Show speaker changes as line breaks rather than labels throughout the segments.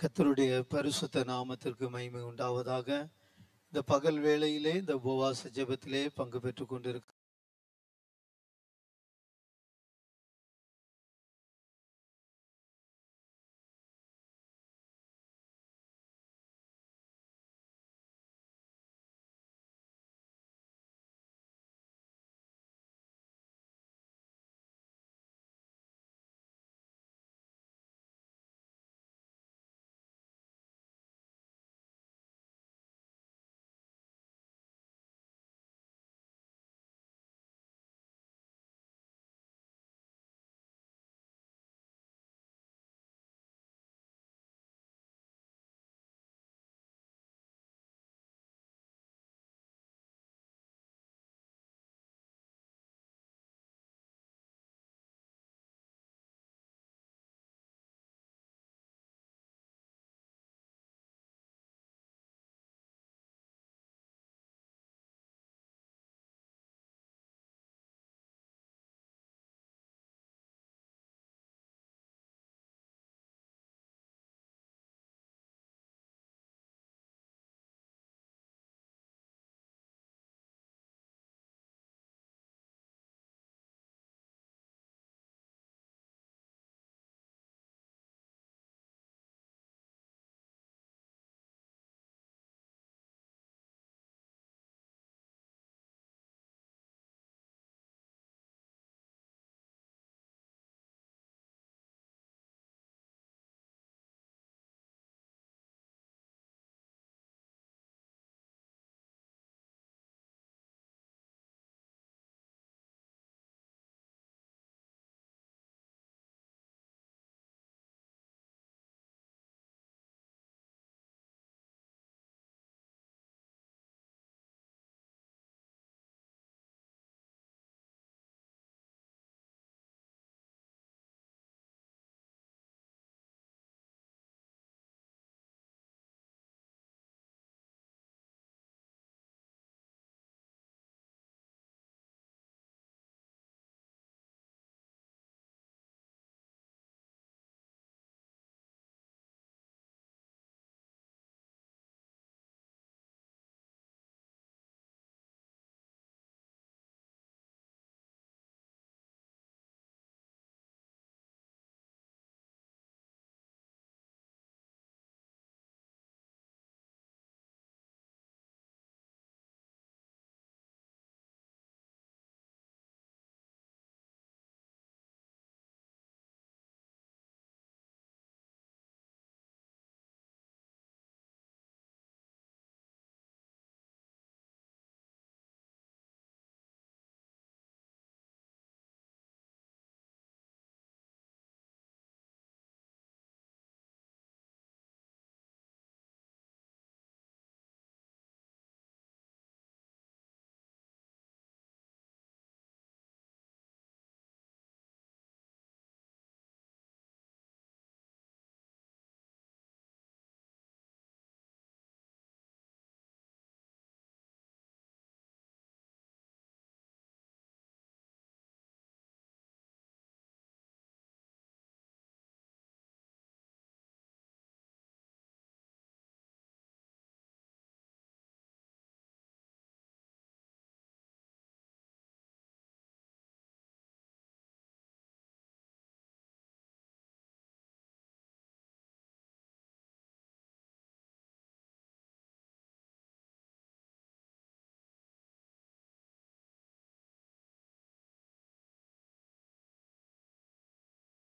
கத்தருடைய பரிசுத்த நாமத்திற்கு மகிமை உண்டாவதாக இந்த பகல் வேளையிலே இந்த உபவாச ஜெபத்திலே பங்கு பெற்று கொண்டிருக்க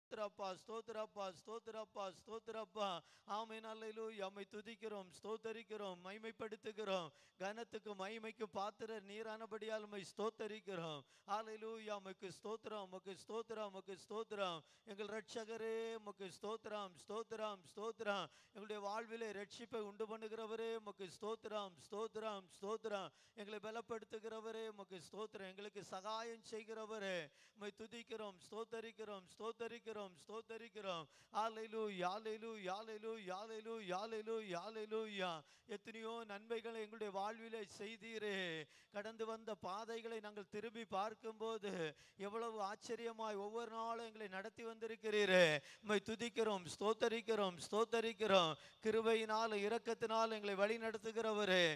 ஸ்தோத்திரப்பா ஸ்தோத்திரப்பா ஸ்தோத்திரப்பா ஸ்தோத்திரப்பா ஆமை நல்லையிலு அம்மை துதிக்கிறோம் ஸ்தோத்தரிக்கிறோம் மைமைப்படுத்துகிறோம் கனத்துக்கு மைமைக்கு பாத்திர நீரானபடியால் உண்மை ஸ்தோத்தரிக்கிறோம் ஆலையிலு அம்மைக்கு ஸ்தோத்திரம் உமக்கு ஸ்தோத்திரம் உமக்கு ஸ்தோத்திரம் எங்கள் ரட்சகரே உமக்கு ஸ்தோத்திரம் ஸ்தோத்திரம் ஸ்தோத்திரம் எங்களுடைய வாழ்விலே ரட்சிப்பை உண்டு பண்ணுகிறவரே உமக்கு ஸ்தோத்திரம் ஸ்தோத்திரம் ஸ்தோத்திரம் எங்களை பலப்படுத்துகிறவரே உமக்கு ஸ்தோத்திரம் எங்களுக்கு சகாயம் செய்கிறவரே உண்மை துதிக்கிறோம் ஸ்தோத்தரிக்கிறோம் ஸ்தோத்தரிக்கிறோம் ஸ்தோத்தரிக்கிறோம் ஸ்தோத்தரிக்கிறோம் ஆலைலு யாலைலு யாலைலு யாலைலு யாலைலு யாலைலு யா எத்தனையோ நன்மைகளை எங்களுடைய வாழ்வில் செய்தீரே கடந்து வந்த பாதைகளை நாங்கள் திரும்பி பார்க்கும்போது எவ்வளவு ஆச்சரியமாய் ஒவ்வொரு நாளும் எங்களை நடத்தி வந்திருக்கிறீரே உண்மை துதிக்கிறோம் ஸ்தோத்தரிக்கிறோம் ஸ்தோத்தரிக்கிறோம் கிருபையினால் இரக்கத்தினால் எங்களை வழி நடத்துகிறவரே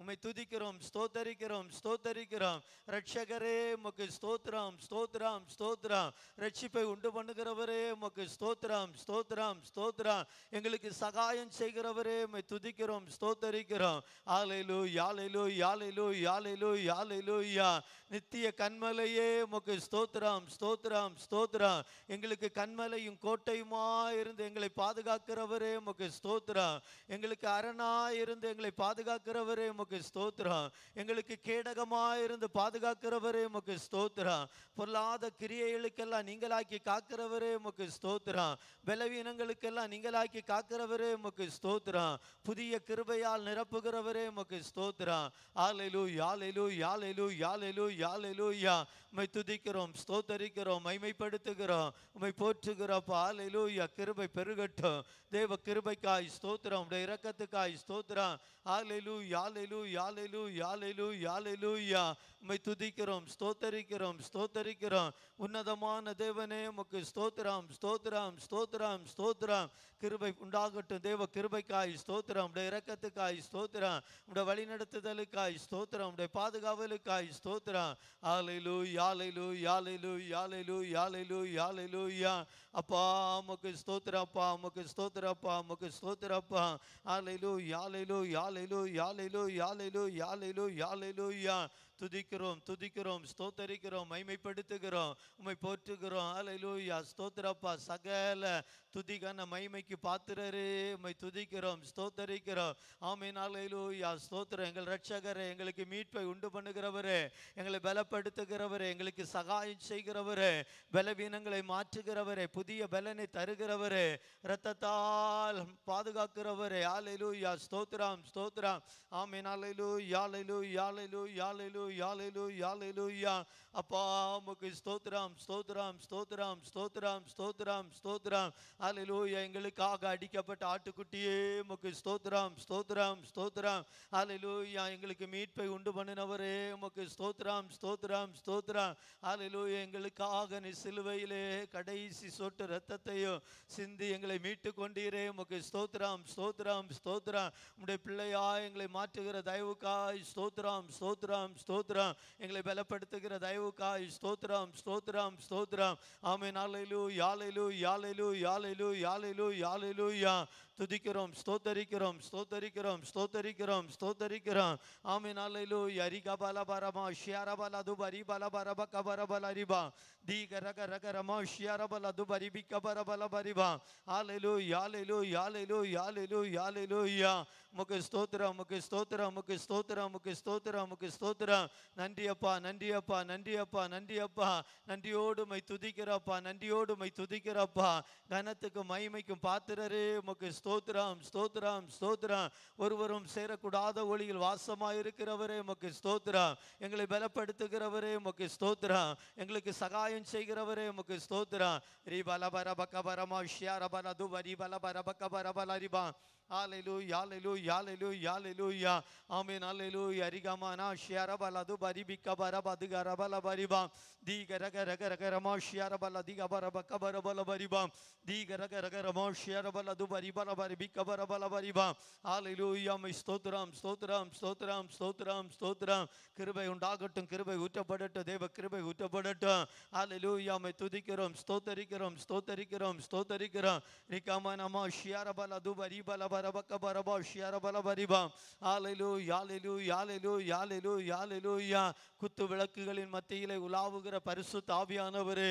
உமை துதிக்கிறோம் ஸ்தோத்தரிக்கிறோம் ஸ்தோத்தரிக்கிறோம் ரட்சகரே உமக்கு ஸ்தோத்ராம் ஸ்தோத்ராம் ஸ்தோத்ரம் ரட்சிப்பை உண்டு பண்ணுகிறவரே உமக்கு ஸ்தோத்ராம் ஸ்தோத்ராம் ஸ்தோத்ரம் எங்களுக்கு சகாயம் செய்கிறவரே உமை துதிக்கிறோம் ஸ்தோத்தரிக்கிறோம் ஆலைலு யாலையிலு யாலையிலு யாலையிலு யாலையிலு யா நித்திய கண்மலையே உமக்கு ஸ்தோத்ராம் ஸ்தோத்ராம் ஸ்தோத்ரம் எங்களுக்கு கண்மலையும் கோட்டையுமா இருந்து எங்களை பாதுகாக்கிறவரே உமக்கு ஸ்தோத்ரம் எங்களுக்கு அரணா இருந்து எங்களை பாதுகாக்கிறவரே உமக்கு உமக்கு ஸ்தோத்திரம் எங்களுக்கு கேடகமாக இருந்து பாதுகாக்கிறவரே உமக்கு ஸ்தோத்திரம் பொருளாத கிரியைகளுக்கெல்லாம் நீங்களாக்கி காக்கிறவரே உமக்கு ஸ்தோத்திரம் பலவீனங்களுக்கெல்லாம் நீங்களாக்கி காக்கிறவரே உமக்கு ஸ்தோத்திரம் புதிய கிருபையால் நிரப்புகிறவரே உமக்கு ஸ்தோத்திரம் ஆலையிலு யாலையிலு யாலையிலு யாலையிலு யாலையிலு யா உம்மை துதிக்கிறோம் ஸ்தோத்தரிக்கிறோம் மைமைப்படுத்துகிறோம் உம்மை போற்றுகிறோம் ஆலையிலூயா கிருபை பெருகட்டும் தேவ கிருபைக்காய் ஸ்தோத்திரம் உடைய இரக்கத்துக்காய் ஸ்தோத்திரம் ஆலையிலு யாலையிலு யாலையிலு யாலையிலு யாலையிலூயா உம்மை துதிக்கிறோம் ஸ்தோத்தரிக்கிறோம் ஸ்தோத்தரிக்கிறோம் உன்னதமான தேவனே உமக்கு ஸ்தோத்திரம் ஸ்தோத்திரம் ஸ்தோத்திரம் ஸ்தோத்திரம் கிருபை உண்டாகட்டும் தேவ கிருபைக்காய் ஸ்தோத்திரம் உடைய இரக்கத்துக்காய் ஸ்தோத்திரம் உடைய வழிநடத்துதலுக்காய் ஸ்தோத்திரம் உடைய பாதுகாவலுக்காய் ஸ்தோத்திரம் ஆலையிலூயா யாலையிலு யாலையிலு யாலையிலு யாலையிலு யாலையிலு யா அப்பா உமக்கு ஸ்தோத்திரப்பா உமக்கு ஸ்தோத்திரப்பா உமக்கு ஸ்தோத்திரப்பா ஆலையிலு யாலையிலு யாலையிலு யாலையிலு யாலையிலு யாலையிலு யாலையிலு யா துதிக்கிறோம் துதிக்கிறோம் ஸ்தோத்தரிக்கிறோம் மைமைப்படுத்துகிறோம் உண்மை போற்றுகிறோம் அலையிலூயா ஸ்தோத்திரப்பா சகல துதிக்கான மைமைக்கு பாத்திரரு உண்மை துதிக்கிறோம் ஸ்தோத்தரிக்கிறோம் ஆமீன் அலையிலூயா ஸ்தோத்திரம் எங்கள் ரட்சகர் எங்களுக்கு மீட்பை உண்டு பண்ணுகிறவர் எங்களை பலப்படுத்துகிறவரே எங்களுக்கு சகாயம் செய்கிறவரு பலவீனங்களை மாற்றுகிறவரே புதிய பலனை தருகிறவர் இரத்தத்தால் பாதுகாக்கிறவரே ஆலையிலூயா ஸ்தோத்ராம் ஸ்தோத்ராம் ஆமீன் அலையிலூ யாலையிலூ யாலையிலூ யாலையிலூ ஸ்தோத்ராம் எங்களுக்காக அடிக்கப்பட்ட ஆட்டுக்குட்டியே உமக்கு ஸ்தோத்ராம் ஸ்தோத்ராம் ஸ்தோத்ராம் எங்களுக்கு மீட்பை உண்டு பண்ணினவரே உமக்கு ஸ்தோத்ராம் ஸ்தோத்ராம் ஸ்தோத்ராம் எங்களுக்காக நீ சிலுவையிலே கடைசி சொட்டு ரத்தத்தையும் சிந்தி எங்களை மீட்டு கொண்டீரே உமக்கு ஸ்தோத்ராம் ஸ்தோத்ராம் ஸ்தோத்ராம் உடைய பிள்ளையா எங்களை மாற்றுகிற தயவுக்காய் ஸ்தோத்ராம் ஸ்தோத்ராம் ஸ்தோ ஸ்தோத்ரம் எங்களை பலப்படுத்துகிற தயவுக்காய் ஸ்தோத்ரம் ஸ்தோத்ரம் ஸ்தோத்ரம் ஆமை நாளையிலு யாழையிலு யாழையிலு யாழையிலு யாழையிலு யாழையிலு யா துதிக்கிறோம் ஸ்தோத்தரிக்கிறோம் ஸ்தோத்தரிக்கிறோம் ஸ்தோத்தரிக்கிறோம் ஸ்தோத்தரிக்கிறோம் ஆமீன் அல்லையிலு ஹரி கபால பரமா ஷியாரபல அது பரி பல பரப கபரபல அரிபா தி கர கர கரமா ஷியாரபல அது பரி பி கபரபல பரிபா ஆலையிலு யாலையிலு யாலையிலு யாலையிலு யாலையிலு யா உமக்கு ஸ்தோத்திரம் உமக்கு ஸ்தோத்திரம் உமக்கு ஸ்தோத்திரம் உமக்கு ஸ்தோத்திரம் உமக்கு ஸ்தோத்திரம் நன்றி அப்பா நன்றி அப்பா நன்றி அப்பா நன்றி அப்பா நன்றியோடு மை துதிக்கிறப்பா நன்றியோடு மை துதிக்கிறப்பா கனத்துக்கு மைமைக்கும் பாத்திரரே உமக்கு ஸ்தோ ஸ்தோத்ரம் ஸ்தோத்ரம் ஸ்தோத்ரம் ஒருவரும் சேரக்கூடாத ஒளியில் வாசமாக இருக்கிறவரே உமக்கு ஸ்தோத்ரம் எங்களை பலப்படுத்துகிறவரே உமக்கு ஸ்தோத்ரா எங்களுக்கு சகாயம் செய்கிறவரே உமக்கு ஸ்தோத்ரம் ரிபல பர பக்க பரமா ஷியா ரபல துப பல பர பக்க பரபல ரிபா Hallelujah, hallelujah, hallelujah, hallelujah. Amen, hallelujah. Rigamana, Shiarabala, Dubari, Bikabaraba, Digarabala, Bariba, Digaragarama, Shiarabala, Digabaraba, Kabarabala, Bariba, Digaragarama, Shiarabala, Dubari, Balabari, Bikabarabala, Bariba. Hallelujah, my Stotram, Stotram, Stotram, Stotram, Stotram, Kirbe Undagatum, Kirbe Utapadata, Deva Kirbe Utapadata. Hallelujah, my Tudikaram, Stotarikaram, Stotarikaram, Stotarikaram, Rikamana, Shiarabala, Dubari, Balabari. கபரப கபரபா ஷியரபலபரிபா ஆலையிலு யாலையிலு யாலையிலு யாலையிலு யாலையிலு யா குத்து விளக்குகளின் மத்தியிலே உலாவுகிற பரிசு தாவியானவரே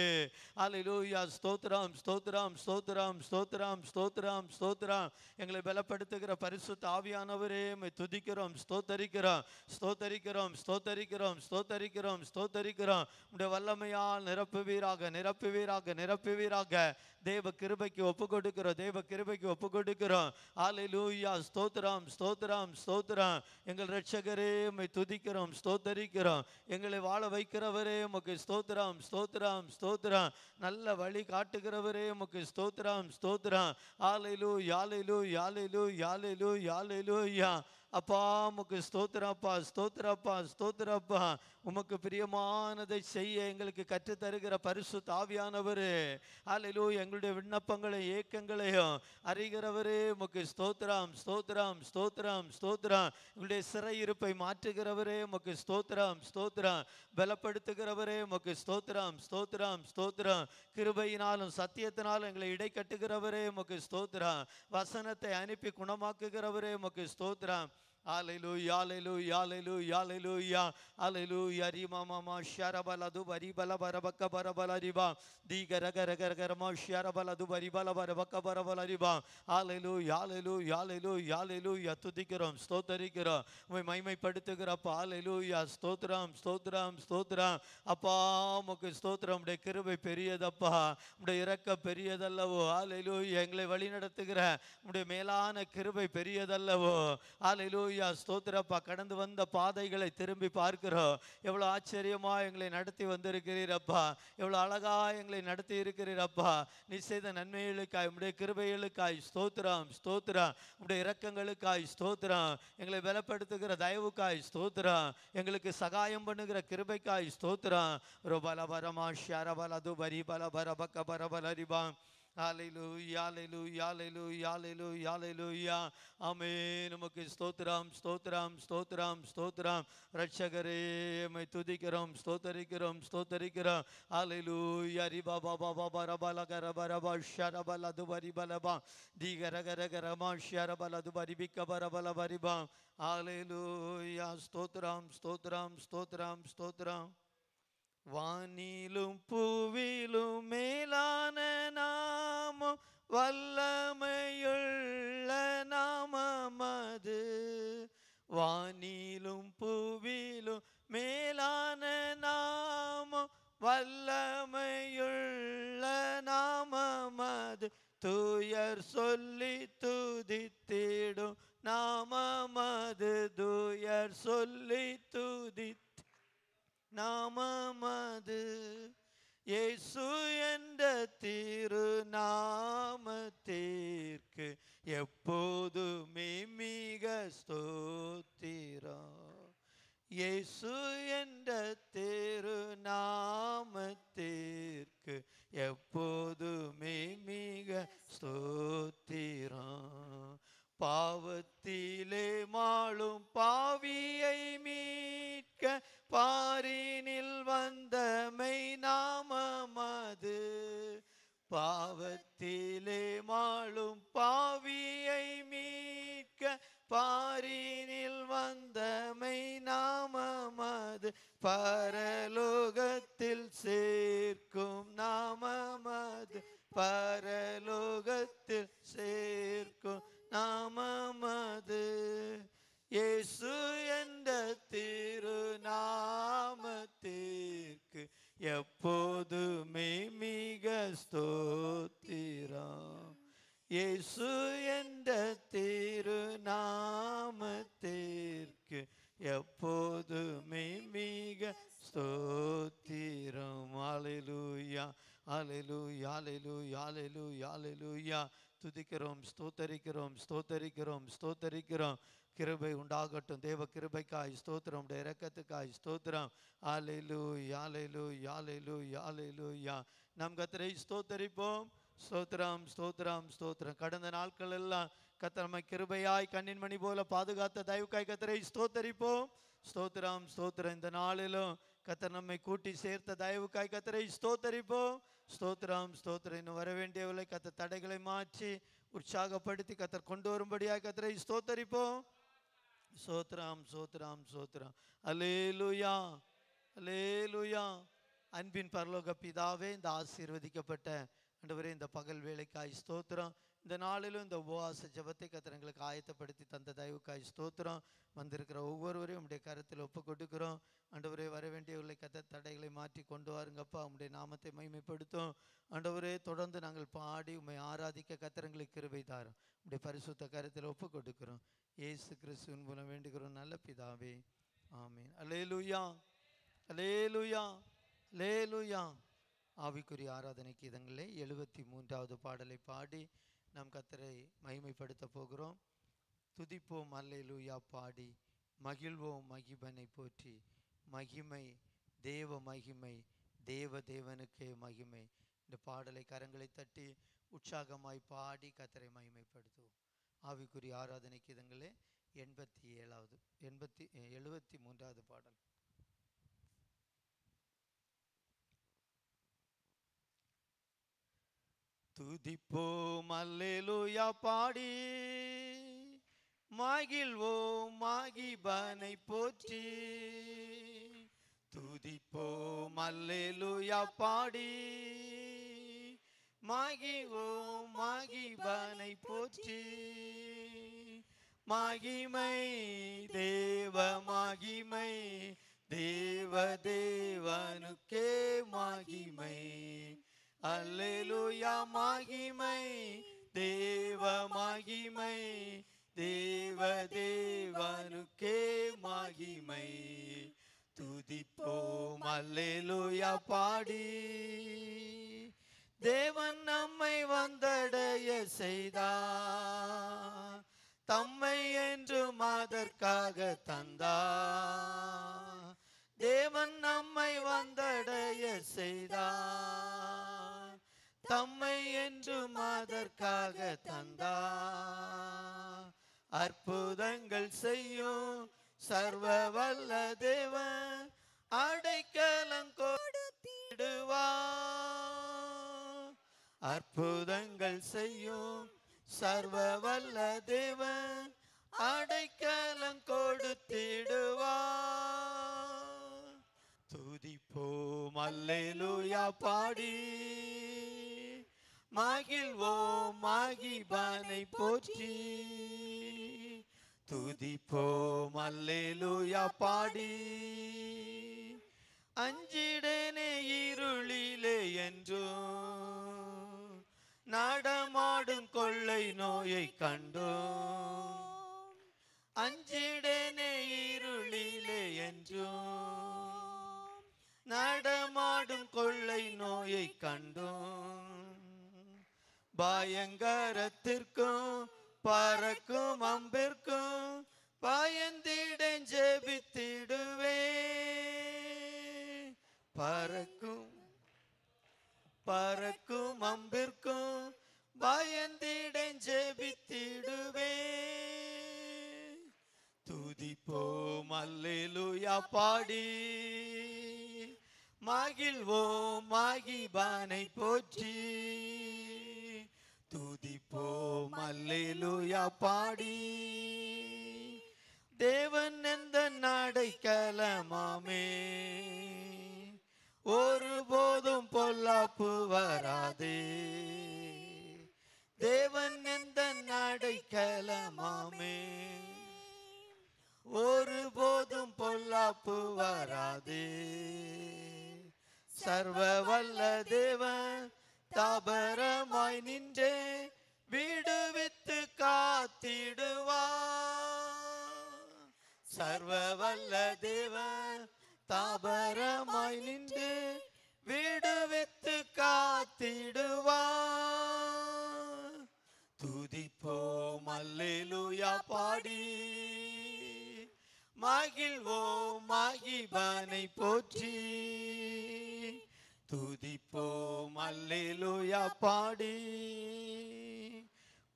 ஆலையிலு யா ஸ்தோத்ராம் ஸ்தோத்ராம் ஸ்தோத்ராம் ஸ்தோத்ராம் ஸ்தோத்ராம் ஸ்தோத்ராம் எங்களை பலப்படுத்துகிற பரிசு தாவியானவரே துதிக்கிறோம் ஸ்தோத்தரிக்கிறோம் ஸ்தோத்தரிக்கிறோம் ஸ்தோத்தரிக்கிறோம் ஸ்தோத்தரிக்கிறோம் ஸ்தோத்தரிக்கிறோம் உடைய வல்லமையால் நிரப்புவீராக நிரப்புவீராக நிரப்புவீராக தேவ கிருபைக்கு ஒப்பு கொடுக்கிறோம் தேவ கிருபைக்கு ஒப்பு கொடுக்கிறோம் ஹாலலூயா ஸ்தோத்திரம் ஸ்தோத்திரம் ஸ்தோத்திரம் எங்கள் ரட்சகரே உம்மை துதிக்கிறோம் ஸ்தோத்தரிக்கிறோம் எங்களை வாழ வைக்கிறவரே உமக்கு ஸ்தோத்திரம் ஸ்தோத்திரம் ஸ்தோத்திரம் நல்ல வழி காட்டுகிறவரே உமக்கு ஸ்தோத்திரம் ஸ்தோத்திரம் ஆலைலு யாலையிலு யாலையிலு யாலையிலு யாலையிலு யா அப்பா உமக்கு ஸ்தோத்திரப்பா ஸ்தோத்திரப்பா ஸ்தோத்திரப்பா உமக்கு பிரியமானதை செய்ய எங்களுக்கு கற்று தருகிற பரிசு தாவியானவர் அலையிலோ எங்களுடைய விண்ணப்பங்களையும் ஏக்கங்களையும் அறிகிறவரே உமக்கு ஸ்தோத்திரம் ஸ்தோத்திரம் ஸ்தோத்திரம் ஸ்தோத்திரம் எங்களுடைய சிறையிருப்பை மாற்றுகிறவரே உமக்கு ஸ்தோத்திரம் ஸ்தோத்திரம் பலப்படுத்துகிறவரே உமக்கு ஸ்தோத்திரம் ஸ்தோத்திரம் ஸ்தோத்திரம் கிருபையினாலும் சத்தியத்தினாலும் எங்களை இடை கட்டுகிறவரே உமக்கு ஸ்தோத்திரம் வசனத்தை அனுப்பி குணமாக்குகிறவரே உமக்கு ஸ்தோத்திரம் ஆலையிலு யாலையிலு யாலையிலு யாலையிலு யா அலையிலு அரிமாமா ஷரபலது வரிபல பரபக்க பரபல அறிவா தீகர கர கர கரமா ஷரபலது வரிபல பரபக்க பரபல அறிவா ஆலையிலு யாலையிலு யாலையிலு யாலையிலு யா துதிக்கிறோம் ஸ்தோத்தரிக்கிறோம் உண்மை மைமைப்படுத்துகிறப்பா ஆலையிலு யா ஸ்தோத்ரம் ஸ்தோத்ரம் ஸ்தோத்ரம் அப்பா உமக்கு ஸ்தோத்திரம் உடைய கிருபை பெரியதப்பா உடைய இறக்க பெரியதல்லவோ ஆலையிலு எங்களை வழி நடத்துகிற உடைய மேலான கிருபை பெரியதல்லவோ ஆலையிலு ஹலலூயா ஸ்தோத்திரப்பா கடந்து வந்த பாதைகளை திரும்பி பார்க்கிறோம் எவ்வளோ ஆச்சரியமாக எங்களை நடத்தி வந்திருக்கிறீரப்பா எவ்வளோ அழகாக எங்களை நடத்தி இருக்கிறீரப்பா நீ செய்த நன்மைகளுக்காய் உடைய கிருபைகளுக்காய் ஸ்தோத்திரம் ஸ்தோத்திரம் உடைய இரக்கங்களுக்காய் ஸ்தோத்திரம் எங்களை பலப்படுத்துகிற தயவுக்காய் ஸ்தோத்திரம் எங்களுக்கு சகாயம் பண்ணுகிற கிருபைக்காய் ஸ்தோத்திரம் ரொபல பரமா ஷரபல துபரி பல பர பக்க பரபல ஆமே நமக்கு ஸ்தோத்ராம் ஸ்தோத்ராம் ஸ்தோத்ராம் ஸ்தோத்ராம் ரட்சகரே எம்மை துதிக்கிறோம் ஸ்தோத்தரிக்கிறோம் ஸ்தோத்தரிக்கிறோம் ஆலையிலு யரி பாபா பாபா பரபல கரப ரபா ஷரபல் அது வரி பலபா தீகர கர கரமா ஷரபல் அது வரிபிக்க பரபல வரிபாம் ஆலையிலு யா ஸ்தோத்ராம் ஸ்தோத்ராம் ஸ்தோத்ராம் ஸ்தோத்ராம் வானிலும் புவிலும் மேலான நாமம் வல்லமையுள்ள நாமமது வானிலும் புவிலும் மேலான நாமம் வல்லமையுள்ள நாமமது தூயர் சொல்லி துதித்திடும் நாமமது தூயர் சொல்லி துதித்து நாமமது இயேசு என்ற திருநாமத்திற்கு எப்போதுமே மிக ஸ்தோத்திரம் இயேசு என்ற திருநாமத்திற்கு எப்போதுமே மிக ஸ்தோத்திரம் பாவத்திலே மாளும் பாவியை மீட்க பாரினில் வந்தமை நாமமது பாவத்திலே மாளும் பாவியை மீட்க பாரினில் வந்தமை நாமமது பரலோகத்தில் சேர்க்கும் நாமமது பரலோகத்தில் சேர்க்கும் நாமமது இயேசு என்ற திருநாமத்திற்கு எப்போதுமே மிக ஸ்தோத்திரம் இயேசு என்ற திருநாமத்திற்கு எப்போதுமே மிக ஸ்தோத்திரம் அலையிலூயா அலையிலூயா அலையிலூயா அலையிலூயா அலையிலூயா துதிக்கிறோம் ஸ்தோத்தரிக்கிறோம் ஸ்தோத்தரிக்கிறோம் ஸ்தோத்தரிக்கிறோம் கிருபை உண்டாகட்டும் தேவ கிருபைக்காய் ஸ்தோத்திரம் இறக்கத்துக்காய் ஸ்தோத்திரம் ஆலைலு யாலையிலு யாலையிலு யாலையிலு யா நம் கத்திரை ஸ்தோத்தரிப்போம் ஸ்தோத்திரம் ஸ்தோத்திரம் ஸ்தோத்திரம் கடந்த நாட்கள் எல்லாம் கத்திரமை கிருபையாய் கண்ணின் மணி போல பாதுகாத்த தயவுக்காய் கத்திரை ஸ்தோத்தரிப்போம் ஸ்தோத்திரம் ஸ்தோத்திரம் இந்த நாளிலும் கத்தர் நம்மை கூட்டி சேர்த்த தயவுக்காய் கத்திரை ஸ்தோத்தரிப்போம் ஸ்தோத்திரம் ஸ்தோத்திரம் இன்னும் வர வேண்டியவர்களை கத்த தடைகளை மாற்றி உற்சாகப்படுத்தி கத்தர் கொண்டு வரும்படியாக கத்தரை ஸ்தோத்தரிப்போம் சோத்ராம் சோத்ராம் சோத்ராம் அலேலுயா அலேலுயா அன்பின் பரலோக பிதாவே இந்த ஆசீர்வதிக்கப்பட்ட அண்டவரே இந்த பகல் வேலைக்காய் ஸ்தோத்திரம் இந்த நாளிலும் இந்த உபவாச ஜபத்தை கத்திர எங்களுக்கு ஆயத்தப்படுத்தி தந்த தயவுக்காய் ஸ்தோத்திரம் வந்திருக்கிற ஒவ்வொருவரையும் உங்களுடைய கருத்தில் ஒப்பு கொடுக்குறோம் அண்டவரே வர வேண்டியவர்களை கத்த தடைகளை மாற்றி கொண்டு வாருங்கப்பா உங்களுடைய நாமத்தை மகிமைப்படுத்தும் அண்டவரே தொடர்ந்து நாங்கள் பாடி உண்மை ஆராதிக்க கத்திரங்களுக்கு கிருபை தாரும் உங்களுடைய பரிசுத்த கருத்தில் ஒப்பு கொடுக்குறோம் ஏசு கிறிஸ்துவின் மூலம் வேண்டுகிறோம் நல்ல பிதாவே ஆமீன் அலே லூயா அலே லூயா லே லூயா ஆவிக்குரிய ஆராதனை கீதங்களே எழுபத்தி மூன்றாவது பாடலை பாடி நம் கத்தரை மகிமைப்படுத்த போகிறோம் துதிப்போம் அல்லையிலூயா பாடி மகிழ்வோம் மகிபனை போற்றி மகிமை தேவ மகிமை தேவ தேவனுக்கே மகிமை இந்த பாடலை கரங்களை தட்டி உற்சாகமாய் பாடி கத்தரை மகிமைப்படுத்துவோம் ஆவிக்குரிய ஆராதனைக்கு இதங்களே எண்பத்தி ஏழாவது எண்பத்தி எழுபத்தி மூன்றாவது பாடல் துதிப்போம் அல்லேலூயா பாடி மகிழ்வோம் மகிபனை போற்றி துதிப்போம் அல்லேலூயா பாடி மகிழ்வோம் மகிபனை போற்றி மகிமை தேவ மகிமை தேவ தேவனுக்கே மகிமை அல்லேலூயா மகிமை தேவ மகிமை தேவ தேவனுக்கே மகிமை துதிப்போம் அல்லேலூயா பாடி தேவன் நம்மை வந்தடைய செய்தா தம்மை என்று மாதற்காக தந்தா தேவன் நம்மை வந்தடைய செய்தார் தம்மை என்று மாதற்காக தந்தார் அற்புதங்கள் செய்யும் சர்வ வல்ல தேவன் அடைக்கலங்கோடுவார் அற்புதங்கள் செய்யும் சர்வ வல்ல தேவன் அடைக்கலம் திடுவார் மல்லேலூயா பாடி மகிழ்வோம் மகிபானை போற்றி துதிப்போம் அல்லேலூயா பாடி அஞ்சிடனே இருளிலே என்றும் நடமாடும் கொள்ளை நோயை கண்டோம் அஞ்சிடனே இருளிலே என்றும் நடமாடும் கொள்ளை நோயை கண்டோம் பயங்கரத்திற்கும் பறக்கும் அம்பிற்கும் பயந்திட ஜெபித்திடுவே பறக்கும் பறக்கும் அம்பிற்கும் பயந்திட ஜெபித்திடுவே துதிப்போ அல்லேலுயா பாடி மகிழ்வோம் மகிபானை போற்றி துதிப்போம் அல்லேலூயா பாடி தேவன் எந்த நாடை கலமாமே ஒருபோதும் பொல்லாப்பு வராதே தேவன் எந்த நாடை கலமாமே ஒருபோதும் பொல்லாப்பு வராதே சர்வ வல்ல தேவன் தாபரமாய் நின்றே விடுவித்து காத்திடுவா சர்வ வல்ல தேவன் தாபரமாய் நின்று விடுவித்து காத்திடுவா துதிப்போம் அல்லேலுயா பாடி மகிழ்வோம் மகிபனை போற்றி துதிப்போம் அல்லேலூயா பாடி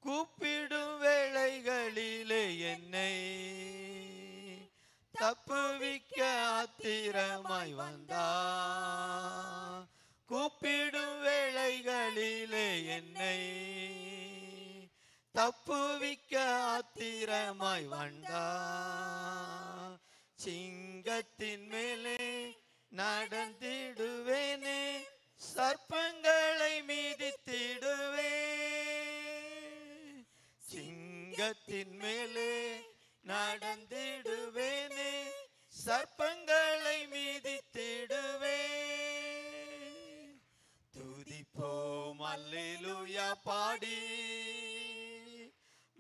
கூப்பிடும் வேளைகளிலே என்னை தப்புவிக்க ஆத்திரமாய் வந்தா கூப்பிடும் வேளைகளிலே என்னை தப்புவிக்க ஆத்திரமாய் வந்தா சிங்கத்தின் மேலே நடந்திடுவேனே சர்ப்பங்களை மீதித்திடுவே சிங்கத்தின் மேலே நடந்திடுவேனே சர்ப்பங்களை மீதித்திடுவே துதிப்போம் அல்லேலூயா பாடி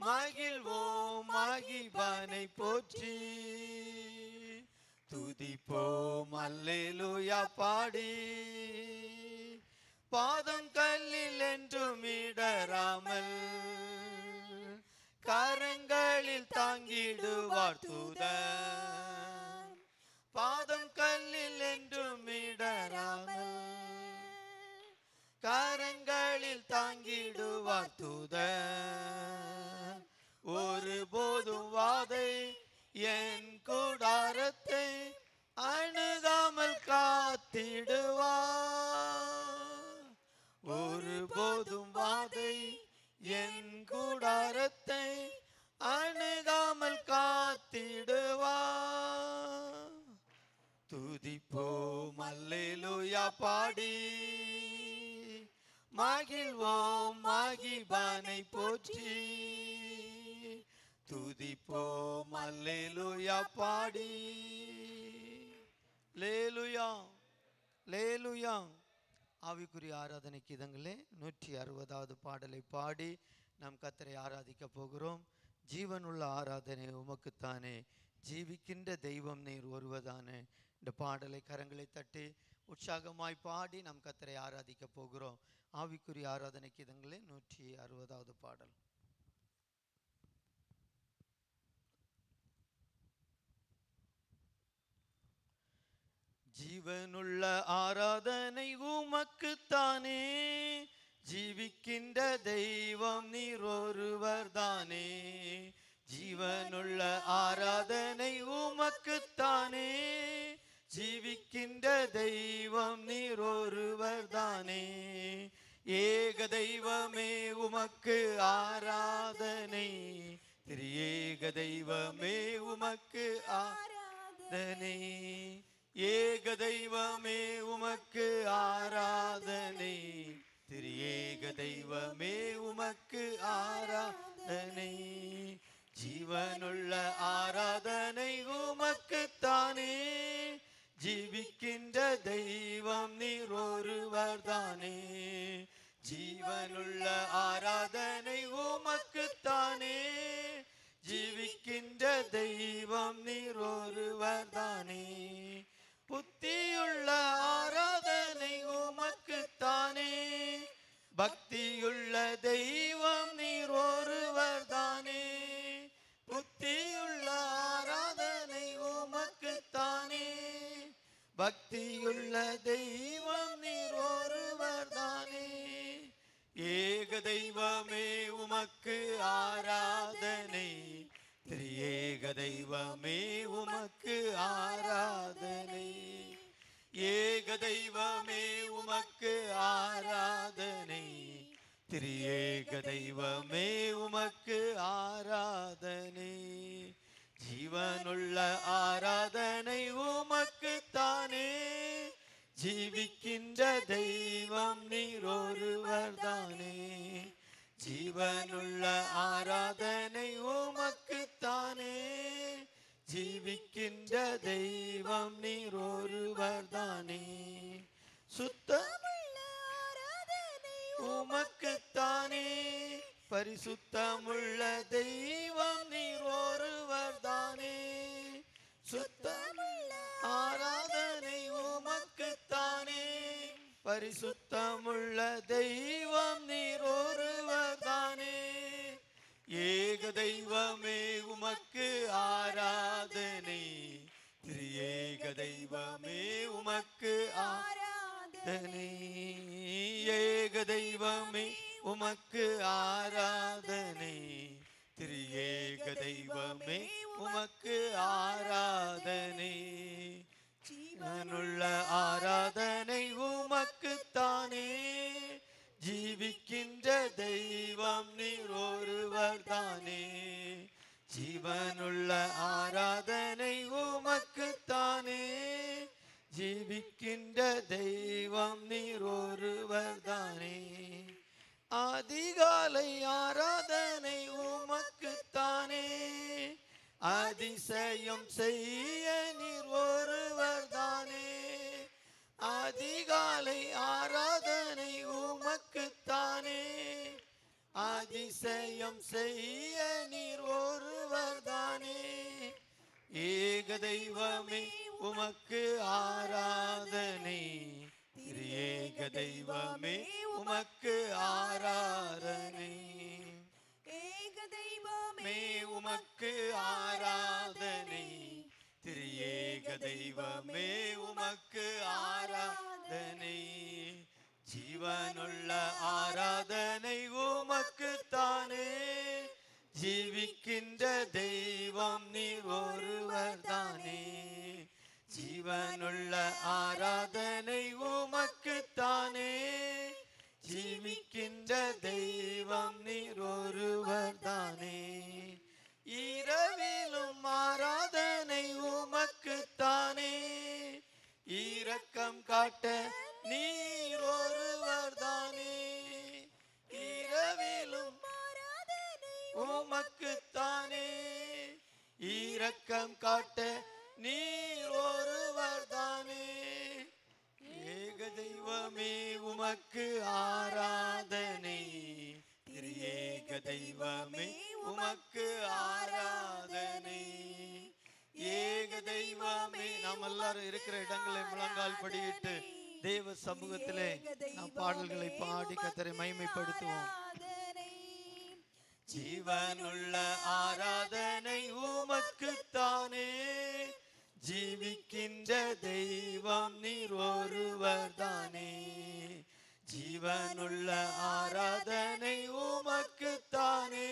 மகிழ்வோம் மகிழ்வானை போற்றி துதிப்போம் அல்லேலூயா பாடி பாதம் கல்லில் என்றும் இடராமல் கரங்களில் தாங்கிடுவார் தூத பாதம் கல்லில் என்றும் இட பாடி மகிழ்வோம் மகிபானை போற்றி துதிப்போ மல்லேலுயா பாடி லேலுயா லேலுயா ஆவிக்குரிய ஆராதனைக்கு இதங்களே நூற்றி அறுபதாவது பாடலை பாடி நாம் கத்தரை ஆராதிக்க போகிறோம் ஜீவனுள்ள ஆராதனை உமக்குத்தானே ஜீவிக்கின்ற தெய்வம் நீர் ஒருவதானே இந்த பாடலை கரங்களை தட்டி உற்சாகமாய் பாடி நம் கத்தரை ஆராதிக்க போகிறோம் ஆவிக்குரிய ஆராதனை கீதங்களே நூற்றி அறுபதாவது பாடல் ஜீவனுள்ள ஆராதனை உமக்குத்தானே ஜீவிக்கின்ற தெய்வம் நீர் ஒருவர் தானே ஜீவனுள்ள ஆராதனை உமக்குத்தானே ஜீவிக்கின்ற தெய்வம் நீர் ஒருவர் தானே ஏக தெய்வமே உமக்கு ஆராதனை திரியேக தெய்வமே உமக்கு ஆராதனை ஏக தெய்வமே உமக்கு ஆராதனை திரியேக தெய்வமே உமக்கு ஆராதனை ஜீவனுள்ள ஆராதனை உமக்குத்தானே ஜீவிக்கின்ற தெய்வம் நீர் ஒருவர் தானே ஜீவனுள்ள ஆராதனை உமக்குத்தானே ஜீவிக்கின்ற தெய்வம் நீர் ஒருவர் தானே புத்தியுள்ள ஆராதனை உமக்குத்தானே பக்தியுள்ள தெய்வம் நீர் ஒருவர் தானே புத்தியுள்ள ஆராதனை உமக்குத்தானே பக்தியுள்ள தெய்வம் நீர் ஒருவர் தானே ஏக தெய்வமே உமக்கு ஆராதனை திரியேக தெய்வமே உமக்கு ஆராதனை ஏக தெய்வமே உமக்கு ஆராதனை திரியேக தெய்வமே உமக்கு ஆராதனை ஜீவனுள்ள ஆராதனை உமக்கு தானே ஜீவிக்கின்ற தெய்வம் நீர் ஒருவர் தானே ஜீவனுள்ள ஆராதனை உமக்கு தானே ஜீவிக்கின்ற தெய்வம் நீர் ஒருவர் தானே சுத்தமுள்ள ஆராதனை உமக்கு பரிசுத்தமுள்ள தெய்வம் நீர் ஒருவர் தானே சுத்தமுள்ள ஆராதனை உமக்கு தானே பரிசுத்தமுள்ள தெய்வம் நீர் ஒருவர் தானே ஏக தெய்வமே உமக்கு ஆராதனை திரியேக தெய்வமே உமக்கு ஆராதனை ஏக தெய்வமே உமக்கு ஆராதனை திரியேக தெய்வமே உமக்கு ஆராதனை ஜீவனுள்ள ஆராதனை உமக்கு தானே ஜீவிக்கின்ற தெய்வம் நீர் ஒருவர் தானே ஜீவனுள்ள ஆராதனை உமக்கு தானே ஜீவிக்கின்ற தெய்வம் நீர் ஒருவர் தானே அதிகாலை ஆராதனை உமக்குத்தானே அதிசயம் செய்ய நீர் ஒருவர் தானே அதிகாலை ஆராதனை உமக்குத்தானே அதிசயம் செய்ய நீர் ஒருவர் தானே ஏக தெய்வமே உமக்கு ஆராதனை ஏக தெய்வமே உமக்கு ஆராதனை ஏக தெய்வமே உமக்கு ஆராதனை திரு ஏக தெய்வமே உமக்கு ஆராதனை ஜீவனுள்ள ஆராதனை உமக்கு தானே ஜீவிக்கின்ற தெய்வம் நீ ஒருவர் தானே ஜீவனுள்ள ஆராதனை உமக்குத்தானே ஜீவிக்கின்ற தெய்வம் நீர் ஒருவர் தானே இரவிலும் ஆராதனை உமக்குத்தானே இரக்கம் காட்ட நீர் ஒருவர் தானே இரவிலும் உமக்குத்தானே இரக்கம் காட்ட நீ எல்லாரும் இருக்கிற இடங்களை முழங்கால் படியிட்டு தேவ சமூகத்திலே நாம் பாடல்களை பாடி கத்தரை மைமைப்படுத்துவோம் ஜீவனுள்ள ஆராதனை உமக்குத்தானே ஜீவிக்கின்ற தெய்வம் நீர் ஒருவர் தானே ஜீவனுள்ள ஆராதனை உமக்குத்தானே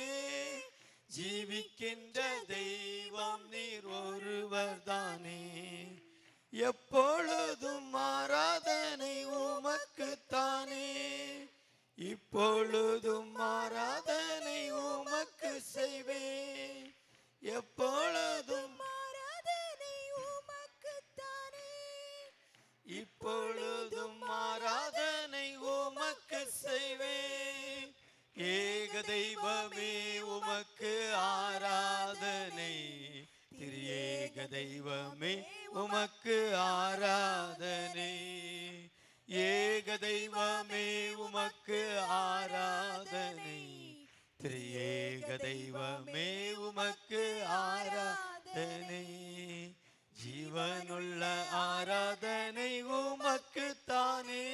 ஜீவிக்கின்ற தெய்வம் நீர் ஒருவர் தானே எப்பொழுதும் ஆராதனை உமக்குத்தானே இப்பொழுதும் ஆராதனை உமக்கு செய்வேன் எப்பொழுதும் ஆராதனை உமக்குத்தானே இப்பொழுதும் ஆராதனை உமக்கு செய்வேன் ஏக தெய்வமே உமக்கு ஆராதனை திரு ஏக தெய்வமே உமக்கு ஆராதனை ஏக தெய்வமே உமக்கு ஆராதனை திரியேக தெய்வமே உமக்கு ஆராதனை ஜீவனுள்ள ஆராதனை உமக்கு தானே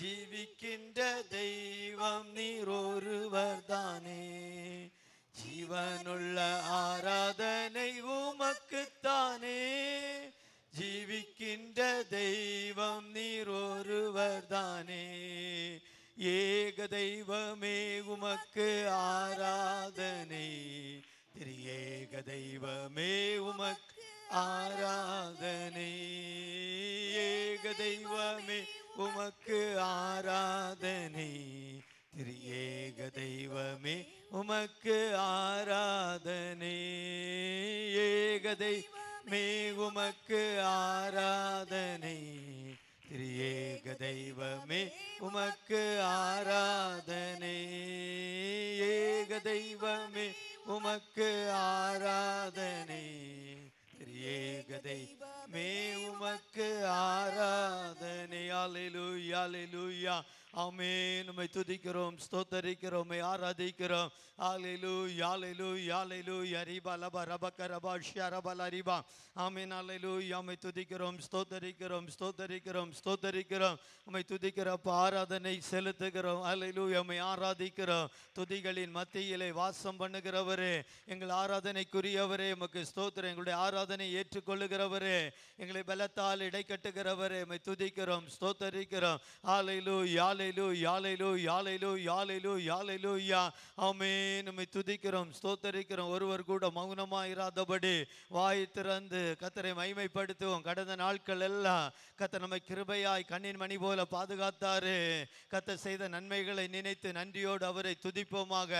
ஜீவிக்கின்ற தெய்வம் நீர் ஒருவர் தானே ஜீவனுள்ள ஆராதனை உமக்குத்தானே ஜீவிக்கின்ற தெய்வம் நீர் ஒருவர்தானே ஏக தெய்வமே உமக்கு ஆராதனை திரு ஏக தெய்வமே உமக்கு ஆராதனை ஏக தெய்வமே உமக்கு ஆராதனை திரு ஏக தெய்வமே உமக்கு ஆராதனை ஏகதை மே உமக்கு ஆராதனை திரியேக தெய்வமே உமக்கு ஆராதனை ஏக தெய்வமே உமக்கு ஆராதனை திரியேக தெய்வமே உமக்கு ஆராதனை அலிலுயா அலிலுயா ஆமே நம்மை துதிக்கிறோம் ஸ்தோத்தரிக்கிறோம் ஆராதிக்கிறோம் ஆலையிலு யாலையிலு யாலையிலு அரிபா லபா ரபக்க ரபா ஷரபல் அரிபா ஆமே நாளையிலு யாமை துதிக்கிறோம் ஸ்தோத்தரிக்கிறோம் ஸ்தோத்தரிக்கிறோம் ஸ்தோத்தரிக்கிறோம் நம்மை துதிக்கிறப்ப ஆராதனை செலுத்துகிறோம் அலைலு எம்மை ஆராதிக்கிறோம் துதிகளின் மத்தியிலே வாசம் பண்ணுகிறவரே எங்கள் ஆராதனைக்குரியவரே உமக்கு ஸ்தோத்திரம் எங்களுடைய ஆராதனை ஏற்றுக்கொள்ளுகிறவரே எங்களை பலத்தால் இடைக்கட்டுகிறவரே எம்மை துதிக்கிறோம் ஸ்தோத்தரிக்கிறோம் ஆலைலு யாலை யாலையிலு யாலையிலு யாலையிலு யாலையிலு யாலையிலு யா துதிக்கிறோம் ஸ்தோத்தரிக்கிறோம் ஒருவர் கூட மௌனமாக இராதபடி வாய் திறந்து கத்தரை மைமைப்படுத்துவோம் கடந்த நாட்கள் எல்லாம் கத்த நம்மை கிருபையாய் கண்ணின் மணி போல பாதுகாத்தாரு கத்த செய்த நன்மைகளை நினைத்து நன்றியோடு அவரை துதிப்போமாக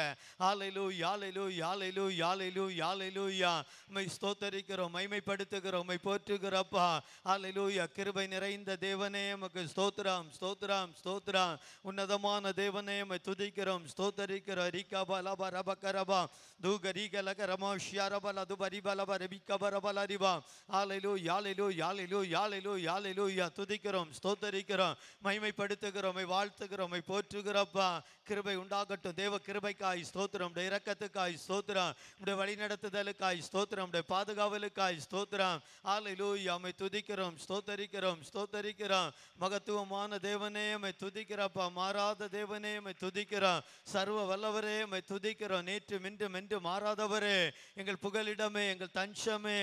ஆலையிலு யாலையிலு யாலையிலு யாலையிலு யாலையிலு யா நம்மை ஸ்தோத்தரிக்கிறோம் மைமைப்படுத்துகிறோம் நம்மை போற்றுகிறப்பா ஆலையிலு கிருபை நிறைந்த தேவனே நமக்கு ஸ்தோத்ராம் ஸ்தோத்ராம் ஸ்தோத்திரம் உன்னதமான தேவனே மை துதிக்கிறோம் ஸ்தோத்தரிக்கிறோம் ரிகா பலபா ரப கரபா தூ கரிக லக ஷியாரபல து பரிபலப ரபிக்க பரபல ரிபா ஆலையிலு யாழிலு யாழிலு யாழிலு யாழிலு யா துதிக்கிறோம் ஸ்தோத்தரிக்கிறோம் மைமைப்படுத்துகிறோம் மை வாழ்த்துகிறோம் மை போற்றுகிறப்பா கிருபை உண்டாகட்டும் தேவ கிருபைக்காய் ஸ்தோத்திரம் இரக்கத்துக்காய் ஸ்தோத்திரம் உடைய வழிநடத்துதலுக்காய் ஸ்தோத்திரம் உடைய பாதுகாவலுக்காய் ஸ்தோத்திரம் ஆலையிலு யாமை துதிக்கிறோம் ஸ்தோத்தரிக்கிறோம் ஸ்தோத்தரிக்கிறோம் மகத்துவமான தேவனே மை துதிக்கிறோம் துதிக்கிறப்பா மாறாத தேவனே மை துதிக்கிறோம் சர்வ வல்லவரே மை துதிக்கிறோம் நேற்று மின்று மென்று மாறாதவரே எங்கள் புகலிடமே எங்கள் தஞ்சமே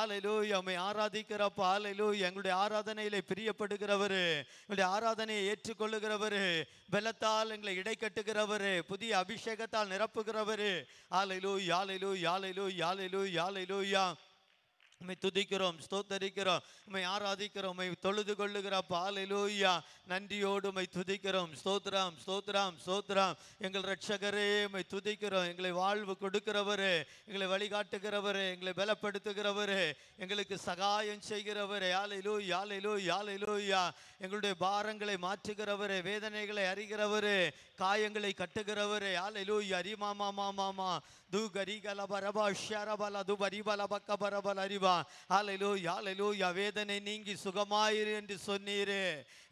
ஆலையிலோ அம்மை ஆராதிக்கிறப்பா ஆலையிலோ எங்களுடைய ஆராதனையிலே பிரியப்படுகிறவர் எங்களுடைய ஆராதனையை ஏற்றுக்கொள்ளுகிறவர் வெள்ளத்தால் எங்களை இடை கட்டுகிறவர் புதிய அபிஷேகத்தால் நிரப்புகிறவர் ஆலையிலோ யாலையிலோ யாலையிலோ யாலையிலோ யாலையிலோ யா உண்மை துதிக்கிறோம் ஸ்தோத்தரிக்கிறோம் உண்மை ஆராதிக்கிறோம் உண்மை தொழுது கொள்ளுகிற பாலலூயா நன்றியோடு உண்மை துதிக்கிறோம் ஸ்தோத்ராம் ஸ்தோத்ராம் ஸ்தோத்ராம் எங்கள் ரட்சகரே உண்மை துதிக்கிறோம் எங்களை வாழ்வு கொடுக்கிறவரே எங்களை வழிகாட்டுகிறவரே எங்களை பலப்படுத்துகிறவரே எங்களுக்கு சகாயம் செய்கிறவரே யாலையிலோ யாலையிலோ யாலையிலோயா எங்களுடைய பாரங்களை மாற்றுகிறவரே வேதனைகளை அறிகிறவரே காயங்களை கட்டுகிறவரே அலையலூ அரிமாமா மாமா தூ கரிகல பரபா ஷரபல து பரிபல பக்க பரபல அறிவா அலையலூ யாலையலூ வேதனை நீங்கி சுகமாயிரு என்று சொன்னீரே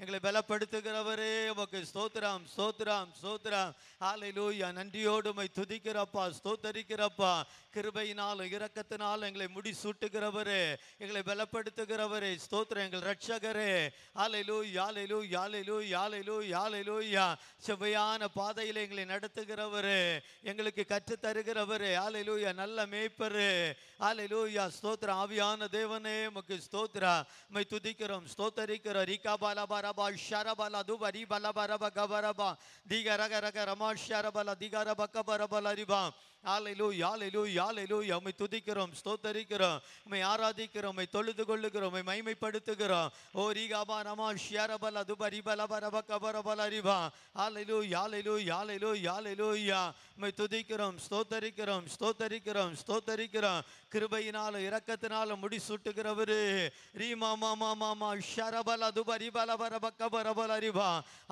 எங்களை பலப்படுத்துகிறவரே உமக்கு ஸ்தோத்ராம் ஸ்தோத்திரம் ஸ்தோத்திரம் ஆலையிலூயா நன்றியோடுமை துதிக்கிறப்பா ஸ்தோத்தரிக்கிறப்பா கிருபையினாலும் இரக்கத்தினாலும் எங்களை முடி முடிசூட்டுகிறவரே எங்களை பலப்படுத்துகிறவரே ஸ்தோத்திரம் எங்கள் ரட்சகரே ஆலையிலூ யாலையிலோ யாலையிலோ யாலையிலோ யாலையிலோ யா செவ்வையான பாதையில் எங்களை நடத்துகிறவர் எங்களுக்கு கற்று தருகிறவர் யாலையிலோ நல்ல மேய்ப்பர் ஆலையிலோ யா ஸ்தோத்ரா ஆவியான தேவனே உமக்கு ஸ்தோத்ரா மை துதிக்கிறோம் ஸ்தோத்தரிக்கிறோம் ரிகா பாலா பாரபா ஷரபாலா தூபா ரி பாலா பாரபா கபரபா திகரக ரக ரக ரமா ஷரபலா திகரப கபரபலா ரிபா யாலையிலோ யாலையிலோ யாலையிலோ உம்மை துதிக்கிறோம் ஸ்தோத்தரிக்கிறோம் உம்மை ஆராதிக்கிறோம் உம்மை தொழுது கொள்ளுகிறோம் உம்மை மைமைப்படுத்துகிறோம் ஓ ரீகாபா நமா ஷியரபல துபரிபலபரப கபரபலரிபா ஆலையிலோ யாலையிலோ யாலையிலோ யாலையிலோ யா உம்மை துதிக்கிறோம் ஸ்தோத்தரிக்கிறோம் ஸ்தோத்தரிக்கிறோம் ஸ்தோத்தரிக்கிறோம் கிருபையினாலும் இரக்கத்தினாலும் முடிசூட்டுகிறவரு ரீமா மாமா மாமா ஷரபல துபரிபலபரப அறிவா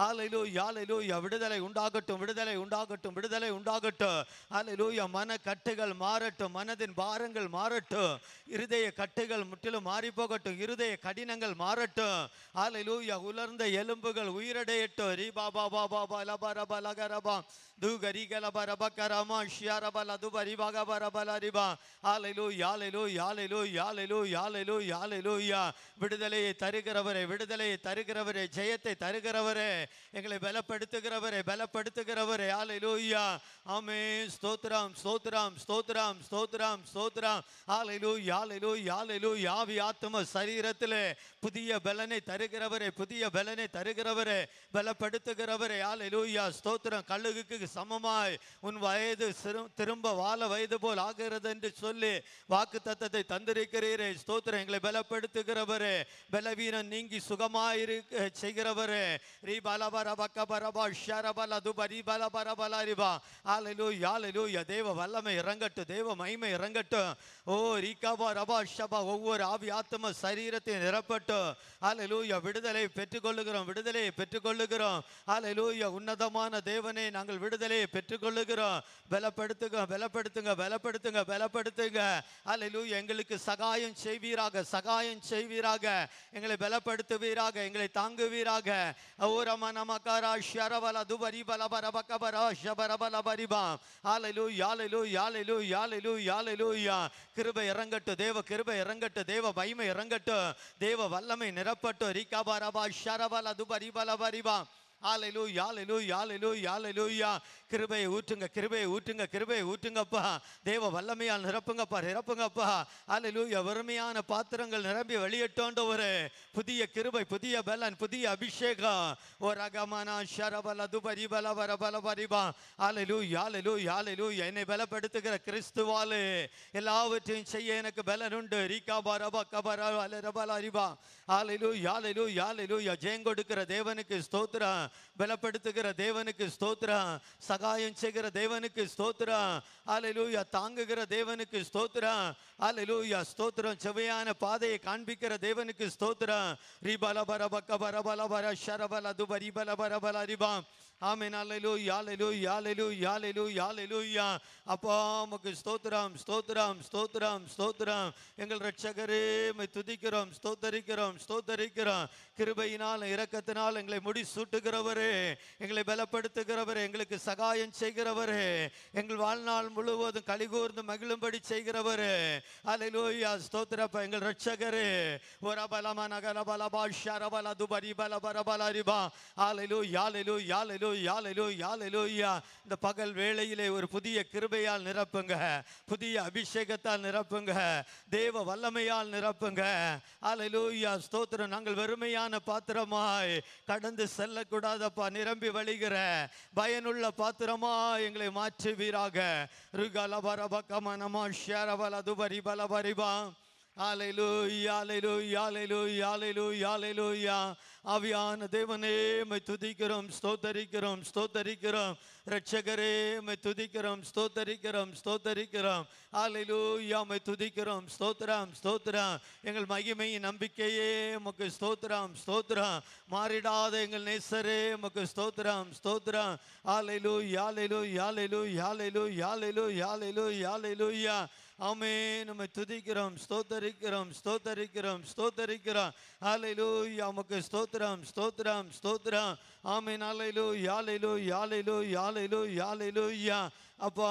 ஆலையிலோ யாலையிலோ விடுதலை உண்டாகட்டும் விடுதலை உண்டாகட்டும் விடுதலை உண்டாகட்டும் ஆலையிலோ அலலூயா மன கட்டுகள் மாறட்டும் மனதின் பாரங்கள் மாறட்டும் இருதய கட்டுகள் முற்றிலும் மாறி போகட்டும் இருதய கடினங்கள் மாறட்டும் லூயா உலர்ந்த எலும்புகள் உயிரடையட்டும் ரீபா பாபா பாபா லபா ரபா லக ரபா தூகரி கலப ரப கரமா ஷியா ரப லது பரி பக பரப லரிபா ஆலைலு யாலைலு யாலைலு யாலைலு யாலைலு விடுதலையை தருகிறவரே விடுதலையை தருகிறவரே ஜெயத்தை தருகிறவரே எங்களை பலப்படுத்துகிறவரே பலப்படுத்துகிறவரே ஆலைலு யா ஆமே ஸ்தோத்ராம் ஸ்தோத்ராம் ஸ்தோத்ராம் ஸ்தோத்ராம் ஸ்தோத்ராம் ஆலைலு யாலைலு யாலைலு யாவி ஆத்தும சரீரத்தில் புதிய பலனை தருகிறவரே புதிய பலனை தருகிறவரே பலப்படுத்துகிறவரே ஆலைலு யா ஸ்தோத்திரம் கழுகுக்கு சமமாய் உன் வயது திரும்ப வாழ வயது போல் ஆகிறது என்று சொல்லி வாக்கு தத்தத்தை தந்திருக்கிறீரே ஸ்தோத்திரம் எங்களை பலப்படுத்துகிறவரே பலவீனம் நீங்கி சுகமாயிருக்க செய்கிறவரே ரீ பலபர பக்க பரபா ஷரபல துப ரீ பல பலரிபா ஆலலூ யாலலூ தேவ வல்லமை இறங்கட்டும் தேவ மைமை இறங்கட்டும் ஓ ரீகாபா ரபா ஷபா ஒவ்வொரு ஆவி ஆத்தம சரீரத்தை நிரப்பட்டும் ஆலலூயா விடுதலை பெற்றுக்கொள்ளுகிறோம் விடுதலையை பெற்றுக்கொள்ளுகிறோம் ஆலலூயா உன்னதமான தேவனை நாங்கள் விடுதலை விடுதலையை பெற்றுக்கொள்ளுகிறோம் பலப்படுத்துங்க பலப்படுத்துங்க பலப்படுத்துங்க பலப்படுத்துங்க அல்லு எங்களுக்கு சகாயம் செய்வீராக சகாயம் செய்வீராக எங்களை பலப்படுத்துவீராக எங்களை தாங்குவீராக ஓரம நமக்காரா ஷரவல துபரி பல பரபக்க பரா ஷபரபல பரிபா ஆலலு யாலலு யாலலு யாலலு யாலலு யா கிருப இறங்கட்டு தேவ கிருப இறங்கட்டு தேவ மைமை இறங்கட்டு தேவ வல்லமை நிரப்பட்டு ரிகா பரபா ஷரவல துபரி பல பரிபா ஆலையிலு யாலையிலு யாலையிலு யாலையிலுயா கிருபையை ஊற்றுங்க கிருபையை ஊற்றுங்க கிருபையை ஊற்றுங்கப்பா தேவ வல்லமையால் நிரப்புங்கப்பா நிரப்புங்கப்பா ஆலையிலுயா வறுமையான பாத்திரங்கள் நிரம்பி வெளியிட்டோன்ற ஒரு புதிய கிருபை புதிய பலன் புதிய அபிஷேகம் ஒரு அகமான ஷரபல துபரி பல வர பல பரிபா ஆலையிலு யாலையிலு யாலையிலு என்னை பலப்படுத்துகிற கிறிஸ்துவாலு எல்லாவற்றையும் செய்ய எனக்கு பலன் உண்டு ரீகா பாரபா கபரா அலரபல அறிவா ஆலையிலு யாலையிலு யாலையிலு ஜெயங்கொடுக்கிற தேவனுக்கு ஸ்தோத்திரம் பலப்படுத்துகிற தேவனுக்கு ஸ்தோத்திரம் சகாயம் செய்கிற தேவனுக்கு ஸ்தோத்திரம் அலலூயா தாங்குகிற தேவனுக்கு ஸ்தோத்திரம் அலலூயா ஸ்தோத்திரம் செவையான பாதையை காண்பிக்கிற தேவனுக்கு ஸ்தோத்திரம் ரிபல பர பக்க பர பல பர ஷரபல துபரி பல பர பல ரிபாம் ஆமேன் அலையிலோ யாலையிலோ யாலையிலோ யாலையிலோ யாலையிலோயா அப்பா உமக்கு ஸ்தோத்திரம் ஸ்தோத்திரம் ஸ்தோத்திரம் ஸ்தோத்திரம் எங்கள் ரட்சகரே துதிக்கிறோம் ஸ்தோத்தரிக்கிறோம் ஸ்தோத்தரிக்கிறோம் கிருபையினால் இரக்கத்தினால் எங்களை முடி சூட்டுகிறவரே எங்களை பலப்படுத்துகிறவரே எங்களுக்கு சகாயம் செய்கிறவரே எங்கள் வாழ்நாள் முழுவதும் கலிகூர்ந்து மகிழும்படி செய்கிறவரே அலையிலோயா ஸ்தோத்திரப்பா எங்கள் ரட்சகரே ஒரபலமா நகரபலபா ஷரபல துபரி பல பரபல ரிபா ஆலையிலோ யாலையிலோ யாலையிலோ யால் எலோ யால் இந்த பகல் வேளையிலே ஒரு புதிய கிருபையால் நிரப்புங்க புதிய அபிஷேகத்தால் நிரப்புங்க தேவ வல்லமையால் நிரப்புங்க ஆல் எலோயா ஸ்தோத்திரம் நாங்கள் வெறுமையான பாத்திரமாய் கடந்து செல்லக்கூடாதப்பா நிரம்பி வழிகிற பயனுள்ள பாத்திரமா எங்களை மாற்றுவீராக ருகலபரப கமனமா ஷரபல துபரி பலபரிபா ஆவியான தேவனே மை துதிக்கிறோம் ஸ்தோத்தரிக்கிறோம் ஸ்தோத்தரிக்கிறோம் ரட்சகரே மை துதிக்கிறோம் ஸ்தோத்தரிக்கிறோம் ஸ்தோத்தரிக்கிறோம் ஆலையிலூயா மை துதிக்கிறோம் ஸ்தோத்திரம் ஸ்தோத்திரம் எங்கள் மகிமையின் நம்பிக்கையே உமக்கு ஸ்தோத்திரம் ஸ்தோத்திரம் மாறிடாத எங்கள் நேசரே உமக்கு ஸ்தோத்திரம் ஸ்தோத்திரம் ஆலையிலு யாலையிலு யாலையிலு யாலையிலு யாலையிலு யாலையிலு யாலையிலு யா ஆமே நம்ம துதிக்கிறோம் ஸ்தோத்தரிக்கிறோம் ஸ்தோத்தரிக்கிறோம் ஸ்தோத்தரிக்கிறோம் ஆலையிலு உமக்கு ஸ்தோத்திரம் ஸ்தோத்திரம் ஸ்தோத்திரம் ஆமே நாளையிலு யாலையிலு யாலையிலு யாலையிலு யாலையிலு யா அப்பா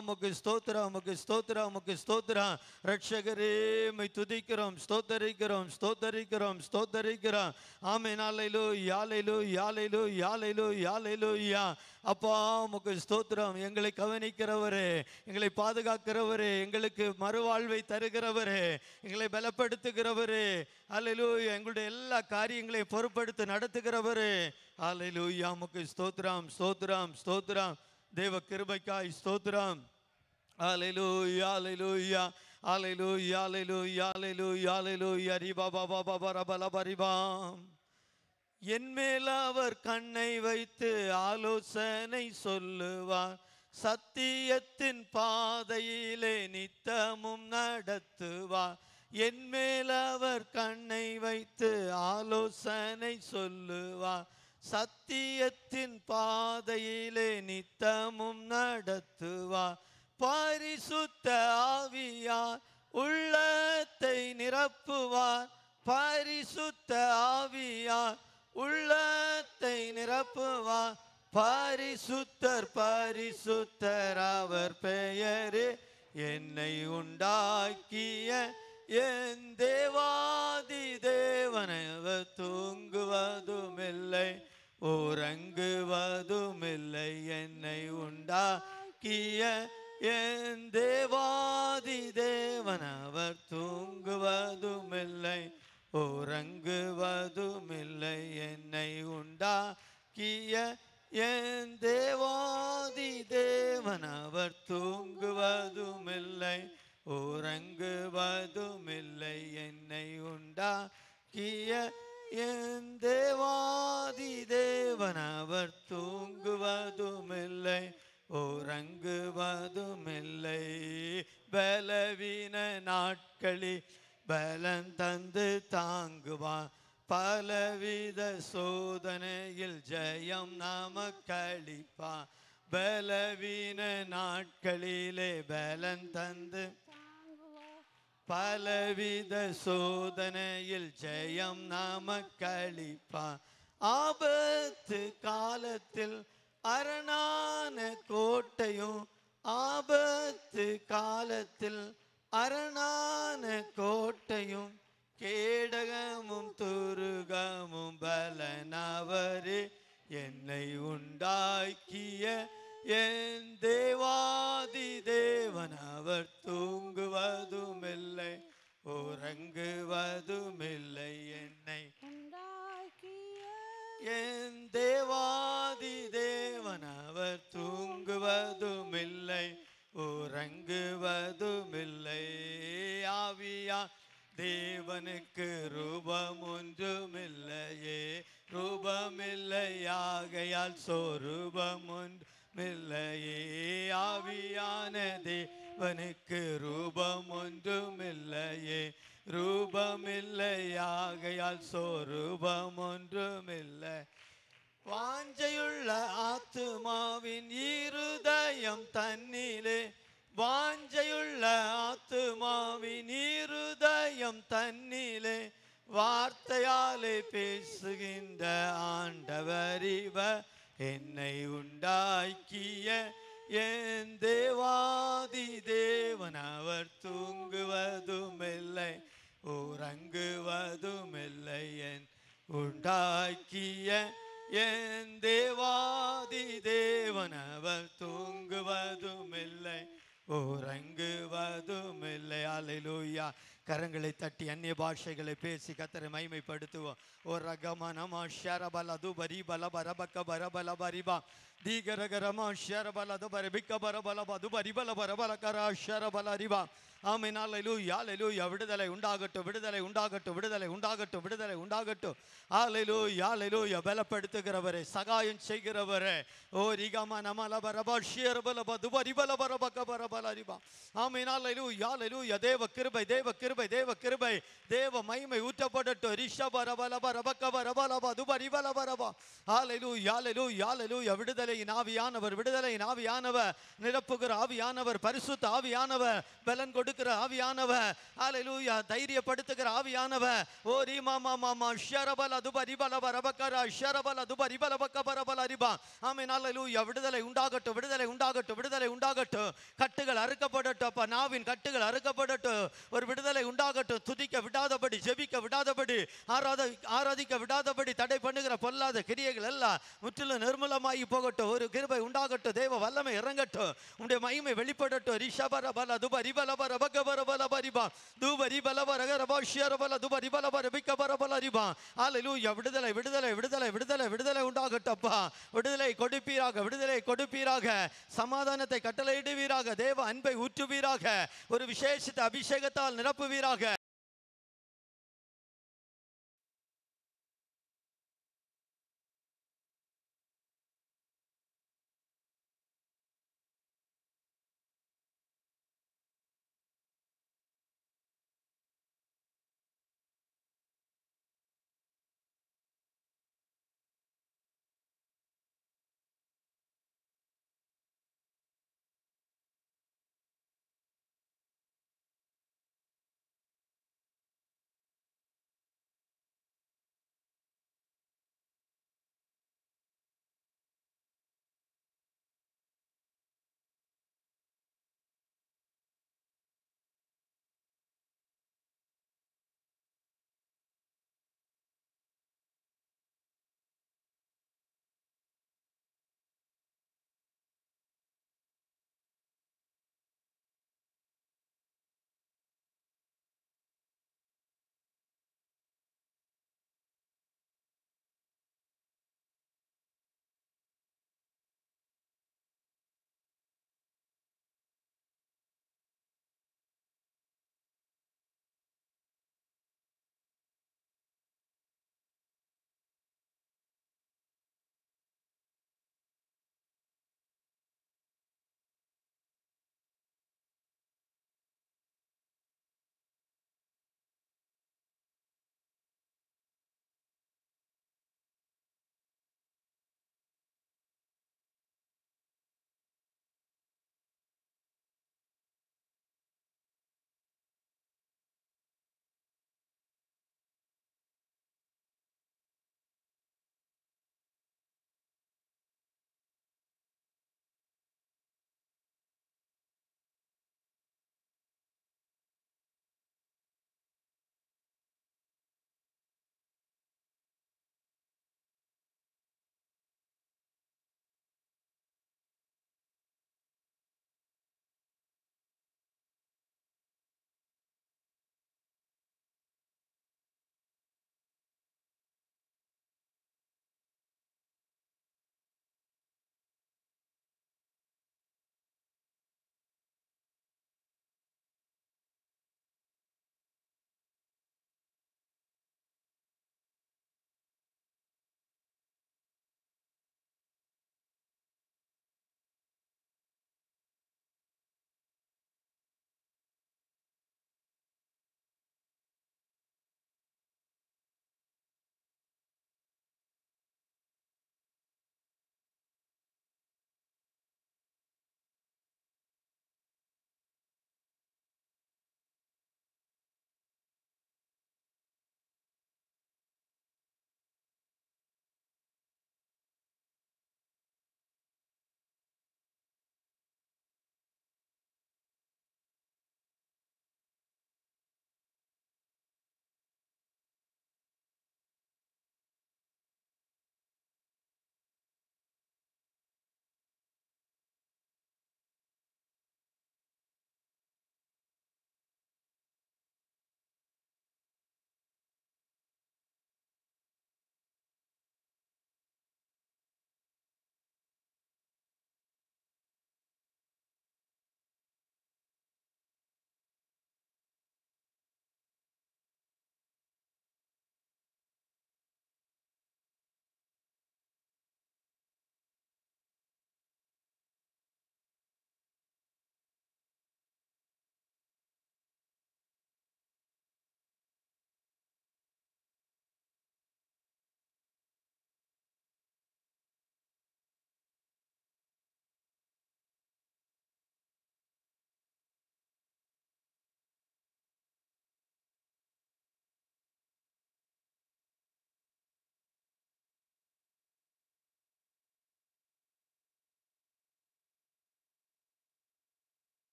உமக்கு ஸ்தோத்திரம் உமக்கு ஸ்தோத்திரம் உமக்கு ஸ்தோத்திரம் ரட்சகரே உமை துதிக்கிறோம் ஸ்தோத்தரிக்கிறோம் ஸ்தோத்தரிக்கிறோம் ஸ்தோத்தரிக்கிறோம் ஆமை நாளையிலு யாழையிலு யாழையிலு யாழையிலு யாழையிலு யா அப்பா உமக்கு ஸ்தோத்திரம் எங்களை கவனிக்கிறவரே எங்களை பாதுகாக்கிறவரே எங்களுக்கு மறுவாழ்வை தருகிறவரே எங்களை பலப்படுத்துகிறவரே அலையிலு எங்களுடைய எல்லா காரியங்களையும் பொறுப்படுத்தி நடத்துகிறவரே அலையிலு யாமுக்கு ஸ்தோத்திரம் ஸ்தோத்திரம் ஸ்தோத்திரம் தேவ கிருபைக்காய் ஸ்தோத்திரம் அலையிலூயா யா அலையிலூயா அலையிலூயா அலையிலூயா அலையிலூயா ரிபா பாபா பாபா ரபல பரிபாம் என் மேல அவர் கண்ணை வைத்து ஆலோசனை சொல்லுவார் சத்தியத்தின் பாதையிலே நித்தமும் நடத்துவார் என் மேல் அவர் கண்ணை வைத்து ஆலோசனை சொல்லுவார் சத்தியத்தின் பாதையிலே நித்தமும் நடத்துவார் பரிசுத்த ஆவியார் உள்ளத்தை நிரப்புவார் பரிசுத்த ஆவியார் உள்ளத்தை நிரப்புவார் பரிசுத்தர் பரிசுத்தர் அவர் பெயரே என்னை உண்டாக்கிய என் தேவாதி தேவனவ தூங்குவதுமில்லை உறங்குவதுமில்லை என்னை உண்டாக்கிய என் தேவாதி தேவனவர் தூங்குவதுமில்லை உறங்குவதுமில்லை என்னை உண்டாக்கிய என் தேவாதி தேவனவர் தூங்குவதுமில்லை உறங்குவதுமில்லை என்னை உண்டா கிய என் தேவாதி தேவன் அவர் தூங்குவதுமில்லை உறங்குவதுமில்லை பலவீன நாட்களில் பலன் தந்து தாங்குவான் பலவித சோதனையில் ஜெயம் நாம நாமக்களிப்பான் பலவீன நாட்களிலே பலன் தந்து பலவித சோதனையில் ஜெயம் நாம நாமக்களிப்பான் ஆபத்து காலத்தில் அரணான கோட்டையும் ஆபத்து காலத்தில் அரணான கோட்டையும் கேடகமும் துருகமும் பலனவரே என்னை உண்டாக்கிய என் தேவாதி தேவன் அவர் தூங்குவதுமில்லை உறங்குவதுமில்லை என்னை என் தேவாதி தேவன் அவர் தூங்குவதுமில்லை உறங்குவதுமில்லை ஆவியா தேவனுக்கு ரூபம் ஒன்றுமில்லையே ரூபமில்லையாகையால் சொரூபம் ஒன்று மில்லையே ஆவியான தேவனுக்கு ரூபம் ஒன்றுமில்லையே ரூபமில்லையாகையால் சொரூபம் ஒன்றுமில்லை வாஞ்சையுள்ள ஆத்துமாவின் இருதயம் தன்னிலே வாஞ்சையுள்ள ஆத்துமாவின் இருதயம் தன்னிலே வார்த்தையாலே பேசுகின்ற ஆண்டவர் இவர் என்னை உண்டாக்கிய என் தேவாதி தேவன் அவர் தூங்குவதுமில்லை உறங்குவதுமில்லை என் உண்டாக்கிய என் தேவாதி தேவன் அவர் தூங்குவதுமில்லை உறங்குவதுமில்லை அலையிலூயா கரங்களை தட்டி அந்நிய பாஷைகளை பேசி கத்தரை மைமைப்படுத்துவோம் ஓ ரகம நம ஷரபல துபரி பல பரபக்க பரபல பரிபா தீகரகரம ஷரபல துபரிபிக்க பரபல பதுபரிபல பரபல கரா ஷரபல அறிவா ஆமை நாள் லூயா லூயா விடுதலை உண்டாகட்டும் விடுதலை உண்டாகட்டும் விடுதலை உண்டாகட்டும் விடுதலை உண்டாகட்டும் ஆ லூயா பலப்படுத்துகிறவரே சகாயம் செய்கிறவரே ஓ ரிகமா நமலபரபா ஷியரபலபா துபரிபலபரப கபரபலரிபா ஆமை நாள் லூயா லூயா தேவ கிருபை தேவ கிருபை தேவ கிருபை தேவ மகிமை ஊற்றப்படட்டும் ரிஷப ரபலப ரபக்கப ரபலபா துபரிபலபரபா ஆ லூயா லூயா லூயா விடுதலையின் ஆவியானவர் விடுதலையின் ஆவியானவர் நிரப்புகிற ஆவியானவர் பரிசுத்த ஆவியானவர் பலன் கொடு கொடுக்கிற ஆவியானவ ஆலையிலூயா தைரியப்படுத்துகிற ஆவியானவ ஓ ரீமா மாமா மா ஷரபல துபரிபலப ரபக்கர ஷரபல பக்க பரபல அரிபா ஆமீன் ஆலையிலூயா விடுதலை உண்டாகட்டும் விடுதலை உண்டாகட்டும் விடுதலை உண்டாகட்டும் கட்டுகள் அறுக்கப்படட்டும் அப்பா நாவின் கட்டுகள் அறுக்கப்படட்டும் ஒரு விடுதலை உண்டாகட்டும் துதிக்க விடாதபடி ஜெபிக்க விடாதபடி ஆராத ஆராதிக்க விடாதபடி தடை பண்ணுகிற பொல்லாத கிரியைகள் எல்லாம் முற்றிலும் நிர்மூலமாகி போகட்டும் ஒரு கிருபை உண்டாகட்டும் தெய்வ வல்லமை இறங்கட்டும் உடைய மகிமை வெளிப்படட்டும் ரிஷபர பல பர ರಬಗಬರ ಬಲ ಬರಿಬಾ ದುಬರಿ ಬಲ ಬರಗರ ಬಲ ಬಲ ದುಬರಿ ಬಲ ಬರ ಬಿಕ್ಕ ಬರ ಬಲ விடுதலை விடுதலை விடுதலை விடுதலை விடுதலை உண்டாகட்டப்பா விடுதலை கொடுப்பீராக விடுதலை கொடுப்பீராக சமாதானத்தை கட்டளையிடுவீராக தேவ அன்பை ஊற்றுவீராக ஒரு விசேஷத்தை அபிஷேகத்தால் நிரப்புவீராக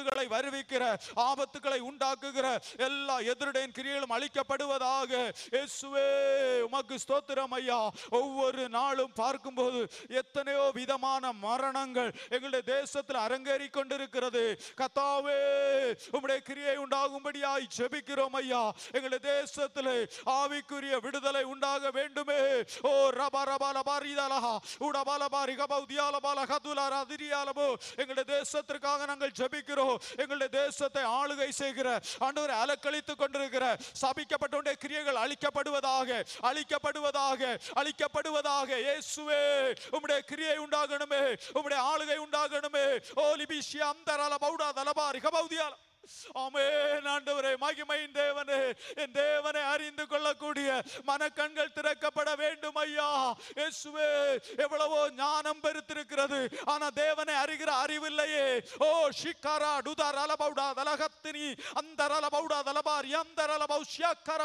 ஆபத்துகளை வருவிக்கிற ஆபத்துகளை உண்டாக்குகிற எல்லா எதிரடையின் கிரியலும் அழிக்கப்படுவதாக இயேசுவே உமக்கு ஸ்தோத்திரம் ஐயா ஒவ்வொரு நாளும் பார்க்கும்போது எத்தனையோ விதமான மரணங்கள் எங்களுடைய தேசத்தில் அரங்கேறி கொண்டிருக்கிறது கத்தாவே உம்முடைய கிரியை உண்டாகும்படியாய் ஜெபிக்கிறோம் ஐயா எங்களுடைய தேசத்தில் ஆவிக்குரிய விடுதலை உண்டாக வேண்டுமே ஓ ரபா ரபா லபா ரீதாலஹா உடபாலபா ரிகபா உதியாலபாலஹா துலாரா எங்களுடைய தேசத்திற்காக நாங்கள் ஜெபிக்கிறோம் எங்களுடைய தேசத்தை ஆளுகை செய்கிற ஆண்டவர் அலக்கழித்துக் கொண்டிருக்கிற சபிக்கப்பட்டவருடைய கிரியைகள் அழிக்கப்படுவதாக அழிக்கப்படுவதாக அழிக்கப்படுவதாக இயேசுவே உம்முடைய கிரியை உண்டாகணுமே உம்முடைய ஆளுகை உண்டாகணுமே ஓ அந்த பௌடா தலபா ரிகபௌதியாலா மகிமையின் என் தேவனை அறிந்து கொள்ளக்கூடிய மனக்கண்கள் திறக்கப்பட வேண்டும் ஐயா எவ்வளவோ ஞானம் பெருத்திருக்கிறது ஆனா தேவனை அறிகிற அறிவில்லையே ஓ டுதா ரலபௌடா தலகத்தினி அந்த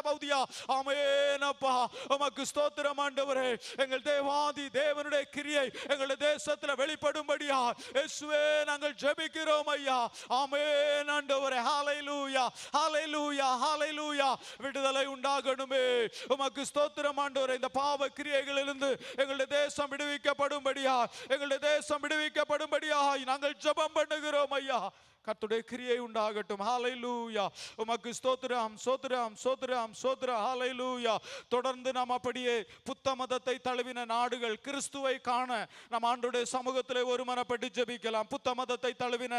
பௌதியா எங்கள் கிரியை தேசத்தில் வெளிப்படும்படியா நாங்கள் ஜெபிக்கிறோம் ஐயா ஆண்டவரே ஹாலைலூயா ஹாலைலூயா ஹாலைலூயா விடுதலை உண்டாகணுமே உமக்கு ஸ்தோத்திரம் ஆண்டவரே இந்த பாவ கிரியைகளிலிருந்து எங்களுடைய தேசம் விடுவிக்கப்படும்படியா எங்களுடைய தேசம் விடுவிக்கப்படும்படியா நாங்கள் ஜெபம் பண்ணுகிறோம் ஐயா கத்துடைய கிரியை உண்டாகட்டும் ஹாலை லூயா உமக்கு ஸ்தோத்ராம் சோத்ராம் சோத்ராம் சோத்ர ஹாலை தொடர்ந்து நாம் அப்படியே புத்த மதத்தை தழுவின நாடுகள் கிறிஸ்துவை காண நம் ஆண்டுடைய சமூகத்தில் ஒருமனப்பட்டு ஜபிக்கலாம் புத்த மதத்தை தழுவின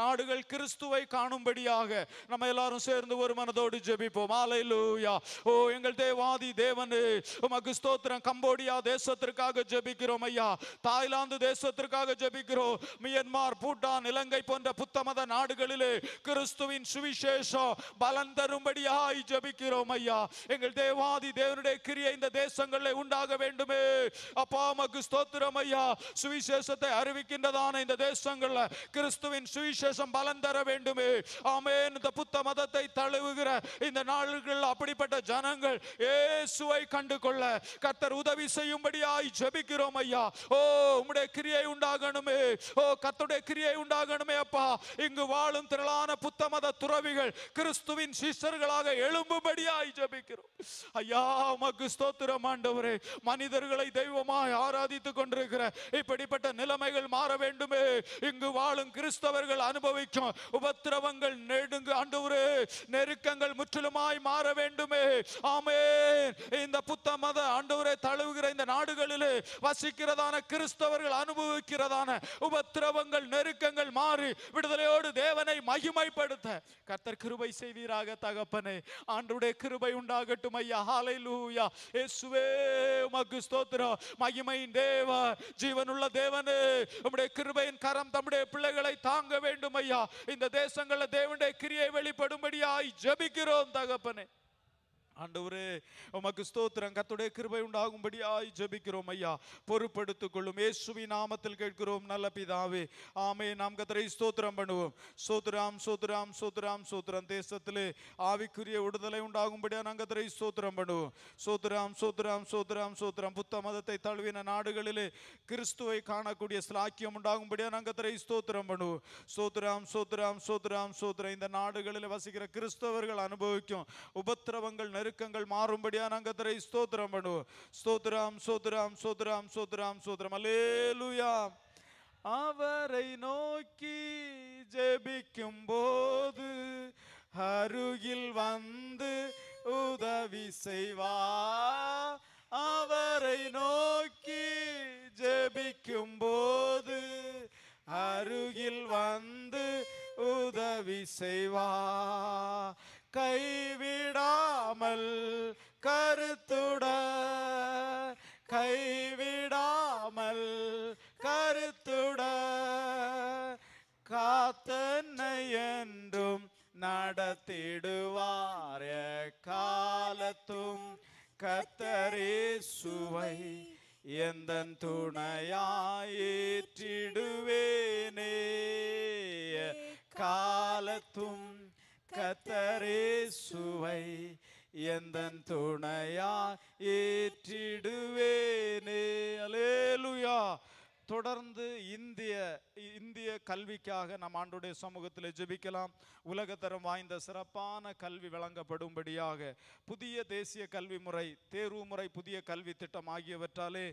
நாடுகள் கிறிஸ்துவை காணும்படியாக நம்ம எல்லாரும் சேர்ந்து ஒரு மனதோடு ஜெபிப்போம் ஆலையிலூயா ஓ எங்கள் தேவாதி தேவனே உமக்கு ஸ்தோத்திரம் கம்போடியா தேசத்திற்காக ஜெபிக்கிறோம் ஐயா தாய்லாந்து தேசத்திற்காக ஜெபிக்கிறோம் மியன்மார் பூட்டான் இலங்கை போன்ற புத்தமத நாடுகளிலே கிறிஸ்துவின் சுவிசேஷம் பலன் தரும்படியாய் ஜபிக்கிறோம் ஐயா எங்கள் தேவாதி தேவனுடைய கிரியை இந்த தேசங்களில் உண்டாக வேண்டுமே அப்பா மக்கு ஸ்தோத்திரம் ஐயா சுவிசேஷத்தை அறிவிக்கின்றதான இந்த தேசங்களில் கிறிஸ்துவின் சுவிசேஷம் பலன் தர வேண்டுமே ஆமேன் இந்த புத்த மதத்தை தழுவுகிற இந்த நாடுகளில் அப்படிப்பட்ட ஜனங்கள் இயேசுவை கண்டு கொள்ள கர்த்தர் உதவி செய்யும்படியாய் ஜபிக்கிறோம் ஐயா ஓ உம்முடைய கிரியை உண்டாகணுமே ஓ கத்துடைய கிரியை உண்டாகணுமே அப்பா இங்கு இங்கு வாழும் திரளான புத்த மத துறவிகள் கிறிஸ்துவின் சிஷ்டர்களாக எழும்பும்படியாய் ஜபிக்கிறோம் ஐயா உமக்கு ஸ்தோத்திரம் ஆண்டவரே மனிதர்களை தெய்வமாய் ஆராதித்துக் கொண்டிருக்கிற இப்படிப்பட்ட நிலைமைகள் மாற வேண்டுமே இங்கு வாழும் கிறிஸ்தவர்கள் அனுபவிக்கும் உபத்திரவங்கள் நெடுங்கு ஆண்டவரே நெருக்கங்கள் முற்றிலுமாய் மாற வேண்டுமே ஆமே இந்த புத்த மத ஆண்டவரை தழுவுகிற இந்த நாடுகளிலே வசிக்கிறதான கிறிஸ்தவர்கள் அனுபவிக்கிறதான உபத்திரவங்கள் நெருக்கங்கள் மாறி விடுதலையோடு கொண்டு தேவனை மகிமைப்படுத்த கர்த்தர் கிருபை செய்வீராக தகப்பனே ஆண்டுடைய கிருபை உண்டாகட்டும் ஐயா ஹாலை லூயா உமக்கு ஸ்தோத்திரம் மகிமையின் தேவ ஜீவனுள்ள தேவனே நம்முடைய கிருபையின் கரம் தம்முடைய பிள்ளைகளை தாங்க வேண்டும் ஐயா இந்த தேசங்களில் தேவனுடைய கிரியை வெளிப்படும்படியாய் ஜபிக்கிறோம் தகப்பனே ஆண்டவரே உமக்கு ஸ்தோத்திரம் கத்துடைய கிருபை உண்டாகும்படியாய் ஜபிக்கிறோம் ஐயா பொறுப்படுத்திக் கொள்ளும் ஏசுவி நாமத்தில் கேட்கிறோம் நல்ல பிதாவே ஆமே நாம் கத்தரை ஸ்தோத்திரம் பண்ணுவோம் சோத்ராம் சோத்ராம் சோத்ராம் சோத்ரம் தேசத்திலே ஆவிக்குரிய விடுதலை உண்டாகும்படியா நாங்க கத்தரை ஸ்தோத்திரம் பண்ணுவோம் சோத்ராம் சோத்ராம் சோத்ராம் சோத்ரம் புத்த மதத்தை தழுவின நாடுகளிலே கிறிஸ்துவை காணக்கூடிய ஸ்லாக்கியம் உண்டாகும்படியா நாங்க கத்தரை ஸ்தோத்திரம் பண்ணுவோம் சோத்ராம் சோத்ராம் சோத்ராம் சோத்ரம் இந்த நாடுகளில் வசிக்கிற கிறிஸ்தவர்கள் அனுபவிக்கும் உபத்திரவங்கள் நெரு நெருக்கங்கள் மாறும்படியா நாங்கள் கத்தரை ஸ்தோத்திரம் பண்ணுவோம் ஸ்தோத்ராம் ஸ்தோத்ராம் ஸ்தோத்ராம் ஸ்தோத்ராம் ஸ்தோத்ரம் அலேலுயா அவரை நோக்கி ஜெபிக்கும் போது அருகில் வந்து உதவி செய்வா அவரை நோக்கி ஜெபிக்கும் போது அருகில் வந்து உதவி செய்வா கைவிடாமல் கருத்துட கைவிடாமல் கருத்துட காத்தன்னை என்றும் நடத்திடுவார் காலத்தும் கத்தரே சுவை எந்த துணையாயிற்றிடு சுவை எந்தன் துணையா ஏற்றிடுவேனே அலேலுயா தொடர்ந்து இந்திய இந்திய கல்விக்காக நம் ஆண்டுடைய சமூகத்தில் ஜெபிக்கலாம் உலகத்தரம் வாய்ந்த சிறப்பான கல்வி வழங்கப்படும்படியாக புதிய தேசிய கல்வி முறை தேர்வு முறை புதிய கல்வி திட்டம் ஆகியவற்றாலே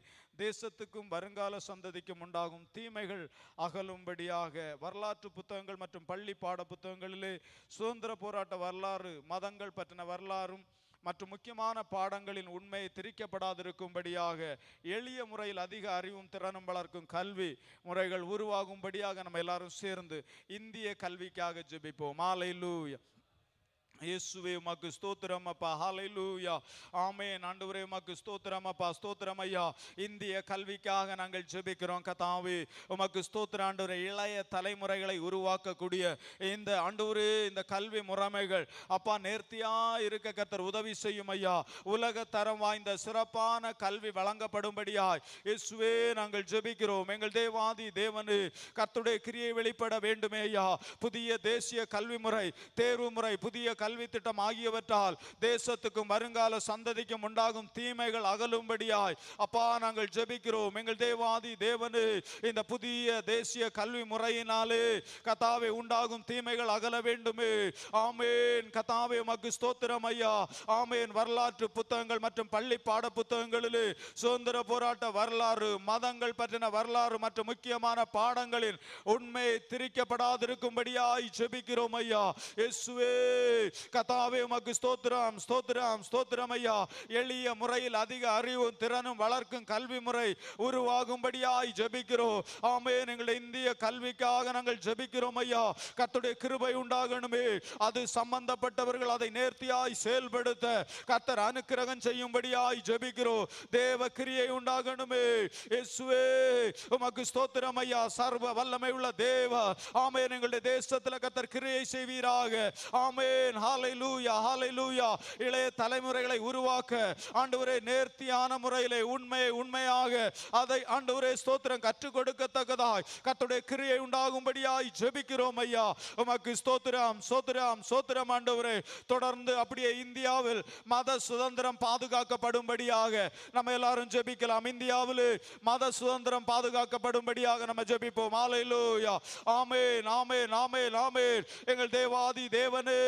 தேசத்துக்கும் வருங்கால சந்ததிக்கும் உண்டாகும் தீமைகள் அகலும்படியாக வரலாற்று புத்தகங்கள் மற்றும் பள்ளி பாட புத்தகங்களிலே சுதந்திர போராட்ட வரலாறு மதங்கள் பற்றின வரலாறும் மற்றும் முக்கியமான பாடங்களின் உண்மை திரிக்கப்படாதிருக்கும்படியாக எளிய முறையில் அதிக அறிவும் திறனும் வளர்க்கும் கல்வி முறைகள் உருவாகும்படியாக நம்ம எல்லாரும் சேர்ந்து இந்திய கல்விக்காக ஜெபிப்போம் மாலை லூயா இயேசுவே உமக்கு ஸ்தோத்திரம் அப்பா ஹலைலூயா ஆமேன் ஆண்டவரே உமக்கு ஸ்தோத்திரம் அப்பா ஸ்தோத்திரம் ஐயா இந்திய கல்விக்காக நாங்கள் ஜெபிக்கிறோம் கதாவே உமக்கு ஸ்தோத்திர ஆண்டு இளைய தலைமுறைகளை உருவாக்கக்கூடிய இந்த ஆண்டவரே இந்த கல்வி முறைமைகள் அப்பா நேர்த்தியா இருக்க கத்தர் உதவி செய்யும் ஐயா உலக தரம் வாய்ந்த சிறப்பான கல்வி வழங்கப்படும்படியாய் இயேசுவே நாங்கள் ஜெபிக்கிறோம் எங்கள் தேவாதி தேவனு கத்துடைய கிரியை வெளிப்பட வேண்டுமே ஐயா புதிய தேசிய கல்வி முறை தேர்வு முறை புதிய கல்வி திட்டம் ஆகியவற்றால் தேசத்துக்கும் வருங்கால சந்ததிக்கும் உண்டாகும் தீமைகள் அகலும்படியாய் அப்பா நாங்கள் ஜெபிக்கிறோம் எங்கள் தேவாதி தேவனு இந்த புதிய தேசிய கல்வி முறையினாலே கதாவை உண்டாகும் தீமைகள் அகல வேண்டுமே ஆமேன் கதாவை மக்கு ஸ்தோத்திரம் ஐயா ஆமேன் வரலாற்று புத்தகங்கள் மற்றும் பள்ளி பாட புத்தகங்களிலே சுதந்திர போராட்ட வரலாறு மதங்கள் பற்றின வரலாறு மற்றும் முக்கியமான பாடங்களின் உண்மை திரிக்கப்படாதிருக்கும்படியாய் ஜெபிக்கிறோம் ஐயா இயேசுவே கதாவே உமக்கு ஸ்தோத்திரம் ஸ்தோத்திரம் ஸ்தோத்திரம் ஐயா எளிய முறையில் அதிக அறிவும் திறனும் வளர்க்கும் கல்வி முறை உருவாகும்படியாய் ஜெபிக்கிறோம் ஆமே எங்கள் இந்திய கல்விக்காக நாங்கள் ஜெபிக்கிறோம் ஐயா கத்துடைய கிருபை உண்டாகணுமே அது சம்பந்தப்பட்டவர்கள் அதை நேர்த்தியாய் செயல்படுத்த கத்தர் அனுக்கிரகம் செய்யும்படியாய் ஜெபிக்கிறோம் தேவ கிரியை உண்டாகணுமே இயேசுவே உமக்கு ஸ்தோத்திரம் ஐயா சர்வ வல்லமை உள்ள தேவ ஆமே எங்களுடைய தேசத்தில் கத்தர் கிரியை செய்வீராக ஆமேன் ஹாலை லூயா ஹாலை லூயா இளைய தலைமுறைகளை உருவாக்க ஆண்டவரே நேர்த்தியான முறையிலே உண்மையை உண்மையாக அதை ஆண்டவரே ஸ்தோத்திரம் கற்றுக் கொடுக்கத்தக்கதாய் கத்துடைய கிரியை உண்டாகும்படியாய் ஜெபிக்கிறோம் ஐயா உமக்கு ஸ்தோத்திரம் சோத்திரம் சோத்திரம் ஆண்டவரே தொடர்ந்து அப்படியே இந்தியாவில் மத சுதந்திரம் பாதுகாக்கப்படும்படியாக நம்ம எல்லாரும் ஜெபிக்கலாம் இந்தியாவில் மத சுதந்திரம் பாதுகாக்கப்படும்படியாக நம்ம ஜெபிப்போம் ஆலையிலோயா ஆமே நாமே நாமே நாமே எங்கள் தேவாதி தேவனே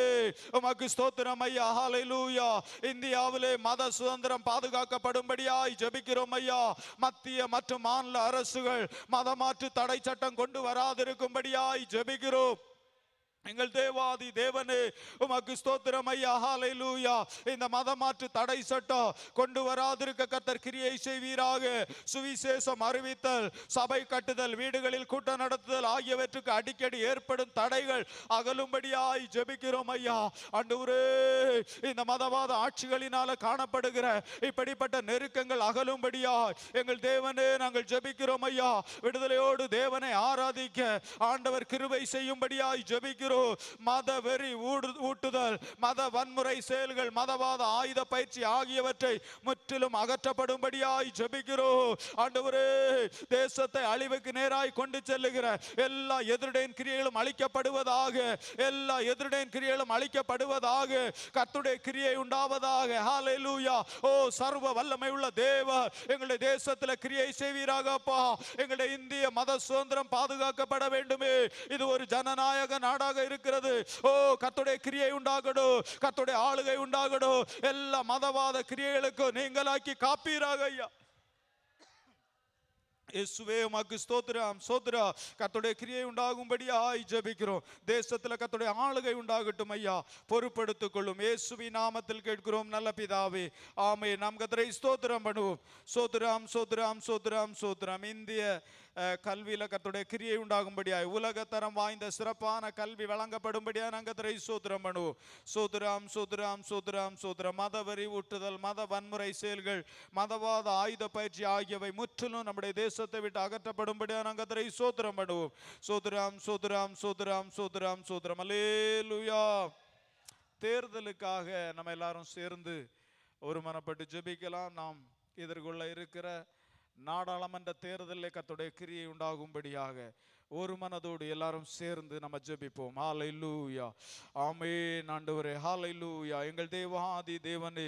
உமக்கு ஸ்தோத்திரம் ஐயா ஹalleluya இந்தியாவிலே மத சுதந்திரம் பாதுகாக்கப்படும்படியாய் ஜெபிக்கிறோம் ஐயா மத்திய மற்றும் மாநில அரசுகள் மதமாற்று தடை சட்டம் கொண்டு வராதிருக்கும்படியாய் ஜெபிக்கிறோம் எங்கள் தேவாதி தேவனே உமக்கு ஸ்தோத்திரம் ஐயா ஹாலைலூயா இந்த மாற்று தடை சட்டம் கொண்டு வராதிருக்க கத்தர் கிரியை செய்வீராக சுவிசேஷம் அறிவித்தல் சபை கட்டுதல் வீடுகளில் கூட்டம் நடத்துதல் ஆகியவற்றுக்கு அடிக்கடி ஏற்படும் தடைகள் அகலும்படியாய் ஜெபிக்கிறோம் ஐயா அன்று இந்த மதவாத ஆட்சிகளினால காணப்படுகிற இப்படிப்பட்ட நெருக்கங்கள் அகலும்படியாய் எங்கள் தேவனே நாங்கள் ஜெபிக்கிறோம் ஐயா விடுதலையோடு தேவனை ஆராதிக்க ஆண்டவர் கிருவை செய்யும்படியாய் ஜெபிக்கிறோம் செய்கிறோம் மத வெறி ஊட்டுதல் மத வன்முறை செயல்கள் மதவாத ஆயுத பயிற்சி ஆகியவற்றை முற்றிலும் அகற்றப்படும்படியாய் ஜபிக்கிறோ ஆண்டவரே தேசத்தை அழிவுக்கு நேராய் கொண்டு செல்லுகிற எல்லா எதிரடையின் கிரியைகளும் அழிக்கப்படுவதாக எல்லா எதிரடையின் கிரியைகளும் அழிக்கப்படுவதாக கத்துடைய கிரியை உண்டாவதாக ஹalleluya ஓ சர்வ வல்லமை உள்ள தேவ எங்களுடைய தேசத்தில் கிரியை செய்வீராக எங்களுடைய இந்திய மத சுதந்திரம் பாதுகாக்கப்பட வேண்டுமே இது ஒரு ஜனநாயக நாடாக இருக்கிறது ஓ கத்துடைய கிரியை உண்டாகணும் கத்துடைய ஆளுகை உண்டாகணும் எல்லா மதவாத கிரியைகளுக்கும் நீங்களாக்கி காப்பீராக ஐயா இயேசுவே உமக்கு ஸ்தோத்திரம் சோத்ரா கத்துடைய கிரியை உண்டாகும்படியாய் ஜபிக்கிறோம் தேசத்துல கத்துடைய ஆளுகை உண்டாகட்டும் ஐயா பொறுப்படுத்திக் கொள்ளும் இயேசுவி நாமத்தில் கேட்கிறோம் நல்ல பிதாவே ஆமே நாம் கத்தரை ஸ்தோத்திரம் பண்ணுவோம் சோத்ராம் சோத்ராம் சோத்ராம் சோத்ராம் இந்திய கல்வியில் கத்துடைய கிரியை உண்டாகும்படியாய் உலகத்தரம் வாய்ந்த சிறப்பான கல்வி வழங்கப்படும்படியாக நாங்கள் திரை சூத்திரம் பண்ணுவோம் சூத்திரம் சூத்திரம் சூத்திரம் சூத்திரம் மத வரி ஊட்டுதல் மத வன்முறை செயல்கள் மதவாத ஆயுத பயிற்சி ஆகியவை முற்றிலும் நம்முடைய தேசத்தை விட்டு அகற்றப்படும்படியாக நாங்கள் திரை சூத்திரம் பண்ணுவோம் சூத்திரம் சூத்திரம் சூத்திரம் சூத்திரம் சூத்திரம் அலேலுயா தேர்தலுக்காக நம்ம எல்லாரும் சேர்ந்து ஒரு மனப்பட்டு ஜெபிக்கலாம் நாம் எதிர்கொள்ள இருக்கிற நாடாளுமன்ற தேர்தலில் கத்துடைய கிரியை உண்டாகும்படியாக ஒரு மனதோடு எல்லாரும் சேர்ந்து நம்ம ஜெபிப்போம் ஹாலை லூயா ஆமே ஆண்டவரே ஹாலை லூயா எங்கள் தேவாதி தேவனே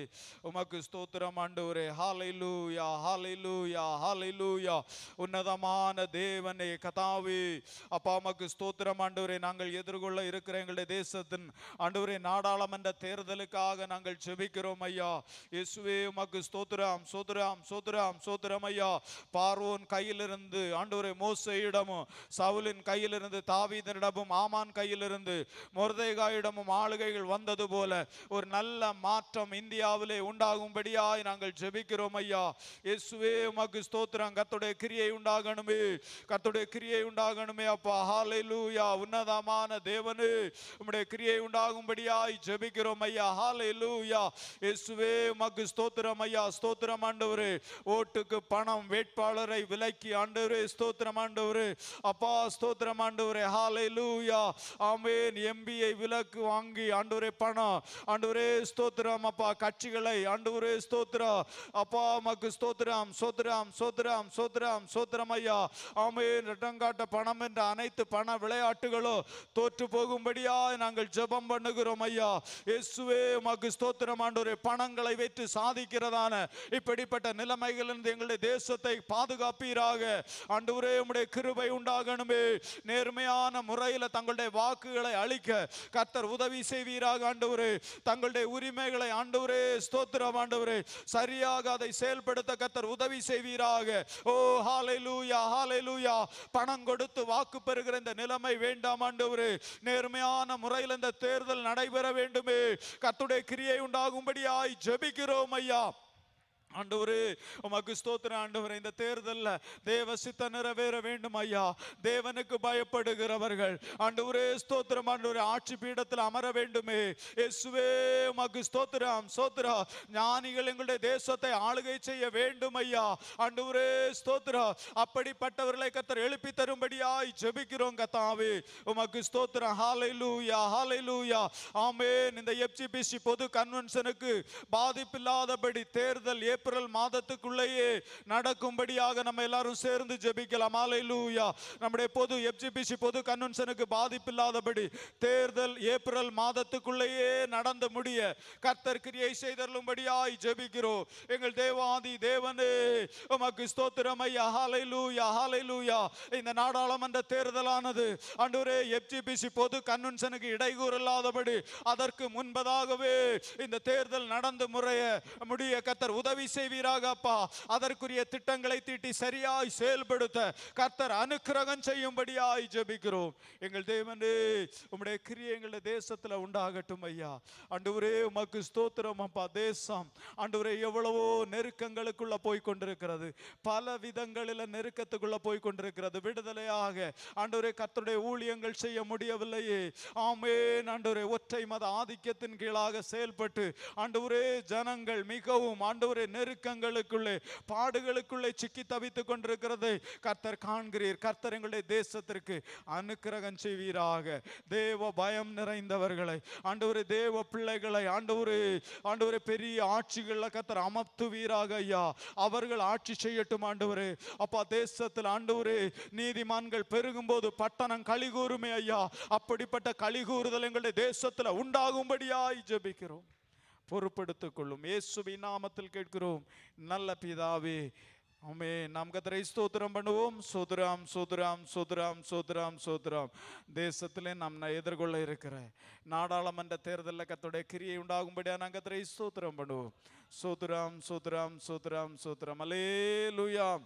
உமக்கு ஸ்தோத்திரம் ஆண்டவரே ஹாலை லூயா ஹாலை லூயா ஹாலை லூயா உன்னதமான தேவனே கதாவி அப்பா உமக்கு ஸ்தோத்திரம் ஆண்டவரே நாங்கள் எதிர்கொள்ள இருக்கிற எங்களுடைய தேசத்தின் ஆண்டவரே நாடாளுமன்ற தேர்தலுக்காக நாங்கள் ஜெபிக்கிறோம் ஐயா இயேசுவே உமக்கு ஸ்தோத்திரம் சோதுராம் சோதுராம் சோதுரம் ஐயா பார்வோன் கையிலிருந்து ஆண்டவரே மோசையிடமும் சவுலின் கையிலிருந்து தாவீதனிடமும் ஆமான் கையிலிருந்து மொர்தேகாயிடமும் ஆளுகைகள் வந்தது போல ஒரு நல்ல மாற்றம் இந்தியாவிலே உண்டாகும்படியாய் நாங்கள் ஜெபிக்கிறோம் ஐயா இயேசுவே உமக்கு ஸ்தோத்திரம் கத்துடைய கிரியை உண்டாகணுமே கத்துடைய கிரியை உண்டாகணுமே அப்பா ஹாலூயா உன்னதமான தேவனு உம்முடைய கிரியை உண்டாகும்படியாய் ஜெபிக்கிறோம் ஐயா ஹாலூயா இயேசுவே உமக்கு ஸ்தோத்திரம் ஐயா ஸ்தோத்திரம் ஆண்டவரே ஓட்டுக்கு பணம் வேட்பாளரை விலக்கி ஆண்டவரே ஸ்தோத்திரம் ஆண்டவரே அப்பா ஸ்தோத்திரம் ஆண்டவரே ஹாலை லூயா ஆமேன் எம்பியை விலக்கு வாங்கி ஆண்டவரே பணம் ஆண்டவரே ஸ்தோத்திரம் அப்பா கட்சிகளை ஆண்டவரே ஸ்தோத்திரம் அப்பா மக்கு ஸ்தோத்திரம் சோத்ராம் சோத்ராம் சோத்ராம் சோத்ரம் ஐயா ஆமேன் ரெட்டங்காட்ட பணம் என்ற அனைத்து பண விளையாட்டுகளும் தோற்று போகும்படியா நாங்கள் ஜெபம் பண்ணுகிறோம் ஐயா எஸ்வே மக்கு ஸ்தோத்திரம் ஆண்டவரே பணங்களை வைத்து சாதிக்கிறதான இப்படிப்பட்ட நிலைமைகளிலிருந்து எங்களுடைய தேசத்தை பாதுகாப்பீராக ஆண்டவரே உடைய கிருபை உண்டாகணும் ஆண்டவரே நேர்மையான முறையில் தங்களுடைய வாக்குகளை அழிக்க கர்த்தர் உதவி செய்வீராக ஆண்டவரே தங்களுடைய உரிமைகளை ஆண்டவரே ஸ்தோத்திரம் ஆண்டவரே சரியாக அதை செயல்படுத்த கர்த்தர் உதவி செய்வீராக ஓ ஹாலை லூயா ஹாலை லூயா பணம் கொடுத்து வாக்கு பெறுகிற இந்த நிலைமை வேண்டாம் ஆண்டவரே நேர்மையான முறையில் இந்த தேர்தல் நடைபெற வேண்டுமே கத்துடைய கிரியை உண்டாகும்படியாய் ஜெபிக்கிறோம் ஐயா ஆண்டவரு உமக்கு ஸ்தோத்திர ஆண்டவர் இந்த தேர்தலில் தேவ சித்த நிறைவேற வேண்டும் ஐயா தேவனுக்கு பயப்படுகிறவர்கள் ஆண்டவரே ஸ்தோத்திரம் ஆண்டவரே ஆட்சி பீடத்தில் அமர வேண்டுமே எஸ்வே உமக்கு ஸ்தோத்திரம் ஸ்தோத்திரா ஞானிகள் எங்களுடைய தேசத்தை ஆளுகை செய்ய வேண்டும் ஐயா ஆண்டவரே ஸ்தோத்ரா அப்படிப்பட்டவர்களை கத்தர் எழுப்பி தரும்படியாய் ஜெபிக்கிறோம் கத்தாவே உமக்கு ஸ்தோத்திரம் ஹாலை லூயா ஹாலை லூயா ஆமேன் இந்த எப்சிபிசி பொது கன்வென்ஷனுக்கு பாதிப்பில்லாதபடி தேர்தல் ஏப் ஏப்ரல் மாதத்துக்குள்ளேயே நடக்கும்படியாக நம்ம எல்லாரும் சேர்ந்து ஜெபிக்கலாம் ஆலையிலூயா நம்முடைய பொது எஃப்ஜிபிசி பொது கன்வென்ஷனுக்கு பாதிப்பில்லாதபடி தேர்தல் ஏப்ரல் மாதத்துக்குள்ளேயே நடந்து முடிய கர்த்தர் கிரியை செய்தருளும்படியாய் ஜெபிக்கிறோம் எங்கள் தேவாதி தேவனே உமக்கு ஸ்தோத்திரம் ஐயா ஹாலை லூயா இந்த நாடாளுமன்ற தேர்தலானது அன்றுரே எஃப்ஜிபிசி பொது கன்வென்ஷனுக்கு இடைகூறல்லாதபடி இல்லாதபடி அதற்கு முன்பதாகவே இந்த தேர்தல் நடந்து முறைய முடிய கத்தர் உதவி செய்வீராக அப்பா அதற்குரிய திட்டங்களை தீட்டி சரியாய் செயல்படுத்த கர்த்தர் அனுக்கிரகம் செய்யும்படியாய் ஜபிக்கிறோம் எங்கள் தேவனே உம்முடைய கிரியை எங்களுடைய தேசத்தில் உண்டாகட்டும் ஐயா அண்டு ஒரே உமக்கு ஸ்தோத்திரம் அப்பா தேசம் அன்றுவரே எவ்வளவோ நெருக்கங்களுக்குள்ள போய் கொண்டிருக்கிறது பல விதங்களில் நெருக்கத்துக்குள்ள போய் கொண்டிருக்கிறது விடுதலையாக அண்டு கர்த்தருடைய ஊழியங்கள் செய்ய முடியவில்லையே ஆமேன் ஆண்டவரே ஒற்றை மத ஆதிக்கத்தின் கீழாக செயல்பட்டு ஆண்டவரே ஜனங்கள் மிகவும் ஆண்டவரே நெருக்கங்களுக்குள்ளே பாடுகளுக்குள்ளே சிக்கி தவித்துக் கொண்டிருக்கிறதை கர்த்தர் காண்கிறீர் கர்த்தர் எங்களுடைய தேசத்திற்கு அனுக்கிரகம் செய்வீராக தேவ பயம் நிறைந்தவர்களை ஆண்டு ஒரு தேவ பிள்ளைகளை ஆண்டு ஒரு ஆண்டு ஒரு பெரிய ஆட்சிகளில் கர்த்தர் அமர்த்துவீராக ஐயா அவர்கள் ஆட்சி செய்யட்டும் ஆண்டவரே அப்பா தேசத்தில் ஆண்டவரே நீதிமான்கள் பெருகும் போது பட்டணம் கழிகூறுமே ஐயா அப்படிப்பட்ட கழிகூறுதல் எங்களுடைய தேசத்தில் உண்டாகும்படியாய் ஜபிக்கிறோம் பொறுப்படுத்திக் கொள்ளும் இயேசுபி நாமத்தில் கேட்கிறோம் நல்ல பிதாவே அமே நாம் கத்திரை ஸ்தோத்திரம் பண்ணுவோம் சோதராம் சோதராம் சோதராம் சோதராம் சோதராம் தேசத்திலே நாம் எதிர்கொள்ள இருக்கிற நாடாளுமன்ற தேர்தலில் கத்துடைய கிரியை உண்டாகும்படியா நாங்கள் கத்திரை ஸ்தோத்திரம் பண்ணுவோம் சோதராம் சோதராம் சோதராம் சோதராம் அலே லுயாம்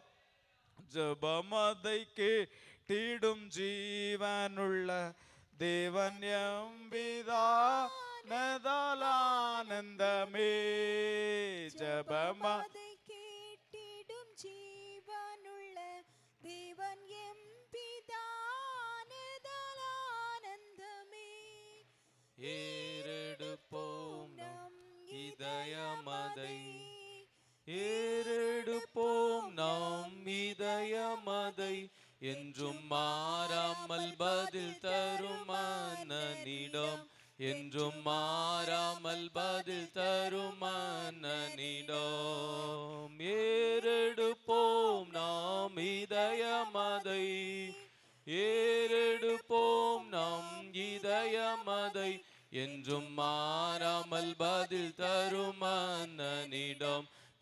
ஜபமதைக்கு தீடும் ஜீவனுள்ள தேவன் எம்பிதா மனதாலானந்தமே ஜபமா கேட்டிடும் ஜீவனுள்ள தேவன்
எம் பிதானதாலானந்தமே
ஏறெடுப்போம் நம் இதயமதை ஏறெடுப்போம் நாம் இதயமதை என்றும் மாறாமல் பதில் தரும் மன்னனிடம் என்றும் மாறாமல் பதில் தரும் மன்னனிடம் ஏறெடுப்போம் நாம் மதை ஏறெடுப்போம் நாம் இதய மதை என்றும் மாறாமல் பதில் தரும்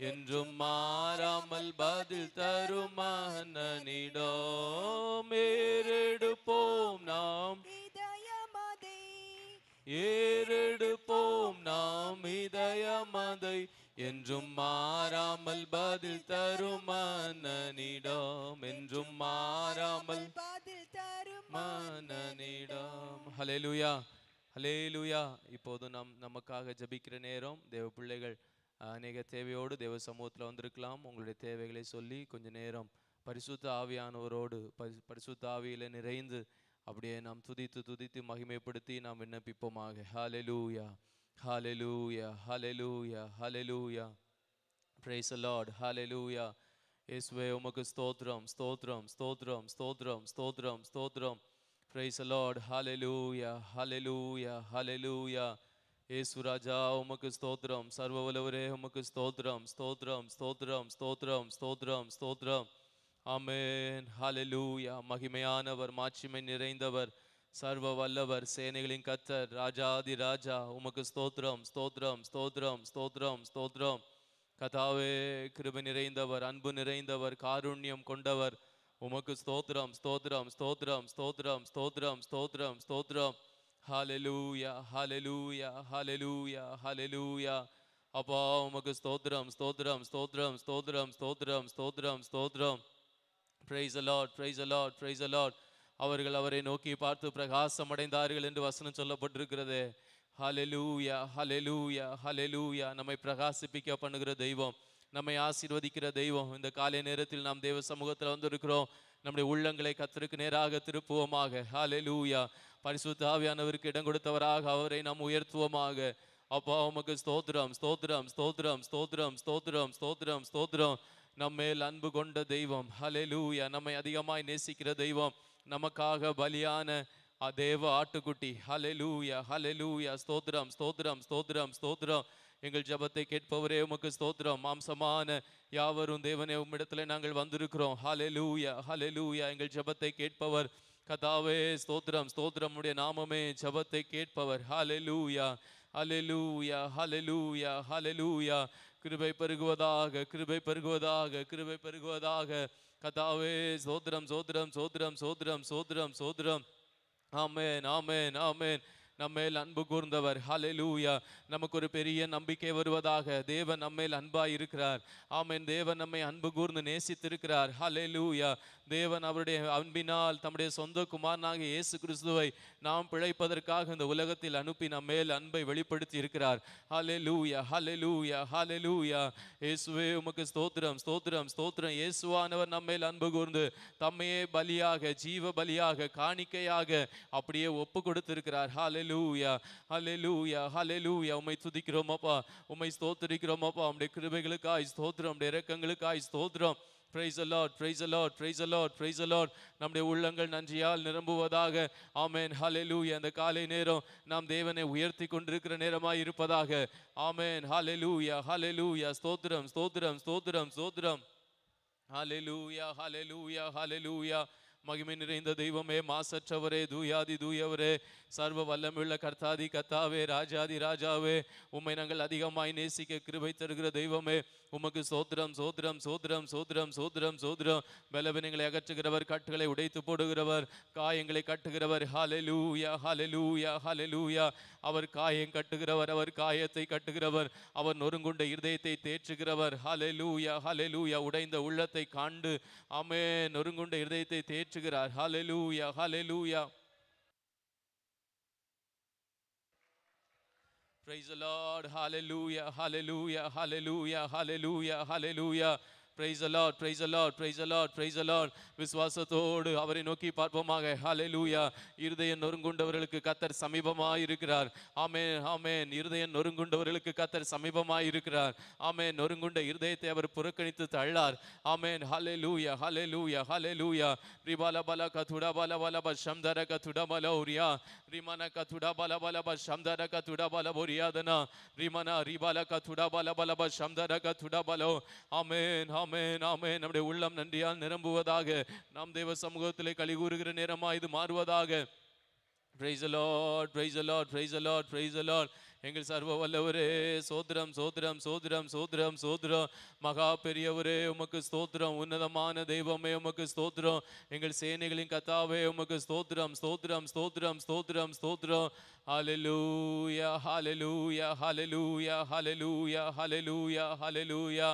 என்றும் மாறாமல் பதில் தரும் மன்னனிடம் ஏறெடுப்போம் நாம் ஏறெடுப்போம் நாம் இதயமதை என்றும் மாறாமல் பதில் தரும் அண்ணனிடம் என்றும் மாறாமல் பதில் தரும் மன்னனிடம் ஹலேலுயா ஹலேலுயா இப்போது நம் நமக்காக ஜபிக்கிற நேரம் தேவ பிள்ளைகள் அநேக தேவையோடு தேவ சமூகத்தில் வந்திருக்கலாம் உங்களுடைய தேவைகளை சொல்லி கொஞ்ச நேரம் பரிசுத்த ஆவியானவரோடு பரிசுத்த ஆவியில் நிறைந்து அப்படியே நாம் துதித்து துதித்து மகிமைப்படுத்துவோம் நாம் என்ன பிப்பமாக ஹalleluya hallelujah hallelujah hallelujah praise the lord hallelujah யேசுவே உமக்கு ஸ்தோத்திரம் ஸ்தோத்திரம் ஸ்தோத்திரம் ஸ்தோத்திரம் ஸ்தோத்திரம் ஸ்தோத்திரம் praise the lord hallelujah hallelujah hallelujah இயேசு ராஜா உமக்கு ஸ்தோத்திரம் सर्व வல்லவரே உமக்கு ஸ்தோத்திரம் ஸ்தோத்திரம் ஸ்தோத்திரம் ஸ்தோத்திரம் ஸ்தோத்திரம் ஸ்தோத்திரம் அமேன் ஹலலூயா மகிமையானவர் மாட்சிமை நிறைந்தவர் சர்வ வல்லவர் சேனைகளின் கத்தர் ராஜாதி ராஜா உமக்கு ஸ்தோத்ரம் ஸ்தோத்ரம் ஸ்தோத்ரம் ஸ்தோத்ரம் ஸ்தோத்ரம் கதாவே கிருப நிறைந்தவர் அன்பு நிறைந்தவர் காருண்யம் கொண்டவர் உமக்கு ஸ்தோத்ரம் ஸ்தோத்ரம் ஸ்தோத்ரம் ஸ்தோத்ரம் ஸ்தோத்ரம் ஸ்தோத்ரம் ஸ்தோத்ரம் ஹாலலூயா ஹாலலூயா ஹாலலூயா ஹாலலூயா அப்பா உமக்கு ஸ்தோத்ரம் ஸ்தோத்ரம் ஸ்தோத்ரம் ஸ்தோத்ரம் ஸ்தோத்ரம் ஸ்தோத்ரம் ஸ்தோத்ரம் praise the lord praise the lord praise the lord அவர்கள் அவரை நோக்கி பார்த்து பிரகாசம் அடைந்தார்கள் என்று வசனம் சொல்லப்பட்டிருக்கிறது ஹலெலூயா ஹலெலூயா ஹலெலூயா நம்மை பிரகாசிப்பிக்க பண்ணுகிற தெய்வம் நம்மை ஆசீர்வதிக்கிற தெய்வம் இந்த காலை நேரத்தில் நாம் தெய்வ சமூகத்தில் வந்திருக்கிறோம் நம்முடைய உள்ளங்களை கத்தருக்கு நேராக திருப்புவோமாக ஹலெலூயா பரிசுத்தாவியானவருக்கு இடம் கொடுத்தவராக அவரை நாம் உயர்த்துவோமாக அப்பா உமக்கு ஸ்தோத்ரம் ஸ்தோத்ரம் ஸ்தோத்ரம் ஸ்தோத்ரம் ஸ்தோத்ரம் ஸ்தோத்ரம் ஸ்தோத்ரம் நம்மேல் அன்பு கொண்ட தெய்வம் ஹலெலூயா நம்மை அதிகமாய் நேசிக்கிற தெய்வம் நமக்காக பலியான தேவ ஆட்டுக்குட்டி ஹலெலூயா ஹலெலூயா ஸ்தோத்ரம் ஸ்தோத்ரம் ஸ்தோத்ரம் ஸ்தோத்ரம் எங்கள் ஜபத்தை கேட்பவரே உமக்கு ஸ்தோத்திரம் மாம்சமான யாவரும் தேவனே உம்மிடத்தில் நாங்கள் வந்திருக்கிறோம் ஹலெலூயா ஹலெலூயா எங்கள் ஜபத்தை கேட்பவர் கதாவே ஸ்தோத்ரம் ஸ்தோத்ரம் உடைய நாமமே ஜபத்தை கேட்பவர் ஹலெலூயா ஹலெலூயா ஹலெலூயா ஹலெலூயா கிருபை பெருகுவதாக கிருபை பெருகுவதாக கிருபை பெருகுவதாக கதாவே சோதரம் சோதரம் சோத்ரம் சோத்ரம் சோதரம் சோதரம் ஆமேன் ஆமேன் ஆமேன் நம்மேல் அன்பு கூர்ந்தவர் ஹலெலூயா நமக்கு ஒரு பெரிய நம்பிக்கை வருவதாக தேவன் நம்மேல் அன்பாய் இருக்கிறார் ஆமேன் தேவன் நம்மை அன்பு கூர்ந்து நேசித்திருக்கிறார் ஹலெலூயா தேவன் அவருடைய அன்பினால் தம்முடைய சொந்த குமாரனாக இயேசு கிறிஸ்துவை நாம் பிழைப்பதற்காக இந்த உலகத்தில் அனுப்பி நம் மேல் அன்பை வெளிப்படுத்தி இருக்கிறார் ஹலே லூயா ஹலே லூயா ஹலே லூயா இயேசுவே உமக்கு ஸ்தோத்திரம் ஸ்தோத்திரம் ஸ்தோத்திரம் இயேசுவானவர் நம்ம மேல் அன்பு கூர்ந்து தம்மையே பலியாக ஜீவ பலியாக காணிக்கையாக அப்படியே ஒப்பு கொடுத்திருக்கிறார் ஹலே லூயா ஹலே லூயா ஹலே லூயா உம்மை துதிக்கிறோம் உமை உம்மை உம்முடைய கிருபைகளுக்காய் ஸ்தோத்திரம் உடைய இறக்கங்களுக்காய் ஸ்தோத்திரம் praise the lord praise the lord praise the lord praise the lord நம்முடைய உள்ளங்கள் நன்றியால் நிரம்புவதாக ஆமேன் ஹலெலு அந்த காலை நேரம் நாம் தேவனை உயர்த்தி கொண்டிருக்கிற நேரமாக இருப்பதாக ஆமேன் ஹலெலு யா ஹலெலு யா ஸ்தோத்திரம் ஸ்தோத்திரம் ஸ்தோத்திரம் ஸ்தோத்திரம் ஹலெலூயா ஹலெலூயா ஹலெலூயா மகிமை நிறைந்த தெய்வமே மாசற்றவரே தூயாதி தூயவரே சர்வ வல்லமுள்ள கர்த்தாதி கத்தாவே ராஜாதி ராஜாவே உம்மை நாங்கள் அதிகமாய் நேசிக்க கிருபை தருகிற தெய்வமே உமக்கு சோத்திரம் சோத்திரம் சோத்திரம் சோத்திரம் சோத்திரம் சோத்திரம் பலவீனங்களை அகற்றுகிறவர் கட்டுகளை உடைத்து போடுகிறவர் காயங்களை கட்டுகிறவர் ஹலலூயா ஹலலூயா ஹலலூயா அவர் காயம் கட்டுகிறவர் அவர் காயத்தை கட்டுகிறவர் அவர் நொறுங்குண்ட இருதயத்தை தேற்றுகிறவர் ஹலலூயா ஹலலூயா உடைந்த உள்ளத்தை காண்டு அமே நொறுங்குண்ட இருதயத்தை தேற்றுகிறார் ஹலலூயா ஹலலூயா Praise the Lord. Hallelujah. Hallelujah. Hallelujah. Hallelujah. Hallelujah. Praise the lord praise the lord praise the lord praise the lord விசுவாசத்தோடு அவரை நோக்கி பார்ப்போமாக ஹலே இருதயம் நொறுங்குண்டவர்களுக்கு கத்தர் சமீபமாக இருக்கிறார் ஆமே ஆமேன் இருதயம் நொறுங்குண்டவர்களுக்கு கத்தர் சமீபமாக இருக்கிறார் ஆமே நொறுங்குண்ட இருதயத்தை அவர் புறக்கணித்து தள்ளார் ஆமேன் ஹலே லூயா ஹலே லூயா ஹலே லூயா ரிபால பல கதுடா பல பல ப சம்தர கதுடா பல உரியா ரிமன கதுடா பல பல ப சம்தர கதுடா பல உரியாதனா ரிமன ரிபால கதுடா பல பல ப சம்தர பலோ ஆமேன் ஆமே நாமே நம்முடைய உள்ளம் நன்றியால் நிரம்புவதாக நாம் தேவ சமூகத்திலே கழி கூறுகிற நேரமாக இது மாறுவதாக எங்கள் சர்வ வல்லவரே சோத்ரம் சோத்ரம் சோத்ரம் சோத்ரம் சோத்ரம் மகா பெரியவரே உமக்கு ஸ்தோத்திரம் உன்னதமான தெய்வமே உமக்கு ஸ்தோத்திரம் எங்கள் சேனைகளின் கத்தாவே உமக்கு ஸ்தோத்திரம் ஸ்தோத்ரம் ஸ்தோத்ரம் ஸ்தோத்ரம் ஸ்தோத்ரம் ஹலலூயா ஹலலூயா ஹலலூயா ஹலலூயா ஹலலூயா ஹலலூயா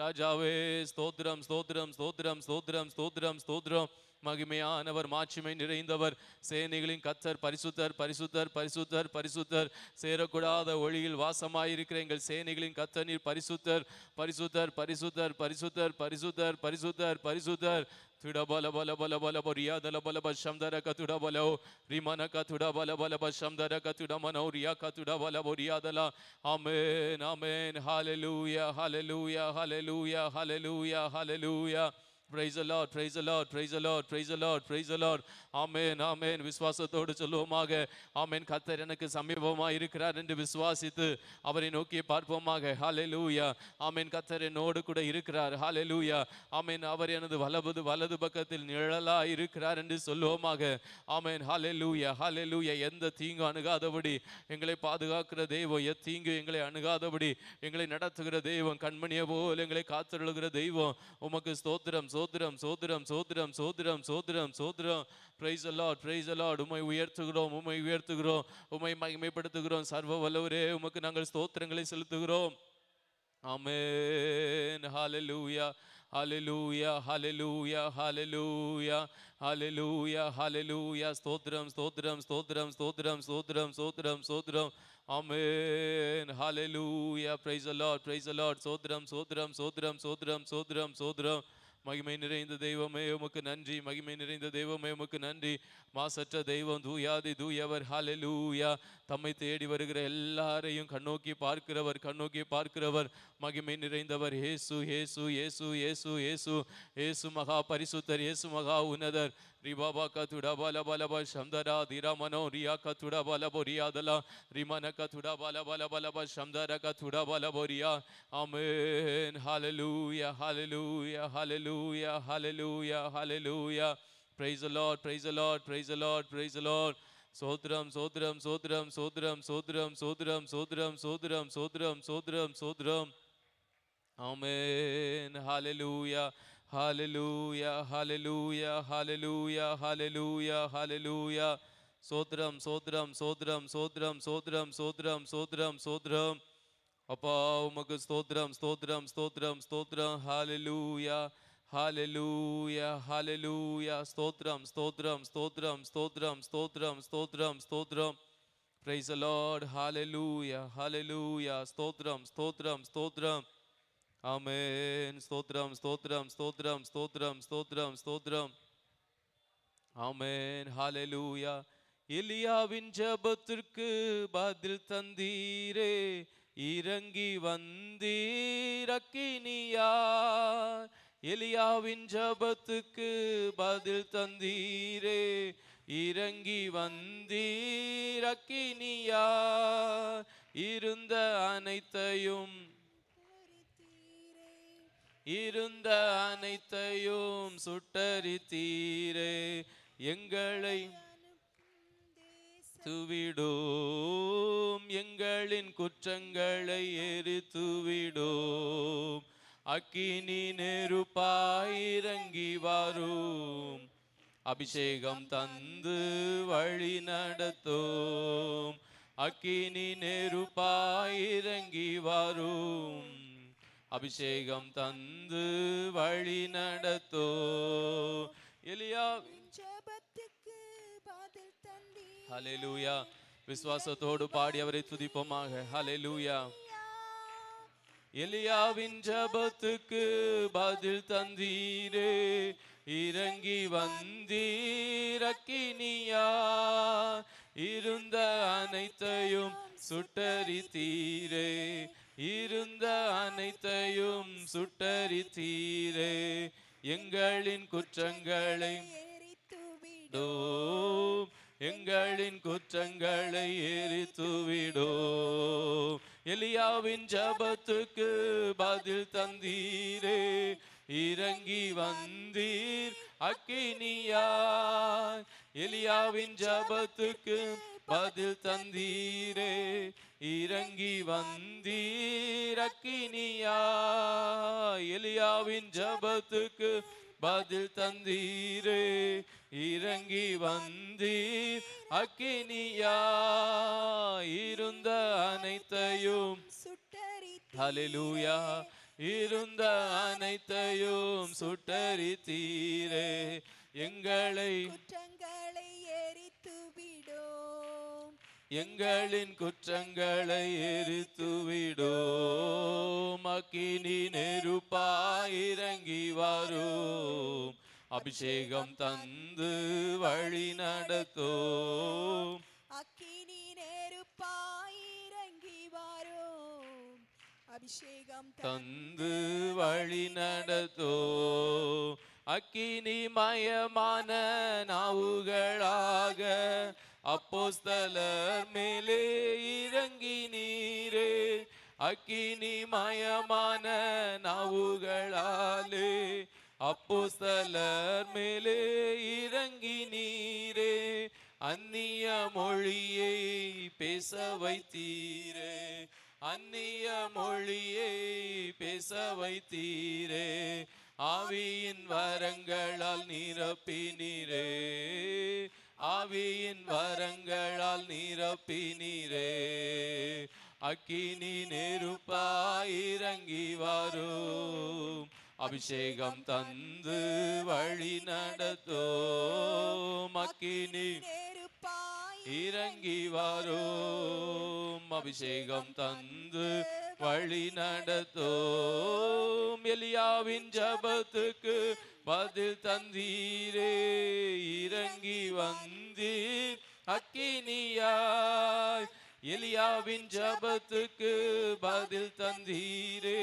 ராஜாவே ஸ்தோத்ரம் ஸ்தோத்ரம் ஸ்தோத்ரம் ஸ்தோத்ரம் ஸ்தோத்ரம் ஸ்தோத்ரம் மகிமையானவர் மாட்சிமை நிறைந்தவர் சேனைகளின் கத்தர் பரிசுத்தர் பரிசுத்தர் பரிசுத்தர் பரிசுத்தர் சேரக்கூடாத ஒளியில் வாசமாயிருக்கிற எங்கள் சேனைகளின் கத்தர் நீர் பரிசுத்தர் பரிசுத்தர் பரிசுத்தர் பரிசுத்தர் பரிசுத்தர் பரிசுத்தர் பரிசுத்தர் थुड़ा बल बल बल बल बोरिया दल बल बल दर का थुड़ा बलो रिमन का थुड़ा बल बल बल शमदर का थुड़ा मनोरिया का थुड़ा बल बोरिया दला आमेन आमेन हालेलुया हालेलुया हालेलुया हालेलुया हालेलुया praise the lord praise the lord praise the lord praise the lord praise the lord ஆமேன் ஆமேன் விசுவாசத்தோடு சொல்லுவோமாக ஆமேன் கத்தர் எனக்கு சமீபமாக இருக்கிறார் என்று விசுவாசித்து அவரை நோக்கி பார்ப்போமாக ஹாலே லூயா ஆமேன் கத்தர் என்னோடு கூட இருக்கிறார் ஹாலே லூயா ஆமேன் அவர் எனது வலபது வலது பக்கத்தில் நிழலாக இருக்கிறார் என்று சொல்லுவோமாக ஆமேன் ஹாலே லூயா ஹாலே லூயா எந்த தீங்கு அணுகாதபடி எங்களை பாதுகாக்கிற தெய்வம் தீங்கு எங்களை அணுகாதபடி எங்களை நடத்துகிற தெய்வம் கண்மணியை போல் எங்களை காத்திருக்கிற தெய்வம் உமக்கு ஸ்தோத்திரம் சோ சோதிரம் சோதிரம் சோதிரம் சோதிரம் சோதிரம் சோதிரம் பிரைஸ் அலாட் பிரைஸ் அலாட் உமை உயர்த்துகிறோம் உமை உயர்த்துகிறோம் உமை மகிமைப்படுத்துகிறோம் சர்வ வல்லவரே உமக்கு நாங்கள் ஸ்தோத்திரங்களை செலுத்துகிறோம் ஆமேன் ஹாலலூயா ஹலலூயா ஹலலூயா ஹலலூயா ஹலலூயா ஹலலூயா ஸ்தோத்திரம் ஸ்தோத்திரம் ஸ்தோத்திரம் ஸ்தோத்திரம் ஸ்தோத்திரம் ஸ்தோத்திரம் ஸ்தோத்திரம் ஆமேன் ஹலலூயா பிரைஸ் அலாட் பிரைஸ் அலாட் சோத்ரம் சோத்ரம் சோத்ரம் சோத்ரம் சோத்ரம் சோத்ரம் மகிமை நிறைந்த தெய்வமே உமக்கு நன்றி மகிமை நிறைந்த தெய்வமே உமக்கு நன்றி மாசற்ற தெய்வம் தூயாது தூயவர் ஹலலூயா தம்மை தேடி வருகிற எல்லாரையும் கண்ணோக்கி பார்க்கிறவர் கண்ணோக்கி பார்க்கிறவர் மகிமை நிறைந்தவர் ஏசு ஏசு ஏசு ஏசு ஏசு ஏசு மகா பரிசுத்தர் ஏசு மகா உன்னதர் ரிபாபா கத்துடா பால பலபா சம்தரா தீரா மனோ ரியா கத்துடா பாலபோ ரியாதலா ரிமான கத்துடா பால பல பலபா சம்தரா கத்துடா பாலபோ ரியா ஆமேன் ஹலலூயா ஹலலூயா ஹலலூயா ஹலலூயா ஹலலூயா praise the lord praise the lord praise the lord praise the lord சோத்ரம் சோத்ரம் சோத்ரம் சோத்ரம் சோத்ரம் சோத்ரம் சோத்ரம் சோத்ரம் சோத்ரம் சோத்ரம் சோத்ரம் ஆமேன் ஹalleluya ஹalleluya ஹalleluya ஹalleluya ஹalleluya ஹalleluya சோத்ரம் சோத்ரம் சோத்ரம் சோத்ரம் சோத்ரம் சோத்ரம் சோத்ரம் சோத்ரம் அப்பா உமக்கு ஸ்தோத்ரம் ஸ்தோத்ரம் ஸ்தோத்ரம் ஸ்தோத்ரம் ஹalleluya ஹலலூய ஹலலூயா ஸ்தோத்ரம் ஸ்தோத்ரம் ஸ்தோத்ரம் ஸ்தோத்ரம் ஸ்தோத்ரம் ஸ்தோத்ரம் ஸ்தோத்ரம் பிரைஸ் அலார்ட் ஹலலூயா ஹலலூயா ஸ்தோத்ரம் ஸ்தோத்ரம் ஸ்தோத்ரம் ஆமேன் ஸ்தோத்ரம் ஸ்தோத்ரம் ஸ்தோத்ரம் ஸ்தோத்ரம் ஸ்தோத்ரம் ஸ்தோத்ரம் ஆமேன் ஹலலூயா எலியாவின் ஜபத்திற்கு பதில் தந்தீரே இறங்கி வந்தீரக்கினியார் எலியாவின் ஜபத்துக்கு பதில் தந்தீரே இறங்கி வந்தீரக்கினியா இருந்த அனைத்தையும் இருந்த அனைத்தையும் சுட்டரித்தீரே எங்களை துவிடோம் எங்களின் குற்றங்களை எரித்துவிடோம் அக்கினி நெருப்பாயிரங்கி வரும் அபிஷேகம் தந்து வழி நடத்தும் அக்கினி நெருப்பாயிரங்கி வரும் அபிஷேகம் தந்து வழி நடத்தோ எலியா ஹலெலூயா விசுவாசத்தோடு பாடி அவரை துதிப்போமாக ஹலெலூயா எலியாவின் ஜபத்துக்கு பதில் தந்தீரே இறங்கி வந்தீரக்கினியா இருந்த அனைத்தையும் சுட்டரித்தீரே இருந்த அனைத்தையும் சுட்டரித்தீரே எங்களின் குற்றங்களை எங்களின் குற்றங்களை எரித்துவிடோ எலியாவின் ஜபத்துக்கு பதில் தந்தீரே இறங்கி வந்தீர் அக்கினியாய் எலியாவின் ஜபத்துக்கு பதில் தந்தீரே இறங்கி வந்தீர் அக்கினியா எலியாவின் ஜபத்துக்கு பதில் தந்தீரே இறங்கி வந்தி அக்கினியா இருந்த அனைத்தையும் சுட்டரித்தலிலூயா இருந்த அனைத்தையும் சுட்டரித்தீரே எங்களை குற்றங்களை எரித்து விடும் எங்களின் குற்றங்களை எரித்து விடும் அக்கினி நெருப்பாயிரங்கி வரும் அபிஷேகம் தந்து வழி நடத்தோ அக்கினி
நெருப்பாயிரங்கி வாரோ அபிஷேகம்
தந்து வழி நடத்தோ அக்கினி மயமான நாவுகளாக அப்போஸ்தலர் மேலே இறங்கி நீரே அக்கினி மயமான நாவுகளாலே அப்போஸ்தலர் மேலே இறங்கி நீரே அந்நிய மொழியை பேச வைத்தீரே அந்நிய மொழியை பேச வைத்தீரே ஆவியின் வரங்களால் நீரப்பினீரே ஆவியின் வரங்களால் நீரப்பினீரே அக்கினி நெருப்பாய் இறங்கி வரும் அபிஷேகம் தந்து வழி நடத்தோ மக்கினி இறங்கி வாரோ அபிஷேகம் தந்து வழி நடத்தோ எலியாவின் ஜபத்துக்கு பதில் தந்தீரே இறங்கி வந்தீர் அக்கினியாய் எலியாவின் ஜபத்துக்கு பதில் தந்தீரே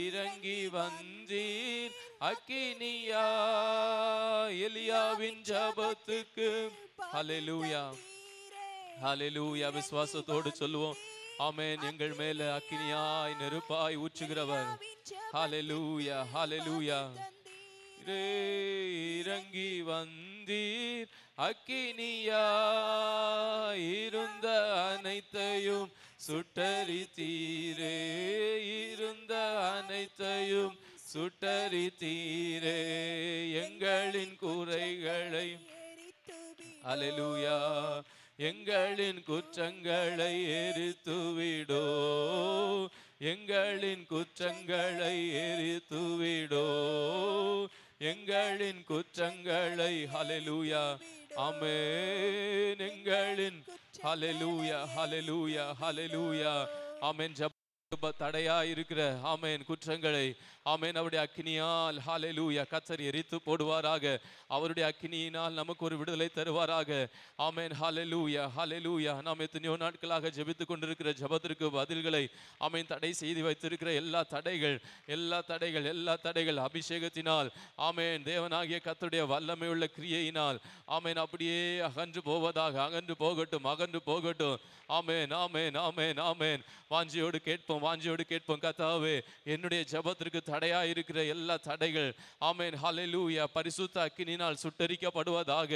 இறங்கி வந்தீர் அக்கினியா எலியாவின் ஜபத்துக்கு ஹலெலூயா ஹலெலூயா விசுவாசத்தோடு சொல்லுவோம் ஆமேன் எங்கள் மேல அக்கினியாய் நெருப்பாய் ஊற்றுகிறவர் ஹலெலூயா ஹலெலூயா இறங்கி வந்தீர் அக்கினியா இருந்த அனைத்தையும் சுட்டரி தீரே இருந்த அனைத்தையும் சுட்டரி தீரே எங்களின் குறைகளை அலலுயா எங்களின் குற்றங்களை எரித்துவிடோ எங்களின் குற்றங்களை எரித்துவிடோ எங்களின் குற்றங்களை ஹலலுயா ஆமேன் எங்களின் ஹலெலூயா ஹலெலூயா ஹலெலூயா ஆமேன் ஜப தடையா இருக்கிற ஆமேன் குற்றங்களை ஆமேன் அவருடைய அக்னியால் ஹாலெலூயா கத்தர் எரித்து போடுவாராக அவருடைய அக்னியினால் நமக்கு ஒரு விடுதலை தருவாராக ஆமேன் ஹாலெலூயா ஹாலெலூயா நாம் எத்தனையோ நாட்களாக ஜெபித்து கொண்டிருக்கிற ஜபத்திற்கு பதில்களை ஆமேன் தடை செய்து வைத்திருக்கிற எல்லா தடைகள் எல்லா தடைகள் எல்லா தடைகள் அபிஷேகத்தினால் ஆமேன் தேவனாகிய கத்தருடைய வல்லமை உள்ள கிரியையினால் ஆமேன் அப்படியே அகன்று போவதாக அகன்று போகட்டும் அகன்று போகட்டும் ஆமேன் ஆமேன் ஆமேன் ஆமேன் வாஞ்சியோடு கேட்போம் வாஞ்சியோடு கேட்போம் கத்தாவே என்னுடைய ஜபத்திற்கு தடையா இருக்கிற எல்லா தடைகள் ஆமேன் ஹலெலூயா பரிசுத்த அக்கினினால் சுட்டரிக்கப்படுவதாக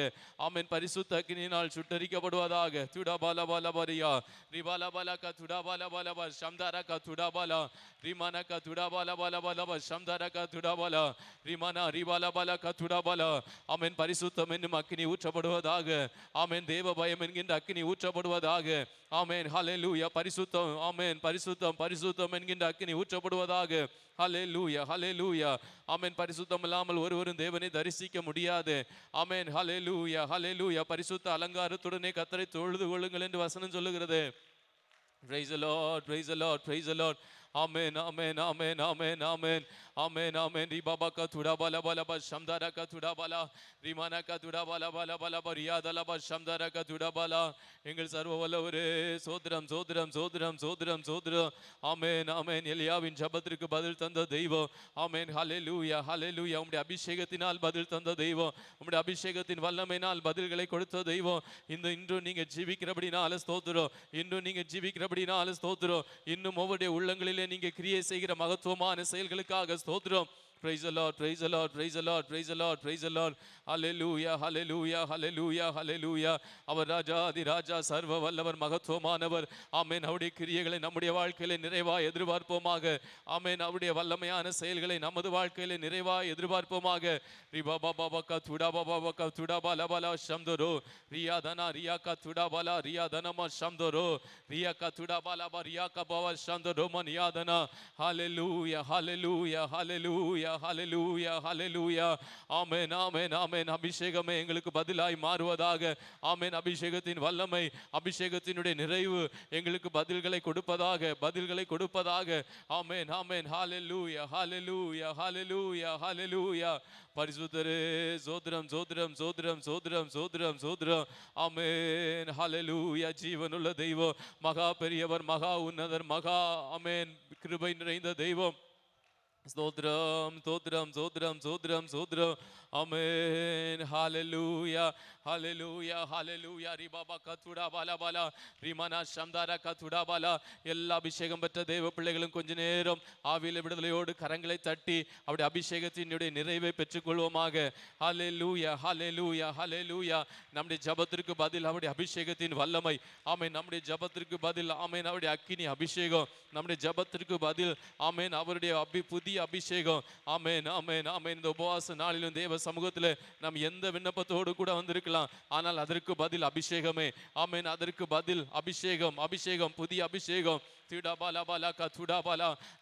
ஆமேன் பரிசுத்த அக்கினினால் சுட்டரிக்கப்படுவதாக துடா பால பால பரியா ரிபால பாலா கா துடா பால பாலா சம்தாரா கா துடா Bala rimana katuda bala bala bala bala shamdara katuda bala rimana ribala bala katuda bala amen பரிசுத்தம் என்னும் அக்கினி ஊற்றப்படுவதாக ஆமேன் தேவ பயம் என்கின்ற அக்கினி ஊற்றப்படுவதாக ஆமேன் ஹலே லூயா பரிசுத்தம் ஆமேன் பரிசுத்தம் பரிசுத்தம் என்கின்ற அக்கினி ஊற்றப்படுவதாக ஹலே லூயா ஹலே லூயா ஆமேன் பரிசுத்தம் இல்லாமல் ஒருவரும் தேவனை தரிசிக்க முடியாது ஆமேன் ஹலே லூயா ஹலே லூயா பரிசுத்த அலங்காரத்துடனே கத்தரை தொழுது கொள்ளுங்கள் என்று வசனம் சொல்லுகிறது praise lord praise lord praise lord Ամեն, ամեն, ամեն, ամեն, ամեն Amen, amen. Ribaba katura bala bala bala shamdara katura bala rimana katura bala bala bala bariyada bala shamdara katura bala. எங்கள் சர்வ வல்லவரே சோதரம் சோதரம் சோதரம் சோதரம் சோதரம் ஆமேன் ஆமேன் எலியாவின் ஜபத்திற்கு பதில் தந்த தெய்வம் ஆமேன் ஹலே லூயா ஹலே லூயா உம்முடைய அபிஷேகத்தினால் பதில் தந்த தெய்வம் உம்முடைய அபிஷேகத்தின் வல்லமையினால் பதில்களை கொடுத்த தெய்வம் இந்த இன்றும் நீங்க ஜீவிக்கிறபடினால ஸ்தோத்திரம் இன்னும் நீங்க ஜீவிக்கிறபடினால ஸ்தோத்திரம் இன்னும் ஒவ்வொருடைய உள்ளங்களிலே நீங்க கிரியை செய்கிற மகத்துவமான செயல்களுக்காக ஸ்தோத்ரம் Praise the Lord, praise the Lord, praise the Lord, praise the Lord, praise the Lord. Hallelujah, hallelujah, hallelujah, hallelujah. அவர் ராஜா அதி ராஜா சர்வ வல்லவர் மகத்துவமானவர் ஆமேன் அவருடைய கிரியைகளை நம்முடைய வாழ்க்கையில நிறைவாக எதிர்பார்ப்போமாக ஆமேன் அவருடைய வல்லமையான செயல்களை நமது வாழ்க்கையில நிறைவாக எதிர்பார்ப்போமாக ரிபா பாபா பக்கா துடா பாபா பக்கா துடா பாலா பாலா ஷம்தரோ ரியா தனா ரியா க துடா பாலா ரியா தனமா ஷம்தரோ ரியா கா துடா பாலா பா ரியா கா பாவா ஷம்தரோ மன் யா தனா ஹalleluya hallelujah hallelujah ஹலலூயா ஹலலூயா ஹலலூயா ஆமேன் ஆமேன் ஆமேன் அபிஷேகமே எங்களுக்கு பதிலாய் மாறுவதாக ஆமேன் அபிஷேகத்தின் வல்லமை அபிஷேகத்தினுடைய நிறைவு எங்களுக்கு பதில்களை கொடுப்பதாக பதில்களை கொடுப்பதாக ஆமேன் ஆமேன் ஹலலூயா ஹலலூயா ஹலலூயா ஹலலூயா பரிசுத்தரே சோத்ரம் சோத்ரம் சோத்ரம் சோத்ரம் சோத்ரம் சோத்ரம் ஆமேன் ஹலலூயா ஜீவனுள்ள தெய்வம் மகா பெரியவர் மகா உன்னதர் மகா ஆமேன் கிருபை நிறைந்த தெய்வம் സ്തോത്രം സ്തോത്രം സ്തോത്രം സ്തോത്രം സ്തോത്രം அமேன் ஹாலலூயா ஹாலலூயா ஹாலலூயா ரிபாபா கத்துடா பாலா பாலா ரிமானா சம்தாரா கத்துடா பாலா எல்லா அபிஷேகம் பெற்ற தேவ பிள்ளைகளும் கொஞ்ச நேரம் ஆவியில் விடுதலையோடு கரங்களை தட்டி அப்படி அபிஷேகத்தினுடைய நிறைவை பெற்றுக்கொள்வோமாக ஹாலலூயா ஹாலலூயா ஹாலலூயா நம்முடைய ஜபத்திற்கு பதில் அவருடைய அபிஷேகத்தின் வல்லமை ஆமை நம்முடைய ஜபத்திற்கு பதில் ஆமேன் அவருடைய அக்கினி அபிஷேகம் நம்முடைய ஜபத்திற்கு பதில் ஆமேன் அவருடைய அபி புதிய அபிஷேகம் ஆமேன் ஆமேன் ஆமேன் இந்த உபவாச நாளிலும் தேவ ஆண்டவர் சமூகத்தில் நாம் எந்த விண்ணப்பத்தோடு கூட வந்திருக்கலாம் ஆனால் அதற்கு பதில் அபிஷேகமே ஆமேன் அதற்கு பதில் அபிஷேகம் அபிஷேகம் புதிய அபிஷேகம் திடாபாலா கா துடா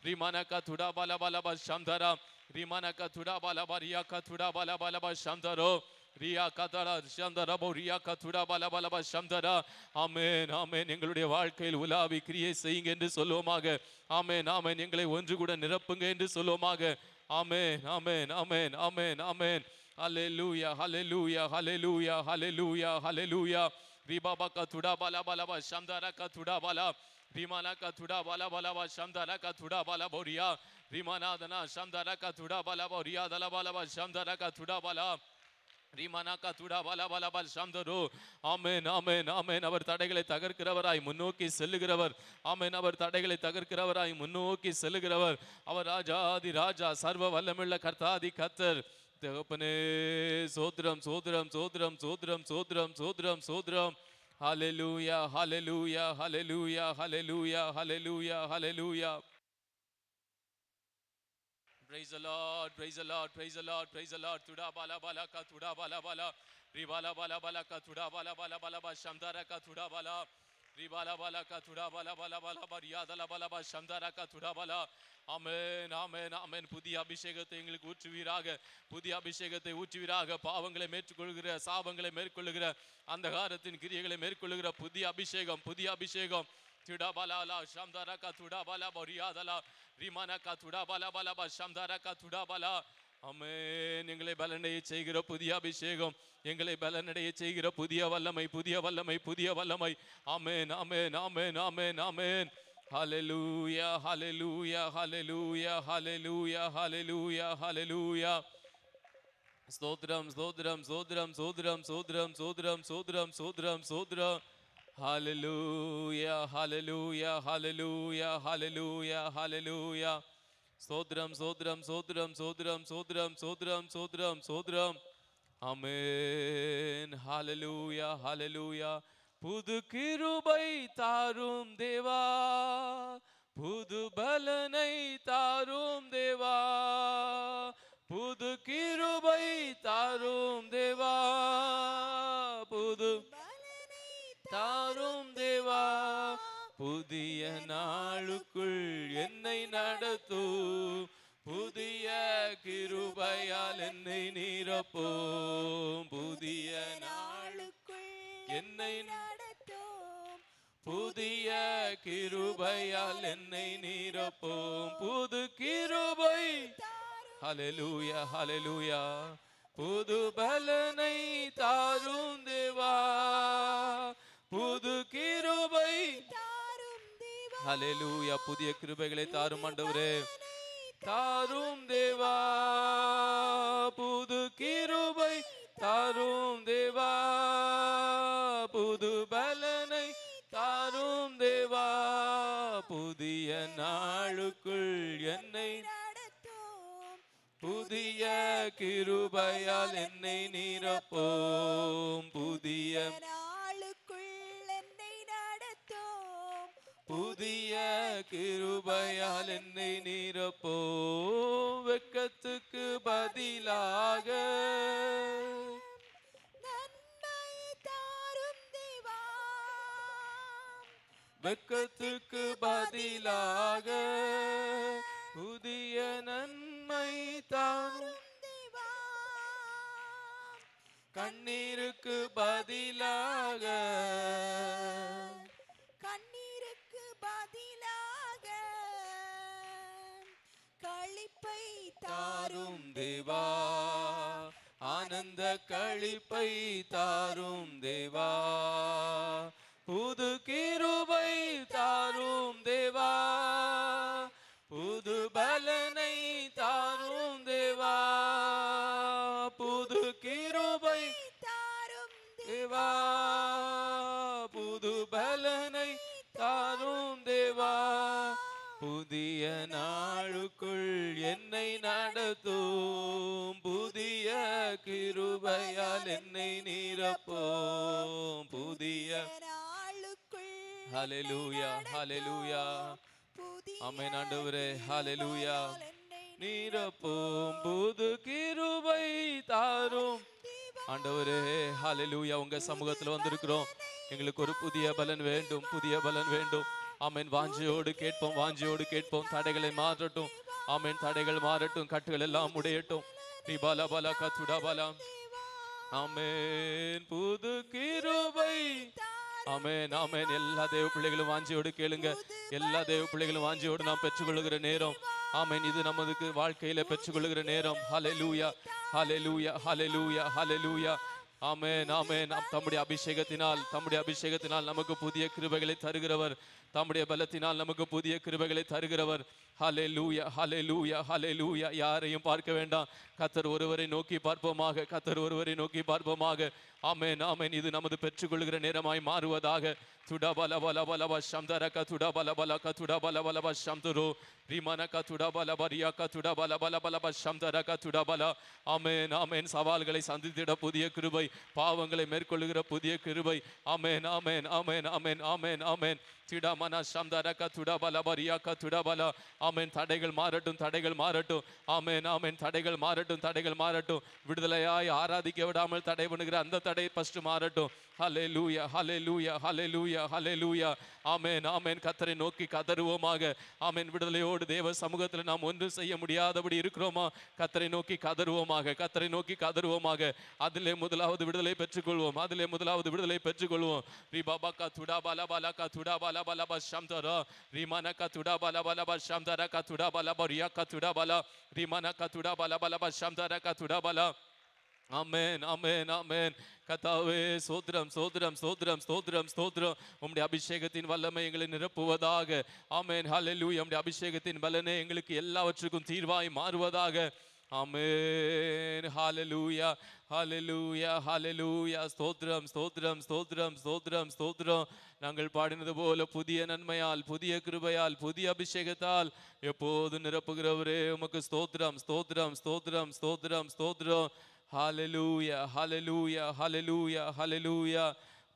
ரிமானாக்கா துடாபாலா பாலாபா சாந்தாரா ரிமானாக்கா துடாபாலாபா ரியாக்கா துடாபாலா பாலாபா சாந்தாரோ ரியா கதரா சந்தரபோ ரியா கத்துடா பல பலபா சந்தரா ஆமேன் ஆமேன் எங்களுடைய வாழ்க்கையில் உலாவி கிரியை செய்யுங்க என்று சொல்லுவோமாக ஆமேன் ஆமேன் எங்களை ஒன்று கூட நிரப்புங்க என்று சொல்லுவோமாக Amen, amen, amen, amen, amen. Hallelujah, hallelujah, hallelujah, hallelujah, hallelujah. Ribaba katuda bala bala bala, shamdara katuda bala. ರಿಮಾನ ಕಥುಡಾ ಬಲ ಬಲ bala, Boria ಕಥುಡಾ ಬಲ ಬೌರಿಯ ರಿಮಾನಾದನ ಶಂಧರ bala ಬಲ ಬೌರಿಯ bala bala ಬ ಶಂಧರ ಕಥುಡಾ bala. รีมานาคา ทุಡಾ วালা วালা 발 шамദโน 아멘 아멘 아멘 ಅವರ್ ತಡಗಳೆ ತಾಗರ್ಕ ರವರಾಯ ಮುನ್ನೋಕಿ ಸೆಲ್ಲುವರ 아멘 ಅವರ್ ತಡಗಳೆ ತಾಗರ್ಕ ರವರಾಯ ಮುನ್ನೋಕಿ ಸೆಲ್ಲುವರ ಅವ ರಾಜಾಧಿ ರಾಜಾ ಸರ್ವವಲಮೈಲ್ಲ ಕರ್ತಾಧಿ ಕತ್ತರ್ ತೆಗಪನೆ ಸೋದ್ರಂ ಸೋದ್ರಂ ಸೋದ್ರಂ ಸೋದ್ರಂ ಸೋದ್ರಂ ಸೋದ್ರಂ ಸೋದ್ರಂ ಹ Alleluia Alleluia Alleluia Alleluia Alleluia Alleluia praise the Lord, praise the Lord, praise the Lord, praise the Lord. Tuda bala bala ka tuda bala bala. Ribala bala bala ka tuda bala bala bala ba shamdara ka tuda bala. Ribala bala ka tuda bala bala bala ba riyadala bala ba shamdara ka tuda bala. அமேன் ஆமேன் ஆமேன் புதிய அபிஷேகத்தை எங்களுக்கு ஊற்றுவீராக புதிய அபிஷேகத்தை ஊற்றுவீராக பாவங்களை மேற்கொள்கிற சாபங்களை மேற்கொள்ளுகிற அந்த காரத்தின் கிரியைகளை மேற்கொள்ளுகிற புதிய அபிஷேகம் புதிய அபிஷேகம் திடபலாலா சம்தரக துடபல பொரியாதலா ரிமானா காத்துடா பாலா பாலா பா ஷம்தாரா காத்துடா பாலா அமேன் எங்களை பலனடைய செய்கிற புதிய அபிஷேகம் எங்களை பலனடைய செய்கிற புதிய வல்லமை புதிய வல்லமை புதிய வல்லமை அமேன் அமேன் அமேன் அமேன் அமேன் ஹலலூயா ஹலலூயா ஹலலூயா ஹலலூயா ஹலலூயா ஹலலூயா ஸ்தோத்ரம் ஸ்தோத்ரம் ஸ்தோத்ரம் ஸ்தோத்ரம் ஸ்தோத்ரம் ஸ்தோத்ரம் ஸ்தோத்ரம் ஸ்தோத்ரம் ஸ்தோத்ரம் ஹலலூயா ஹலலூயா ஹலலூயா ஹலலூயா ஹலலூயா சோத்ரம் சோத்ரம் சோத்ரம் சோத்ரம் சோத்ரம் சோத்ரம் சோத்ரம் சோத்ரம் அமேன் ஹலலூயா ஹலலூயா புது கிருபை தாரும் தேவா புது பலனை தாரும் தேவா புது கிருபை தாரும் தேவா புது தாரும் தேவா புதிய நாளுக்குள் என்னை நடத்தூ புதிய கிருபையால் என்னை நீரப்போ புதிய
நாளுக்குள்
என்னை நடத்தும் புதிய கிருபையால் என்னை நீரப்போம் புது கிருபை ஹலலூயா ஹலலூயா புது பலனை தாரும் தேவா புது கிருபை ஹலெலூயா புதிய கிருபைகளை தாரும் ஆண்டவரே தாரும் தேவா புது கிருபை தாரும் தேவா புது பலனை தாரும் தேவா புதிய நாளுக்குள் என்னை புதிய கிருபையால் என்னை நீரப்போம் புதிய புதிய கிருபையால் என்னை நீரப்போ வெக்கத்துக்கு பதிலாக வெக்கத்துக்கு பதிலாக புதிய நன்மை தாரும் கண்ணீருக்கு பதிலாக களிப்பை தாரும் தேவா ஆனந்த களிப்பை தாரும் தேவா புது கிருபை தாரும் தேவா புது பலனை என்னை நடத்தும் புதிய கிருபையால் என்னை நீரப்போம் புதிய ஹலெலூயா ஹலெலூயா அம்மை ஆண்டவரே ஹலெலூயா நீரப்போம் புது கிருபை தாரும் ஆண்டவரே ஹலெலூயா உங்க சமூகத்துல வந்திருக்கிறோம் எங்களுக்கு ஒரு புதிய பலன் வேண்டும் புதிய பலன் வேண்டும் ஆமேன் வாஞ்சியோடு கேட்போம் வாஞ்சியோடு கேட்போம் தடைகளை மாற்றட்டும் ஆமென் தடைகள் மாறட்டும் கட்டுகள் எல்லாம் உடையட்டும் நீ பல பல கத்துடா பலம் ஆமேன் புது கிருபை ஆமேன் ஆமேன் எல்லா தேவ பிள்ளைகளும் வாஞ்சியோடு கேளுங்க எல்லா தேவ பிள்ளைகளும் வாஞ்சியோடு நாம் பெற்றுக்கொள்ளுகிற நேரம் ஆமேன் இது நமதுக்கு வாழ்க்கையில பெற்றுக்கொள்ளுகிற நேரம் ஹலே லூயா ஹலே லூயா ஹலே லூயா ஹலே லூயா ஆமேன் ஆமேன் தம்முடைய அபிஷேகத்தினால் தம்முடைய அபிஷேகத்தினால் நமக்கு புதிய கிருபைகளை தருகிறவர் தம்முடைய பலத்தினால் நமக்கு புதிய கிருபைகளை தருகிறவர் ஹலெலூயா ஹலெலூயா ஹலெலூயா யாரையும் பார்க்க வேண்டாம் கத்தர் ஒருவரை நோக்கி பார்ப்போமாக கத்தர் ஒருவரை நோக்கி பார்ப்போமாக ஆமேன் ஆமேன் இது நமது பெற்றுக்கொள்கிற நேரமாய் மாறுவதாக துடா பல பல பல பஷம்தர கதுடா பல பல கதுடா பல பல பஷம்தரோ ரிமான கதுடா பல பரியா கதுடா பல பல பல பஷம்தர கதுடா பல ஆமேன் ஆமேன் சவால்களை சந்தித்திட புதிய கிருபை பாவங்களை மேற்கொள்கிற புதிய கிருபை ஆமேன் ஆமேன் ஆமேன் ஆமேன் ஆமேன் ஆமேன் திடா மன சம்தர கதுடா பல பரியா கதுடா பல ஆமேன் தடைகள் மாறட்டும் தடைகள் மாறட்டும் ஆமேன் ஆமேன் தடைகள் மாறட்டும் தடைகள் மாறட்டும் விடுதலையாய் ஆராதிக்க விடாமல் தடை பண்ணுகிற அந்த தடை ஃபஸ்ட்டு மாறட்டும் ஹலெலூயா ஹலெலூயா ஹலெலூயா ஹலெலூயா ஆமேன் ஆமேன் கத்தரை நோக்கி கதறுவோமாக ஆமேன் விடுதலையோடு தேவ சமூகத்தில் நாம் ஒன்றும் செய்ய முடியாதபடி இருக்கிறோமா கத்தரை நோக்கி கதறுவோமாக கத்தரை நோக்கி கதறுவோமாக அதிலே முதலாவது விடுதலை பெற்றுக்கொள்வோம் அதிலே முதலாவது விடுதலை பெற்றுக்கொள்வோம் ரிபாபா கா துடா பாலா பாலா கா துடா பாலா பாலா பா ஷம்தரா ரிமானா கா துடா பாலா பாலா பா ஷம்தரா கா துடா பாலா பா ரியா கா துடா பாலா ரிமானா கா துடா பாலா பாலா பா ஷம்தரா கா துடா பாலா ஆமேன் ஆமேன் அமேன் கத்தாவே சோத்திரம் சோத்திரம் சோத்திரம் சோத்திரம் சோத்திரம் உம்முடைய அபிஷேகத்தின் வல்லமை எங்களை நிரப்புவதாக அமேன் ஹலெலு உம்முடைய அபிஷேகத்தின் பலனே எங்களுக்கு எல்லாவற்றுக்கும் தீர்வாய் மாறுவதாக அமேன் ஹாலலூயா ஹாலலூயா ஹாலலூயா ஸ்தோத்ரம் ஸ்தோத்ரம் ஸ்தோத்ரம் ஸ்தோத்ரம் ஸ்தோத்ரம் நாங்கள் பாடினது போல புதிய நன்மையால் புதிய கிருபையால் புதிய அபிஷேகத்தால் எப்போது நிரப்புகிறவரே உமக்கு ஸ்தோத்ரம் ஸ்தோத்ரம் ஸ்தோத்ரம் ஸ்தோத்ரம் ஸ்தோத்ரம் ஹலலூயா ஹலலூயா ஹலலூயா ஹலலூயா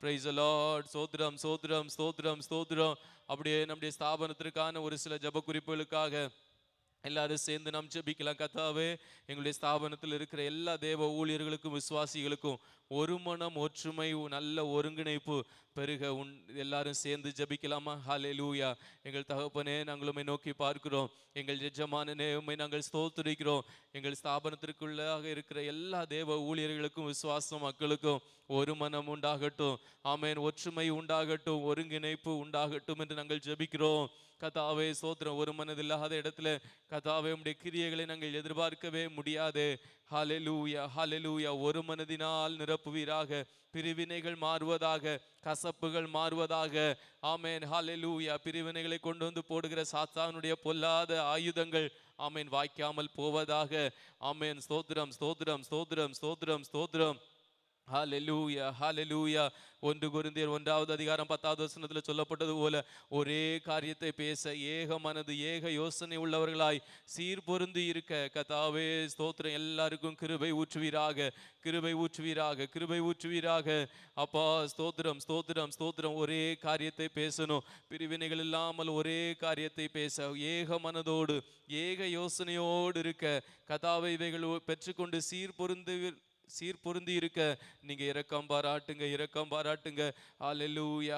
பிரைஸ் லார்ட் சோத்ரம் சோத்ரம் சோத்ரம் சோத்ரம் அப்படியே நம்முடைய ஸ்தாபனத்திற்கான ஒரு சில ஜப குறிப்புகளுக்காக எல்லாரும் சேர்ந்து நாம் ஜெபிக்கலாம் கத்தாவே எங்களுடைய ஸ்தாபனத்தில் இருக்கிற எல்லா தேவ ஊழியர்களுக்கும் விசுவாசிகளுக்கும் ஒரு மனம் ஒற்றுமை நல்ல ஒருங்கிணைப்பு பெருக உன் எல்லாரும் சேர்ந்து ஜபிக்கலாமா ஹாலே லூயா எங்கள் தகப்பனே நாங்கள் உண்மை நோக்கி பார்க்கிறோம் எங்கள் எஜமானனே உண்மை நாங்கள் ஸ்தோத்துரிக்கிறோம் எங்கள் ஸ்தாபனத்திற்குள்ளாக இருக்கிற எல்லா தேவ ஊழியர்களுக்கும் விசுவாசம் மக்களுக்கும் ஒரு மனம் உண்டாகட்டும் ஆமேன் ஒற்றுமை உண்டாகட்டும் ஒருங்கிணைப்பு உண்டாகட்டும் என்று நாங்கள் ஜபிக்கிறோம் கதாவே சோத்திரம் ஒரு மனதில்லாத இடத்துல கதாவே உடைய கிரியைகளை நாங்கள் எதிர்பார்க்கவே முடியாது ஹலெலூயா ஹலெலூயா ஒரு மனதினால் நிரப்புவீராக பிரிவினைகள் மாறுவதாக கசப்புகள் மாறுவதாக ஆமேன் ஹலெலூயா பிரிவினைகளை கொண்டு வந்து போடுகிற சாத்தானுடைய பொல்லாத ஆயுதங்கள் ஆமேன் வாய்க்காமல் போவதாக ஆமேன் ஸ்தோத்திரம் ஸ்தோத்திரம் ஸ்தோத்திரம் ஸ்தோத்திரம் ஸ்தோத்திரம் ஹாலெலூயா ஹாலெலூயா ஒன்று குருந்தியர் ஒன்றாவது அதிகாரம் பத்தாவது வசனத்தில் சொல்லப்பட்டது போல ஒரே காரியத்தை பேச ஏக மனது ஏக யோசனை உள்ளவர்களாய் சீர் பொருந்தி இருக்க கதாவே ஸ்தோத்திரம் எல்லாருக்கும் கிருபை ஊற்றுவீராக கிருபை ஊற்றுவீராக கிருபை ஊற்றுவீராக அப்பா ஸ்தோத்திரம் ஸ்தோத்திரம் ஸ்தோத்திரம் ஒரே காரியத்தை பேசணும் பிரிவினைகள் இல்லாமல் ஒரே காரியத்தை பேச ஏக மனதோடு ஏக யோசனையோடு இருக்க கதாவை இவைகள் பெற்றுக்கொண்டு சீர் பொருந்து சீர் பொருந்தி இருக்க நீங்க இறக்கம் பாராட்டுங்க இறக்கம் பாராட்டுங்க ஹாலெலூயா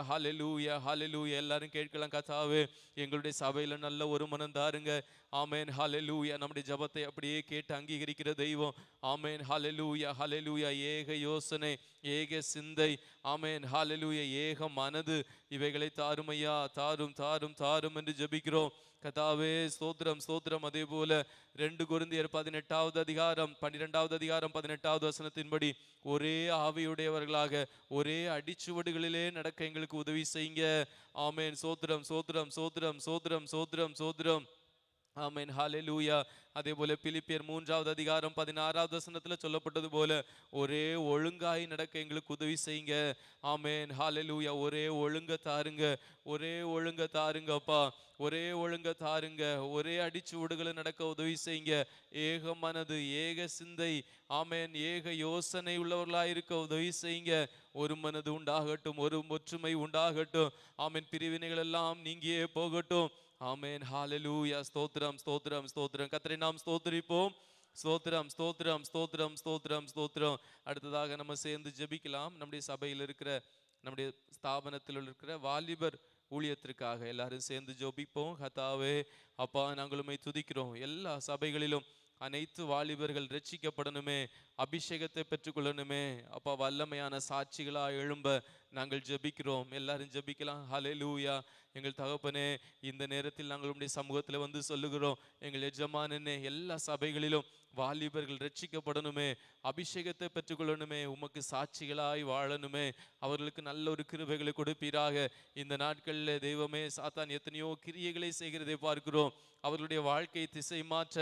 யா ஹாலெலூயா எல்லாரும் கேட்கலாம் கதாவே எங்களுடைய சபையில நல்ல ஒரு மனம் தாருங்க ஆமேன் ஹாலெலூயா நம்முடைய ஜபத்தை அப்படியே கேட்டு அங்கீகரிக்கிற தெய்வம் ஆமேன் ஹாலெலூயா யா ஏக யோசனை ஏக சிந்தை ஆமேன் யா ஏக மனது இவைகளை தாருமையா தாரும் தாரும் தாரும் என்று ஜபிக்கிறோம் கதாவே சோத்ரம் சோத்ரம் அதே போல ரெண்டு குருந்தியர் பதினெட்டாவது அதிகாரம் பன்னிரெண்டாவது அதிகாரம் பதினெட்டாவது வசனத்தின்படி ஒரே ஆவியுடையவர்களாக ஒரே அடிச்சுவடுகளிலே நடக்க எங்களுக்கு உதவி செய்யுங்க ஆமேன் சோத்ரம் சோத்ரம் சோத்ரம் சோத்ரம் சோத்ரம் சோத்ரம் அதே போல பிலிப்பியர் மூன்றாவது அதிகாரம் பதினாறாவது പതിനാറാമത് சொல்லப்பட்டது போல ஒரே ஒழுங்காய் நடக்க எங்களுக்கு உதவி செய்யுங்க ആമേൻ ஹாலெலூயா ஒரே ஒழுங்க தாருங்க ஒரே ஒழுங்க தாருங்கப்பா ஒரே ஒழுங்க தாருங்க ஒரே அடிச்சு விடுகளை நடக்க உதவி செய்யுங்க ஏக மனது ஏக சிந்தை ஆமேன் ஏக யோசனை உள்ளவர்களாக இருக்க உதவி செய்யுங்க ஒரு மனது உண்டாகட்டும் ஒரு ஒற்றுமை உண்டாகட்டும் ஆமேன் பிரிவினைகள் எல்லாம் நீங்கியே போகட்டும் ஆமேன் ஹாலலூயா ஸ்தோத்ரம் ஸ்தோத்ரம் ஸ்தோத்ரம் கத்திரி நாம் ஸ்தோத்ரிப்போம் ஸ்தோத்ரம் ஸ்தோத்ரம் ஸ்தோத்ரம் ஸ்தோத்ரம் ஸ்தோத்ரம் அடுத்ததாக நம்ம சேர்ந்து ஜெபிக்கலாம் நம்முடைய சபையில் இருக்கிற நம்முடைய ஸ்தாபனத்தில் இருக்கிற வாலிபர் ஊழியத்திற்காக எல்லாரும் சேர்ந்து ஜோபிப்போம் ஹதாவே அப்பா நாங்கள் துதிக்கிறோம் எல்லா சபைகளிலும் அனைத்து வாலிபர்கள் ரட்சிக்கப்படணுமே அபிஷேகத்தை பெற்றுக்கொள்ளணுமே அப்பா வல்லமையான சாட்சிகளாக எழும்ப நாங்கள் ஜபிக்கிறோம் எல்லாரும் ஜபிக்கலாம் ஹலே லூயா எங்கள் தகப்பனே இந்த நேரத்தில் நாங்கள் உடைய சமூகத்தில் வந்து சொல்லுகிறோம் எங்கள் எஜமானனே எல்லா சபைகளிலும் வாலிபர்கள் ரட்சிக்கப்படணுமே அபிஷேகத்தை பெற்றுக்கொள்ளணுமே உமக்கு சாட்சிகளாய் வாழணுமே அவர்களுக்கு நல்ல ஒரு கிருபைகளை கொடுப்பீராக இந்த நாட்களில் தெய்வமே சாத்தான் எத்தனையோ கிரியைகளை செய்கிறதை பார்க்கிறோம் அவர்களுடைய வாழ்க்கை திசை மாற்ற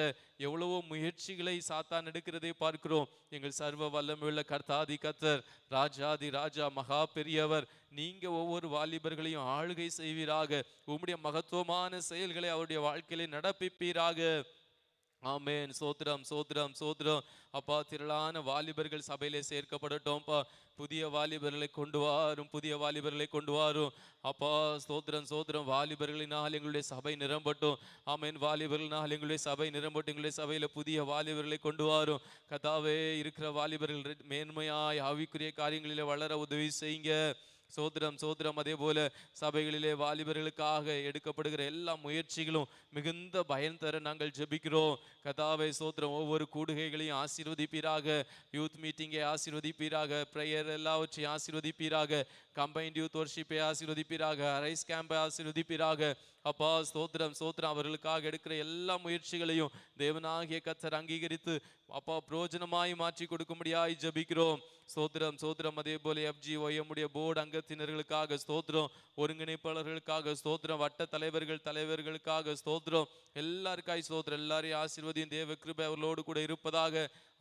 எவ்வளவோ முயற்சிகளை சாத்தான் எடுக்கிறதை பார்க்கிறோம் எங்கள் சர்வ வல்லமுள்ள கர்த்தாதி கத்தர் ராஜாதி ராஜா மகா பெரியவர் நீங்க ஒவ்வொரு வாலிபர்களையும் ஆளுகை செய்வீராக உம்முடைய மகத்துவமான செயல்களை அவருடைய வாழ்க்கையில நடப்பிப்பீராக ஆமேன் சோத்ரம் சோத்ரம் சோத்ரம் அப்பா திரளான வாலிபர்கள் சபையிலே சேர்க்கப்படட்டோம்ப்பா புதிய வாலிபர்களை கொண்டு வாரும் புதிய வாலிபர்களை கொண்டு வாரும் அப்பா சோத்ரம் சோத்ரம் வாலிபர்களினால் எங்களுடைய சபை நிரம்பட்டும் ஆமேன் வாலிபர்களினால் எங்களுடைய சபை நிரம்பட்டும் எங்களுடைய சபையில் புதிய வாலிபர்களை கொண்டு வாரும் கதாவே இருக்கிற வாலிபர்கள் மேன்மையாய் ஆவிக்குரிய காரியங்களில் வளர உதவி செய்யுங்க சோதரம் சோதரம் அதே போல சபைகளிலே வாலிபர்களுக்காக எடுக்கப்படுகிற எல்லா முயற்சிகளும் மிகுந்த பயன் தர நாங்கள் ஜெபிக்கிறோம் கதாவை சோத்திரம் ஒவ்வொரு கூடுகைகளையும் ஆசீர்வதிப்பீராக யூத் மீட்டிங்கை ஆசீர்வதிப்பீராக ப்ரேயர் எல்லாவற்றையும் ஆசீர்வதிப்பீராக கம்பைன்ட் யூத் ஒர்ஷிப்பை ஆசீர்வதிப்பீராக ரைஸ் கேம்பை ஆசீர்வதிப்பீராக அப்பா ஸ்தோத்திரம் சோத்திரம் அவர்களுக்காக எடுக்கிற எல்லா முயற்சிகளையும் தேவனாகிய கத்தர் அங்கீகரித்து அப்பா பிரோஜனமாய் மாற்றி கொடுக்கும்படியாய் ஜபிக்கிறோம் சோத்திரம் சோத்திரம் அதே போல எஃப்ஜி ஒய்எம்முடைய போர்டு அங்கத்தினர்களுக்காக ஸ்தோத்திரம் ஒருங்கிணைப்பாளர்களுக்காக ஸ்தோத்திரம் வட்ட தலைவர்கள் தலைவர்களுக்காக ஸ்தோத்திரம் எல்லாருக்காய் ஸ்தோத்திரம் எல்லாரையும் ஆசீர்வதி ஆசீர்வதியும் தேவ கிருபை அவர்களோடு கூட இருப்பதாக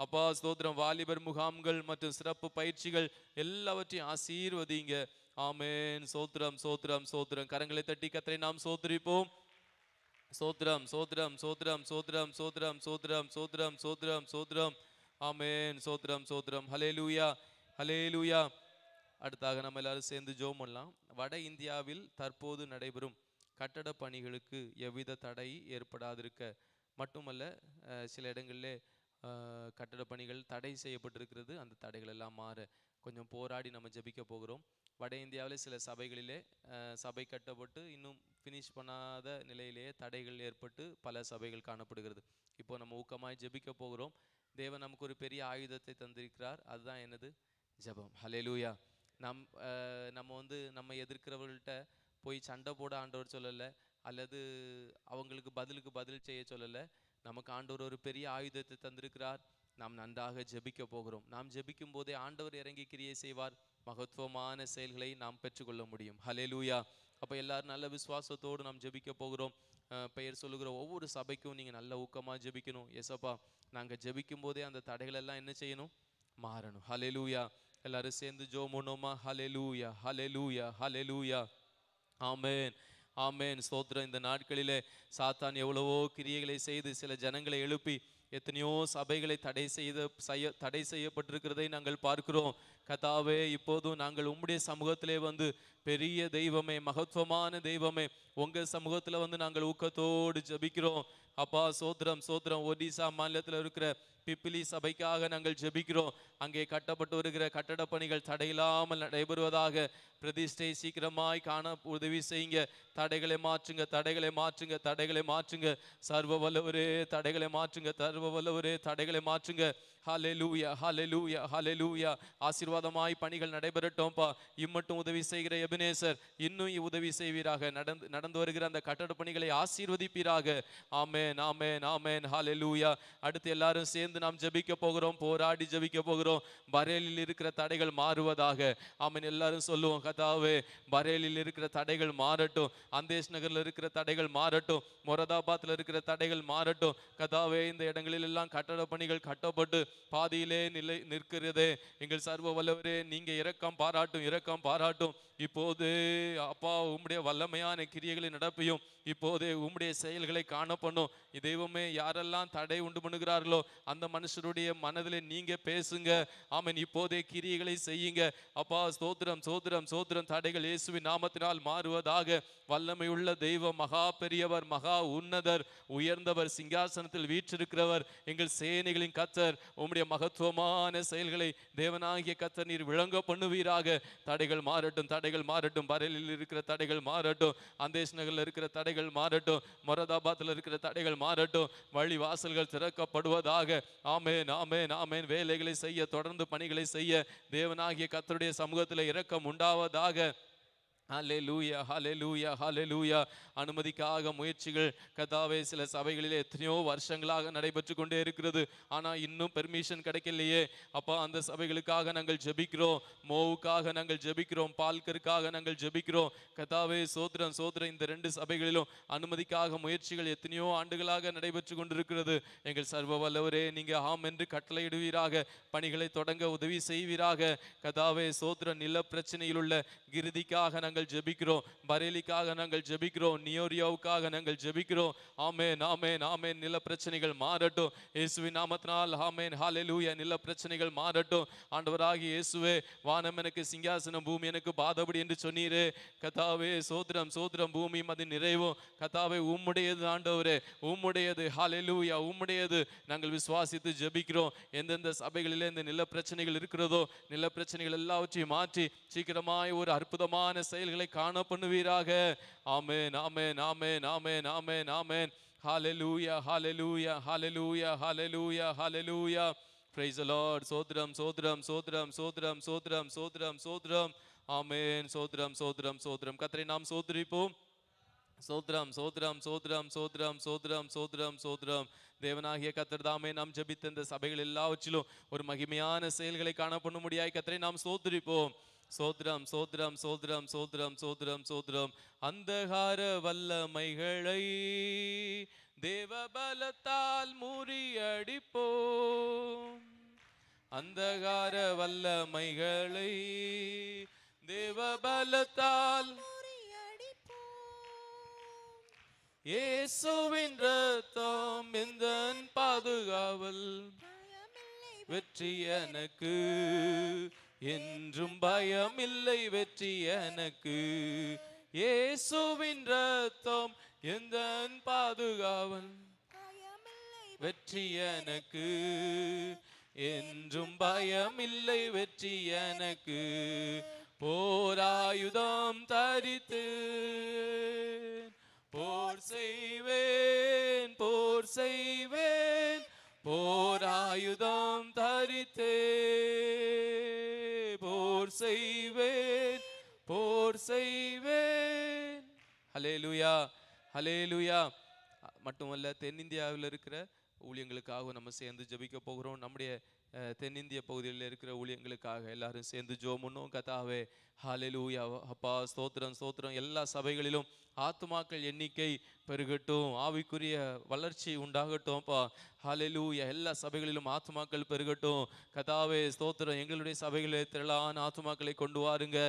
அப்பா ஸ்தோத்திரம் வாலிபர் முகாம்கள் மற்றும் சிறப்பு பயிற்சிகள் எல்லாவற்றையும் ஆசீர்வதிங்க ஆமேன் சோத்திரம் சோத்திரம் சோத்திரம் கரங்களை தட்டி கத்திரை நாம் சோத்திரிப்போம் சோத்திரம் சோத்திரம் சோத்திரம் சோத்திரம் சோத்திரம் சோத்திரம் சோத்திரம் சோத்திரம் சோத்திரம் ஆமேன் சோத்திரம் சோத்திரம் ஹலே லூயா ஹலே லூயா அடுத்தாக நம்ம எல்லாரும் சேர்ந்து ஜோம் பண்ணலாம் வட இந்தியாவில் தற்போது நடைபெறும் கட்டட பணிகளுக்கு எவ்வித தடை ஏற்படாதிருக்க மட்டுமல்ல சில இடங்களில் கட்டட பணிகள் தடை செய்யப்பட்டிருக்கிறது அந்த தடைகள் எல்லாம் மாற கொஞ்சம் போராடி நம்ம ஜபிக்க போகிறோம் வட இந்தியாவில் சில சபைகளிலே சபை கட்டப்பட்டு இன்னும் ஃபினிஷ் பண்ணாத நிலையிலேயே தடைகள் ஏற்பட்டு பல சபைகள் காணப்படுகிறது இப்போ நம்ம ஊக்கமாய் ஜபிக்க போகிறோம் தேவன் நமக்கு ஒரு பெரிய ஆயுதத்தை தந்திருக்கிறார் அதுதான் எனது ஜபம் ஹலே லூயா நம் நம்ம வந்து நம்ம எதிர்க்கிறவர்கள்ட்ட போய் சண்டை போட ஆண்டவர் சொல்லலை அல்லது அவங்களுக்கு பதிலுக்கு பதில் செய்ய சொல்லலை நமக்கு ஆண்டவர் ஒரு பெரிய ஆயுதத்தை தந்திருக்கிறார் நாம் நன்றாக ஜெபிக்க போகிறோம் நாம் ஜபிக்கும் போதே ஆண்டவர் இறங்கி கிரியை செய்வார் மகத்துவமான செயல்களை நாம் பெற்றுக்கொள்ள முடியும் ஹலே லூயா அப்போ எல்லாரும் நல்ல விசுவாசத்தோடு நாம் ஜெபிக்க போகிறோம் பெயர் சொல்லுகிற ஒவ்வொரு சபைக்கும் நீங்கள் நல்ல ஊக்கமாக ஜெபிக்கணும் எசப்பா நாங்கள் ஜெபிக்கும் போதே அந்த தடைகளெல்லாம் என்ன செய்யணும் மாறணும் ஹலே லூயா எல்லாரும் சேர்ந்து ஜோ மோனோமா ஹலே லூயா ஹலே லூயா ஹலே லூயா ஆமேன் ஆமேன் ஸ்தோத்திரம் இந்த நாட்களிலே சாத்தான் எவ்வளவோ கிரியைகளை செய்து சில ஜனங்களை எழுப்பி எத்தனையோ சபைகளை தடை செய்த செய்ய தடை செய்யப்பட்டிருக்கிறதை நாங்கள் பார்க்கிறோம் கதாவே இப்போதும் நாங்கள் உம்முடைய சமூகத்திலே வந்து பெரிய தெய்வமே மகத்துவமான தெய்வமே உங்கள் சமூகத்தில் வந்து நாங்கள் ஊக்கத்தோடு ஜபிக்கிறோம் அப்பா சோத்ரம் சோத்ரம் ஒடிசா மாநிலத்தில் இருக்கிற பிப்பிலி சபைக்காக நாங்கள் ஜெபிக்கிறோம் அங்கே கட்டப்பட்டு வருகிற கட்டட பணிகள் தடையில்லாமல் நடைபெறுவதாக பிரதிஷ்டை சீக்கிரமாய் காண உதவி செய்யுங்க தடைகளை மாற்றுங்க தடைகளை மாற்றுங்க தடைகளை மாற்றுங்க சர்வ வல்லவரே தடைகளை மாற்றுங்க சர்வ வல்லவரே தடைகளை மாற்றுங்க ஹலே லூயா ஹலே லூயா ஹலே லூயா ஆசீர்வாதமாய் பணிகள் நடைபெறட்டோம்ப்பா இம்மட்டும் உதவி செய்கிற எபினேசர் இன்னும் உதவி செய்வீராக நடந்து நடந்து வருகிற அந்த கட்டட பணிகளை ஆசீர்வதிப்பீராக ஆமேன் ஆமேன் ஆமேன் ஹலே லூயா அடுத்து எல்லாரும் சேர்ந்து நாம் ஜபிக்க போகிறோம் போராடி ஜபிக்க போகிறோம் வரையலில் இருக்கிற தடைகள் மாறுவதாக ஆமேன் எல்லாரும் சொல்லுவோம் கதாவே பரேலில் இருக்கிற தடைகள் மாறட்டும் அந்தேஷ் நகரில் இருக்கிற தடைகள் மாறட்டும் மொரதாபாத்தில் இருக்கிற தடைகள் மாறட்டும் கதாவே இந்த இடங்களில் எல்லாம் கட்டட பணிகள் கட்டப்பட்டு பாதியிலே நிலை நிற்கிறதே எங்கள் சர்வ வல்லவரே நீங்கள் இரக்கம் பாராட்டும் இரக்கம் பாராட்டும் இப்போது அப்பா உம்முடைய வல்லமையான கிரியைகளை நடப்பியும் இப்போதே உம்முடைய செயல்களை காண பண்ணும் தெய்வமே யாரெல்லாம் தடை உண்டு பண்ணுகிறார்களோ அந்த மனுஷருடைய மனதில் நீங்க பேசுங்க ஆமன் இப்போதே கிரியைகளை செய்யுங்க அப்பா சோத்திரம் சோத்திரம் சோத்திரம் தடைகள் இயேசுவின் நாமத்தினால் மாறுவதாக வல்லமையுள்ள தெய்வம் மகா பெரியவர் மகா உன்னதர் உயர்ந்தவர் சிங்காசனத்தில் வீற்றிருக்கிறவர் எங்கள் சேனைகளின் கத்தர் உம்முடைய மகத்துவமான செயல்களை தேவனாகிய கத்தர் நீர் விளங்க பண்ணுவீராக தடைகள் மாறட்டும் தடை தடைகள் மாறட்டும் பரையில் இருக்கிற தடைகள் மாறட்டும் அந்தேஷ் நகரில் இருக்கிற தடைகள் மாறட்டும் மொரதாபாத்தில் இருக்கிற தடைகள் மாறட்டும் வழி வாசல்கள் திறக்கப்படுவதாக ஆமேன் ஆமேன் ஆமேன் வேலைகளை செய்ய தொடர்ந்து பணிகளை செய்ய தேவனாகிய கத்தருடைய சமூகத்தில் இரக்கம் உண்டாவதாக ஹலே லூயா ஹலே அனுமதிக்காக முயற்சிகள் கதாவே சில சபைகளில் எத்தனையோ வருஷங்களாக நடைபெற்று கொண்டே இருக்கிறது ஆனால் இன்னும் பெர்மிஷன் கிடைக்கலையே அப்போ அந்த சபைகளுக்காக நாங்கள் ஜபிக்கிறோம் மோவுக்காக நாங்கள் ஜபிக்கிறோம் பால்கருக்காக நாங்கள் ஜபிக்கிறோம் கதாவே சோத்ரன் சோத்திரம் இந்த ரெண்டு சபைகளிலும் அனுமதிக்காக முயற்சிகள் எத்தனையோ ஆண்டுகளாக நடைபெற்று கொண்டிருக்கிறது எங்கள் சர்வ வல்லவரே நீங்கள் ஆம் என்று கட்டளையிடுவீராக பணிகளை தொடங்க உதவி செய்வீராக கதாவே சோத்திரம் நில பிரச்சனையில் உள்ள கிருதிக்காக நாங்கள் நாங்கள் ஜெபிக்கிறோம் பரேலிக்காக நாங்கள் ஜெபிக்கிறோம் நியோரியாவுக்காக நாங்கள் ஜெபிக்கிறோம் ஆமேன் ஆமேன் ஆமேன் நில பிரச்சனைகள் மாறட்டும் இயேசுவின் நாமத்தினால் ஆமேன் ஹாலெலூயா நில பிரச்சனைகள் மாறட்டும் ஆண்டவராகி இயேசுவே வானம் எனக்கு சிங்காசனம் பூமி எனக்கு பாதபடி என்று சொன்னீரே கதாவே சோத்ரம் சோத்ரம் பூமியும் அது நிறைவும் கதாவே உம்முடையது ஆண்டவரே உம்முடையது ஹாலெலூயா உம்முடையது நாங்கள் விசுவாசித்து ஜெபிக்கிறோம் எந்தெந்த சபைகளில் இந்த நில பிரச்சனைகள் இருக்கிறதோ நில பிரச்சனைகள் எல்லாவற்றையும் மாற்றி சீக்கிரமாய் ஒரு அற்புதமான செயல் செயல்களை காண பண்ணுவீராக ஆமேன் ஆமேன் ஆமேன் ஆமேன் ஆமேன் ஆமேன் ஹாலலூயா ஹாலலூயா ஹாலலூயா ஹாலலூயா ஹாலலூயா பிரைஸ் லார்ட் சோத்ரம் சோத்ரம் சோத்ரம் சோத்ரம் சோத்ரம் சோத்ரம் சோத்ரம் ஆமேன் சோத்ரம் சோத்ரம் சோத்ரம் கத்திரை நாம் சோத்ரிப்போம் சோத்ரம் சோத்ரம் சோத்ரம் சோத்ரம் சோத்ரம் சோத்ரம் சோத்ரம் தேவனாகிய கத்தர் தாமே நாம் ஜபித்த இந்த சபைகள் எல்லாவற்றிலும் ஒரு மகிமையான செயல்களை காணப்பண்ண முடியாது கத்திரை நாம் சோத்ரிப்போம் சோத்ரம் சோத்ரம் சோத்ரம் சோத்ரம் சோத்ரம் சோத்ரம் அந்தகார வல்லமைகளை தேவபலத்தால் முறியடிப்போம் அந்தகார வல்லமைகளை தேவபலத்தால் இயேசுவின் ரத்தம் இந்த பாதுகாவல் வெற்றி எனக்கு என்றும் பயம் இல்லை வெற்றி எனக்கு இயேசுவின் ரத்தம் எந்த பாதுகாவல் வெற்றி எனக்கு என்றும் பயம் இல்லை வெற்றி எனக்கு போராயுதம் தரித்து போர் செய்வேன் போர் செய்வேன் போராயுதம் தரித்தேன் போர் செய்வேன் போர் செய்வேன் ஹலே லூயா ஹலே லூயா மட்டுமல்ல தென்னிந்தியாவில் இருக்கிற ஊழியங்களுக்காக நம்ம சேர்ந்து ஜபிக்க போகிறோம் நம்முடைய தென்னிந்திய பகுதியில் இருக்கிற ஊழியங்களுக்காக எல்லாரும் சேர்ந்து ஜோ முன்னோம் கதாவே ஹாலிலூயா அப்பா ஸ்தோத்திரம் ஸ்தோத்திரம் எல்லா சபைகளிலும் ஆத்மாக்கள் எண்ணிக்கை பெருகட்டும் ஆவிக்குரிய வளர்ச்சி அப்பா ஹலெலூயா எல்லா சபைகளிலும் ஆத்மாக்கள் பெருகட்டும் கதாவே ஸ்தோத்திரம் எங்களுடைய சபைகளே திரளான ஆத்மாக்களை கொண்டு வாருங்க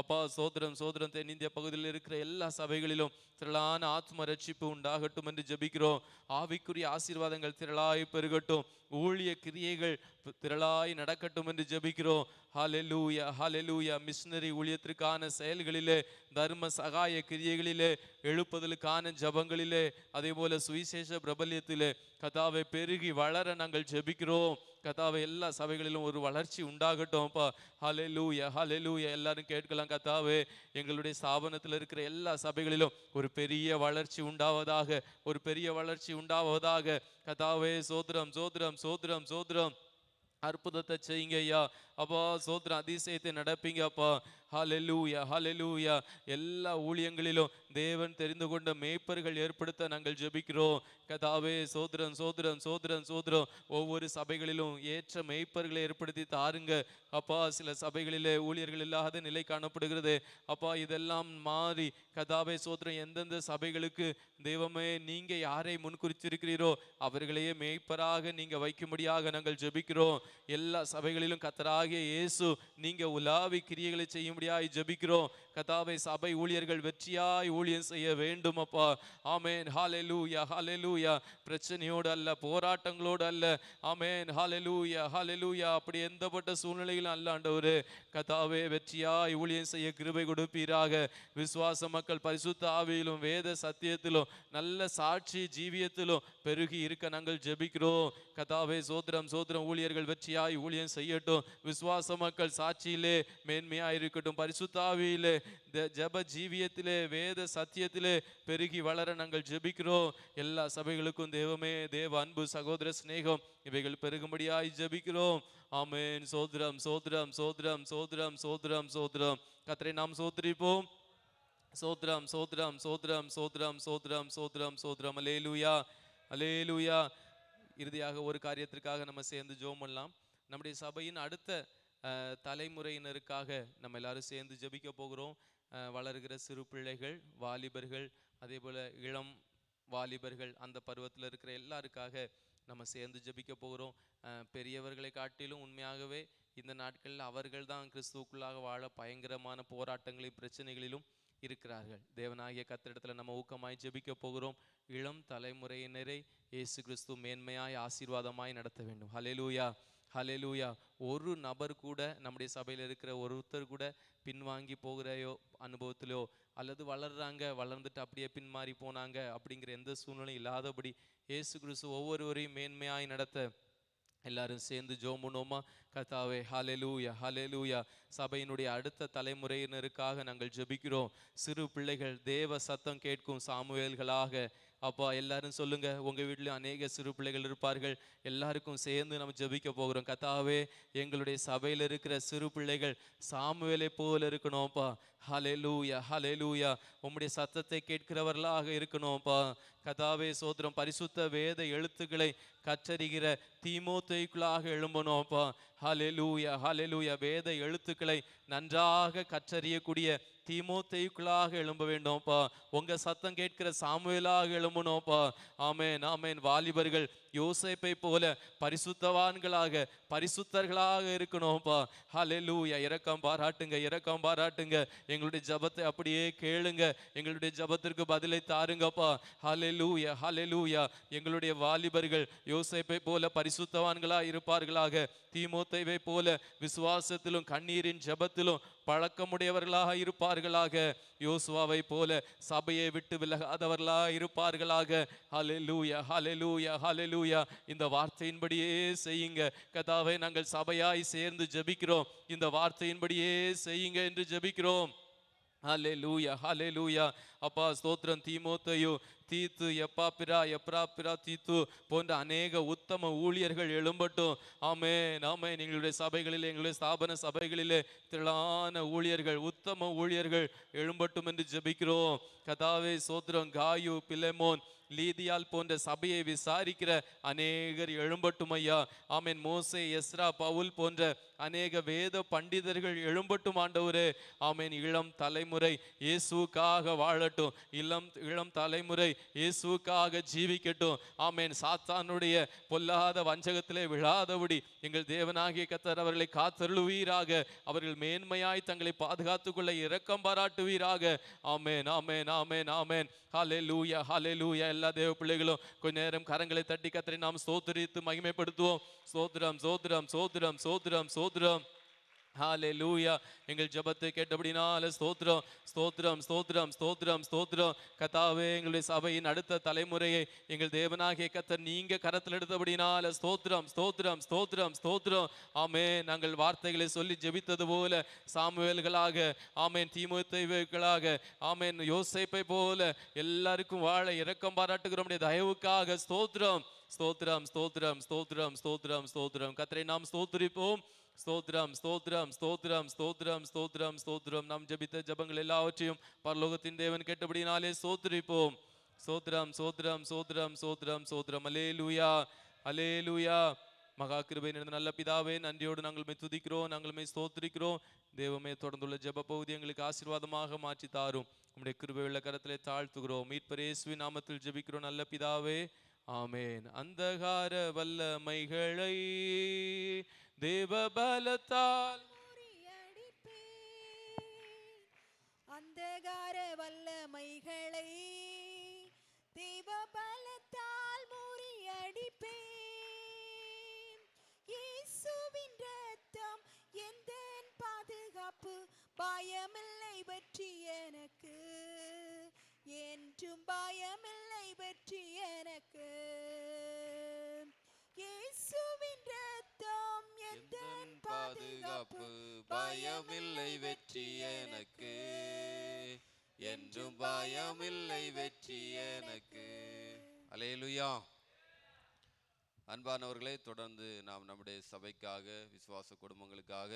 அப்பா சோத்திரம் சோத்திரம் தென்னிந்திய பகுதியில் இருக்கிற எல்லா சபைகளிலும் திரளான ஆத்ம ரட்சிப்பு உண்டாகட்டும் என்று ஜபிக்கிறோம் ஆவிக்குரிய ஆசீர்வாதங்கள் திரளாய் பெருகட்டும் ஊழிய கிரியைகள் திரளாய் நடக்கட்டும் என்று ஜபிக்கிறோம் ஹலெலூயா ஹலெலூயா மிஷினரி ஊழியத்திற்கான செயல்களிலே தர்ம சகாய கிரியைகளிலே எழுப்புதலுக்கான ஜபங்கள் குடும்பங்களிலே அதே போல சுவிசேஷ பிரபல்யத்திலே கதாவை பெருகி வளர நாங்கள் ஜெபிக்கிறோம் கதாவை எல்லா சபைகளிலும் ஒரு வளர்ச்சி உண்டாகட்டும் ஹலே லூயா ஹலே லூயா எல்லாரும் கேட்கலாம் கதாவே எங்களுடைய ஸ்தாபனத்தில் இருக்கிற எல்லா சபைகளிலும் ஒரு பெரிய வளர்ச்சி உண்டாவதாக ஒரு பெரிய வளர்ச்சி உண்டாவதாக கதாவே சோதரம் சோதரம் சோதரம் சோதரம் அற்புதத்தை செய்யுங்க ஐயா அப்பா சோத்திர அதிசயத்தை நடப்பீங்க அப்பா ஹலெலூயா ஹலெலூயா எல்லா ஊழியங்களிலும் தேவன் தெரிந்து கொண்ட மேய்ப்பர்கள் ஏற்படுத்த நாங்கள் ஜெபிக்கிறோம் கதாவே சோதரன் சோதரன் சோதரன் சோதரம் ஒவ்வொரு சபைகளிலும் ஏற்ற மேய்ப்பர்களை ஏற்படுத்தி தாருங்க அப்பா சில சபைகளிலே ஊழியர்கள் இல்லாத நிலை காணப்படுகிறது அப்பா இதெல்லாம் மாறி கதாவே சோதரன் எந்தெந்த சபைகளுக்கு தெய்வமே நீங்க யாரை முன்குறிச்சிருக்கிறீரோ அவர்களையே மேய்ப்பராக நீங்க வைக்கும்படியாக நாங்கள் ஜெபிக்கிறோம் எல்லா சபைகளிலும் கத்தராக ஆண்டவராகிய இயேசு நீங்க உலாவி கிரியைகளை செய்யும்படியாய் ஜபிக்கிறோம் கதாவை சபை ஊழியர்கள் வெற்றியாய் ஊழியம் செய்ய வேண்டும் அப்பா ஆமேன் ஹாலெலூயா ஹாலெலூயா பிரச்சனையோடு அல்ல போராட்டங்களோடு அல்ல ஆமேன் ஹாலெலூயா ஹாலெலூயா அப்படி எந்தப்பட்ட சூழ்நிலையிலும் அல்ல ஆண்டவர் கதாவே வெற்றியாய் ஊழியம் செய்ய கிருபை கொடுப்பீராக விசுவாச மக்கள் பரிசுத்த ஆவியிலும் வேத சத்தியத்திலும் நல்ல சாட்சி ஜீவியத்திலும் பெருகி இருக்க நாங்கள் ஜெபிக்கிறோம் கதாவே சோத்திரம் சோத்திரம் ஊழியர்கள் வெற்றியாய் ஊழியம் செய்யட்டும் விசுவாச மக்கள் சாட்சியிலே மேன்மையாக இருக்கட்டும் பரிசுத்தாவியிலே ஜப ஜீவியத்திலே வேத சத்தியத்திலே பெருகி வளர நாங்கள் ஜெபிக்கிறோம் எல்லா சபைகளுக்கும் தேவமே தேவ அன்பு சகோதர ஸ்நேகம் இவைகள் பெருகும்படியாய் ஜெபிக்கிறோம் ஆமேன் சோத்ரம் சோத்ரம் சோத்ரம் சோத்ரம் சோத்ரம் சோத்ரம் கத்திரை நாம் சோதரிப்போம் சோத்ரம் சோத்ரம் சோத்ரம் சோத்ரம் சோத்ரம் சோத்ரம் சோத்ரம் அலேலூயா அலேலுயா இறுதியாக ஒரு காரியத்திற்காக நம்ம சேர்ந்து ஜோம் பண்ணலாம் நம்முடைய சபையின் அடுத்த தலைமுறையினருக்காக நம்ம எல்லாரும் சேர்ந்து ஜபிக்க போகிறோம் வளர்கிற சிறு பிள்ளைகள் வாலிபர்கள் அதே போல் இளம் வாலிபர்கள் அந்த பருவத்தில் இருக்கிற எல்லாருக்காக நம்ம சேர்ந்து ஜபிக்க போகிறோம் பெரியவர்களை காட்டிலும் உண்மையாகவே இந்த நாட்களில் அவர்கள் தான் கிறிஸ்துவுக்குள்ளாக வாழ பயங்கரமான போராட்டங்களையும் பிரச்சனைகளிலும் இருக்கிறார்கள் தேவனாகிய கத்திரிடத்தில் நம்ம ஊக்கமாய் ஜெபிக்க போகிறோம் இளம் தலைமுறையினரை இயேசு கிறிஸ்து மேன்மையாய் ஆசீர்வாதமாய் நடத்த வேண்டும் ஹலே ஹலெலூயா ஒரு நபர் கூட நம்முடைய சபையில் இருக்கிற ஒருத்தர் கூட பின்வாங்கி போகிறையோ அனுபவத்திலோ அல்லது வளர்றாங்க வளர்ந்துட்டு அப்படியே பின்மாறி போனாங்க அப்படிங்கிற எந்த சூழ்நிலையும் இல்லாதபடி ஏசு கிறிஸ்து ஒவ்வொருவரையும் மேன்மையாய் நடத்த எல்லாரும் சேர்ந்து ஜோமுனோமா கத்தாவே ஹலெலூயா ஹலெலூயா சபையினுடைய அடுத்த தலைமுறையினருக்காக நாங்கள் ஜெபிக்கிறோம் சிறு பிள்ளைகள் தேவ சத்தம் கேட்கும் சாமுவேல்களாக அப்பா எல்லாரும் சொல்லுங்க உங்கள் வீட்டுல அநேக சிறு பிள்ளைகள் இருப்பார்கள் எல்லாருக்கும் சேர்ந்து நம்ம ஜபிக்க போகிறோம் கத்தாவே எங்களுடைய சபையில் இருக்கிற சிறு பிள்ளைகள் சாமுவேலை போல் இருக்கணும்ப்பா ஹலே லூயா ஹலே லூயா உம்முடைய சத்தத்தை கேட்கிறவர்களாக இருக்கணும்ப்பா கதாவே சோதரம் பரிசுத்த வேத எழுத்துக்களை கச்சரிகிற தீமோத்தைக்குள்ளாக எழும்பனோப்பா ஹலெலூயா ஹலெலூயா வேத எழுத்துக்களை நன்றாக கச்சறியக்கூடிய தீமோத்தைக்குள்ளாக எழும்ப வேண்டும்ப்பா உங்கள் சத்தம் கேட்கிற சாமுவேலாக எழும்பணும்ப்பா ஆமேன் ஆமேன் வாலிபர்கள் யோசேப்பை போல பரிசுத்தவான்களாக பரிசுத்தர்களாக இருக்கணும்ப்பா ஹலே லூயா இறக்கம் பாராட்டுங்க இறக்கம் பாராட்டுங்க எங்களுடைய ஜபத்தை அப்படியே கேளுங்க எங்களுடைய ஜபத்திற்கு பதிலை தாருங்கப்பா ஹலே லூயா ஹலே லூயா எங்களுடைய வாலிபர்கள் யோசேப்பை போல பரிசுத்தவான்களாக இருப்பார்களாக தீமோத்தைவை போல விசுவாசத்திலும் கண்ணீரின் ஜபத்திலும் பழக்கமுடையவர்களாக இருப்பார்களாக யோசுவாவை போல சபையை விட்டு விலகாதவர்களாக இருப்பார்களாக ஹலெலூயா ஹலெலூயா ஹலெலூயா இந்த வார்த்தையின்படியே செய்யுங்க கதாவை நாங்கள் சபையாய் சேர்ந்து ஜபிக்கிறோம் இந்த வார்த்தையின்படியே செய்யுங்க என்று ஜபிக்கிறோம் ஹலே லூயா ஹலே லூயா அப்பா ஸ்தோத்திரம் தீமோத்தையோ தீத்து எப்பாப்பிரா எப்ராப்பிரா தீத்து போன்ற அநேக உத்தம ஊழியர்கள் எழும்பட்டும் ஆமே நாமே எங்களுடைய சபைகளில் எங்களுடைய ஸ்தாபன சபைகளிலே திரளான ஊழியர்கள் உத்தம ஊழியர்கள் எழும்பட்டும் என்று ஜெபிக்கிறோம் கதாவே சோத்ரம் காயு பிலெமோன் லீதியால் போன்ற சபையை விசாரிக்கிற அநேகர் எழும்பட்டும் ஐயா ஆமேன் மோசே எஸ்ரா பவுல் போன்ற அநேக வேத பண்டிதர்கள் எழும்பட்டும் ஆண்டவரே ஆமேன் இளம் தலைமுறை இயேசுக்காக வாழட்டும் இளம் இளம் தலைமுறை இயேசுக்காக ஜீவிக்கட்டும் ஆமேன் சாத்தானுடைய பொல்லாத வஞ்சகத்திலே விழாதபடி எங்கள் தேவனாகிய கத்தர் அவர்களை காத்தருளுவீராக அவர்கள் மேன்மையாய் தங்களை பாதுகாத்துக் கொள்ள இரக்கம் பாராட்டுவீராக ஆமேன் ஆமேன் ஆமேன் ஆமேன் ஹாலே லூயா ஹாலே லூயா எல்லா தேவ பிள்ளைகளும் கொஞ்ச நேரம் கரங்களை தட்டி கத்தரை நாம் சோதரித்து மகிமைப்படுத்துவோம் சோத்ரம் சோத்ரம் சோத்ரம் சோத்ரம் சோத்ரம் ஸ்தோத்ரம் ஹாலே லூயா எங்கள் ஜபத்தை கேட்டபடினால கத்தாவே எங்களுடைய சபையின் அடுத்த தலைமுறையை எங்கள் தேவனாகிய நீங்க கரத்தில் எடுத்தபடினால ஆமே நாங்கள் வார்த்தைகளை சொல்லி ஜெபித்தது போல சாமுவேல்களாக ஆமேன் தீமுத்தைகளாக ஆமேன் யோசிப்பை போல எல்லாருக்கும் வாழ இரக்கம் பாராட்டுகிறோம் தயவுக்காக ஸ்தோத்ரம் ஸ்தோத்திரம் ஸ்தோத்ரம் ஸ்தோத்ரம் ஸ்தோத்திரம் ஸ்தோத்திரம் கத்தரை நாம் ஸ்தோத்திரிப்போம் ஸ்தோத்ரம் ஸ்தோத்ரம் ஸ்தோத்ரம் ஸ்தோத்ரம் ஸ்தோத்ரம் நாம் ஜபித்த ஜபங்கள் எல்லாவற்றையும் பரலோகத்தின் தேவன் கேட்டபடினாலே சோத்ரிப்போம் சோத்ரம் சோத்ரம் சோத்ரம் சோத்ரம் சோத்ரம் அலே லூயா அலே லூயா மகா கிருபை நடந்த நல்ல பிதாவே நன்றியோடு நாங்கள் மே துதிக்கிறோம் நாங்கள் மே ஸ்தோத்திரிக்கிறோம் தேவமே தொடர்ந்துள்ள ஜப பகுதி எங்களுக்கு ஆசீர்வாதமாக மாற்றி தாரும் நம்முடைய கிருபை உள்ள கரத்திலே தாழ்த்துகிறோம் மீட்பரேசுவி நாமத்தில் ஜபிக்கிறோம் நல்ல பிதாவே ஆமேன் அந்தகார வல்லமைகளை தேவ தேவபலத்தால்
அந்தகார வல்லமைகளை தேவபலத்தால் முறியடிப்பேன் ரத்தம் எந்த பாதுகாப்பு பயமில்லை பற்றி எனக்கு என்றும் பயமில்லை பற்றி எனக்கு இயேசுவின் பாதுகாப்பு
பயமில்லை வெற்றி எனக்கு என்றும் பயமில்லை வெற்றி எனக்கு அலையலுயா அன்பானவர்களை தொடர்ந்து நாம் நம்முடைய சபைக்காக விசுவாச குடும்பங்களுக்காக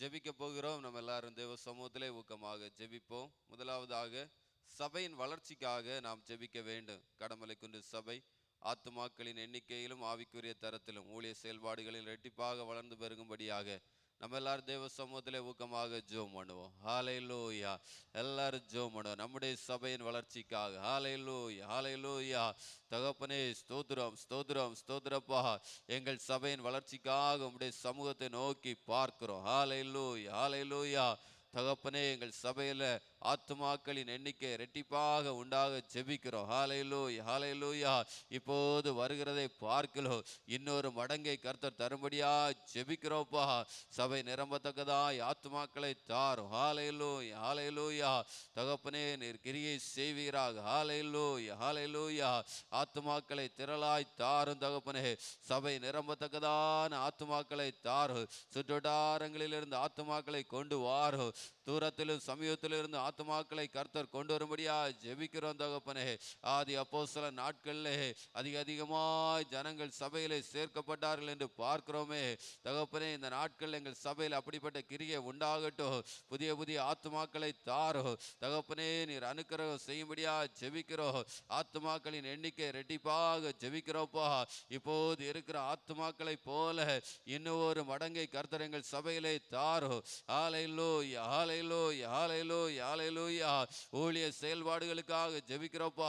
ஜெபிக்க போகிறோம் நம்ம எல்லாரும் தேவ சமூகத்திலே ஊக்கமாக ஜெபிப்போம் முதலாவதாக சபையின் வளர்ச்சிக்காக நாம் ஜெபிக்க வேண்டும் கடமலை குன்று சபை ஆத்துமாக்களின் எண்ணிக்கையிலும் ஆவிக்குரிய தரத்திலும் ஊழிய செயல்பாடுகளில் ரெட்டிப்பாக வளர்ந்து பெருகும்படியாக நம்ம எல்லாரும் தேவ சமூகத்திலே ஊக்கமாக ஜோம் பண்ணுவோம் ஹாலை லோயா எல்லாரும் ஜோம் பண்ணுவோம் நம்முடைய சபையின் வளர்ச்சிக்காக ஹாலை லோயா ஹாலை லோயா தகப்பனே ஸ்தோத்ரம் ஸ்தோத்ரம் ஸ்தோத்ரப்பா எங்கள் சபையின் வளர்ச்சிக்காக நம்முடைய சமூகத்தை நோக்கி பார்க்கிறோம் ஹாலை லோயா ஹாலை லோயா தகப்பனே எங்கள் சபையில் ஆத்மாக்களின் எண்ணிக்கை ரெட்டிப்பாக உண்டாக ஜெபிக்கிறோம் ஹாலையிலோ ஹாலையிலூயா இப்போது வருகிறதை பார்க்கலோ இன்னொரு மடங்கை கர்த்தர் தரும்படியா ஜெபிக்கிறோப்பா சபை நிரம்பத்தக்கதாய் ஆத்மாக்களை தாரும் ஹாலையிலோ ஹாலையிலூயா தகப்பனே நீர் கிரியை செய்வீராக ஹாலையிலோ ஹாலையிலூயா ஆத்மாக்களை திரளாய் தாரும் தகப்பனே சபை நிரம்பத்தக்கதான ஆத்மாக்களை தாரு சுற்றுவட்டாரங்களிலிருந்து ஆத்மாக்களை கொண்டு வாரு தூரத்திலும் சமீபத்திலிருந்து ஆத்மாக்களை கர்த்தர் கொண்டு வரும்படியா ஜெபிக்கிறோம் தகப்பனே ஆதி அப்போ சில நாட்களிலே அதிக அதிகமாய் ஜனங்கள் சபையிலே சேர்க்கப்பட்டார்கள் என்று பார்க்கிறோமே தகப்பனே இந்த நாட்கள் எங்கள் சபையில் அப்படிப்பட்ட கிரியை உண்டாகட்டும் புதிய புதிய ஆத்மாக்களை தாரோ தகப்பனே நீர் அனுக்கிரகம் செய்யும்படியா ஜெபிக்கிறோ ஆத்மாக்களின் எண்ணிக்கை ரெட்டிப்பாக ஜெபிக்கிறோப்பா இப்போது இருக்கிற ஆத்மாக்களை போல இன்னும் ஒரு மடங்கை கர்த்தர் எங்கள் சபையிலே தாரோ ஆலை ஆலை ஆலையிலோ ஆலையிலோ ஆலையிலோ ஊழிய செயல்பாடுகளுக்காக ஜபிக்கிறோப்பா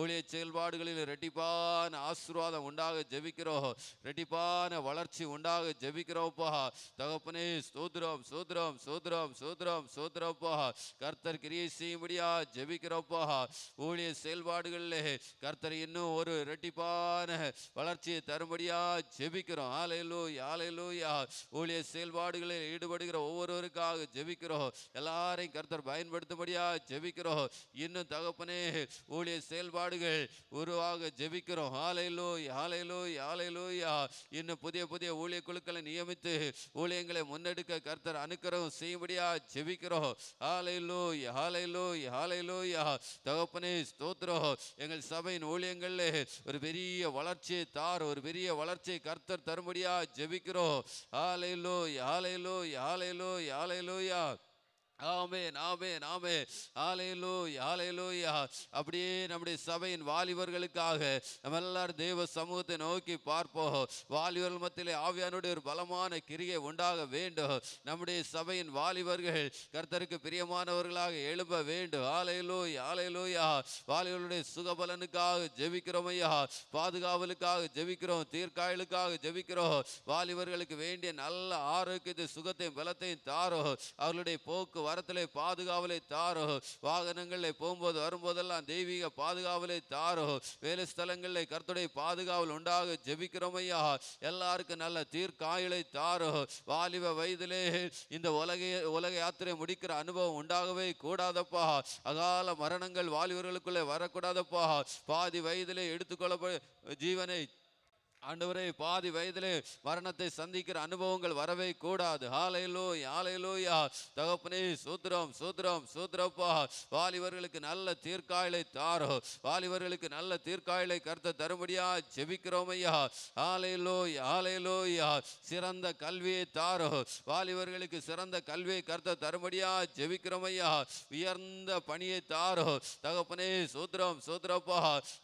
ஊழிய செயல்பாடுகளில் ரெட்டிப்பான ஆசீர்வாதம் உண்டாக ஜபிக்கிறோம் ரெட்டிப்பான வளர்ச்சி உண்டாக ஜபிக்கிறோப்பா தகப்பனே சோத்ரம் சோத்ரம் சோத்ரம் சூத்ரம் சோத்ரப்பா கர்த்தர் கிரியை செய்யும்படியா ஜபிக்கிறோப்பா ஊழிய செயல்பாடுகளில் கர்த்தர் இன்னும் ஒரு ரெட்டிப்பான வளர்ச்சியை தரும்படியா ஜெபிக்கிறோம் ஆலையிலோ ஆலையிலோ ஊழிய செயல்பாடுகளில் ஈடுபடுகிற ஒவ்வொருவருக்காக ஜெபிக்கிறோம் எல்லாரையும் கர்த்தர் பயன்படுத்தும்படியா ஜெபிக்கிறோம் இன்னும் தகப்பனே ஊழிய செயல்பாடுகள் உருவாக ஜெபிக்கிறோம் ஆலையிலோ யாலையிலோ யா இன்னும் புதிய புதிய ஊழிய குழுக்களை நியமித்து ஊழியங்களை முன்னெடுக்க கர்த்தர் அனுக்கிறோம் செய்யும்படியா ஜெபிக்கிறோம் ஆலையிலோ ஆலையிலோய் யா தகப்பனே ஸ்தோத்திரம் எங்கள் சபையின் ஊழியங்களில் ஒரு பெரிய வளர்ச்சியை தார் ஒரு பெரிய வளர்ச்சியை கர்த்தர் தரும்படியா ஜெபிக்கிறோம் யாலையிலோ யாலையிலோ யாலையிலோ யா ஆமேன் ஆமேன் ஆமேன் ஆலையிலோய் ஆலையிலோயா அப்படியே நம்முடைய சபையின் வாலிபர்களுக்காக நம்ம எல்லாரும் தெய்வ சமூகத்தை நோக்கி பார்ப்போம் வாலிபர்கள் மத்தியிலே ஆவியானுடைய ஒரு பலமான கிரியை உண்டாக வேண்டும் நம்முடைய சபையின் வாலிபர்கள் கர்த்தருக்கு பிரியமானவர்களாக எழும்ப வேண்டும் ஆலையிலோய் ஆலையிலோயா வாலிபர்களுடைய சுகபலனுக்காக ஜெபிக்கிறோம் ஐயா பாதுகாவலுக்காக ஜெபிக்கிறோம் தீர்க்காயலுக்காக ஜெபிக்கிறோம் வாலிபர்களுக்கு வேண்டிய நல்ல ஆரோக்கியத்தை சுகத்தையும் பலத்தையும் தாரோ அவர்களுடைய போக்கு வரத்திலே பாதுகாவலை தாரோ வாகனங்களில் போகும்போது வரும்போதெல்லாம் தெய்வீக பாதுகாவலை தாரோ வேலை ஸ்தலங்களில் கர்த்துடைய பாதுகாவல் உண்டாக ஜபிக்கிறோமையா எல்லாருக்கும் நல்ல தீர்க்காயலை தாரோ வாலிப வயதிலே இந்த உலக உலக யாத்திரை முடிக்கிற அனுபவம் உண்டாகவே கூடாதப்பா அகால மரணங்கள் வாலிபர்களுக்குள்ளே வரக்கூடாதப்பா பாதி வயதிலே எடுத்துக்கொள்ள ஜீவனை ஆண்டவரே பாதி வயதிலே மரணத்தை சந்திக்கிற அனுபவங்கள் வரவே கூடாது ஆலையிலோ ஆலையிலோயா தகப்பனே சூத்திரம் சூத்திரம் சூத்திரப்பா வாலிபர்களுக்கு நல்ல தீர்க்காயலை தாரோ வாலிபர்களுக்கு நல்ல தீர்க்காயலை கருத்த தரும்படியா செபிக்கிறோம் ஐயா ஆலையிலோ ஆலையிலோயா சிறந்த கல்வியை தாரோ வாலிபர்களுக்கு சிறந்த கல்வியை கருத்த தரும்படியா ஜெபிக்கிறோம் ஐயா உயர்ந்த பணியை தாரோ தகப்பனே சூத்திரம் சூத்திரப்பா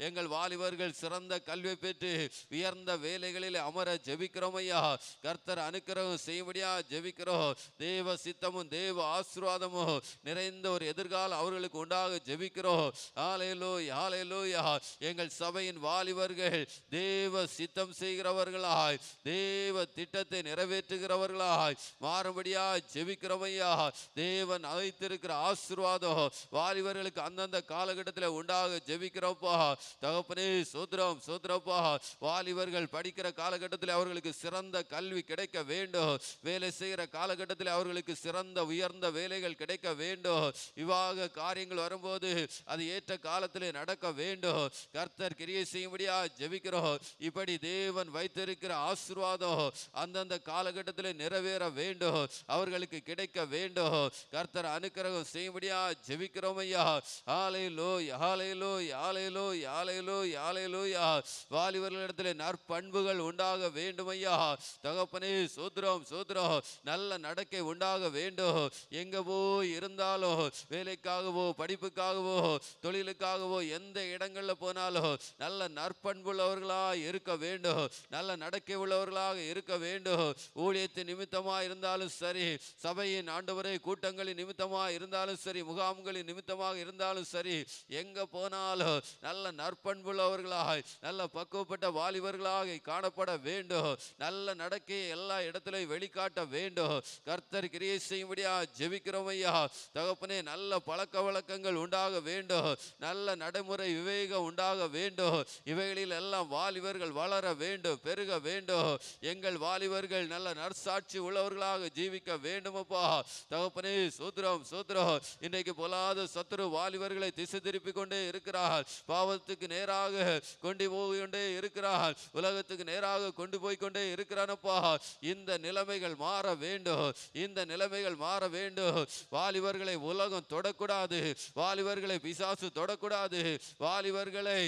எங்கள் வாலிபர்கள் சிறந்த கல்வி பெற்று உயர்ந்த அந்த வேலைகளில் அமர ஜபிக்கிறோம் ஐயா கர்த்தர் அனுக்கிறோம் செய்யும்படியா ஜபிக்கிறோம் தேவ சித்தமும் தேவ ஆசீர்வாதமும் நிறைந்த ஒரு எதிர்கால அவர்களுக்கு உண்டாக ஜெபிக்கிறோம் ஆலையிலோய் யா எங்கள் சபையின் வாலிபர்கள் தேவ சித்தம் செய்கிறவர்களாய் தேவ திட்டத்தை நிறைவேற்றுகிறவர்களாய் மாறும்படியா ஜெபிக்கிறோம் ஐயா தேவன் அழைத்திருக்கிற ஆசிர்வாதம் வாலிபர்களுக்கு அந்தந்த காலகட்டத்தில் உண்டாக ஜெபிக்கிறோப்பா தகப்பனே சோத்ரம் சோத்ரப்பா வாலிபர்கள் அவர்கள் படிக்கிற காலகட்டத்தில் அவர்களுக்கு சிறந்த கல்வி கிடைக்க வேண்டும் வேலை செய்கிற காலகட்டத்தில் அவர்களுக்கு சிறந்த உயர்ந்த வேலைகள் கிடைக்க வேண்டும் இவ்வாக காரியங்கள் வரும்போது அது ஏற்ற காலத்தில் நடக்க வேண்டும் கர்த்தர் கிரியை செய்யும்படியா ஜபிக்கிறோம் இப்படி தேவன் வைத்திருக்கிற ஆசிர்வாதம் அந்தந்த காலகட்டத்தில் நிறைவேற வேண்டும் அவர்களுக்கு கிடைக்க வேண்டும் கர்த்தர் அனுக்கிரகம் செய்யும்படியா ஜபிக்கிறோம் ஐயா ஆலையிலோ யாலையிலோ யாலையிலோ யாலையிலோ யாலையிலோ யா வாலிபர்களிடத்தில் நற்ப பண்புகள் உண்டாக வேண்டும் ஐயா தகப்பனே சோத்ரம் சோத்ரம் நல்ல நடக்கை உண்டாக வேண்டும் எங்கவோ இருந்தாலும் வேலைக்காகவோ படிப்புக்காகவோ தொழிலுக்காகவோ எந்த இடங்களில் போனாலும் நல்ல நற்பண்புள்ளவர்களாக இருக்க வேண்டும் நல்ல நடக்கை உள்ளவர்களாக இருக்க வேண்டும் ஊழியத்தின் நிமித்தமாக இருந்தாலும் சரி சபையின் ஆண்டவரை கூட்டங்களின் நிமித்தமாக இருந்தாலும் சரி முகாம்களின் நிமித்தமாக இருந்தாலும் சரி எங்கே போனாலும் நல்ல நற்பண்புள்ளவர்களாக நல்ல பக்குவப்பட்ட வாலிபர்களாக மனிதராக காணப்பட வேண்டும் நல்ல நடக்கை எல்லா இடத்திலையும் வெளிக்காட்ட வேண்டும் கர்த்தர் கிரியை செய்யும்படியா ஜெபிக்கிறோம் ஐயா தகப்பனே நல்ல பழக்க வழக்கங்கள் உண்டாக வேண்டும் நல்ல நடைமுறை விவேகம் உண்டாக வேண்டும் இவைகளில் எல்லாம் வாலிபர்கள் வளர வேண்டும் பெருக வேண்டும் எங்கள் வாலிபர்கள் நல்ல நற்சாட்சி உள்ளவர்களாக ஜீவிக்க வேண்டுமப்பா தகப்பனே சூத்திரம் சூத்திரம் இன்றைக்கு பொல்லாத சத்ரு வாலிபர்களை திசை திருப்பிக் கொண்டே இருக்கிறார் பாவத்துக்கு நேராக கொண்டு போய் கொண்டே இருக்கிறார் உலகத்துக்கு நேராக கொண்டு போய் கொண்டே இருக்கிறானப்பா இந்த நிலைமைகள் மாற வேண்டும் இந்த நிலைமைகள் மாற வேண்டும் வாலிபர்களை உலகம் தொடக்கூடாது வாலிபர்களை பிசாசு தொடக்கூடாது வாலிபர்களை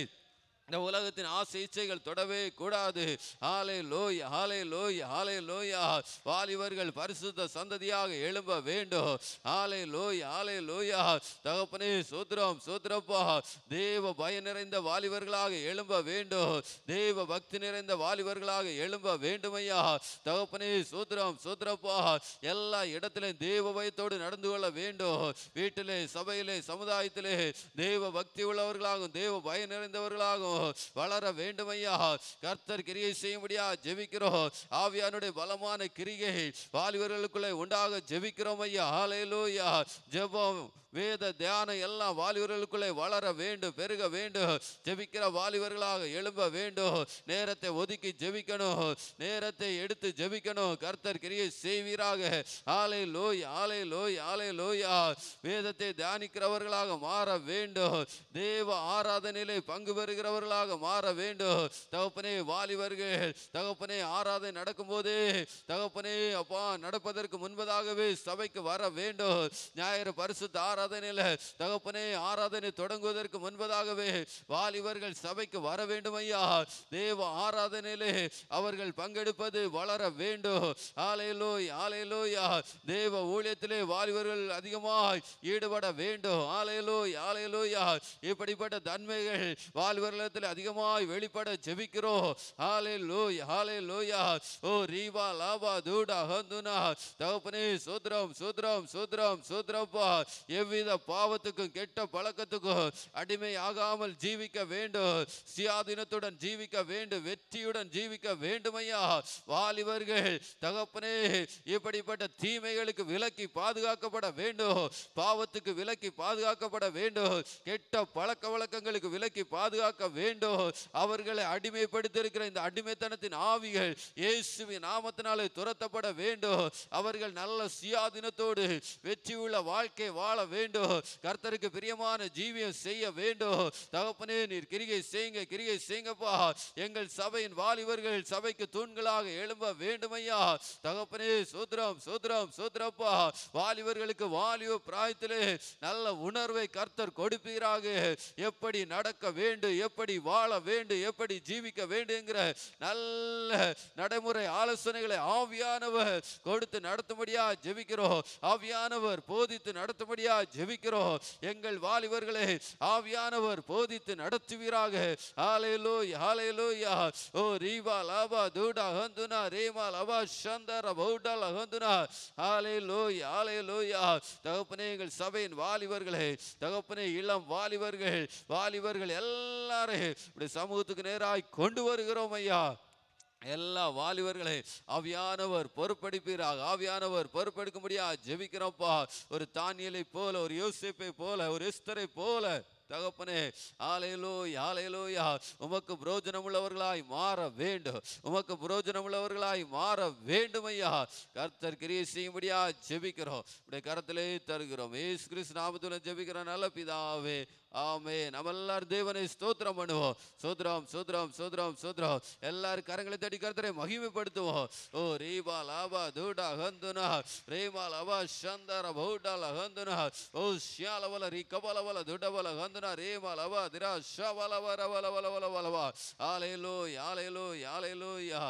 இந்த உலகத்தின் ஆசை இச்சைகள் தொடவே கூடாது ஆலை லோய் ஆலை லோய் ஆலை லோயா வாலிபர்கள் பரிசுத்த சந்ததியாக எழும்ப வேண்டும் ஆலை லோய் ஆலை லோயா தகப்பனே சூத்ரம் சூத்திரப்பா தேவ பய நிறைந்த வாலிபர்களாக எழும்ப வேண்டும் தேவ பக்தி நிறைந்த வாலிபர்களாக எழும்ப வேண்டுமையா தகப்பனே சூத்ரம் சூத்திரப்பா எல்லா இடத்திலும் தேவ பயத்தோடு நடந்து கொள்ள வேண்டும் வீட்டிலே சபையிலே சமுதாயத்திலே தேவ பக்தி உள்ளவர்களாகவும் தேவ பய நிறைந்தவர்களாகவும் வளர வேண்டும் ஐயா கர்த்தர் கிரியை செய்யும்படியா ஜெபிக்கிறோம் ஆவியானுடைய பலமான கிரியை வாலிபர்களுக்குள்ளே உண்டாக ஜெபிக்கிறோம் ஐயா ஹாலையிலூயா ஜெபம் வேத தியானம் எல்லாம் வாலிபர்களுக்குள்ளே வளர வேண்டும் பெருக வேண்டும் ஜெபிக்கிற வாலிபர்களாக எழும்ப வேண்டும் நேரத்தை ஒதுக்கி ஜெபிக்கணும் நேரத்தை எடுத்து ஜெபிக்கணும் கர்த்தர் கிரியை செய்வீராக ஆலை லோய் ஆலை லோய் ஆலை லோயா வேதத்தை தியானிக்கிறவர்களாக மாற வேண்டும் தேவ ஆராதனையிலே பங்கு பெறுகிறவர்களாக மாற வேண்டும் தகப்பனே வாலிபர்கள் தகப்பனே ஆராதனை நடக்கும்போதே தகப்பனே அப்பா நடப்பதற்கு முன்பதாகவே சபைக்கு வர வேண்டும் ஞாயிறு பரிசு தார ஆராதனையில் தகப்பனே ஆராதனை தொடங்குவதற்கு முன்பதாகவே வாலிபர்கள் சபைக்கு வர வேண்டும் ஐயா தேவ ஆராதனையிலே அவர்கள் பங்கெடுப்பது வளர வேண்டும் ஆலையிலோய் ஆலையிலோயா தேவ ஊழியத்திலே வாலிபர்கள் அதிகமாக ஈடுபட வேண்டும் ஆலையிலோய் ஆலையிலோயா இப்படிப்பட்ட தன்மைகள் வாலிபர்களிடத்தில் அதிகமாய் வெளிப்பட ஜெபிக்கிறோம் ஆலை லோய் ஆலை லோயா ஓ ரீவா லாபா தூடா ஹந்துனா தகப்பனே சோத்ரம் சோத்ரம் சோத்ரம் சோத்ரப்பா எவ் எவ்வித பாவத்துக்கும் கெட்ட பழக்கத்துக்கும் அடிமை ஆகாமல் ஜீவிக்க வேண்டும் சுயாதீனத்துடன் ஜீவிக்க வேண்டும் வெற்றியுடன் ஜீவிக்க வேண்டுமையா வாலிபர்கள் தகப்பனே இப்படிப்பட்ட தீமைகளுக்கு விலக்கி பாதுகாக்கப்பட வேண்டும் பாவத்துக்கு விலக்கி பாதுகாக்கப்பட வேண்டும் கெட்ட பழக்க வழக்கங்களுக்கு விலக்கி பாதுகாக்க வேண்டும் அவர்களை அடிமைப்படுத்தியிருக்கிற இந்த அடிமைத்தனத்தின் ஆவிகள் இயேசுவின் நாமத்தினாலே துரத்தப்பட வேண்டும் அவர்கள் நல்ல சுயாதீனத்தோடு வெற்றியுள்ள வாழ்க்கை வாழ வேண்டும் வேண்டும் கர்த்தருக்கு பிரியமான ஜீவியம் செய்ய வேண்டும் தகப்பனே நீர் கிரிகை செய்யுங்க கிரிகை செய்யுங்கப்பா எங்கள் சபையின் வாலிபர்கள் சபைக்கு தூண்களாக எழும்ப வேண்டுமையா தகப்பனே சூத்திரம் சூத்திரம் சோத்ரப்பா வாலிபர்களுக்கு வாலிப பிராயத்திலே நல்ல உணர்வை கர்த்தர் கொடுப்பீராக எப்படி நடக்க வேண்டும் எப்படி வாழ வேண்டும் எப்படி ஜீவிக்க வேண்டுங்கிற நல்ல நடைமுறை ஆலோசனைகளை ஆவியானவர் கொடுத்து நடத்தும்படியா ஜெபிக்கிறோம் ஆவியானவர் போதித்து நடத்தும்படியா ஜெபிக்கிறோம் எங்கள் வாலிபர்களை ஆவியானவர் போதித்து நடத்துவீராக ஆலையிலோய் ஓ தூடா ஹந்துனா ரேமா எங்கள் சபையின் வாலிபர்களே தகப்பனே இளம் வாலிபர்கள் வாலிபர்கள் எல்லாரையும் இப்படி சமூகத்துக்கு நேராய் கொண்டு வருகிறோம் ஐயா எல்லா வாலிபர்களை ஆவியானவர் பொறுப்பெடுப்பீராக ஆவியானவர் பொறுப்பெடுக்க முடியா ஜெபிக்கிறோம்ப்பா ஒரு தானியலை போல ஒரு யோசிப்பை போல ஒரு இஸ்தரை போல தகப்பனே ஆலையிலோ ஆலையிலோயா உமக்கு புரோஜனம் உள்ளவர்களாய் மாற வேண்டும் உமக்கு புரோஜனம் உள்ளவர்களாய் மாற வேண்டும் ஐயா கர்த்தர் செய்ய செய்யும்படியா ஜெபிக்கிறோம் இப்படி கரத்திலே தருகிறோம் ஏசு கிறிஸ்து நாமத்துல ஜெபிக்கிறோம் நல்ல பிதாவே ஆமே நம்ம எல்லாரும் தேவனை ஸ்தோத்திரம் பண்ணுவோம் சோத்ரம் சோத்ரம் சோத்ரம் சோத்ரம் எல்லாரும் கரங்களை தட்டி கருத்தரை மகிமைப்படுத்துவோம் ஓ ரீபா லாபா தூடா ஹந்துனா ரேமா லவா சந்தர பௌடா லஹந்துனா ஓ ஷியாலவல ரீ கபலவல துடவல ஹந்துனா ரேமா லவா திரா ஷவலவ ரவலவலவலவலவா ஆலையிலோ யாலையிலோ யாலையிலோ யா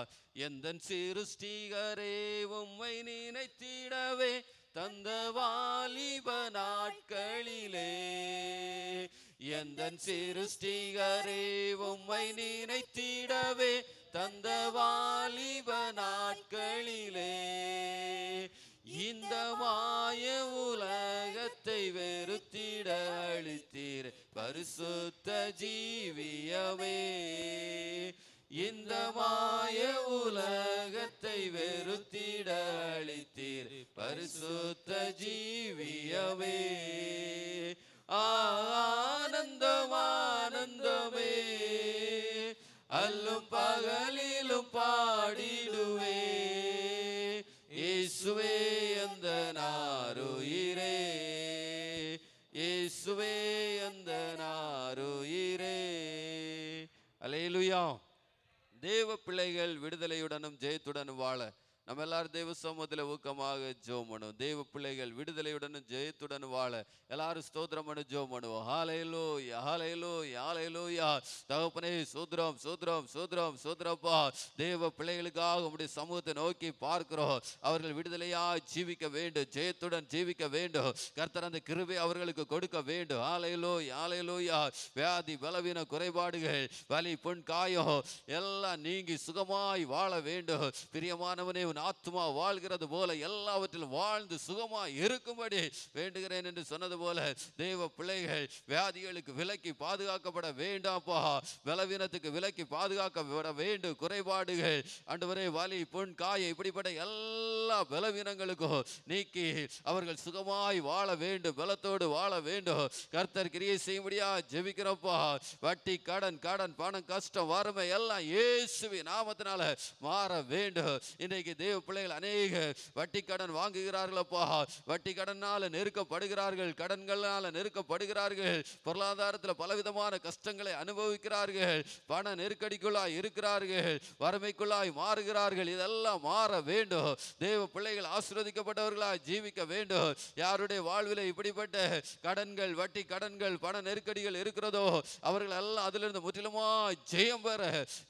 எந்தன் சிருஷ்டிகரே உம்மை நினைத்திடவே தந்த வாலிப நாட்களிலே எந்த சிருஷ்டிகரே உம்மை நினைத்திடவே தந்த வாலிப நாட்களிலே இந்த மாய உலகத்தை வெறுத்திட அழித்தீர் பரிசுத்த ஜீவியவே இந்த மாய உலகத்தை வெறுத்திட பரிசுத்த ஜீவியவே ஆனந்தமானந்தமே அல்லும் பகலிலும் பாடிடுவே இயேசுவே அந்த நாருயிரே இயேசுவே அந்த நாருயிரே அலையிலுயா தேவ பிள்ளைகள் விடுதலையுடனும் ஜெயத்துடனும் வாழ நம்ம எல்லாரும் தெய்வ சமூகத்தில் ஊக்கமாக ஜோ பண்ணுவோம் தெய்வ பிள்ளைகள் விடுதலையுடனும் ஜெயத்துடன் வாழ எல்லாரும் ஸ்தோத்திரம் பண்ணி ஜோம் பண்ணுவோம் ஹாலையிலோ யாலையிலோ யாலையிலோ யா தகப்பனே சூத்ரம் சூத்ரம் சூத்ரம் சூத்ரப்பா தெய்வ பிள்ளைகளுக்காக உங்களுடைய சமூகத்தை நோக்கி பார்க்கிறோம் அவர்கள் விடுதலையா ஜீவிக்க வேண்டும் ஜெயத்துடன் ஜீவிக்க வேண்டும் கர்த்தர் அந்த கிருவை அவர்களுக்கு கொடுக்க வேண்டும் ஆலையிலோ யாலையிலோ யா வியாதி பலவீன குறைபாடுகள் வலி பொன் காயம் எல்லாம் நீங்கி சுகமாய் வாழ வேண்டும் பிரியமானவனே என் ஆத்மா வாழ்கிறது போல எல்லாவற்றிலும் வாழ்ந்து சுகமாக இருக்கும்படி வேண்டுகிறேன் என்று சொன்னது போல தெய்வ பிள்ளைகள் வியாதிகளுக்கு விலக்கி பாதுகாக்கப்பட வேண்டாம்ப்பா பலவீனத்துக்கு விலக்கி பாதுகாக்கப்பட வேண்டும் குறைபாடுகள் அன்றுவரே வலி பொன் காய இப்படிப்பட்ட எல்லா பலவீனங்களுக்கும் நீக்கி அவர்கள் சுகமாய் வாழ வேண்டும் பலத்தோடு வாழ வேண்டும் கர்த்தர் கிரியை செய்ய முடியா ஜெபிக்கிறப்பா வட்டி கடன் கடன் பணம் கஷ்டம் வறுமை எல்லாம் இயேசுவி நாமத்தினால மாற வேண்டும் இன்றைக்கு தேவ பிள்ளைகள் அநேக வட்டி கடன் வாங்குகிறார்களப்பா வட்டி கடனால் நெருக்கப்படுகிறார்கள் கடன்களால் நெருக்கப்படுகிறார்கள் பொருளாதாரத்தில் பலவிதமான கஷ்டங்களை அனுபவிக்கிறார்கள் பண நெருக்கடிக்குள்ளாய் இருக்கிறார்கள் வறுமைக்குள்ளாய் மாறுகிறார்கள் இதெல்லாம் மாற வேண்டும் தேவ பிள்ளைகள் ஆசிரதிக்கப்பட்டவர்களாய் ஜீவிக்க வேண்டும் யாருடைய வாழ்வில் இப்படிப்பட்ட கடன்கள் வட்டி கடன்கள் பண நெருக்கடிகள் இருக்கிறதோ அவர்கள் எல்லாம் அதிலிருந்து முற்றிலுமா ஜெயம் பெற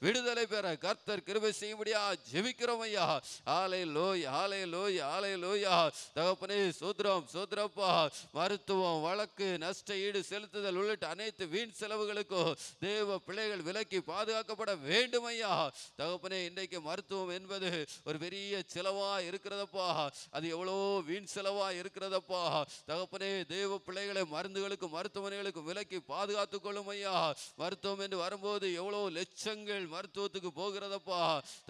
விடுதலை பெற கர்த்தர் கிருபை செய்யும்படியா ஜெபிக்கிறோம் ஐயா ஆலை லோய் தகப்பனே சூத்திரம் சூத்திரப்பா மருத்துவம் வழக்கு நஷ்ட ஈடு செலுத்துதல் உள்ளிட்ட அனைத்து வீண் செலவுகளுக்கும் தேவ பிள்ளைகள் விலக்கி பாதுகாக்கப்பட வேண்டும் ஐயா தகப்பனே இன்றைக்கு மருத்துவம் என்பது ஒரு பெரிய செலவா இருக்கிறதப்பா அது எவ்வளோ வீண் செலவா இருக்கிறதப்பா தகப்பனே தேவ பிள்ளைகளை மருந்துகளுக்கும் மருத்துவமனைகளுக்கும் விலக்கி பாதுகாத்து கொள்ளும் ஐயா மருத்துவம் என்று வரும்போது எவ்வளோ லட்சங்கள் மருத்துவத்துக்கு போகிறதப்பா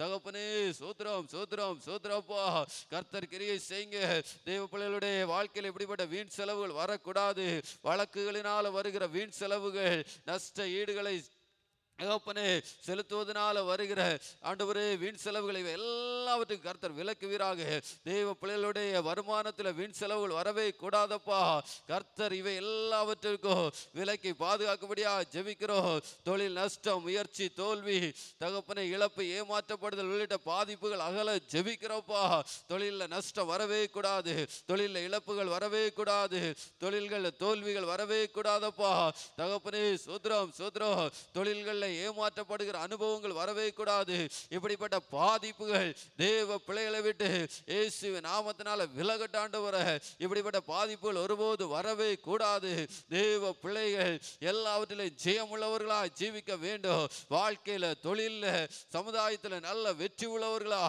தகப்பனே சூத்திரம் சூத்திரம் சோத்திரம் சோத்திரப்பா கர்த்தர் கிரியை செய்யுங்க தெய்வ பிள்ளைகளுடைய வாழ்க்கையில் இப்படிப்பட்ட வீண் செலவுகள் வரக்கூடாது வழக்குகளினால் வருகிற வீண் செலவுகள் நஷ்ட ஈடுகளை தகப்பனே செலுத்துவதனால வருகிற ஆண்டவரே வீண் செலவுகளை எல்லாவற்றையும் கர்த்தர் வீராக தெய்வ பிள்ளைகளுடைய வருமானத்தில் வீண் செலவுகள் வரவே கூடாதப்பா கர்த்தர் இவை எல்லாவற்றிற்கும் விலக்கி பாதுகாக்கும்படியா ஜெபிக்கிறோம் தொழில் நஷ்டம் முயற்சி தோல்வி தகப்பனை இழப்பு ஏமாற்றப்படுதல் உள்ளிட்ட பாதிப்புகள் அகல ஜெபிக்கிறோப்பா தொழிலில் நஷ்டம் வரவே கூடாது தொழிலில் இழப்புகள் வரவே கூடாது தொழில்கள் தோல்விகள் வரவே கூடாதப்பா தகப்பனே சோத்ரம் சோத்ரம் தொழில்களில் ஏமாற்றப்படுகிற அனுபவங்கள் வரவே கூடாது இப்படிப்பட்ட பாதிப்புகள் தேவ பிள்ளைகளை விட்டு இயேசு நாமத்தினால விலகட்டாண்டு வர இப்படிப்பட்ட பாதிப்புகள் ஒருபோது வரவே கூடாது தேவ பிள்ளைகள் எல்லாவற்றிலும் ஜெயமுள்ளவர்களா ஜீவிக்க வேண்டும் வாழ்க்கையில் தொழில சமுதாயத்தில் நல்ல வெற்றி உள்ளவர்களா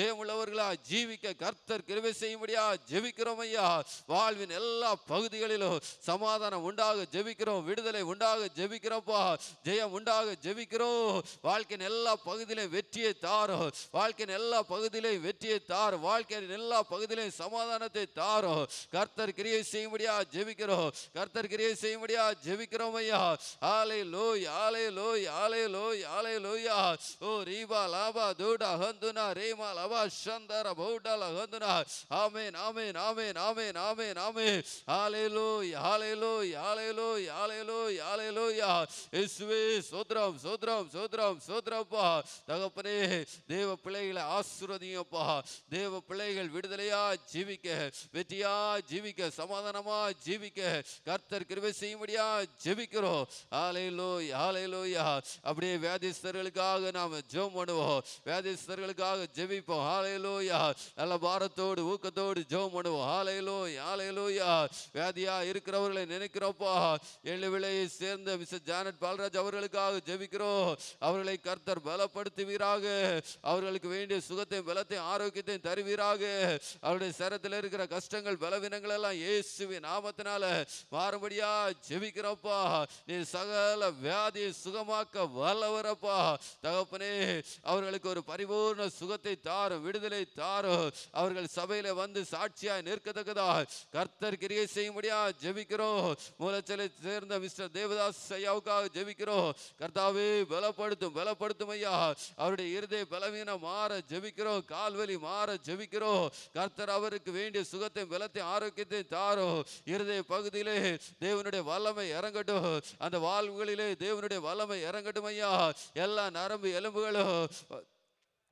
ஜெயமுள்ளவர்களா ஜீவிக்க கர்த்தர் கிருவை செய்யும்படியா ஜெபிக்கிறோம் ஐயா வாழ்வின் எல்லா பகுதிகளிலும் சமாதானம் உண்டாக ஜெபிக்கிறோம் விடுதலை உண்டாக ஜெபிக்கிறோம்ப்பா ஜெயம் உண்டாக ஜெபிக்கிறோம் வாழ்க்கையின் எல்லா பகுதியிலையும் வெற்றியை தாரும் வாழ்க்கையின் எல்லா பகுதியிலையும் வெற்றியை தாரும் வாழ்க்கையின் எல்லா பகுதியிலையும் சமாதானத்தை தாரும் கர்த்தர் கிரியை செய்யும்படியா ஜெபிக்கிறோம் கர்த்தர் கிரியை செய்யும்படியா ஜெபிக்கிறோம் ஐயா ஆலை லோய் ஆலை லோய் ஆலை லோய் ஆலை லோயா ஓ ரீபா லாபா தூடா ஹந்துனா ரேமா லவா சந்தர பௌடால ஹந்துனா ஆமே நாமே நாமே நாமே நாமே நாமே ஆலை லோய் ஆலை லோய் ஆலை லோய் ஆலை லோய் ஆலை லோயா சோத்ரம் சோத்ரம் சோத்ரம் சோத்ரம்ப்பா தகப்பனே தேவ பிள்ளைகளை ஆசுரதியப்பா தேவ பிள்ளைகள் விடுதலையா ஜீவிக்க வெற்றியா ஜீவிக்க சமாதானமா ஜீவிக்க கர்த்தர் கிருவை செய்யும்படியா ஜெபிக்கிறோம் ஆலையிலோ ஆலையிலோ யா அப்படியே வேதிஸ்தர்களுக்காக நாம் ஜோம் பண்ணுவோம் வேதிஸ்தர்களுக்காக ஜெபிப்போம் ஆலையிலோ யா நல்ல பாரத்தோடு ஊக்கத்தோடு ஜோம் பண்ணுவோம் ஆலையிலோ ஆலையிலோ யா வேதியா இருக்கிறவர்களை நினைக்கிறோப்பா எழுவிலையை சேர்ந்த மிஸ் ஜானட் பால்ராஜ் அவர்களுக்காக ஜெபி ஜெபிக்கிறோம் அவர்களை கர்த்தர் பலப்படுத்துவீராக அவர்களுக்கு வேண்டிய சுகத்தையும் பலத்தையும் ஆரோக்கியத்தையும் தருவீராக அவருடைய சரத்தில் இருக்கிற கஷ்டங்கள் பலவீனங்கள் எல்லாம் இயேசுவின் நாமத்தினால மாறுபடியா ஜெபிக்கிறப்பா நீ சகல வியாதியை சுகமாக்க வல்லவரப்பா தகப்பனே அவர்களுக்கு ஒரு பரிபூர்ண சுகத்தை தாரும் விடுதலை தாரும் அவர்கள் சபையில வந்து சாட்சியாய் நிற்கத்தக்கதா கர்த்தர் கிரியை செய்யும்படியா ஜெபிக்கிறோம் மூலச்சலை சேர்ந்த மிஸ்டர் தேவதாஸ் ஐயாவுக்காக ஜெபிக்கிறோம் கர்த்தா ஐயாவே பலப்படுத்தும் பலப்படுத்தும் ஐயா அவருடைய இருதய பலவீனம் மாற ஜெபிக்கிறோம் கால்வலி மாற ஜெபிக்கிறோம் கர்த்தர் அவருக்கு வேண்டிய சுகத்தை பலத்தை ஆரோக்கியத்தை தாரோ இருதய பகுதியிலே தேவனுடைய வல்லமை இறங்கட்டும் அந்த வாழ்வுகளிலே தேவனுடைய வல்லமை இறங்கட்டும் ஐயா எல்லா நரம்பு எலும்புகளும்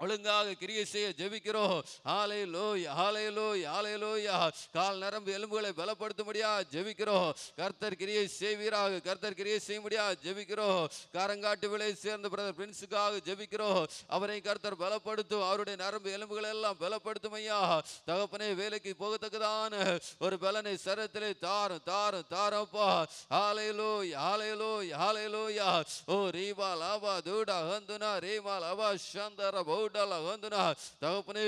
ஒழுங்காக கிரியை செய்ய ஜெபிக்கிறோம் ஆலை லோய் ஆலை லோய் ஆலை கால் நரம்பு எலும்புகளை பலப்படுத்தும்படியா ஜெபிக்கிறோம் கர்த்தர் கிரியை செய்வீராக கர்த்தர் கிரியை முடியா ஜெபிக்கிறோம் காரங்காட்டு விலை சேர்ந்த பிரதர் பிரின்ஸுக்காக ஜெபிக்கிறோம் அவரை கர்த்தர் பலப்படுத்தும் அவருடைய நரம்பு எலும்புகளை எல்லாம் பலப்படுத்தும் ஐயா தகப்பனே வேலைக்கு போகத்தக்கதான ஒரு பலனை சரத்திலே தாரும் தாரும் தாரப்பா ஆலை லோய் ஆலை லோய் ஆலை ஓ ரீமா லாபா தூடா ஹந்துனா ரீமா லாபா சந்தர பௌ விட்டால் தகப்பனே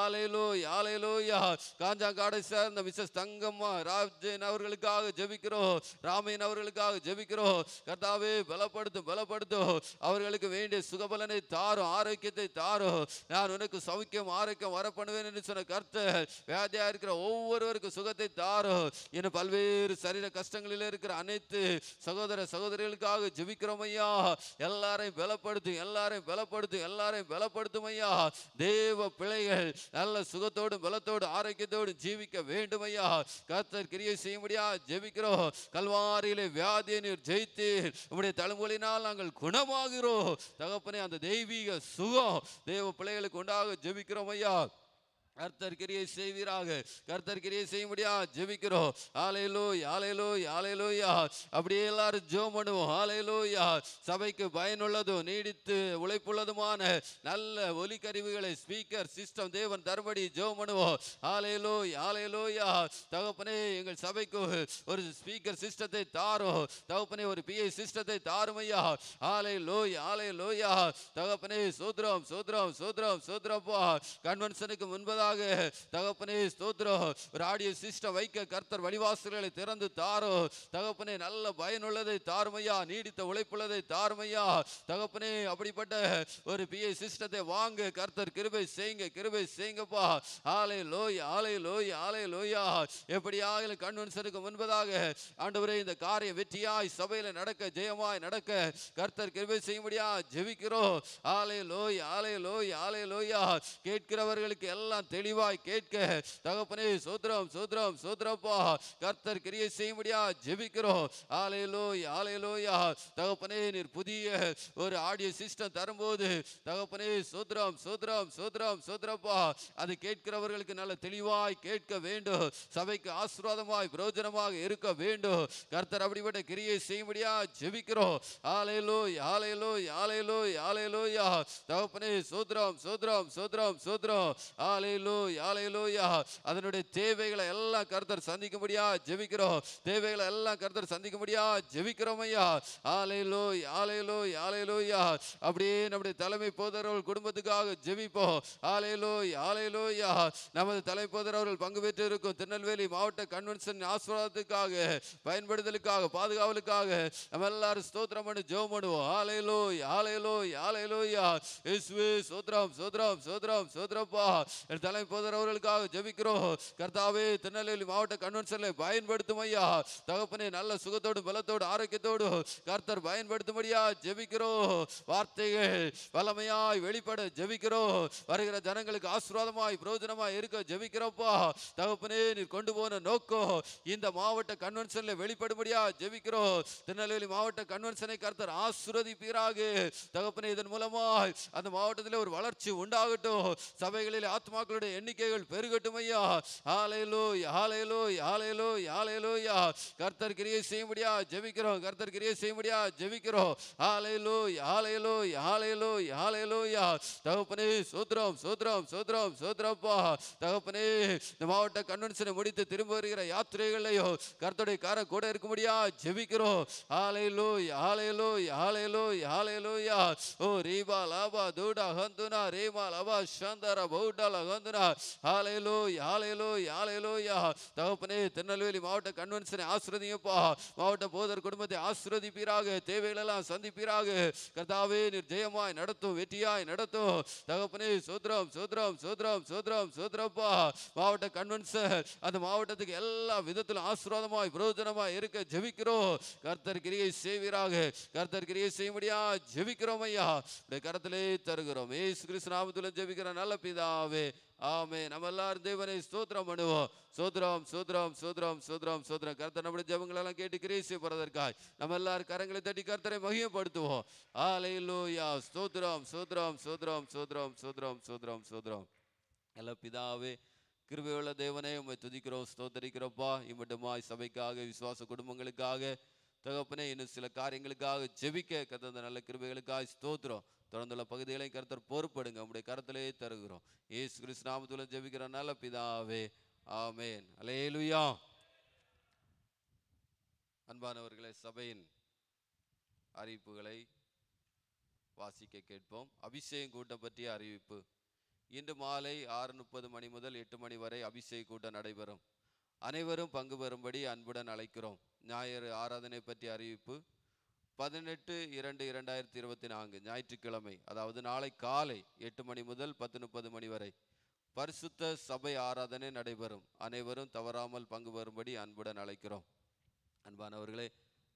ஆலையிலோ ஆலையிலோயா காஞ்சாங்காடை சேர்ந்த மிஸ்ஸஸ் தங்கம்மா ராஜன் அவர்களுக்காக ஜெபிக்கிறோம் ராமையன் அவர்களுக்காக ஜெபிக்கிறோம் கர்த்தாவே பலப்படுத்தும் பலப்படுத்தும் அவர்களுக்கு வேண்டிய சுகபலனை தாரும் ஆரோக்கியத்தை தாரும் நான் உனக்கு சௌக்கியம் ஆரோக்கியம் வர பண்ணுவேன் என்று சொன்ன கர்த்தர் வேதையா இருக்கிற ஒவ்வொருவருக்கும் சுகத்தை தாரும் என பல்வேறு சரீர கஷ்டங்களில் இருக்கிற அனைத்து சகோதர சகோதரிகளுக்காக ஜெபிக்கிறோம் ஐயா எல்லாரையும் பலப்படு பலப்படுத்தும் எல்லாரையும் பலப்படுத்தும் எல்லாரையும் பலப்படுத்தும் ஐயா தேவ பிள்ளைகள் நல்ல சுகத்தோடும் பலத்தோடும் ஆரோக்கியத்தோடும் ஜீவிக்க வேண்டும் ஐயா கர்த்தர் கிரியை செய்ய முடியா ஜெபிக்கிறோம் கல்வாரியிலே வியாதியை நீர் ஜெயித்தீர் உடைய தலைமுறையினால் நாங்கள் குணமாகிறோம் தகப்பனே அந்த தெய்வீக சுகம் தேவ பிள்ளைகளுக்கு உண்டாக ஜெபிக்கிறோம் ஐயா கர்த்தர் கிரியை செய்வீராக கர்த்தர் கிரியை செய்ய முடியா ஜெபிக்கிறோம் ஆலையிலோ ஆலையிலோ ஆலையிலோயா அப்படியே எல்லாரும் ஜோ பண்ணுவோம் ஆலையிலோயா சபைக்கு பயனுள்ளதும் நீடித்து உழைப்புள்ளதுமான நல்ல ஒலிக்கருவிகளை ஸ்பீக்கர் சிஸ்டம் தேவன் தரும்படி ஜோ பண்ணுவோம் ஆலையிலோ ஆலையிலோயா தகப்பனே எங்கள் சபைக்கு ஒரு ஸ்பீக்கர் சிஸ்டத்தை தாரும் தகப்பனே ஒரு பிஐ சிஸ்டத்தை தாருமையா ஆலை லோய் ஆலை லோயா தகப்பனே சூத்ரம் சூத்ரம் சூத்ரம் சூத்ரப்பா கன்வென்ஷனுக்கு முன்பதாக செய்வதாக தகப்பனே ஸ்தோத்ரம் ஒரு ஆடியோ சிஸ்டம் வைக்க கர்த்தர் வழிவாசல்களை திறந்து தாரோ தகப்பனே நல்ல பயனுள்ளதை தார்மையா நீடித்த உழைப்புள்ளதை தார்மையா தகப்பனே அப்படிப்பட்ட ஒரு பிஏ சிஸ்டத்தை வாங்க கர்த்தர் கிருபை செய்யுங்க கிருபை செய்யுங்கப்பா ஆலை லோய் ஆலை லோய் ஆலை லோயா எப்படியாக கன்வென்சனுக்கு முன்பதாக ஆண்டவரே இந்த காரியம் வெற்றியாய் சபையில் நடக்க ஜெயமாய் நடக்க கர்த்தர் கிருபை செய்யும்படியா ஜெபிக்கிறோம் ஆலை லோய் ஆலை லோய் ஆலை லோயா கேட்கிறவர்களுக்கு எல்லாம் தெளிவாய் கேட்க தகப்பனே சோத்ரம் சோத்ரம் சோத்ரப்பா கர்த்தர் கிரியை முடியா ஜெபிக்கிறோம் ஆலையிலோய் யா தகப்பனே நீர் புதிய ஒரு ஆடியோ சிஸ்டம் தரும்போது தகப்பனே சோத்ரம் சோத்ரம் சோத்ரம் சோத்ரப்பா அது கேட்கிறவர்களுக்கு நல்ல தெளிவாய் கேட்க வேண்டும் சபைக்கு ஆசீர்வாதமாய் பிரயோஜனமாக இருக்க வேண்டும் கர்த்தர் அப்படிப்பட்ட கிரியை முடியா ஜெபிக்கிறோம் ஆலையிலோய் ஆலையிலோய் ஆலையிலோய் யா தகப்பனே சோத்ரம் சோத்ரம் சோத்ரம் சோத்ரம் ஆலையிலோ அலையலோ அலையலோயா அதனுடைய தேவைகளை எல்லாம் கருத்தர் சந்திக்கும்படியா ஜெபிக்கிறோம் தேவைகளை எல்லாம் கருத்தர் சந்திக்கும்படியா ஜெபிக்கிறோம் ஐயா ஆலையிலோ ஆலையிலோ ஆலையிலோயா அப்படியே நம்முடைய தலைமை போதரவர்கள் குடும்பத்துக்காக ஜெபிப்போம் ஆலையிலோ ஆலையிலோயா நமது தலைமை போதரவர்கள் பங்கு பெற்று இருக்கும் திருநெல்வேலி மாவட்ட கன்வென்ஷன் ஆஸ்வாதத்துக்காக பயன்படுத்தலுக்காக பாதுகாவலுக்காக நம்ம எல்லாரும் ஸ்தோத்திரம் பண்ணி ஜெபம் பண்ணுவோம் ஆலையிலோ ஆலையிலோ ஆலையிலோயா இயேசுவே சோத்ரம் சோத்ரம் சோத்ரம் சோத்ரப்பா என் தலைமை போதரவர்களுக்காக ஜபிக்கிறோம் கர்த்தாவே திருநெல்வேலி மாவட்ட கன்வென்ஷன்ல பயன்படுத்தும் ஐயா தகப்பனே நல்ல சுகத்தோடு பலத்தோடு ஆரோக்கியத்தோடு கர்த்தர் பயன்படுத்தும்படியா ஜபிக்கிறோம் வார்த்தைகள் வல்லமையாய் வெளிப்பட ஜபிக்கிறோம் வருகிற ஜனங்களுக்கு ஆசீர்வாதமாய் பிரயோஜனமாய் இருக்க ஜெபிக்கிறோப்பா தகப்பனே நீ கொண்டு போன நோக்கம் இந்த மாவட்ட கன்வென்ஷனில் வெளிப்படும்படியா ஜபிக்கிறோம் திருநெல்வேலி மாவட்ட கன்வென்ஷனை கர்த்தர் ஆசிர்வதிப்பீராக தகப்பனே இதன் மூலமாய் அந்த மாவட்டத்தில் ஒரு வளர்ச்சி உண்டாகட்டும் சபைகளில் ஆத்மாக்களுடைய அவருடைய எண்ணிக்கைகள் பெருகட்டும் ஐயா ஆலையிலோய் ஆலையிலோய் யாலையிலோ ஆலையிலோயா கர்த்தர் கிரியை செய்ய முடியா ஜெபிக்கிறோம் கர்த்தர் கிரியை செய்ய முடியா ஜெபிக்கிறோம் ஆலையிலோய் ஆலையிலோய் ஆலையிலோய் ஆலையிலோயா தகப்பனே சோத்ரம் சோத்ரம் சோத்ரம் சோத்ரப்பா தகப்பனே இந்த மாவட்ட கன்வென்ஷனை முடித்து திரும்ப வருகிற யாத்திரைகளையோ கர்த்தருடைய கார கூட இருக்க முடியா ஜெபிக்கிறோம் யாலையிலோ ஆலையிலோய் ஆலையிலோய் யா ஓ ரீபா லாபா தூடா ஹந்துனா ரீமா லாபா சந்தர பௌடா லகந்து செலுத்துகிறார் யாலையிலோ தகப்பனே திருநெல்வேலி மாவட்ட மாவட்ட போதர் குடும்பத்தை தேவைகளெல்லாம் நடத்தும் நடத்தும் தகப்பனே சோத்ரம் சோத்ரம் சோத்ரம் சோத்ரம் சோத்ரப்பா மாவட்ட அந்த மாவட்டத்துக்கு எல்லா விதத்திலும் இருக்க ஜெபிக்கிறோம் கர்த்தர் கிரியை கர்த்தர் கிரியை ஐயா கரத்திலே தருகிறோம் ஏசு கிறிஸ்து ஜெபிக்கிற நல்ல பிதாவே ஆமே நம்ம எல்லாரும் தேவனை ஸ்தோத்திரம் பண்ணுவோம் சோத்ரம் சோத்ரம் சோத்ரம் சோத்ரம் சோத்ரம் கருத்த நம்முடைய ஜபங்களெல்லாம் கேட்டு கிரேசி போறதற்காய் நம்ம எல்லாரும் கரங்களை தட்டி கருத்தரை மகிமைப்படுத்துவோம் ஆலையிலோயா ஸ்தோத்ரம் சோத்ரம் சோத்ரம் சோத்ரம் சோத்ரம் சோத்ரம் சோத்ரம் நல்ல பிதாவே கிருபையுள்ள தேவனே உண்மை துதிக்கிறோம் ஸ்தோத்தரிக்கிறோப்பா இம்மட்டுமாய் சபைக்காக விசுவாச குடும்பங்களுக்காக தகப்பனே இன்னும் சில காரியங்களுக்காக ஜெபிக்க கத்தந்த நல்ல கிருபைகளுக்காக ஸ்தோத்திரம் தொடர்ந்துள்ள பகுதிகளையும் கருத்தர் பொறுப்படுங்க உங்களுடைய கருத்திலே தருகிறோம் ஏசு கிறிஸ்து நாமத்துல ஜெபிக்கிற நல்ல பிதாவே ஆமேன் அலேலுயா அன்பானவர்களே சபையின் அறிவிப்புகளை வாசிக்க கேட்போம் அபிஷேகம் கூட்டம் பற்றிய அறிவிப்பு இன்று மாலை ஆறு முப்பது மணி முதல் எட்டு மணி வரை அபிஷேக கூட்டம் நடைபெறும் அனைவரும் பங்கு பெறும்படி அன்புடன் அழைக்கிறோம் ஞாயிறு ஆராதனை பற்றி அறிவிப்பு பதினெட்டு இரண்டு இரண்டாயிரத்தி இருபத்தி நான்கு ஞாயிற்றுக்கிழமை அதாவது நாளை காலை எட்டு மணி முதல் பத்து முப்பது மணி வரை பரிசுத்த சபை ஆராதனை நடைபெறும் அனைவரும் தவறாமல் பங்கு வரும்படி அன்புடன் அழைக்கிறோம் அன்பானவர்களே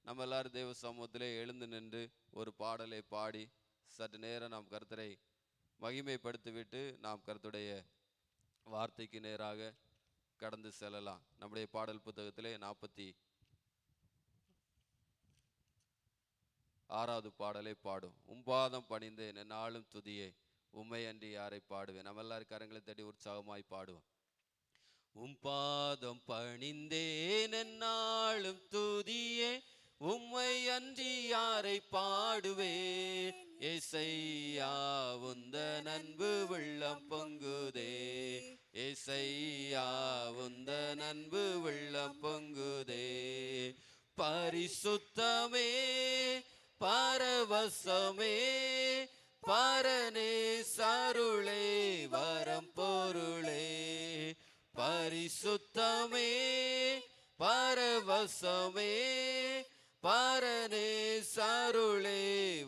நம்ம எல்லாரும் தேவ சமூகத்திலே எழுந்து நின்று ஒரு பாடலை பாடி சற்று நேரம் நாம் கருத்தரை மகிமைப்படுத்திவிட்டு நாம் கருத்துடைய வார்த்தைக்கு நேராக கடந்து செல்லலாம் நம்முடைய பாடல் புத்தகத்திலே நாற்பத்தி ஆறாவது பாடலை பாடும் உம்பாதம் பணிந்து என்ன நாளும் துதியே உம்மை அன்றி யாரை பாடுவேன் நம்ம எல்லாரும் கரங்களை தடி உற்சாகமாய் பாடுவோம் உம்பாதம் பணிந்தேன் என்னாலும் துதியே உம்மை அன்றி யாரை பாடுவே இசையா உந்த நன்பு வெள்ளம் பொங்குதே இசையா உந்த நன்பு வெள்ளம் பொங்குதே பரிசுத்தமே பரவசமே பரனே சருளே வரம் பொருளே பரிசுத்தமே பரவசமே பரனே சருளே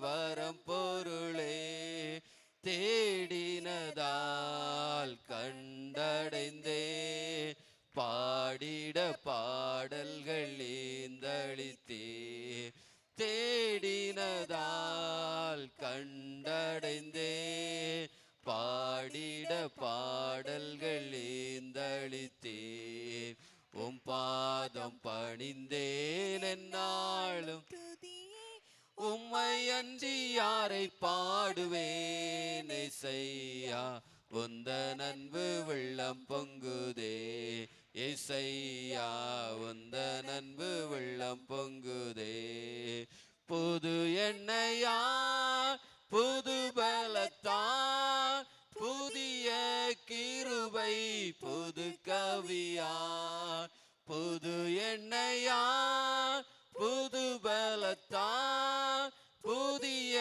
வரம் பொருளே தேடினதால் கண்டடைந்தே பாடிட பாடல்கள் ஏந்தளித்த தேடினதால் கண்டடைந்தே பாடிட பாடல்கள் ஏந்தளித்தேன் உம் பாதம் பணிந்தேன் என்னாலும் உம்மை அன்றி யாரை பாடுவேன் செய்யா உந்த நன்பு வெள்ளம் பொங்குதே இசையா வந்த நன்பு வெள்ளம் பொங்குதே புது எண்ணையா புது பலத்தா புதிய கிருபை புது கவியா புது எண்ணையா புது பலத்தா புதிய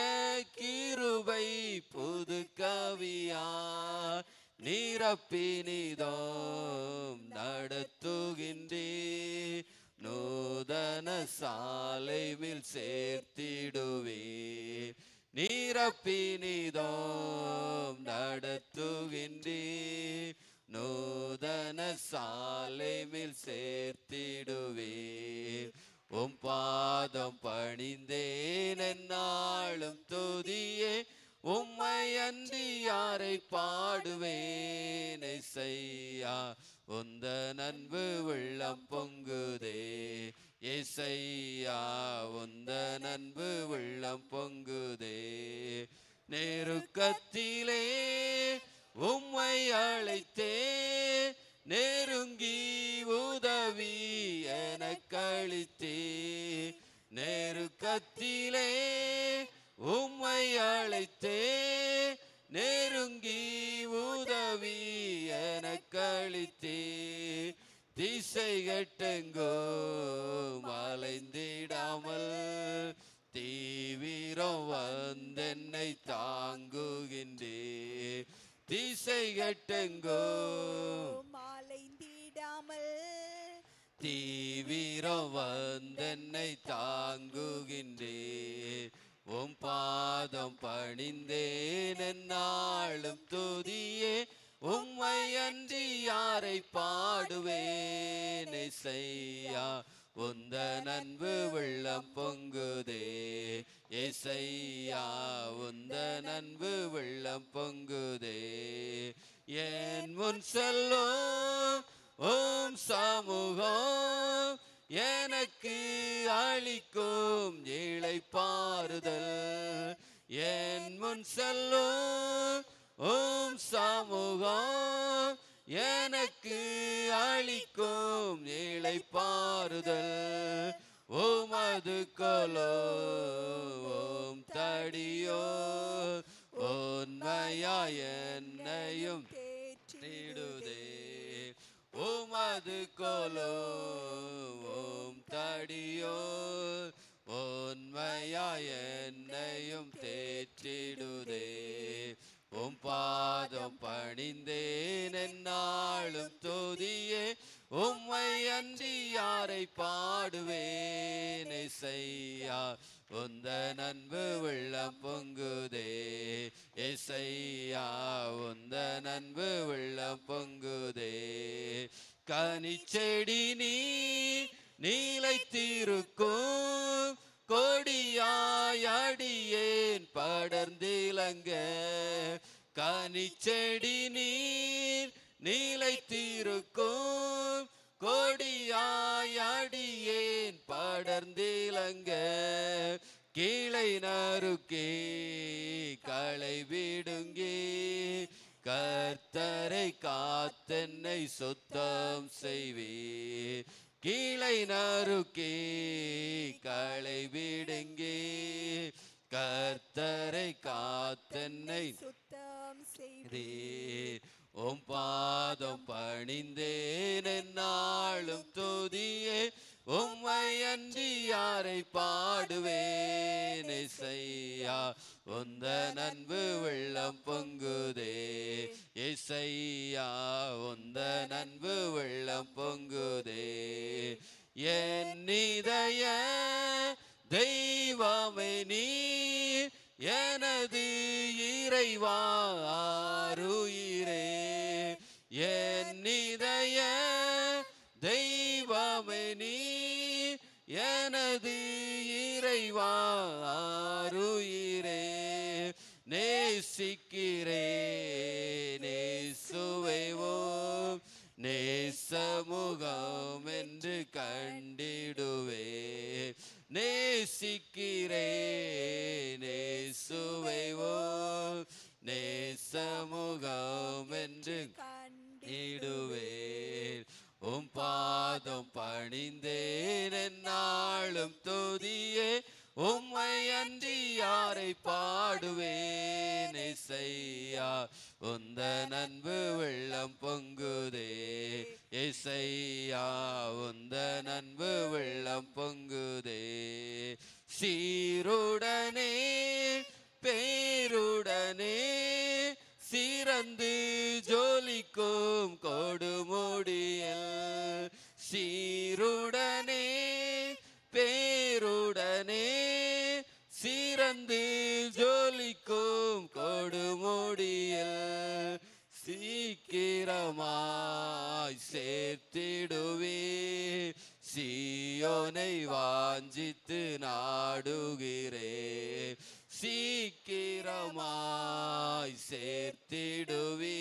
கிருபை புது கவியா நீரப்பினிதோம் நடத்துகின்றே நூதன சாலைவில் சேர்த்திடுவே நீரப்பினிதோம் நடத்துகின்றே நூதன சாலைவில் சேர்த்திடுவே உம் பாதம் பணிந்தேன் நாளும் துதியே உம்மை அன்றி யாரை பாடுவேனை செய்யா உந்த நன்பு உள்ளம் பொங்குதே இசையா உந்த நன்பு உள்ளம் பொங்குதே நெருக்கத்திலே உம்மை அழைத்தே நெருங்கி உதவி என கழித்தே நெருக்கத்திலே உம்மை அழைத்தே நெருங்கி உதவி என கழித்தே திசை கட்டங்கோ மலைந்திடாமல் தீவிரம் வந்தென்னை தாங்குகின்றே திசை கட்டங்கோ
மலைந்திடாமல்
தீவிரம் வந்தென்னை தாங்குகின்றே உம் பாதம் பணிந்தேன் என்னாலும் துதியே உம்மை அன்றி யாரை பாடுவேனை செய்யா உந்த நன்பு உள்ளம் பொங்குதே இசையா உந்த நன்பு உள்ளம் பொங்குதே ஏன் முன் செல்லும் ஓம் சமூகம் எனக்கு அளிக்கும் ஏழை பாருதல் என் முன் செல்லும் ஓம் சமூகம் எனக்கு அளிக்கும் ஏழை பாருதல் உமது கொலோ ஓம் தடியோ உண்மையா என்னையும் தேடுதே உமது கொலோ தடியோ உண்மையாய் என்னையும் தேற்றிடுதே உம் பாதம் பணிந்தேன் என்னாலும் தோதியே உம்மை அன்றி யாரை பாடுவேன் இசையா உந்த நன்பு உள்ளம் பொங்குதே இசையா உந்த நன்பு உள்ளம் பொங்குதே கனிச்செடி நீ நீலைத்திருக்கும் கொடியாய் அடியேன் படர்ந்திலங்க கனிச்செடி நீர் நீலைத்திருக்கும் கொடியாய் அடியேன் படர்ந்திலங்க கீழை நறுக்கே களை விடுங்கே கர்த்தரை காத்தென்னை சுத்தம் செய்வே கீழை நறுக்கி களை விடுங்கி கர்த்தரை காத்தென்னை
சுத்தம்
செய்தீர் உம் பாதம் பணிந்தேன் என்னாலும் துதியே உம்மை அன்றி யாரை பாடுவேன் இசையா உந்த நன்பு வெள்ளம் பொங்குதே இசையா உந்த நன்பு வெள்ளம் பொங்குதே என் இதய தெய்வமே நீ எனது இறைவாருயிரே என் இதய எனது இறைவா நேசிக்கிறே நேசுவைவோ நேசமுகம் என்று கண்டிடுவே நேசிக்கிறே நேசுவைவோ நேசமுகம் என்று கண்டிடுவேன் உம் பாதம் பணிந்தேன் நாளும் துதியே உம்மை அன்றி யாரை பாடுவேனே செய்யா உந்த நன்பு வெள்ளம் பொங்குதே இசையா உந்த நன்பு வெள்ளம் பொங்குதே சீருடனே பேருடனே சீரந்து ஜோலிக்கும் கொடுமுடியல் சீருடனே பேருடனே சீரந்து ஜோலிக்கும் கொடுமுடியல் சீக்கிரமாய் சேர்த்திடுவே சீயோனை வாஞ்சித்து நாடுகிறேன் சீக்கிரமாய் சேர்த்திடுவே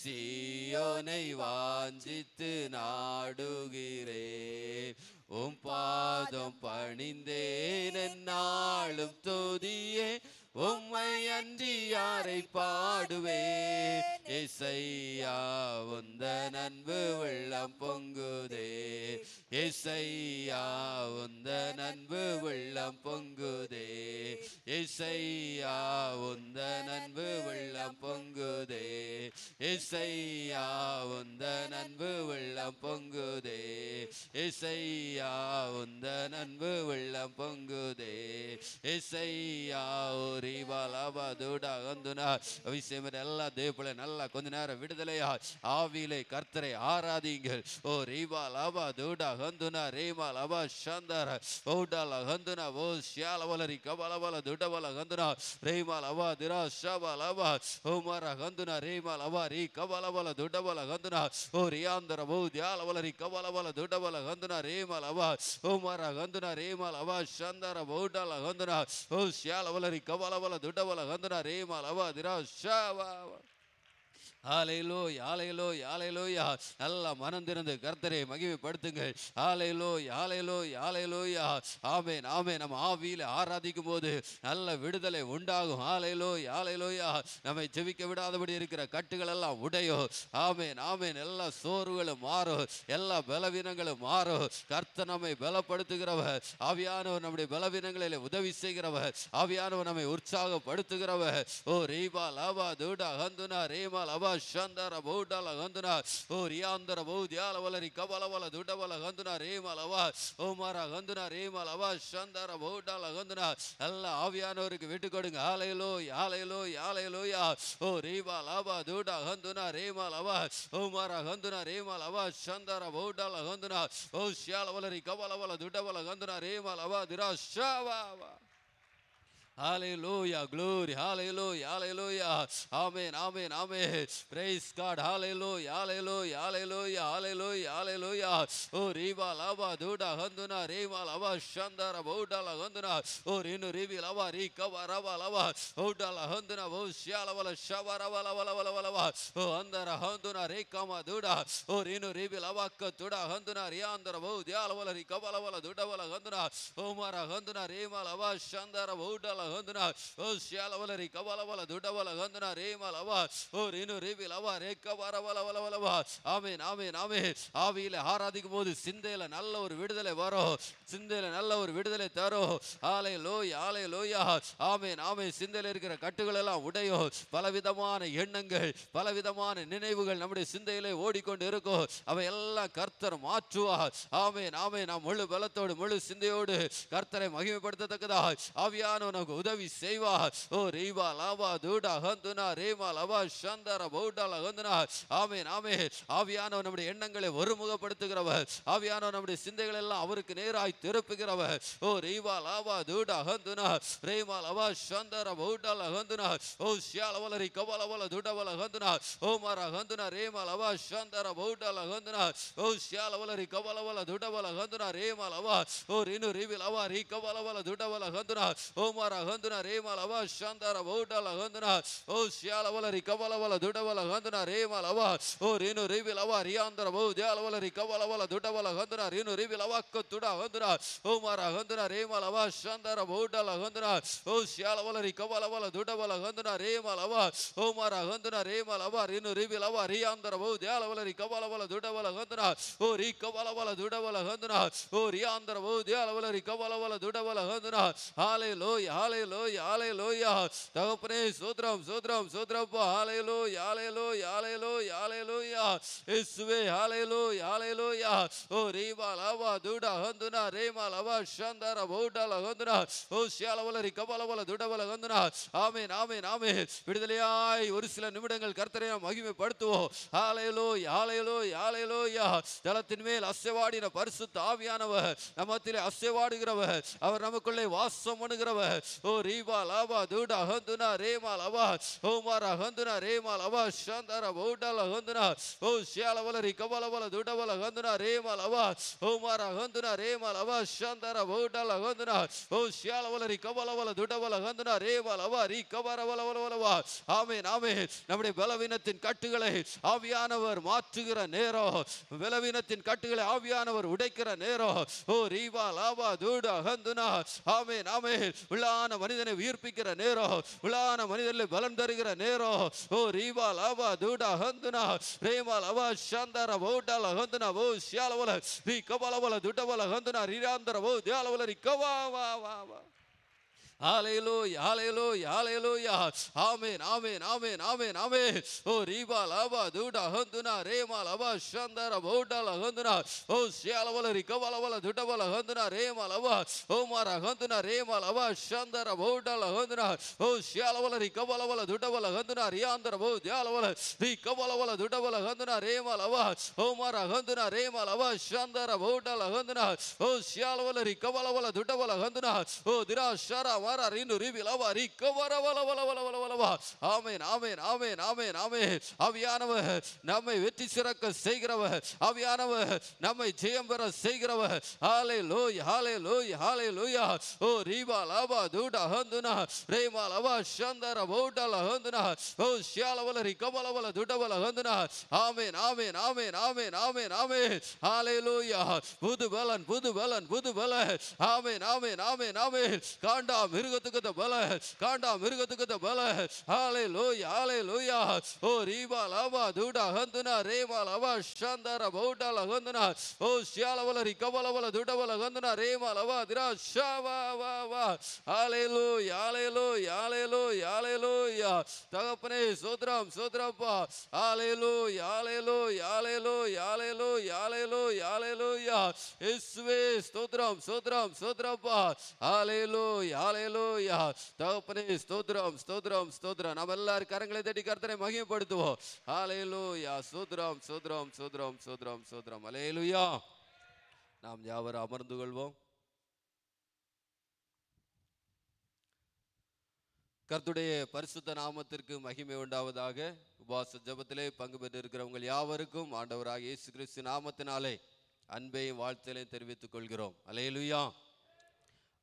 சீயோனை வாஞ்சித்து நாடுகிறே உம் பாதம் பணிந்தேன் நாளும் தோதியே உம்மை அன்றி யாரை பாடுவே இசையா உந்த நன்பு உள்ளம் பொங்குதே இசையா உந்த நன்பு உள்ளம் பொங்குதே இசையா உந்த நன்பு உள்ளம் பொங்குதே இசையா உந்த நன்பு உள்ளம் பொங்குதே இசையா உந்த நன்பு உள்ளம் பொங்குதே இசையா ஒரு வலபதுடகந்துனா விஷயம் எல்லா தேவப்பிள்ளை நல்லா கொஞ்ச நேரம் விடுதலையா ஆவிலை கர்த்தரை ஆராதிங்கள் ஓ ரீவா லாபா தூடாக ಹಂದುನ ರೇಮಲ ಅಬ ಶಂದರ ಔಡಲ ಹಂದುನ ಓ ಶ್ಯಾಲ ವಲರಿ ಕಬಲ ಬಲ ದುಡಬಲ ಹಂದುನ ರೇಮಲ ಅವ ದಿರ ಶಬಲ ಅವ ಹೋಮರ ಹಂದುನ ರೇಮಲ ಅವ ರೀ ಕಬಲ ಬಲ ದುಡಬಲ ಹಂದುನ ಓ ರಿಯಾಂದರ ಓ ದ್ಯಾಲ ವಲರಿ ಕಬಲ ಬಲ ದುಡಬಲ ಹಂದುನ ರೇಮಲ ಅವ ಹೋಮರ ಹಂದುನ ರೇಮಲ ಅವ ಶಂದರ ಔಡಲ ಹಂದುನ ಓ ಶ್ಯಾಲ ವಲರಿ ಕಬಲ ಬಲ ದುಡಬಲ ಹಂದುನ ರೇಮಲ ಅವ ದಿರ ಶಬಲ ஆலையிலோ யாலையிலோ யாலையிலோயா நல்லா திறந்து கர்த்தரை மகிமைப்படுத்துங்கள் ஆலையிலோ யாலையிலோ யா ஆமே நாமே நம்ம ஆவியில் ஆராதிக்கும் போது நல்ல விடுதலை உண்டாகும் ஆலையிலோ யாலையிலோயா நம்மை ஜெபிக்க விடாதபடி இருக்கிற கட்டுகள் எல்லாம் உடையோ ஆமே நாமே எல்லா சோர்வுகளும் மாறும் எல்லா பலவீனங்களும் மாறும் கர்த்த நம்மை பலப்படுத்துகிறவர் ஆவியானவர் நம்முடைய பலவீனங்களில் உதவி செய்கிறவர் ஆவியானவர் நம்மை உற்சாகப்படுத்துகிறவர் ஓ ரீபா லாபா தூடா ஹந்துனா ரேமா லபா షందర బౌడాల గందున ఓ రియాందర బౌద్యాల వలరి కబల వల దుడబల గందున రేమలవ ஓ மாரா கந்துனா ரீமால் சந்தர சந்தார பௌடால கந்துனா எல்லாம் ஆவியானவருக்கு விட்டு கொடுங்க ஆலையிலோ ஆலையிலோ ஆலையிலோயா ஓ ரீமால் அவா தூடா கந்துனா ரீமால் ஓ மாரா கந்துனா ரீமால் அவா சந்தார பௌடால கந்துனா ஓ சியால வலரி கவல வல துடவல கந்துனா ரீமால் அவா திரா ஷாவா హాలేలోయ గ్లోరీ హాలేలోయ హాలేలోయ ఆమెన్ ఆమెన్ ఆమె ప్రైస్ గాడ్ హాలేలోయ హాలేలోయ హాలేలోయ హాలేలోయ హాలేలోయ ఓ రీవా లావా దూడ హందున రీవా లవా షందర బౌడల హందున ఓ రీను రీవి లవా రీ కవ రవ లవా బౌడల హందున ఓ శ్యాలవల శవ రవ లవ లవ లవ లవ ఓ అందర హందున రే కమ దూడ ఓ రీను రీవి లవా క తుడ హందున రియాందర బౌ ద్యాలవల రీ కవలవల దుడవల హందున ఓ మర హందున రీమ లవా షందర బౌడల நல்ல ஒரு விடுதலை நல்ல ஒரு விடுதலை இருக்கிற கட்டுகள் எல்லாம் உடையும் பலவிதமான எண்ணங்கள் பலவிதமான நினைவுகள் நம்முடைய சிந்தையிலே ஓடிக்கொண்டு இருக்கும் அவை எல்லாம் கர்த்தர் மாற்றுவா ஆமீன் ஆமீன் நாம் முழு பலத்தோடு முழு சிந்தையோடு கர்த்தரை மகிமைப்படுத்தத்தக்கதா ஆவியானவனுக்கு நமக்கு உதவி செய்வா ஓ ரீவா லாவா தூடா ஹந்துனா ரீமா லவா சந்தர பௌடால ஹந்துனா ஆமேன் ஆமே ஆவியானவர் நம்முடைய எண்ணங்களை ஒருமுகப்படுத்துகிறவர் ஆவியானவர் நம்முடைய சிந்தைகள் எல்லாம் அவருக்கு நேராய் திருப்புகிறவர் ஓ ரீவா லாவா தூடா ஹந்துனா ரீமா லவா சந்தர பௌடால ஹந்துனா ஓ சியால ஷியாலவலரி கவலவல துடவல ஹந்துனா ஓ மாரா ஹந்துனா ரீமா லவா சந்தர பௌடால ஹந்துனா ஓ ஷியாலவலரி கவலவல துடவல ஹந்துனா ரீமா லவா ஓ ரினு ரீவில் அவா ரீ கவலவல துடவல ஹந்துனா ஓ மாரா ಹಂದುನ ರೇಮಲ ಅವ ಶಾಂತಾರ ಬಹುಟಾಲ ಹಂದುನ ಓ ಶ್ಯಾಲವಲ ರಿ ಕವಲವಲ ದುಡವಲ ಹಂದುನ ರೇಮಲ ಅವ ಓ ರೇನು ರೇವಿಲ ಅವ ರಿಯಾಂತರ ಬಹು ದ್ಯಾಲವಲ ರಿ ಕವಲವಲ ದುಡವಲ ಹಂದುನ ರೇನು ರೇವಿಲ ಅವ ಕತ್ತುಡ ಹಂದುನ ಓ ಮಾರ ಹಂದುನ ರೇಮಲ ಅವ ಶಾಂತಾರ ಬಹುಟಾಲ ಹಂದುನ ಓ ಶ್ಯಾಲವಲ ರಿ ಕವಲವಲ ದುಡವಲ ಹಂದುನ ರೇಮಲ ಅವ ಓ ಮಾರ ಹಂದುನ ರೇಮಲ ಅವ ರೇನು ರೇವಿಲ ಅವ ರಿಯಾಂತರ ಬಹು ದ್ಯಾಲವಲ ರಿ ಕವಲವಲ ದುಡವಲ ಹಂದುನ ಓ ರಿ ಕವಲವಲ ದುಡವಲ ಹಂದುನ ಓ ರಿಯಾಂತರ ಬಹು ದ್ಯಾಲವಲ ರಿ ಕವಲವಲ ದುಡವಲ ಹಂದುನ ಹಾಲೆ ಲೋಯ ಹಾಲೆ ஆலய லோய் தகப்பனே சோத்ரம் சோத்ரம் சோத்ரப்பா ஆலய லோய் ஆலய லோய் ஆலய லோய் ஆலய லோயா இயேசுவே ஆலய லோய் ஆலய ஓ ரீமா லவா தூடா ஹந்துனா ரேமா லவா ஷந்தார பௌடால ஹந்துனா ஓ சியாலவல ரிகபலவல துடவல ஹந்துனா ஆமே நாமே நாமே விடுதலையாய் ஒரு சில நிமிடங்கள் கர்த்தரை நாம் மகிமைப்படுத்துவோம் ஆலையிலோ யாலையிலோ யாலையிலோ யா தளத்தின் மேல் அசைவாடின பரிசு தாவியானவர் நமத்திலே அசைவாடுகிறவர் அவர் நமக்குள்ளே வாசம் பண்ணுகிறவர் ஓ ரீபா லாபா தூடா ஹந்துனா ரேமா லவா ஓ மாரா ஹந்துனா ரேமா லவா சந்தர பௌடால ஹந்துனா ஓ சியால வலரி கவல வல தூடவல ஹந்துனா ரேமா லவா ஓ மாரா ஹந்துனா ரேமா லவா சந்தர பௌடால ஹந்துனா ஓ சியால வலரி கவல வல தூடவல ஹந்துனா ரேமா லவா ரீ கவர வல வல வலவா ஆமே நாமே நம்முடைய பலவீனத்தின் கட்டுகளை ஆவியானவர் மாற்றுகிற நேரம் பலவீனத்தின் கட்டுகளை ஆவியானவர் உடைக்கிற நேரம் ஓ ரீபா லாபா தூடா ஹந்துனா ஆமென் நாமே உள்ளான விழான மனிதனை உயிர்ப்பிக்கிற நேரம் விழான மனிதனில் பலன் தருகிற நேரம் ஓ ரீவா லாபா தூடா ஹந்துனா ரேமா லவா சாந்தாரா ஓட்டால ஹந்துனா ஓ சியாலவல நீ கபாலவல துட்டவல ஹந்துனா ரீராந்தர ஓ தியாலவல நீ கவா வா வா வா ಓ್ಯಾಲರಿ ಕಬಲ ಬಲ ಧು ಡಬಲ ಹಂತನಾ ಓ ದಿ ಶರಾ வாராரின்னு ரிவிலவாரி கவர வள வள வள வள வளவா ஆமேன் ஆமேன் ஆமேன் ஆமேன் ஆமேன் ஆவியானவ நம்மை வெற்றி சிறக்க செய்கிறவ ஆவியானவ நம்மை ஜெயம் பெற செய்கிறவ ஹாலே லோய் ஹாலே லோய் ஹாலே லோயா ஓ ரீபா லாபா தூடா ஹந்துனா ரேமா லவா சந்தர பௌடல ஹந்துனா ஓ ஷியாலவல ரி கமலவல துடவல ஹந்துனா ஆமேன் ஆமேன் ஆமேன் ஆமேன் ஆமேன் ஆமேன் ஹாலே லோயா புது பலன் புது பலன் புது பல ஆமேன் ஆமேன் ஆமேன் ஆமேன் காண்டாம் மிருகத்துக்கு பல காண்டா மிருகத்துக்கு பல ஆலை லோய் ஆலை லோயா ஓ ரீபா லாபா தூடா ஹந்துனா ரேமா லவா ஷாந்தார பௌட்டால ஹந்துனா ஓ ஷியாலவலரி கவலவல துடவல ஹந்துனா ரேமா லவா திரா ஷாவா வா வா ஆலை லோய் ஆலை லோய் ஆலை லோய் ஆலை லோயா தகப்பனே சோத்ராம் சோத்ராப்பா ஆலை லோய் ஆலை லோய் ஆலை லோய் ஆலை லோய் ஆலை லோய் ஆலை லோயா இஸ்வே சோத்ராம் சோத்ராம் சோத்ராப்பா ஆலை லோய் ஆலை ஹலேலூயா தகப்பனே ஸ்தோத்ரம் ஸ்தோத்ரம் ஸ்தோத்ரம் நம்ம எல்லாரும் கரங்களை தட்டி கர்த்தனை மகிமைப்படுத்துவோம் ஹலேலூயா ஸ்தோத்ரம் ஸ்தோத்ரம் ஸ்தோத்ரம் ஸ்தோத்ரம் ஸ்தோத்ரம் ஹலேலூயா நாம் யாவரும் அமர்ந்து கொள்வோம் கர்த்துடைய பரிசுத்த நாமத்திற்கு மகிமை உண்டாவதாக உபாச ஜபத்திலே பங்கு பெற்றிருக்கிறவங்க யாவருக்கும் ஆண்டவராக இயேசு கிறிஸ்து நாமத்தினாலே அன்பையும் வாழ்த்தலையும் தெரிவித்துக் கொள்கிறோம் அலையலுயா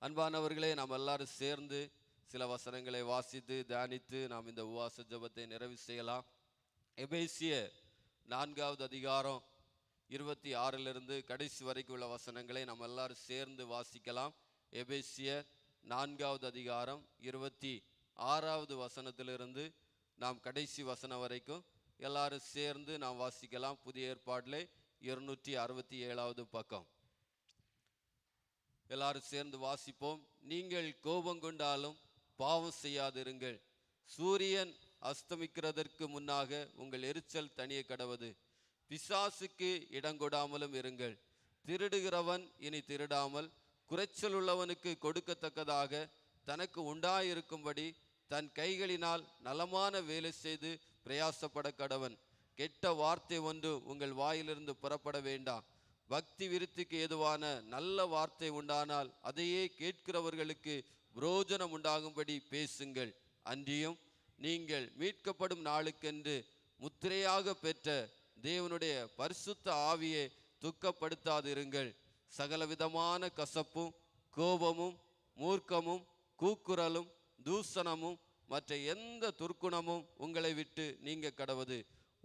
அன்பானவர்களே நாம் எல்லாரும் சேர்ந்து சில வசனங்களை வாசித்து தியானித்து நாம் இந்த உவாச ஜபத்தை நிறைவு செய்யலாம் எபேசிய நான்காவது அதிகாரம் இருபத்தி ஆறிலிருந்து கடைசி வரைக்கும் உள்ள வசனங்களை நம்ம எல்லாரும் சேர்ந்து வாசிக்கலாம் எபேசிய நான்காவது அதிகாரம் இருபத்தி ஆறாவது வசனத்திலிருந்து நாம் கடைசி வசனம் வரைக்கும் எல்லாரும் சேர்ந்து நாம் வாசிக்கலாம் புதிய ஏற்பாட்டில் இருநூற்றி அறுபத்தி ஏழாவது பக்கம் எல்லாரும் சேர்ந்து வாசிப்போம் நீங்கள் கோபம் கொண்டாலும் பாவம் செய்யாதிருங்கள் சூரியன் அஸ்தமிக்கிறதற்கு முன்னாக உங்கள் எரிச்சல் தனிய கடவது பிசாசுக்கு இடங்கொடாமலும் இருங்கள் திருடுகிறவன் இனி திருடாமல் குறைச்சல் உள்ளவனுக்கு கொடுக்கத்தக்கதாக தனக்கு உண்டாயிருக்கும்படி தன் கைகளினால் நலமான வேலை செய்து பிரயாசப்பட கடவன் கெட்ட வார்த்தை ஒன்று உங்கள் வாயிலிருந்து புறப்பட வேண்டாம் பக்தி விருத்திக்கு ஏதுவான நல்ல வார்த்தை உண்டானால் அதையே கேட்கிறவர்களுக்கு புரோஜனம் உண்டாகும்படி பேசுங்கள் அன்றியும் நீங்கள் மீட்கப்படும் நாளுக்கென்று முத்திரையாக பெற்ற தேவனுடைய பரிசுத்த ஆவியை துக்கப்படுத்தாதிருங்கள் சகலவிதமான கசப்பும் கோபமும் மூர்க்கமும் கூக்குரலும் தூசணமும் மற்ற எந்த துர்க்குணமும் உங்களை விட்டு நீங்க கடவுது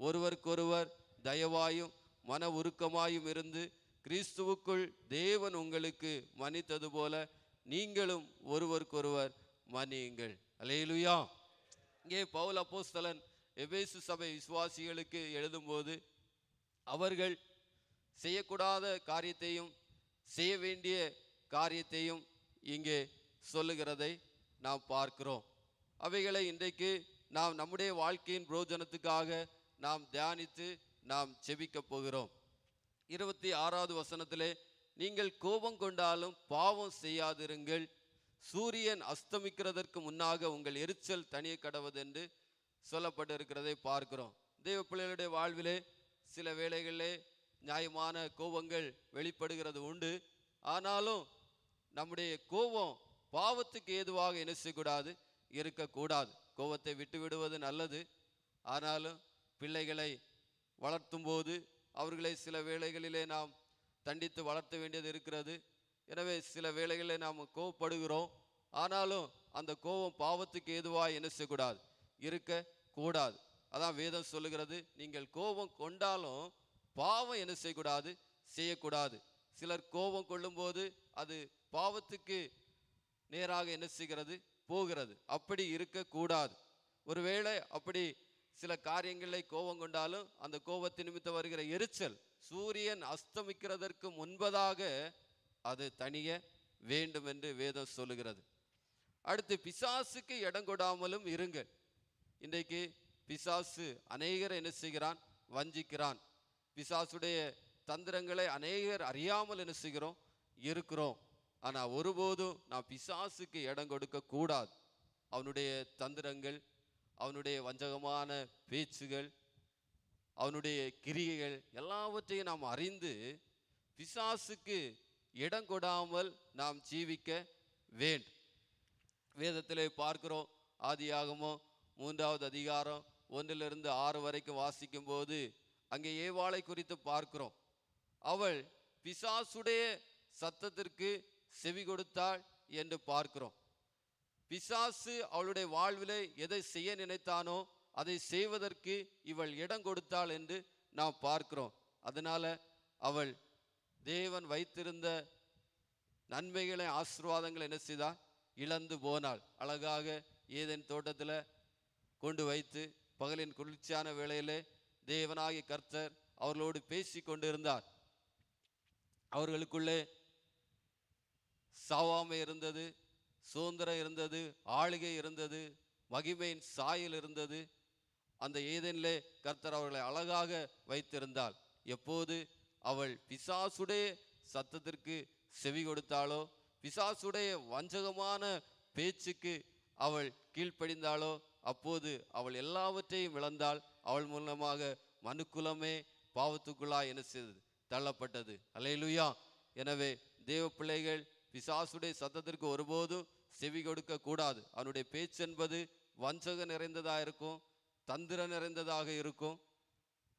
ஒருவருக்கொருவர் தயவாயும் மன உருக்கமாயும் இருந்து கிறிஸ்துவுக்குள் தேவன் உங்களுக்கு மன்னித்தது போல நீங்களும் ஒருவருக்கொருவர் மன்னியுங்கள் அலையிலுயா இங்கே பவுல் அப்போஸ்தலன் எபேசு சபை விசுவாசிகளுக்கு எழுதும்போது அவர்கள் செய்யக்கூடாத காரியத்தையும் செய்ய வேண்டிய காரியத்தையும் இங்கே சொல்லுகிறதை நாம் பார்க்கிறோம் அவைகளை இன்றைக்கு நாம் நம்முடைய வாழ்க்கையின் புரோஜனத்துக்காக நாம் தியானித்து நாம் செபிக்க போகிறோம் இருபத்தி ஆறாவது வசனத்திலே நீங்கள் கோபம் கொண்டாலும் பாவம் செய்யாதிருங்கள் சூரியன் அஸ்தமிக்கிறதற்கு முன்னாக உங்கள் எரிச்சல் தனிய கடவது என்று சொல்லப்பட்டிருக்கிறதை பார்க்கிறோம் தெய்வ பிள்ளைகளுடைய வாழ்விலே சில வேளைகளிலே நியாயமான கோபங்கள் வெளிப்படுகிறது உண்டு ஆனாலும் நம்முடைய கோபம் பாவத்துக்கு ஏதுவாக என்ன கூடாது இருக்கக்கூடாது கோபத்தை விட்டு விடுவது நல்லது ஆனாலும் பிள்ளைகளை வளர்த்தும் போது அவர்களை சில வேளைகளிலே நாம் தண்டித்து வளர்த்த வேண்டியது இருக்கிறது எனவே சில வேளைகளில் நாம் கோவப்படுகிறோம் ஆனாலும் அந்த கோபம் பாவத்துக்கு ஏதுவாக என்ன செய்யக்கூடாது இருக்க கூடாது அதான் வேதம் சொல்லுகிறது நீங்கள் கோபம் கொண்டாலும் பாவம் என்ன செய்யக்கூடாது செய்யக்கூடாது சிலர் கோபம் கொள்ளும்போது அது பாவத்துக்கு நேராக என்ன செய்கிறது போகிறது அப்படி இருக்கக்கூடாது ஒருவேளை அப்படி சில காரியங்களை கோபம் கொண்டாலும் அந்த கோபத்து நிமித்தம் வருகிற எரிச்சல் சூரியன் அஸ்தமிக்கிறதற்கு முன்பதாக அது தனிய வேண்டும் என்று வேதம் சொல்லுகிறது அடுத்து பிசாசுக்கு இடம் கொடாமலும் இருங்கள் இன்றைக்கு பிசாசு அநேகர் என்ன செய்கிறான் வஞ்சிக்கிறான் பிசாசுடைய தந்திரங்களை அநேகர் அறியாமல் என்ன செய்கிறோம் இருக்கிறோம் ஆனால் ஒருபோதும் நான் பிசாசுக்கு இடம் கூடாது அவனுடைய தந்திரங்கள் அவனுடைய வஞ்சகமான பேச்சுகள் அவனுடைய கிரிகைகள் எல்லாவற்றையும் நாம் அறிந்து பிசாசுக்கு இடம் கொடாமல் நாம் ஜீவிக்க வேண்டும் வேதத்திலே பார்க்கிறோம் ஆதி ஆகமோ மூன்றாவது அதிகாரம் ஒன்றிலிருந்து ஆறு வரைக்கும் வாசிக்கும் போது அங்கே ஏவாளை குறித்து பார்க்கிறோம் அவள் பிசாசுடைய சத்தத்திற்கு செவி கொடுத்தாள் என்று பார்க்கிறோம் பிசாசு அவளுடைய வாழ்வில் எதை செய்ய நினைத்தானோ அதை செய்வதற்கு இவள் இடம் கொடுத்தாள் என்று நாம் பார்க்கிறோம் அதனால் அவள் தேவன் வைத்திருந்த நன்மைகளை ஆசீர்வாதங்களை என்ன செய்தால் இழந்து போனாள் அழகாக ஏதேன் தோட்டத்தில் கொண்டு வைத்து பகலின் குளிர்ச்சியான வேளையிலே தேவனாகி கர்த்தர் அவர்களோடு பேசி கொண்டிருந்தார் அவர்களுக்குள்ளே சாவாமை இருந்தது சுதந்திரம் இருந்தது ஆளுகை இருந்தது மகிமையின் சாயல் இருந்தது அந்த ஏதெனிலே கர்த்தர் அவர்களை அழகாக வைத்திருந்தாள் எப்போது அவள் பிசாசுடைய சத்தத்திற்கு செவி கொடுத்தாளோ பிசாசுடைய வஞ்சகமான பேச்சுக்கு அவள் கீழ்ப்படிந்தாளோ அப்போது அவள் எல்லாவற்றையும் இழந்தால் அவள் மூலமாக மனுக்குலமே பாவத்துக்குள்ளா என செய்தது தள்ளப்பட்டது அலையிலுயா எனவே தேவ பிள்ளைகள் பிசாசுடைய சத்தத்திற்கு ஒருபோதும் செவி கொடுக்க கூடாது அவனுடைய பேச்சு என்பது வஞ்சகம் நிறைந்ததாக இருக்கும் தந்திர நிறைந்ததாக இருக்கும்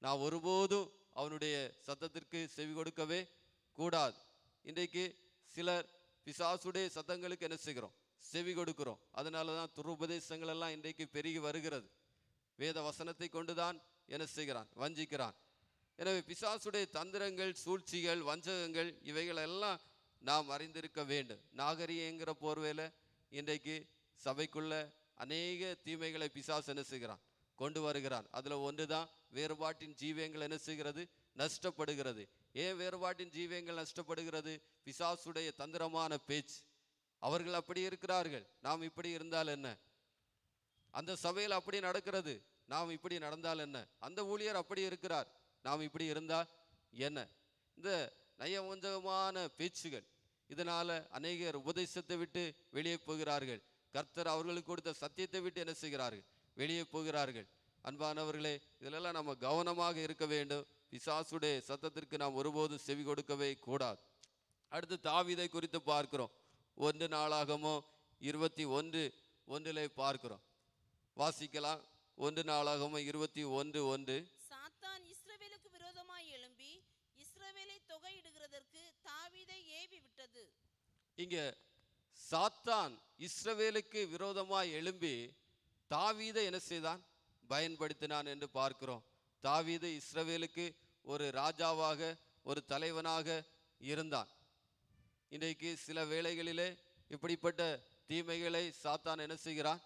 நான் ஒருபோதும் அவனுடைய சத்தத்திற்கு செவி கொடுக்கவே கூடாது இன்றைக்கு சிலர் பிசாசுடைய சத்தங்களுக்கு என்ன செய்கிறோம் செவி கொடுக்கிறோம் அதனால தான் துருபதேசங்கள் எல்லாம் இன்றைக்கு பெருகி வருகிறது வேத வசனத்தை கொண்டுதான் என்ன செய்கிறான் வஞ்சிக்கிறான் எனவே பிசாசுடைய தந்திரங்கள் சூழ்ச்சிகள் வஞ்சகங்கள் இவைகளெல்லாம் நாம் அறிந்திருக்க வேண்டும் நாகரிகங்கிற போர்வையில் இன்றைக்கு சபைக்குள்ள அநேக தீமைகளை பிசாசு என்ன செய்கிறான் கொண்டு வருகிறான் அதில் ஒன்று தான் வேறுபாட்டின் ஜீவியங்கள் என்ன செய்கிறது நஷ்டப்படுகிறது ஏன் வேறுபாட்டின் ஜீவியங்கள் நஷ்டப்படுகிறது பிசாசுடைய தந்திரமான பேச்சு அவர்கள் அப்படி இருக்கிறார்கள் நாம் இப்படி இருந்தால் என்ன அந்த சபையில் அப்படி நடக்கிறது நாம் இப்படி நடந்தால் என்ன அந்த ஊழியர் அப்படி இருக்கிறார் நாம் இப்படி இருந்தால் என்ன இந்த நயவஞ்சகமான பேச்சுகள் இதனால் அநேகர் உபதேசத்தை விட்டு வெளியே போகிறார்கள் கர்த்தர் அவர்களுக்கு கொடுத்த சத்தியத்தை விட்டு என்ன செய்கிறார்கள் வெளியே போகிறார்கள் அன்பானவர்களே இதிலெல்லாம் நம்ம கவனமாக இருக்க வேண்டும் பிசாசுடைய சத்தத்திற்கு நாம் ஒருபோதும் செவி கொடுக்கவே கூடாது அடுத்து தாவிதை குறித்து பார்க்கிறோம் ஒன்று நாளாகமோ இருபத்தி ஒன்று ஒன்றிலே பார்க்கிறோம் வாசிக்கலாம் ஒன்று நாளாகமோ இருபத்தி ஒன்று ஒன்று இங்கே சாத்தான் இஸ்ரவேலுக்கு விரோதமாக எழும்பி தாவீதை என்ன செய்தான் பயன்படுத்தினான் என்று பார்க்கிறோம் தாவீத இஸ்ரவேலுக்கு ஒரு ராஜாவாக ஒரு தலைவனாக இருந்தான் இன்றைக்கு சில வேளைகளிலே இப்படிப்பட்ட தீமைகளை சாத்தான் என்ன செய்கிறான்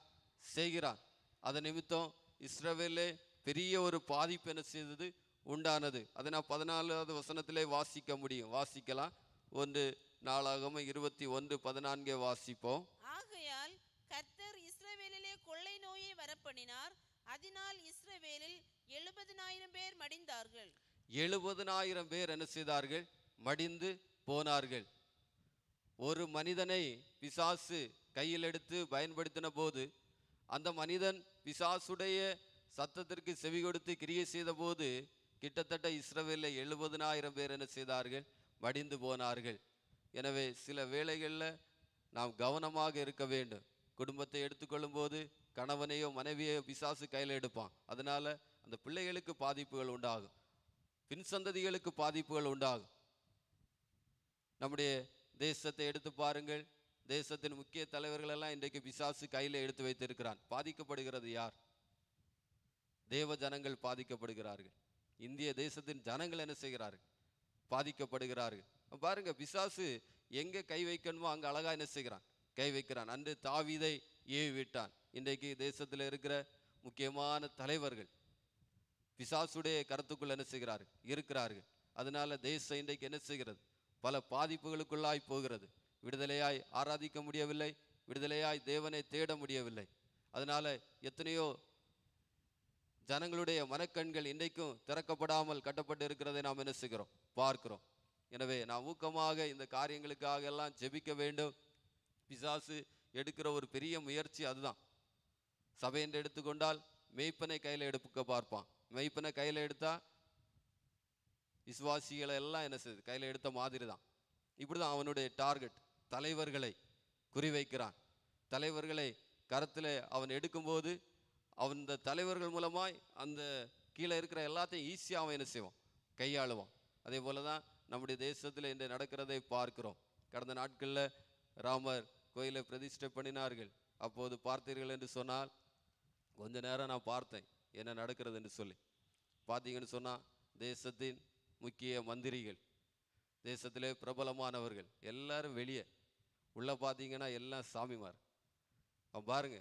செய்கிறான் அதன் நிமித்தம் இஸ்ரவேலே பெரிய ஒரு பாதிப்பு என்ன செய்தது உண்டானது அதை நான் பதினாலாவது வசனத்திலே வாசிக்க முடியும் வாசிக்கலாம் ஒன்று நாளாகவும் இருபத்தி ஒன்று பதினான்கே வாசிப்போம்
ஆகையால் கர்த்தர் இஸ்ரவேலிலே கொள்ளை நோயை வரப்பண்ணினார் அதனால் இஸ்ரவேலில் எழுபதினாயிரம்
பேர் மடிந்தார்கள் எழுபதினாயிரம் பேர் என்ன செய்தார்கள் மடிந்து போனார்கள் ஒரு மனிதனை பிசாசு கையில் எடுத்து பயன்படுத்தின போது அந்த மனிதன் பிசாசுடைய சத்தத்திற்கு செவி கொடுத்து கிரியை செய்த போது கிட்டத்தட்ட இஸ்ரவேலில் எழுபதினாயிரம் பேர் என்ன செய்தார்கள் மடிந்து போனார்கள் எனவே சில வேளைகளில் நாம் கவனமாக இருக்க வேண்டும் குடும்பத்தை எடுத்துக்கொள்ளும் போது கணவனையோ மனைவியோ பிசாசு கையில் எடுப்பான் அதனால் அந்த பிள்ளைகளுக்கு பாதிப்புகள் உண்டாகும் பின் சந்ததிகளுக்கு பாதிப்புகள் உண்டாகும் நம்முடைய தேசத்தை எடுத்து பாருங்கள் தேசத்தின் முக்கிய தலைவர்களெல்லாம் இன்றைக்கு பிசாசு கையில் எடுத்து வைத்திருக்கிறான் பாதிக்கப்படுகிறது யார் தேவ ஜனங்கள் பாதிக்கப்படுகிறார்கள் இந்திய தேசத்தின் ஜனங்கள் என்ன செய்கிறார்கள் பாதிக்கப்படுகிறார்கள் பாருங்க பிசாசு எங்க கை வைக்கணுமோ அங்க அழகா என்ன செய்கிறான் கை வைக்கிறான் அன்று தாவிதை ஏவி விட்டான் இன்றைக்கு தேசத்தில் இருக்கிற முக்கியமான தலைவர்கள் பிசாசுடைய கருத்துக்குள்ள என்ன செய்கிறார்கள் இருக்கிறார்கள் அதனால தேசம் இன்றைக்கு என்ன செய்கிறது பல பாதிப்புகளுக்குள்ளாய் போகிறது விடுதலையாய் ஆராதிக்க முடியவில்லை விடுதலையாய் தேவனை தேட முடியவில்லை அதனால எத்தனையோ ஜனங்களுடைய மனக்கண்கள் இன்றைக்கும் திறக்கப்படாமல் கட்டப்பட்டு இருக்கிறதை நாம் என்ன செய்கிறோம் பார்க்கிறோம் எனவே நான் ஊக்கமாக இந்த காரியங்களுக்காக எல்லாம் ஜெபிக்க வேண்டும் பிசாசு எடுக்கிற ஒரு பெரிய முயற்சி அதுதான் சபை என்று எடுத்துக்கொண்டால் மெய்ப்பனை கையில் எடுப்புக்க பார்ப்பான் மெய்ப்பனை கையில் எடுத்தா விசுவாசிகளை எல்லாம் என்ன செய்யுது கையில் எடுத்த மாதிரி தான் இப்படி தான் அவனுடைய டார்கெட் தலைவர்களை குறிவைக்கிறான் தலைவர்களை கரத்தில் அவன் எடுக்கும்போது அவன் இந்த தலைவர்கள் மூலமாய் அந்த கீழே இருக்கிற எல்லாத்தையும் ஈஸியாக அவன் என்ன செய்வான் கையாளுவான் அதே போலதான் தான் நம்முடைய தேசத்தில் இன்று நடக்கிறதை பார்க்கிறோம் கடந்த நாட்களில் ராமர் கோயிலை பிரதிஷ்டை பண்ணினார்கள் அப்போது பார்த்தீர்கள் என்று சொன்னால் கொஞ்ச நேரம் நான் பார்த்தேன் என்ன நடக்கிறது என்று சொல்லி பார்த்தீங்கன்னு சொன்னால் தேசத்தின் முக்கிய மந்திரிகள் தேசத்திலே பிரபலமானவர்கள் எல்லாரும் வெளியே உள்ளே பார்த்தீங்கன்னா எல்லாம் சாமிமார் பாருங்க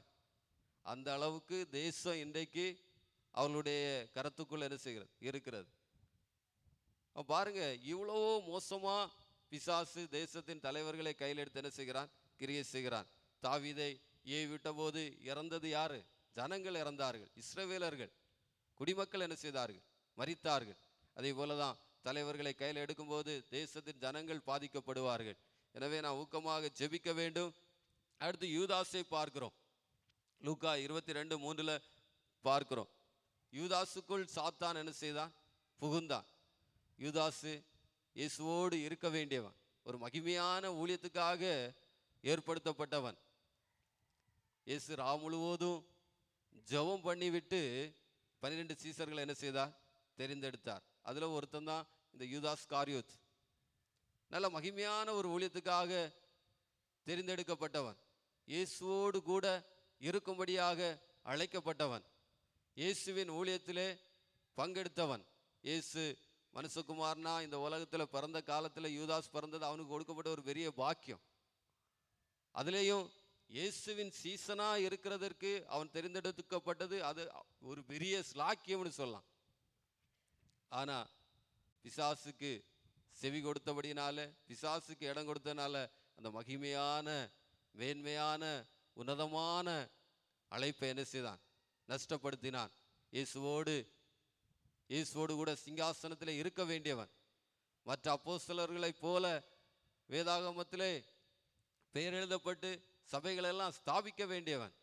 அந்த அளவுக்கு தேசம் இன்றைக்கு அவர்களுடைய கருத்துக்குள் என்ன செய்கிறது இருக்கிறது பாருங்க இவ்வளவோ மோசமா பிசாசு தேசத்தின் தலைவர்களை கையில் எடுத்து என்ன செய்கிறான் கிரியை செய்கிறான் தாவிதை ஏ விட்டபோது இறந்தது யாரு ஜனங்கள் இறந்தார்கள் இஸ்ரவேலர்கள் குடிமக்கள் என்ன செய்தார்கள் மறித்தார்கள் அதே போலதான் தலைவர்களை கையில் எடுக்கும்போது தேசத்தின் ஜனங்கள் பாதிக்கப்படுவார்கள் எனவே நான் ஊக்கமாக ஜெபிக்க வேண்டும் அடுத்து யூதாஸை பார்க்கிறோம் லூக்கா இருபத்தி ரெண்டு மூன்றுல பார்க்கிறோம் யூதாஸுக்குள் சாத்தான் என்ன செய்தான் புகுந்தான் யுதாசு இயேசுவோடு இருக்க வேண்டியவன் ஒரு மகிமையான ஊழியத்துக்காக ஏற்படுத்தப்பட்டவன் இயேசு ரா முழுவதும் ஜபம் பண்ணிவிட்டு பன்னிரெண்டு சீசர்களை என்ன செய்தார் தெரிந்தெடுத்தார் அதில் ஒருத்தன் தான் இந்த யுதாஸ் காரியோத் நல்ல மகிமையான ஒரு ஊழியத்துக்காக தெரிந்தெடுக்கப்பட்டவன் இயேசுவோடு கூட இருக்கும்படியாக அழைக்கப்பட்டவன் இயேசுவின் ஊழியத்திலே பங்கெடுத்தவன் இயேசு மனுஷகுமார்னா இந்த உலகத்தில் பிறந்த காலத்தில் யூதாஸ் பிறந்தது அவனுக்கு கொடுக்கப்பட்ட ஒரு பெரிய பாக்கியம் அதுலேயும் இயேசுவின் சீசனாக இருக்கிறதற்கு அவன் தெரிந்தெடுக்கப்பட்டது அது ஒரு பெரிய ஸ்லாக்கியம்னு சொல்லலாம் ஆனால் பிசாசுக்கு செவி கொடுத்தபடினால பிசாசுக்கு இடம் கொடுத்தனால அந்த மகிமையான மேன்மையான உன்னதமான அழைப்பை என்ன செய்தான் நஷ்டப்படுத்தினான் இயேசுவோடு இயேசுவோடு கூட சிங்காசனத்தில் இருக்க வேண்டியவன் மற்ற அப்போ போல வேதாகமத்திலே பெயர் எழுதப்பட்டு சபைகளெல்லாம் ஸ்தாபிக்க வேண்டியவன்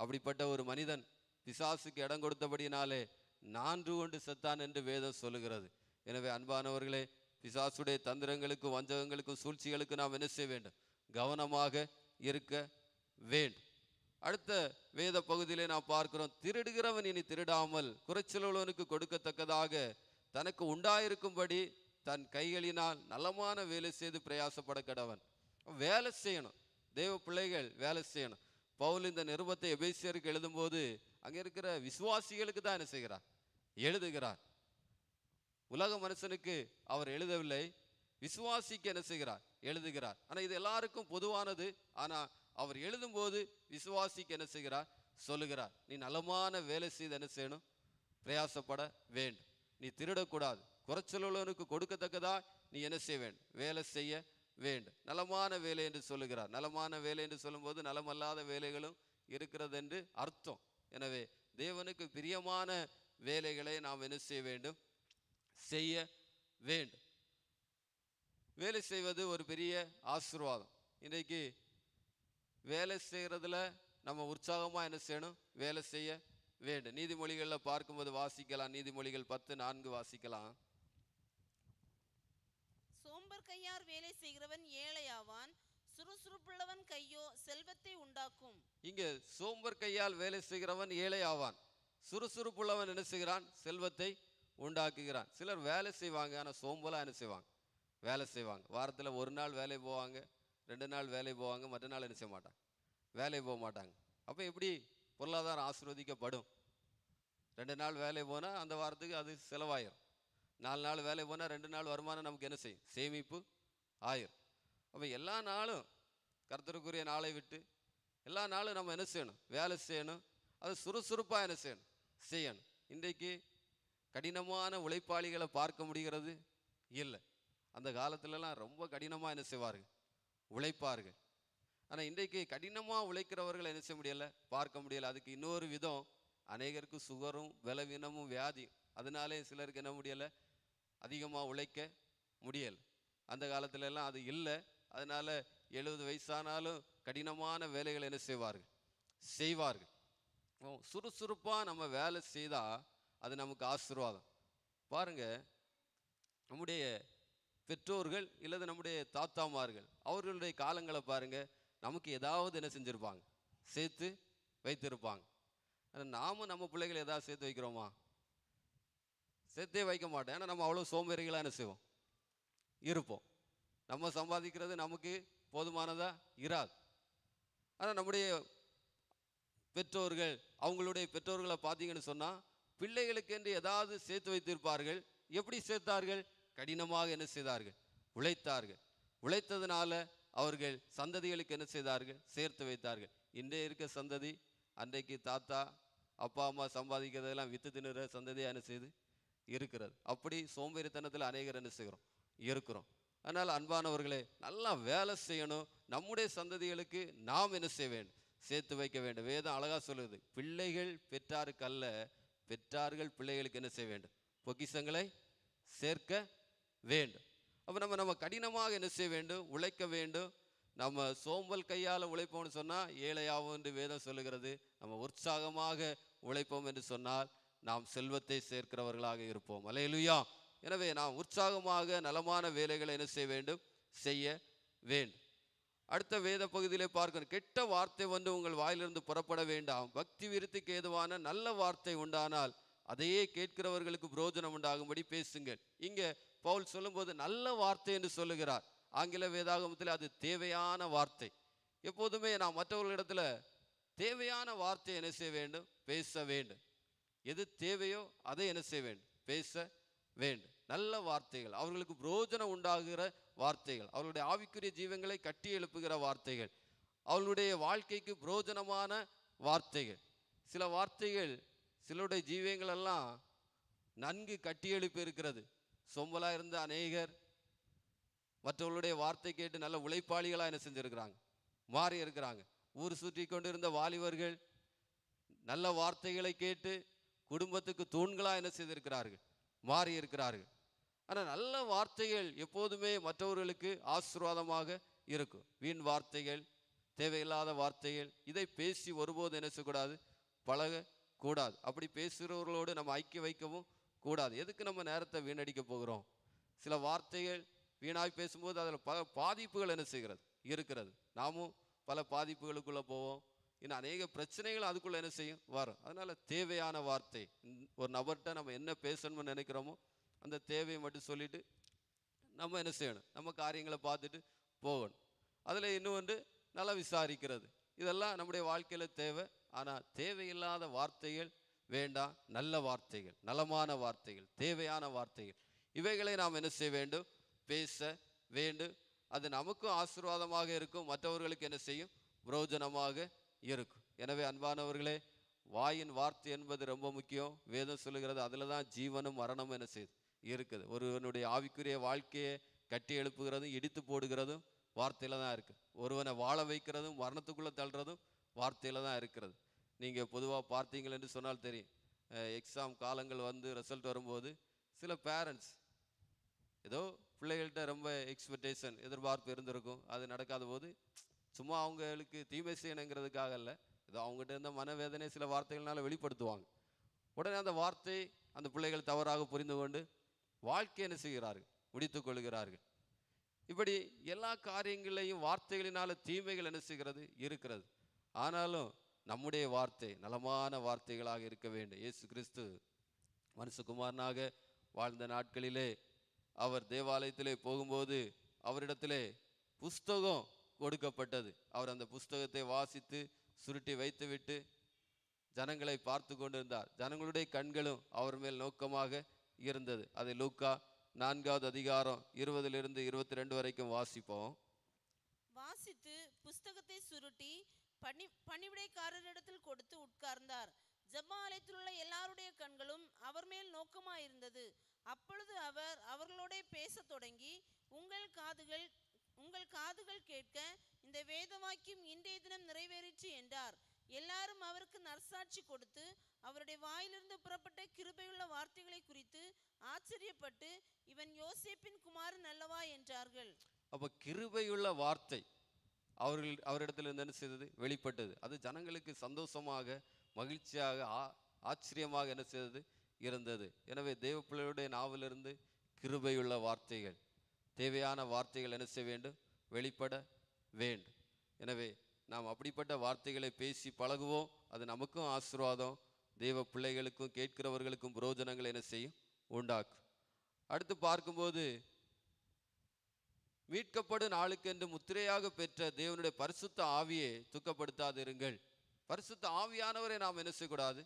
அப்படிப்பட்ட ஒரு மனிதன் பிசாசுக்கு இடம் கொடுத்தபடினாலே நான்கு கொண்டு செத்தான் என்று வேதம் சொல்லுகிறது எனவே அன்பானவர்களே பிசாசுடைய தந்திரங்களுக்கும் வஞ்சகங்களுக்கும் சூழ்ச்சிகளுக்கும் நாம் என்ன செய்ய வேண்டும் கவனமாக இருக்க வேண்டும் அடுத்த வேத பகுதியிலே நாம் பார்க்கிறோம் திருடுகிறவன் இனி திருடாமல் குறைச்சலுள்ளவனுக்கு கொடுக்கத்தக்கதாக தனக்கு உண்டாயிருக்கும்படி தன் கைகளினால் நலமான வேலை செய்து பிரயாசப்பட கடவன் வேலை செய்யணும் தெய்வ பிள்ளைகள் வேலை செய்யணும் பவுல் இந்த நிருபத்தை எபேசியருக்கு எழுதும்போது அங்கே இருக்கிற விசுவாசிகளுக்கு தான் என்ன செய்கிறார் எழுதுகிறார் உலக மனுஷனுக்கு அவர் எழுதவில்லை விசுவாசிக்கு என்ன செய்கிறார் எழுதுகிறார் ஆனால் இது எல்லாருக்கும் பொதுவானது ஆனால் அவர் எழுதும்போது விசுவாசிக்கு என்ன செய்கிறார் சொல்லுகிறார் நீ நலமான வேலை செய்து என்ன செய்யணும் பிரயாசப்பட வேண்டும் நீ திருடக்கூடாது குறைச்சலுள்ளவனுக்கு கொடுக்கத்தக்கதா நீ என்ன செய்ய வேண்டும் வேலை செய்ய வேண்டும் நலமான வேலை என்று சொல்லுகிறார் நலமான வேலை என்று சொல்லும்போது நலமல்லாத வேலைகளும் இருக்கிறது என்று அர்த்தம் எனவே தேவனுக்கு பிரியமான வேலைகளை நாம் என்ன செய்ய வேண்டும் செய்ய வேண்டும் வேலை செய்வது ஒரு பெரிய ஆசிர்வாதம் இன்றைக்கு வேலை செய்கிறதுல நம்ம உற்சாகமாக என்ன செய்யணும் வேலை செய்ய வேண்டும் நீதிமொழிகளில் பார்க்கும்போது வாசிக்கலாம் நீதிமொழிகள் பத்து நான்கு வாசிக்கலாம்
சோம்பர் கையார் வேலை செய்கிறவன் ஏழையாவான் சுறுசுறுப்புள்ளவன் கையோ செல்வத்தை உண்டாக்கும்
இங்கே சோம்பர் கையால் வேலை செய்கிறவன் ஏழையாவான் சுறுசுறுப்புள்ளவன் என்ன செய்கிறான் செல்வத்தை உண்டாக்குகிறான் சிலர் வேலை செய்வாங்க ஆனால் சோம்பலாக என்ன செய்வாங்க வேலை செய்வாங்க வாரத்தில் ஒரு நாள் வேலை போவாங்க ரெண்டு நாள் வேலை போவாங்க மற்ற நாள் என்ன செய்ய மாட்டாங்க வேலை போக மாட்டாங்க அப்போ எப்படி பொருளாதாரம் ஆசிர்வதிக்கப்படும் ரெண்டு நாள் வேலை போனால் அந்த வாரத்துக்கு அது செலவாயிரும் நாலு நாள் வேலை போனால் ரெண்டு நாள் வருமானம் நமக்கு என்ன செய்யும் சேமிப்பு ஆயிரும் அப்போ எல்லா நாளும் கருத்தருக்குரிய நாளை விட்டு எல்லா நாளும் நம்ம என்ன செய்யணும் வேலை செய்யணும் அது சுறுசுறுப்பாக என்ன செய்யணும் செய்யணும் இன்றைக்கு கடினமான உழைப்பாளிகளை பார்க்க முடிகிறது இல்லை அந்த காலத்துலலாம் ரொம்ப கடினமாக என்ன செய்வார்கள் உழைப்பார்கள் ஆனால் இன்றைக்கு கடினமாக உழைக்கிறவர்கள் என்ன செய்ய முடியலை பார்க்க முடியலை அதுக்கு இன்னொரு விதம் அநேகருக்கு சுகரும் விலவீனமும் வியாதி அதனாலே சிலருக்கு என்ன முடியலை அதிகமாக உழைக்க முடியல் அந்த காலத்துல எல்லாம் அது இல்லை அதனால் எழுபது வயசானாலும் கடினமான வேலைகளை என்ன செய்வார்கள் செய்வார்கள் சுறுசுறுப்பாக நம்ம வேலை செய்தால் அது நமக்கு ஆசீர்வாதம் பாருங்கள் நம்முடைய பெற்றோர்கள் இல்லது நம்முடைய தாத்தாமார்கள் அவர்களுடைய காலங்களை பாருங்கள் நமக்கு ஏதாவது என்ன செஞ்சுருப்பாங்க சேர்த்து வைத்திருப்பாங்க நாம நாமும் நம்ம பிள்ளைகள் ஏதாவது சேர்த்து வைக்கிறோமா சேர்த்தே வைக்க மாட்டோம் ஏன்னா நம்ம அவ்வளோ சோம்பேறிகளாக என்ன செய்வோம் இருப்போம் நம்ம சம்பாதிக்கிறது நமக்கு போதுமானதாக இராது ஆனால் நம்முடைய பெற்றோர்கள் அவங்களுடைய பெற்றோர்களை பார்த்தீங்கன்னு சொன்னால் பிள்ளைகளுக்கென்று ஏதாவது சேர்த்து வைத்திருப்பார்கள் எப்படி சேர்த்தார்கள் கடினமாக என்ன செய்தார்கள் உழைத்தார்கள் உழைத்ததுனால அவர்கள் சந்ததிகளுக்கு என்ன செய்தார்கள் சேர்த்து வைத்தார்கள் இன்றைய இருக்க சந்ததி அன்றைக்கு தாத்தா அப்பா அம்மா சம்பாதிக்கிறதெல்லாம் வித்து தின்னுற சந்ததியாக என்ன செய்து இருக்கிறது அப்படி சோம்பேறித்தனத்தில் அநேகர் என்ன செய்கிறோம் இருக்கிறோம் அதனால் அன்பானவர்களே நல்லா வேலை செய்யணும் நம்முடைய சந்ததிகளுக்கு நாம் என்ன செய்ய வேண்டும் சேர்த்து வைக்க வேண்டும் வேதம் அழகாக சொல்லுது பிள்ளைகள் பெற்றாருக்கு அல்ல பெற்றார்கள் பிள்ளைகளுக்கு என்ன செய்ய வேண்டும் பொக்கிசங்களை சேர்க்க வேண்டும் அப்போ நம்ம நம்ம கடினமாக என்ன செய்ய வேண்டும் உழைக்க வேண்டும் நம்ம சோம்பல் கையால் உழைப்போம்னு சொன்னால் ஏழையாவும் என்று வேதம் சொல்லுகிறது நம்ம உற்சாகமாக உழைப்போம் என்று சொன்னால் நாம் செல்வத்தை சேர்க்கிறவர்களாக இருப்போம் அலையலுயா எனவே நாம் உற்சாகமாக நலமான வேலைகளை என்ன செய்ய வேண்டும் செய்ய வேண்டும் அடுத்த வேத பகுதியிலே பார்க்கணும் கெட்ட வார்த்தை வந்து உங்கள் வாயிலிருந்து புறப்பட வேண்டாம் பக்தி விருத்திக்கு ஏதுவான நல்ல வார்த்தை உண்டானால் அதையே கேட்கிறவர்களுக்கு புரோஜனம் உண்டாகும்படி பேசுங்கள் இங்கே பவுல் சொல்லும்போது நல்ல வார்த்தை என்று சொல்லுகிறார் ஆங்கில வேதாகமத்தில் அது தேவையான வார்த்தை எப்போதுமே நான் மற்றவர்களிடத்தில் தேவையான வார்த்தை என்ன செய்ய வேண்டும் பேச வேண்டும் எது தேவையோ அதை என்ன செய்ய வேண்டும் பேச வேண்டும் நல்ல வார்த்தைகள் அவர்களுக்கு புரோஜனம் உண்டாகிற வார்த்தைகள் அவர்களுடைய ஆவிக்குரிய ஜீவங்களை கட்டி எழுப்புகிற வார்த்தைகள் அவர்களுடைய வாழ்க்கைக்கு புரோஜனமான வார்த்தைகள் சில வார்த்தைகள் சிலருடைய ஜீவியங்களெல்லாம் நன்கு கட்டியெழுப்பி இருக்கிறது சொம்பலாக இருந்த அநேகர் மற்றவர்களுடைய வார்த்தை கேட்டு நல்ல உழைப்பாளிகளாக என்ன செஞ்சுருக்கிறாங்க மாறி இருக்கிறாங்க ஊர் சுற்றி கொண்டிருந்த வாலிபர்கள் நல்ல வார்த்தைகளை கேட்டு குடும்பத்துக்கு தூண்களாக என்ன செய்திருக்கிறார்கள் மாறி இருக்கிறார்கள் ஆனால் நல்ல வார்த்தைகள் எப்போதுமே மற்றவர்களுக்கு ஆசீர்வாதமாக இருக்கும் வீண் வார்த்தைகள் தேவையில்லாத வார்த்தைகள் இதை பேசி ஒருபோது என்ன செய்யக்கூடாது பழகக்கூடாது அப்படி பேசுகிறவர்களோடு நம்ம ஐக்கிய வைக்கவும் கூடாது எதுக்கு நம்ம நேரத்தை வீணடிக்க போகிறோம் சில வார்த்தைகள் வீணாய் பேசும்போது அதில் பல பாதிப்புகள் என்ன செய்கிறது இருக்கிறது நாமும் பல பாதிப்புகளுக்குள்ளே போவோம் இன்னும் அநேக பிரச்சனைகள் அதுக்குள்ளே என்ன செய்யும் வரும் அதனால் தேவையான வார்த்தை ஒரு நபர்கிட்ட நம்ம என்ன பேசணும்னு நினைக்கிறோமோ அந்த தேவையை மட்டும் சொல்லிவிட்டு நம்ம என்ன செய்யணும் நம்ம காரியங்களை பார்த்துட்டு போகணும் அதில் இன்னும் வந்து நல்லா விசாரிக்கிறது இதெல்லாம் நம்முடைய வாழ்க்கையில் தேவை ஆனால் தேவையில்லாத வார்த்தைகள் வேண்டாம் நல்ல வார்த்தைகள் நலமான வார்த்தைகள் தேவையான வார்த்தைகள் இவைகளை நாம் என்ன செய்ய வேண்டும் பேச வேண்டும் அது நமக்கும் ஆசீர்வாதமாக இருக்கும் மற்றவர்களுக்கு என்ன செய்யும் புரோஜனமாக இருக்கும் எனவே அன்பானவர்களே வாயின் வார்த்தை என்பது ரொம்ப முக்கியம் வேதம் சொல்லுகிறது அதில் தான் ஜீவனும் மரணமும் என்ன செய்யுது இருக்குது ஒருவனுடைய ஆவிக்குரிய வாழ்க்கையை கட்டி எழுப்புகிறதும் இடித்து போடுகிறதும் வார்த்தையில் தான் இருக்குது ஒருவனை வாழ வைக்கிறதும் மரணத்துக்குள்ளே தள்ளுறதும் வார்த்தையில் தான் இருக்கிறது நீங்கள் பொதுவாக பார்த்தீங்களேன்னு என்று சொன்னால் தெரியும் எக்ஸாம் காலங்கள் வந்து ரிசல்ட் வரும்போது சில பேரண்ட்ஸ் ஏதோ பிள்ளைகள்கிட்ட ரொம்ப எக்ஸ்பெக்டேஷன் எதிர்பார்ப்பு இருந்திருக்கும் அது நடக்காத போது சும்மா அவங்களுக்கு தீமை செய்யணுங்கிறதுக்காக இல்லை ஏதோ அவங்ககிட்ட இருந்த மனவேதனை சில வார்த்தைகள்னால வெளிப்படுத்துவாங்க உடனே அந்த வார்த்தை அந்த பிள்ளைகள் தவறாக புரிந்து கொண்டு வாழ்க்கை என்ன செய்கிறார்கள் முடித்து கொள்கிறார்கள் இப்படி எல்லா காரியங்களையும் வார்த்தைகளினால் தீமைகள் என்ன செய்கிறது இருக்கிறது ஆனாலும் நம்முடைய வார்த்தை நலமான வார்த்தைகளாக இருக்க வேண்டும் இயேசு கிறிஸ்து மனுஷகுமாரனாக வாழ்ந்த நாட்களிலே அவர் தேவாலயத்திலே போகும்போது அவரிடத்திலே புஸ்தகம் கொடுக்கப்பட்டது அவர் அந்த புஸ்தகத்தை வாசித்து சுருட்டி வைத்துவிட்டு ஜனங்களை பார்த்து கொண்டிருந்தார் ஜனங்களுடைய கண்களும் அவர் மேல் நோக்கமாக இருந்தது அதை லூக்கா நான்காவது அதிகாரம் இருபதிலிருந்து இருபத்தி ரெண்டு வரைக்கும் வாசிப்போம்
பணி பணிவிடைக்காரரிடத்தில் கொடுத்து உட்கார்ந்தார் ஜப்ப ஆலயத்தில் உள்ள எல்லாருடைய கண்களும் அவர் மேல் நோக்கமாயிருந்தது அப்பொழுது அவர் அவர்களோட பேசத் தொடங்கி உங்கள் காதுகள் உங்கள் காதுகள் கேட்க இந்த வேத வாக்கியம் இன்றைய தினம் நிறைவேறிச்சு என்றார் எல்லாரும் அவருக்கு நர்சாட்சி கொடுத்து அவருடைய வாயிலிருந்து புறப்பட்ட கிருபையுள்ள வார்த்தைகளை குறித்து ஆச்சரியப்பட்டு இவன் யோசேப்பின் குமாரன் அல்லவா என்றார்கள்
அப்ப கிருபையுள்ள வார்த்தை அவர்கள் அவரிடத்திலிருந்து என்ன செய்தது வெளிப்பட்டது அது ஜனங்களுக்கு சந்தோஷமாக மகிழ்ச்சியாக ஆ ஆச்சரியமாக என்ன செய்தது இருந்தது எனவே தெய்வ பிள்ளையுடைய நாவிலிருந்து கிருபையுள்ள வார்த்தைகள் தேவையான வார்த்தைகள் என்ன செய்ய வேண்டும் வெளிப்பட வேண்டும் எனவே நாம் அப்படிப்பட்ட வார்த்தைகளை பேசி பழகுவோம் அது நமக்கும் ஆசீர்வாதம் தெய்வ பிள்ளைகளுக்கும் கேட்கிறவர்களுக்கும் புரோஜனங்கள் என்ன செய்யும் உண்டாக்கும் அடுத்து பார்க்கும்போது மீட்கப்படும் நாளுக்கென்று முத்திரையாக பெற்ற தேவனுடைய பரிசுத்த ஆவியை துக்கப்படுத்தாதிருங்கள் பரிசுத்த ஆவியானவரை நாம் என்ன செய்யக்கூடாது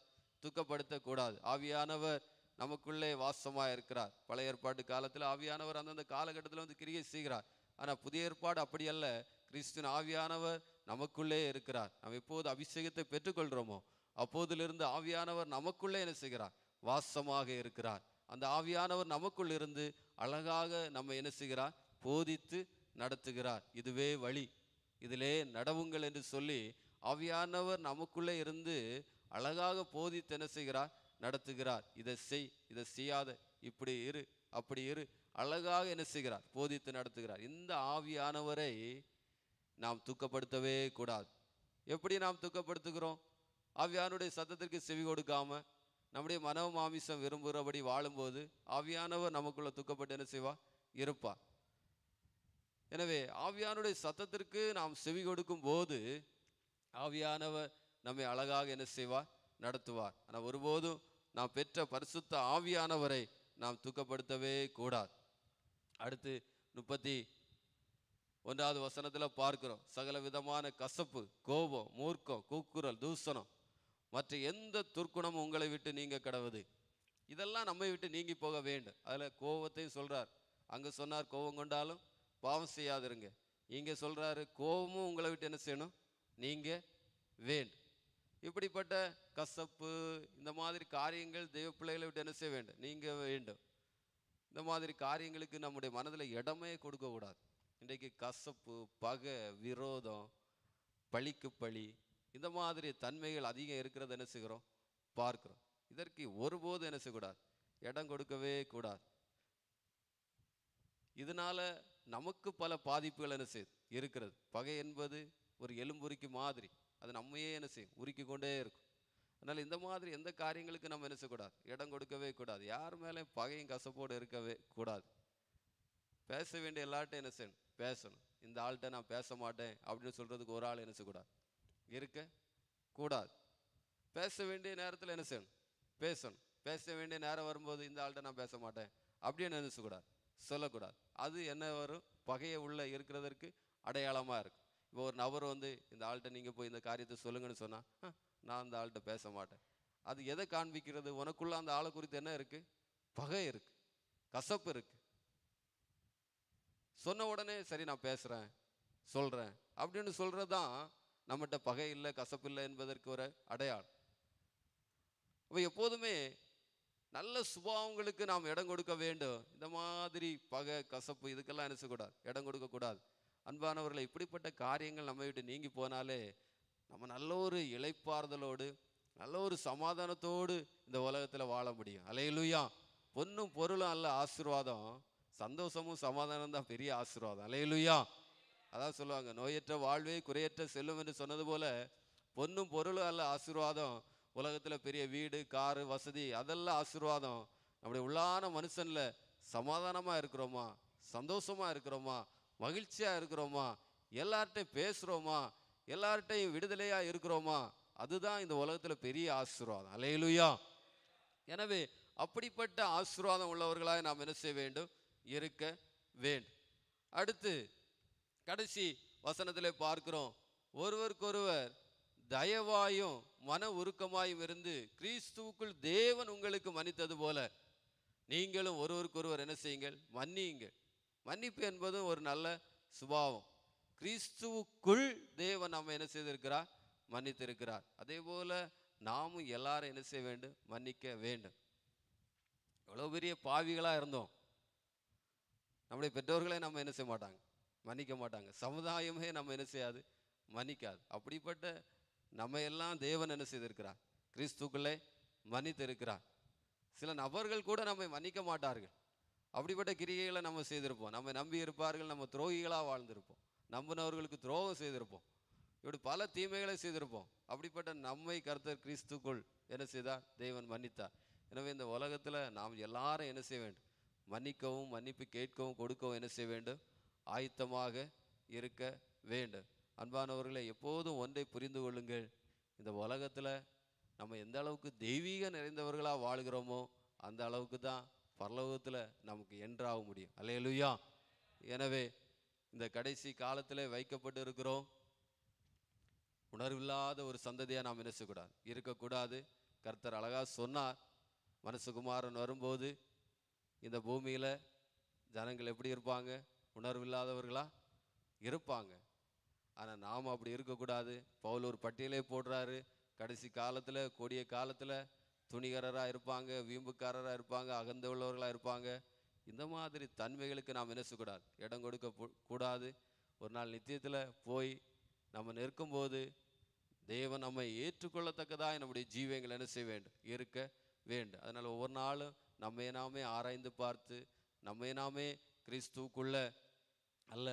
துக்கப்படுத்தக்கூடாது ஆவியானவர் நமக்குள்ளே வாசமாக இருக்கிறார் பழைய ஏற்பாட்டு காலத்தில் ஆவியானவர் அந்தந்த காலகட்டத்தில் வந்து கிரியை செய்கிறார் ஆனால் புதிய ஏற்பாடு அப்படி அல்ல கிறிஸ்துவின் ஆவியானவர் நமக்குள்ளே இருக்கிறார் நாம் எப்போது அபிஷேகத்தை பெற்றுக்கொள்கிறோமோ அப்போதிலிருந்து ஆவியானவர் நமக்குள்ளே என்ன செய்கிறார் வாசமாக இருக்கிறார் அந்த ஆவியானவர் நமக்குள் இருந்து அழகாக நம்ம என்ன செய்கிறார் போதித்து நடத்துகிறார் இதுவே வழி இதிலே நடவுங்கள் என்று சொல்லி ஆவியானவர் நமக்குள்ளே இருந்து அழகாக போதித்து என்ன செய்கிறார் நடத்துகிறார் இதை செய் இதை செய்யாத இப்படி இரு அப்படி இரு அழகாக என்ன செய்கிறார் போதித்து நடத்துகிறார் இந்த ஆவியானவரை நாம் தூக்கப்படுத்தவே கூடாது எப்படி நாம் தூக்கப்படுத்துகிறோம் ஆவியானுடைய சத்தத்திற்கு செவி கொடுக்காம நம்முடைய மனோ மாமிசம் விரும்புகிறபடி வாழும்போது ஆவியானவர் நமக்குள்ள தூக்கப்பட்டு என்ன செய்வா இருப்பார் எனவே ஆவியானுடைய சத்தத்திற்கு நாம் செவி கொடுக்கும் போது ஆவியானவர் நம்மை அழகாக என்ன செய்வார் நடத்துவார் ஆனால் ஒருபோதும் நாம் பெற்ற பரிசுத்த ஆவியானவரை நாம் தூக்கப்படுத்தவே கூடாது அடுத்து முப்பத்தி ஒன்றாவது வசனத்தில் பார்க்கிறோம் சகல விதமான கசப்பு கோபம் மூர்க்கம் கூக்குரல் தூசணம் மற்ற எந்த துர்க்குணமும் உங்களை விட்டு நீங்க கிடவுது இதெல்லாம் நம்மை விட்டு நீங்கி போக வேண்டும் அதில் கோபத்தையும் சொல்கிறார் அங்கே சொன்னார் கோபம் கொண்டாலும் பாவம் செய்யாதிருங்க இங்கே சொல்கிறாரு கோபமும் உங்களை விட்டு என்ன செய்யணும் நீங்கள் வேண்டும் இப்படிப்பட்ட கசப்பு இந்த மாதிரி காரியங்கள் தெய்வ பிள்ளைகளை விட்டு என்ன செய்ய வேண்டும் நீங்கள் வேண்டும் இந்த மாதிரி காரியங்களுக்கு நம்முடைய மனதில் இடமே கொடுக்கக்கூடாது இன்றைக்கு கசப்பு பகை விரோதம் பழிக்கு பழி இந்த மாதிரி தன்மைகள் அதிகம் இருக்கிறத என்ன செய்கிறோம் பார்க்குறோம் இதற்கு ஒருபோது என்ன செய்யக்கூடாது இடம் கொடுக்கவே கூடாது இதனால் நமக்கு பல பாதிப்புகள் என்ன செய்யுது இருக்கிறது பகை என்பது ஒரு எலும்புரிக்கு மாதிரி அது நம்மையே என்ன செய்யும் உருக்கி கொண்டே இருக்கும் அதனால் இந்த மாதிரி எந்த காரியங்களுக்கு நம்ம என்ன செய்யக்கூடாது இடம் கொடுக்கவே கூடாது யார் மேலே பகையும் கசப்போடு இருக்கவே கூடாது பேச வேண்டிய எல்லார்ட்டும் என்ன செய்யணும் பேசணும் இந்த ஆள்கிட்ட நான் பேச மாட்டேன் அப்படின்னு சொல்கிறதுக்கு ஒரு ஆள் என்ன செய்யக்கூடாது இருக்க கூடாது பேச வேண்டிய நேரத்தில் என்ன செய்யணும் பேசணும் பேச வேண்டிய நேரம் வரும்போது இந்த ஆள்கிட்ட நான் பேச மாட்டேன் அப்படின்னு நினச்சக்கூடாது சொல்லக்கூடாது அது என்ன வரும் பகையை உள்ளே இருக்கிறதற்கு அடையாளமாக இருக்கும் இப்போ ஒரு நபர் வந்து இந்த ஆள்கிட்ட நீங்கள் போய் இந்த காரியத்தை சொல்லுங்கன்னு சொன்னால் நான் அந்த ஆள்கிட்ட பேச மாட்டேன் அது எதை காண்பிக்கிறது உனக்குள்ளே அந்த ஆளை குறித்து என்ன இருக்குது பகை இருக்குது கசப்பு இருக்குது சொன்ன உடனே சரி நான் பேசுகிறேன் சொல்கிறேன் அப்படின்னு சொல்கிறது தான் நம்மகிட்ட பகை இல்லை கசப்பு இல்லை என்பதற்கு ஒரு அடையாளம் அப்போ எப்போதுமே நல்ல சுபாவங்களுக்கு நாம் இடம் கொடுக்க வேண்டும் இந்த மாதிரி பகை கசப்பு இதுக்கெல்லாம் நினைச்சக்கூடாது இடம் கொடுக்கக்கூடாது அன்பானவர்களை இப்படிப்பட்ட காரியங்கள் நம்ம விட்டு நீங்கி போனாலே நம்ம நல்ல ஒரு இழைப்பாறுதலோடு நல்ல ஒரு சமாதானத்தோடு இந்த உலகத்தில் வாழ முடியும் அலையலுயா பொண்ணும் பொருளும் அல்ல ஆசீர்வாதம் சந்தோஷமும் சமாதானம் தான் பெரிய ஆசீர்வாதம் அலையலுயா அதான் சொல்லுவாங்க நோயற்ற வாழ்வே குறையற்ற செல்லும் என்று சொன்னது போல பொண்ணும் பொருளும் அல்ல ஆசீர்வாதம் உலகத்தில் பெரிய வீடு காரு வசதி அதெல்லாம் ஆசீர்வாதம் நம்முடைய உள்ளான மனுஷனில் சமாதானமாக இருக்கிறோமா சந்தோஷமாக இருக்கிறோமா மகிழ்ச்சியாக இருக்கிறோமா எல்லார்ட்டையும் பேசுகிறோமா எல்லார்ட்டையும் விடுதலையாக இருக்கிறோமா அதுதான் இந்த உலகத்தில் பெரிய ஆசீர்வாதம் அலையிலுயா எனவே அப்படிப்பட்ட ஆசீர்வாதம் உள்ளவர்களாக நாம் என்ன செய்ய வேண்டும் இருக்க வேண்டும் அடுத்து கடைசி வசனத்தில் பார்க்கிறோம் ஒருவருக்கொருவர் தயவாயும் மன உருக்கமாயும் இருந்து கிறிஸ்துவுக்குள் தேவன் உங்களுக்கு மன்னித்தது போல நீங்களும் ஒருவருக்கொருவர் என்ன செய்யுங்கள் மன்னியுங்கள் மன்னிப்பு என்பதும் ஒரு நல்ல சுபாவம் கிறிஸ்துவுக்குள் தேவன் நம்ம என்ன செய்திருக்கிறார் மன்னித்திருக்கிறார் அதே போல நாமும் எல்லாரும் என்ன செய்ய வேண்டும் மன்னிக்க வேண்டும் எவ்வளோ பெரிய பாவிகளாக இருந்தோம் நம்முடைய பெற்றோர்களை நம்ம என்ன செய்ய மாட்டாங்க மன்னிக்க மாட்டாங்க சமுதாயமே நம்ம என்ன செய்யாது மன்னிக்காது அப்படிப்பட்ட நம்ம எல்லாம் தேவன் என்ன செய்திருக்கிறார் கிறிஸ்துக்குள்ளே மன்னித்திருக்கிறார் சில நபர்கள் கூட நம்மை மன்னிக்க மாட்டார்கள் அப்படிப்பட்ட கிரிகைகளை நம்ம செய்திருப்போம் நம்ம நம்பி இருப்பார்கள் நம்ம துரோகிகளாக வாழ்ந்திருப்போம் நம்பினவர்களுக்கு துரோகம் செய்திருப்போம் இப்படி பல தீமைகளை செய்திருப்போம் அப்படிப்பட்ட நம்மை கருத்தர் கிறிஸ்துக்குள் என்ன செய்தார் தேவன் மன்னித்தார் எனவே இந்த உலகத்தில் நாம் எல்லாரும் என்ன செய்ய வேண்டும் மன்னிக்கவும் மன்னிப்பு கேட்கவும் கொடுக்கவும் என்ன செய்ய வேண்டும் ஆயத்தமாக இருக்க வேண்டும் அன்பானவர்களை எப்போதும் ஒன்றை புரிந்து கொள்ளுங்கள் இந்த உலகத்தில் நம்ம எந்த அளவுக்கு தெய்வீக நிறைந்தவர்களாக வாழ்கிறோமோ அந்த அளவுக்கு தான் பரலோகத்தில் நமக்கு என்றாக முடியும் அல்லையலுயா எனவே இந்த கடைசி காலத்தில் வைக்கப்பட்டு இருக்கிறோம் உணர்வில்லாத ஒரு சந்ததியாக நாம் நினைச்சக்கூடாது இருக்கக்கூடாது கர்த்தர் அழகாக சொன்னார் மனசுகுமாரன் வரும்போது இந்த பூமியில் ஜனங்கள் எப்படி இருப்பாங்க உணர்வில்லாதவர்களாக இருப்பாங்க ஆனால் நாம் அப்படி இருக்கக்கூடாது பவுல் ஒரு பட்டியலே போடுறாரு கடைசி காலத்தில் கொடிய காலத்தில் துணிகரராக இருப்பாங்க வீம்புக்காரராக இருப்பாங்க அகந்த உள்ளவர்களாக இருப்பாங்க இந்த மாதிரி தன்மைகளுக்கு நாம் என்ன செய்யக்கூடாது இடம் கொடுக்க கூடாது ஒரு நாள் நித்தியத்தில் போய் நம்ம நிற்கும்போது தெய்வம் நம்மை ஏற்றுக்கொள்ளத்தக்கதாக நம்முடைய ஜீவியங்கள் என்ன செய்ய வேண்டும் இருக்க வேண்டும் அதனால் ஒவ்வொரு நாளும் நம்மை நாமே ஆராய்ந்து பார்த்து நம்மை நாமே கிறிஸ்துக்குள்ள அல்ல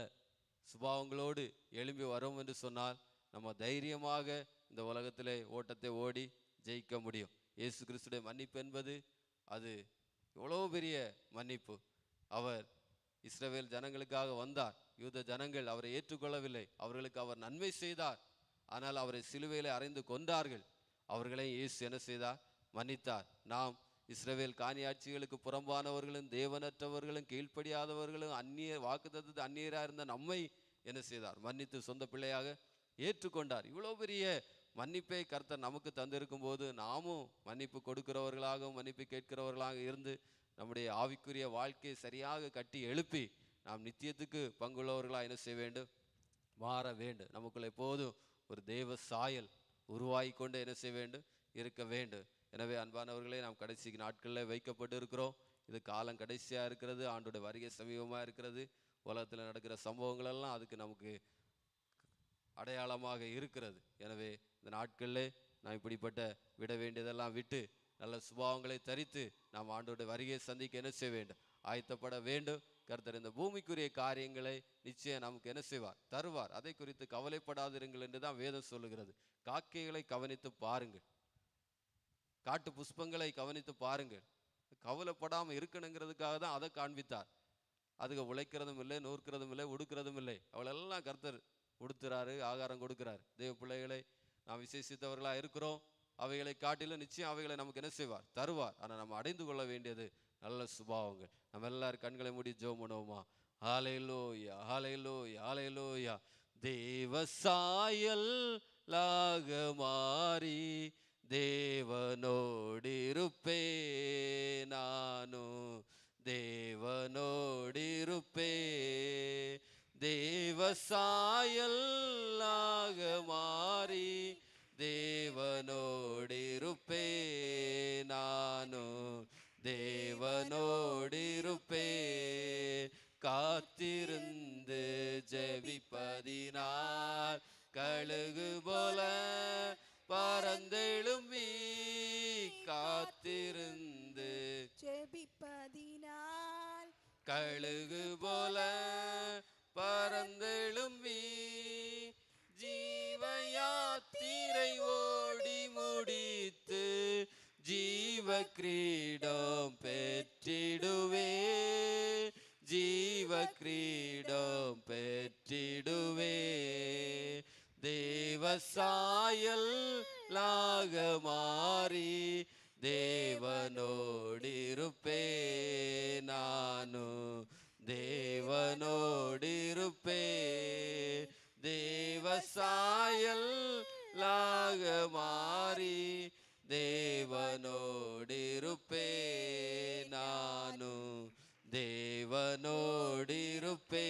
சுபாவங்களோடு எழும்பி வரும் என்று சொன்னால் நம்ம தைரியமாக இந்த உலகத்தில் ஓட்டத்தை ஓடி ஜெயிக்க முடியும் இயேசு கிறிஸ்துடைய மன்னிப்பு என்பது அது எவ்வளோ பெரிய மன்னிப்பு அவர் இஸ்ரவேல் ஜனங்களுக்காக வந்தார் யூத ஜனங்கள் அவரை ஏற்றுக்கொள்ளவில்லை அவர்களுக்கு அவர் நன்மை செய்தார் ஆனால் அவரை சிலுவையில் அறைந்து கொண்டார்கள் அவர்களையும் இயேசு என்ன செய்தார் மன்னித்தார் நாம் இஸ்ரவேல் காணியாட்சிகளுக்கு புறம்பானவர்களும் தேவனற்றவர்களும் கீழ்ப்படியாதவர்களும் அந்நிய வாக்கு வாக்குத்தத்து அந்நியராக இருந்த நம்மை என்ன செய்தார் மன்னித்து சொந்த பிள்ளையாக ஏற்றுக்கொண்டார் இவ்வளோ பெரிய மன்னிப்பை கர்த்தர் நமக்கு தந்திருக்கும் போது நாமும் மன்னிப்பு கொடுக்கிறவர்களாகவும் மன்னிப்பு கேட்கிறவர்களாக இருந்து நம்முடைய ஆவிக்குரிய வாழ்க்கையை சரியாக கட்டி எழுப்பி நாம் நித்தியத்துக்கு பங்குள்ளவர்களாக என்ன செய்ய வேண்டும் மாற வேண்டும் நமக்குள்ள எப்போதும் ஒரு தெய்வ சாயல் உருவாகி கொண்டு என்ன செய்ய வேண்டும் இருக்க வேண்டும் எனவே அன்பானவர்களே நாம் கடைசி நாட்களில் வைக்கப்பட்டு இருக்கிறோம் இது காலம் கடைசியாக இருக்கிறது ஆண்டோட வருகை சமீபமாக இருக்கிறது உலகத்தில் நடக்கிற சம்பவங்கள் எல்லாம் அதுக்கு நமக்கு அடையாளமாக இருக்கிறது எனவே இந்த நாட்களில் நாம் இப்படிப்பட்ட விட வேண்டியதெல்லாம் விட்டு நல்ல சுபாவங்களை தரித்து நாம் ஆண்டோட வருகையை சந்திக்க என்ன செய்ய வேண்டும் ஆயத்தப்பட வேண்டும் கருத்தர் இந்த பூமிக்குரிய காரியங்களை நிச்சயம் நமக்கு என்ன செய்வார் தருவார் அதை குறித்து கவலைப்படாதிருங்கள் என்று தான் வேதம் சொல்லுகிறது காக்கைகளை கவனித்து பாருங்கள் காட்டு புஷ்பங்களை கவனித்து பாருங்கள் கவலைப்படாமல் இருக்கணுங்கிறதுக்காக தான் அதை காண்பித்தார் அதுக்கு உழைக்கிறதும் இல்லை நூற்கிறதும் இல்லை உடுக்கிறதும் இல்லை அவளெல்லாம் கர்த்தர் உடுத்துறாரு ஆகாரம் கொடுக்கிறார் தெய்வ பிள்ளைகளை நாம் விசேஷித்தவர்களாக இருக்கிறோம் அவைகளை காட்டிலும் நிச்சயம் அவைகளை நமக்கு என்ன செய்வார் தருவார் ஆனால் நம்ம அடைந்து கொள்ள வேண்டியது நல்ல சுபாவங்கள் நம்ம எல்லாரும் கண்களை மூடி ஜோ பண்ணுவோமா ஆலையிலோயா ஆலையிலோயா யா தெய்வ சாயல் லாக மாறி தேவனோடிருப்பே நானு தேவனோடிருப்பே தேவசாயல்லாக மாறி தேவனோடிருப்பே நானு தேவனோடிருப்பே காத்திருந்து ஜெபிப்பதினார் கழுகு போல பறந்தெழும்பி காத்திருந்து
செபிப்பதினால்
கழுகு போல பறந்தெழும்பி ஜீவ யாத்திரை
ஓடி முடித்து
ஜீவ கிரீடம் பெற்றிடுவே ஜீவ கிரீடம் பெற்றிடுவே தேவசாயல் லாக மாறி தேவனோடிருப்பே நானு தேவனோடிருப்பே தேவசாயல் லாக மாறி தேவனோடிருப்பே நானு தேவனோடிருப்பே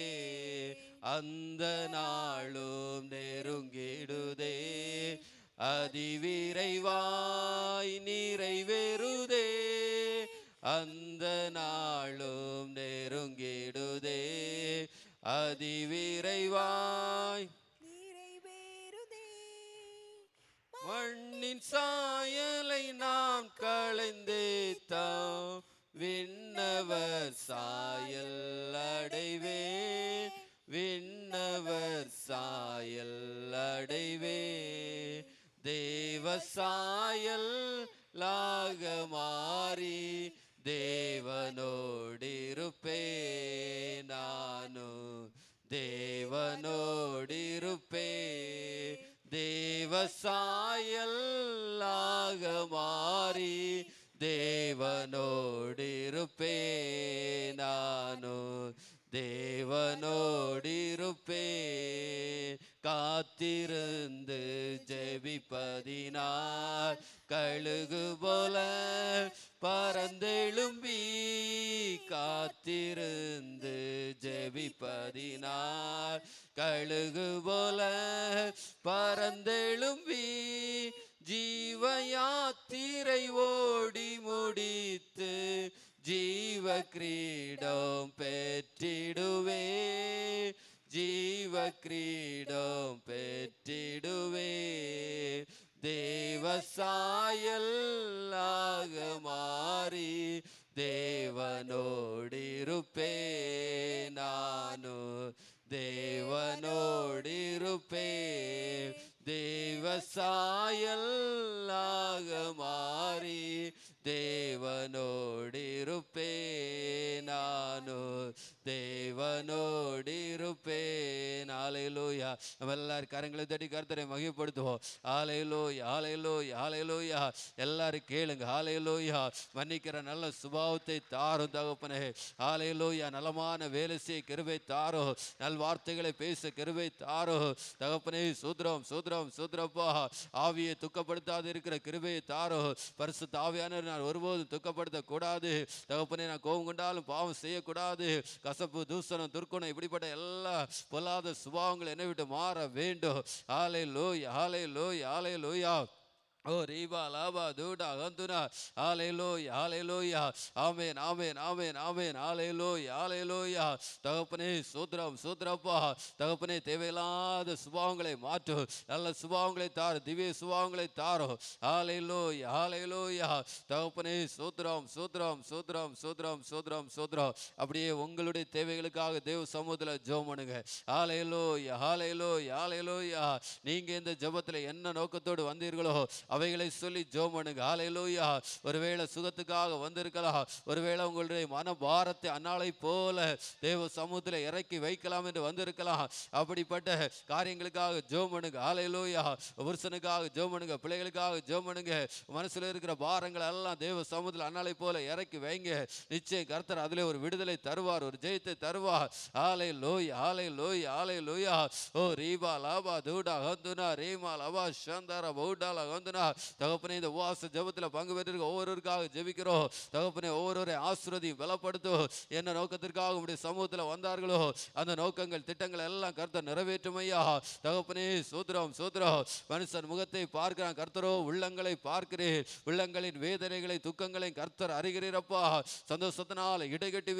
அந்த நாளும் நெருங்கிடுதே அதிவிரைவாய் நிறைவேறுதே அந்த நாளும் நெருங்கிடுதே அதிவிரைவாய் மண்ணின் சாயலை நாம் களைந்தே தாம் விண்ணவர் சாயல் அடைவேன் விண்ணவர் சாயல் அடைவே தேவ சாயல் லாக மாறி தேவனோடிருப்பேன் நானு தேவனோடிருப்பே தேவ சாயல் லாக மாறி தேவனோடிருப்பே நானு தேவனோடிருப்பே காத்திருந்து ஜெபிப்பதினார் கழுகு போல பறந்தெழும்பி காத்திருந்து ஜெபிப்பதினார் கழுகு போல பறந்தெழும்பி ஜீவயாத்திரை ஓடி முடித்து ജീവക്രീഡം പെറ്റിടുവേ ജീവക്രീഡം പെറ്റിടുവേ ദേവസായല്ലാക മാറി ദേവനോടിരുപ്പേ നാനു ദേവനോടിരുപ്പേ ദേവസായല്ലാക മാറി ರೂಪೇ ನಾನು தேவனோடிருப்பேன் ஆலையிலோயா நம்ம எல்லாரும் கரங்களை தட்டி கருத்தரை ஆலையிலோ ஆலையிலோய் ஆலையிலோய் ஆலையிலோயா எல்லாரும் கேளுங்க ஆலையிலோயா மன்னிக்கிற நல்ல சுபாவத்தை தாரும் தகப்பனே ஆலையிலோயா நலமான வேலை செய்ய கிருபை தாரோ நல்வார்த்தைகளை பேச கருவை தாரோ தகப்பனே சூத்ரம் சூத்ரம் சூத்ரப்பா ஆவியை துக்கப்படுத்தாது இருக்கிற கிருபையை தாரோ பரிசு தாவியான நான் ஒருபோதும் துக்கப்படுத்தக்கூடாது தகப்பனே நான் கோபம் கொண்டாலும் பாவம் செய்யக்கூடாது கசப்பு தூசணம் துர்க்குணம் இப்படிப்பட்ட எல்லா பொல்லாத சுபாவங்கள் என்னை விட்டு மாற வேண்டும் ஆலை லோய் ஆலை லோய் ஆலை லோயா ஓ ரீபா லாபா தூடா கந்துனா ஆலையிலோய் ஆலையிலோயா ஆமேன் ஆமேன் ஆமேன் ஆமேன் ஆலையிலோய் ஆலையிலோயா தகப்பனே சூத்ரம் சூத்ரப்பா தகப்பனே தேவையில்லாத சுபாவங்களை மாற்று நல்ல சுபாவங்களை தாரு திவ்ய சுபாவங்களை தாரு ஆலையிலோய் லோயா தகப்பனே சூத்ரம் சூத்ரம் சூத்ரம் சூத்ரம் சூத்ரம் சூத்ரம் அப்படியே உங்களுடைய தேவைகளுக்காக தேவ சமூகத்தில் ஜோம் பண்ணுங்க ஆலையிலோய் ஆலையிலோய் ஆலையிலோயா நீங்கள் இந்த ஜபத்தில் என்ன நோக்கத்தோடு வந்தீர்களோ அவைகளை சொல்லி ஜோமனு பண்ணுங்க லோயா ஒருவேளை சுகத்துக்காக வந்திருக்கலாம் ஒருவேளை உங்களுடைய மன பாரத்தை அன்னாலை போல தேவ சமூகத்தில் இறக்கி வைக்கலாம் என்று வந்திருக்கலாம் அப்படிப்பட்ட காரியங்களுக்காக ஜோமனு பண்ணுங்க லோயா புருஷனுக்காக ஜோமனுங்க பிள்ளைகளுக்காக ஜோமனுங்க மனசில் மனசுல இருக்கிற பாரங்கள் எல்லாம் தேவ சமூகத்தில் அன்னாலை போல இறக்கி வைங்க நிச்சயம் கர்த்தர் அதில் ஒரு விடுதலை தருவார் ஒரு ஜெயத்தை தருவார் ஆலை லோய் ஆலை லோய் ஆலை லோயா ஓ ரீபா லாபா தூடா ஹந்துனா ரீமா லாபா சந்தாரா பௌடாலா ஹந்துனா தகப்பனே இந்த ஜபத்தில் பங்கு பெற்றிருக்க ஒவ்வொருவருக்காக தகப்பனே ஒவ்வொருவரை என்ன நோக்கத்திற்காக உடைய சமூகத்தில் வந்தார்களோ அந்த நோக்கங்கள் திட்டங்கள் எல்லாம் கருத்தை தகப்பனே சூத்திரம் சூத்திரம் மனுஷன் முகத்தை பார்க்கிறான் கர்த்தரோ உள்ளங்களை பார்க்கிறேன் உள்ளங்களின் வேதனைகளை துக்கங்களை கர்த்தர் அறிகிறீரப்பா சந்தோஷத்தினால்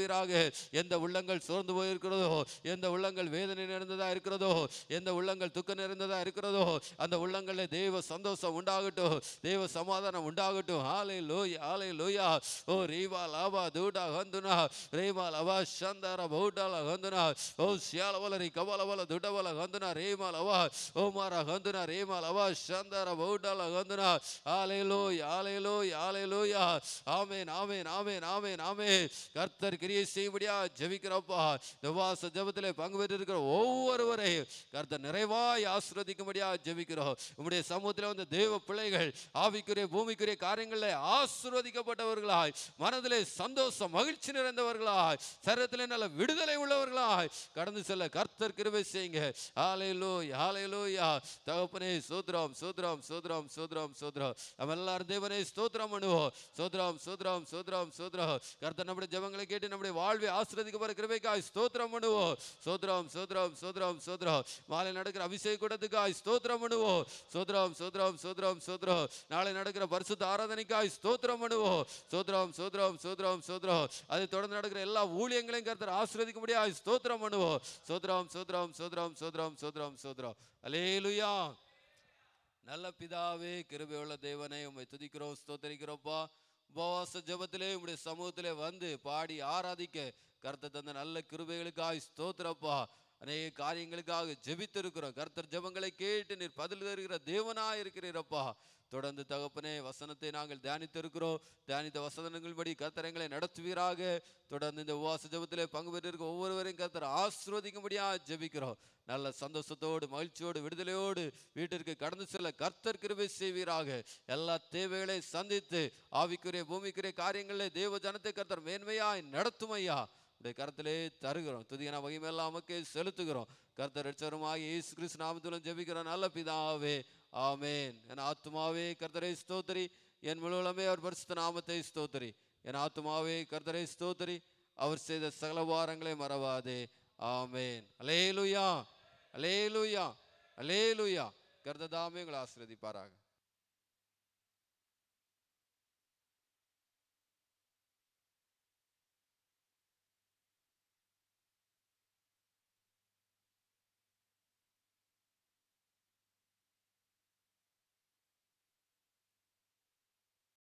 வீராக எந்த உள்ளங்கள் சோர்ந்து போயிருக்கிறதோ எந்த உள்ளங்கள் வேதனை நிறைந்ததா இருக்கிறதோ எந்த உள்ளங்கள் துக்கம் நிறைந்ததா இருக்கிறதோ அந்த உள்ளங்களில் தெய்வ சந்தோஷம் உண்டாகட்டும் உண்டாகட்டும் தேவ சமாதானம் உண்டாகட்டும் ஆலை லோய் ஆலை லோயா ஓ ரீவா லாபா தூடா ஹந்துனா ரேமா லவா சந்தார பௌடால ஹந்துனா ஓ சியால வலரி கவல வல துடவல ஹந்துனா ரேமா லவா ஓ மாரா ஹந்துனா ரேமா லவா சந்தார பௌடால ஹந்துனா ஆலை லோய் ஆலை லோய் ஆலை லோயா ஆமே ஆமேன் ஆமேன் நாமே நாமே கர்த்தர் கிரியை செய்யும்படியா ஜெபிக்கிறப்பா இந்த வாச ஜபத்தில் பங்கு பெற்றிருக்கிற ஒவ்வொருவரையும் கர்த்தர் நிறைவாய் ஆசிர்வதிக்கும்படியா ஜெபிக்கிறோம் உங்களுடைய சமூகத்தில் வந்து தெய்வ பிள்ளை பிள்ளைகள் ஆவிக்குரிய பூமிக்குரிய காரியங்களில் ஆசிர்வதிக்கப்பட்டவர்களாய் மனதிலே சந்தோஷம் மகிழ்ச்சி நிறைந்தவர்களாய் சரத்தில் நல்ல விடுதலை உள்ளவர்களாய் கடந்து செல்ல கர்த்தர் கிருபை செய்யுங்க ஆலையிலோ ஆலையிலோய் யா தகப்பனே சோத்ராம் சோத்ராம் சோத்ராம் சோத்ராம் சோத்ராம் நம்ம எல்லாரும் தேவனே ஸ்தோத்ரம் பண்ணுவோம் சோத்ராம் சோத்ராம் சோத்ராம் சோத்ராம் கர்த்தர் நம்முடைய ஜபங்களை கேட்டு நம்முடைய வாழ்வை ஆசிரியக்கப்படுற கிருபைக்காய் ஸ்தோத்திரம் பண்ணுவோம் சோத்ராம் சோத்ராம் சோத்ராம் சோத்ராம் மாலை நடக்கிற அபிஷேக கூடத்துக்காய் ஸ்தோத்திரம் பண்ணுவோம் சோத்ராம் சோத்ராம் சோத்ராம் சோத்ராம் ஸ்தோத்திரம் நாளை நடக்கிற பரிசுத்த ஆராதனைக்காய் ஸ்தோத்திரம் பண்ணுவோம் ஸ்தோத்திரம் ஸ்தோத்திரம் ஸ்தோத்திரம் ஸ்தோத்திரம் அது தொடர்ந்து நடக்கிற எல்லா ஊழியங்களையும் கருத்தர் ஆசிர்வதிக்க முடியாது ஸ்தோத்திரம் பண்ணுவோம் ஸ்தோத்திரம் ஸ்தோத்திரம் ஸ்தோத்திரம் ஸ்தோத்திரம் ஸ்தோத்திரம் ஸ்தோத்திரம் அலேலுயா நல்ல பிதாவே கிருபையுள்ள தேவனை உண்மை துதிக்கிறோம் ஸ்தோத்தரிக்கிறோப்பா உபவாச ஜபத்திலே உங்களுடைய சமூகத்திலே வந்து பாடி ஆராதிக்க கருத்தை தந்த நல்ல கிருபைகளுக்காய் ஸ்தோத்திரப்பா அநேக காரியங்களுக்காக ஜெபித்திருக்கிறோம் கர்த்தர் ஜெபங்களை கேட்டு நீர் பதில் தருகிற தேவனாக இருக்கிறீரப்பா தொடர்ந்து தகப்பனே வசனத்தை நாங்கள் தியானித்திருக்கிறோம் தியானித்த வசனங்கள்படி கர்த்தரங்களை நடத்துவீராக தொடர்ந்து இந்த உவாச ஜபத்தில் பங்கு பெற்றிருக்க ஒவ்வொருவரையும் கர்த்தர் ஆசிர்வதிக்கும்படியாக ஜெபிக்கிறோம் நல்ல சந்தோஷத்தோடு மகிழ்ச்சியோடு விடுதலையோடு வீட்டிற்கு கடந்து செல்ல கர்த்தர் கிருபை செய்வீராக எல்லா தேவைகளையும் சந்தித்து ஆவிக்குரிய பூமிக்குரிய காரியங்களில் தேவ ஜனத்தை கர்த்தர் மேன்மையாய் நடத்துமையா அதை கருத்திலே தருகிறோம் துதியான வகைமையெல்லாம் நமக்கு செலுத்துகிறோம் கருத்த ரட்சருமாக ஏசு கிறிஸ்து நாமத்திலும் ஜபிக்கிறோம் நல்ல பிதாவே ஆமேன் என் ஆத்மாவே கர்த்தரை ஸ்தோத்திரி என் முழுவலமே அவர் பரிசுத்த நாமத்தை ஸ்தோத்திரி என் ஆத்மாவே கர்த்தரை ஸ்தோத்திரி அவர் செய்த சகல வாரங்களை மறவாதே ஆமேன் அலேலுயா அலேலுயா அலேலுயா கர்த்ததாமே உங்களை ஆசிரதிப்பாராங்க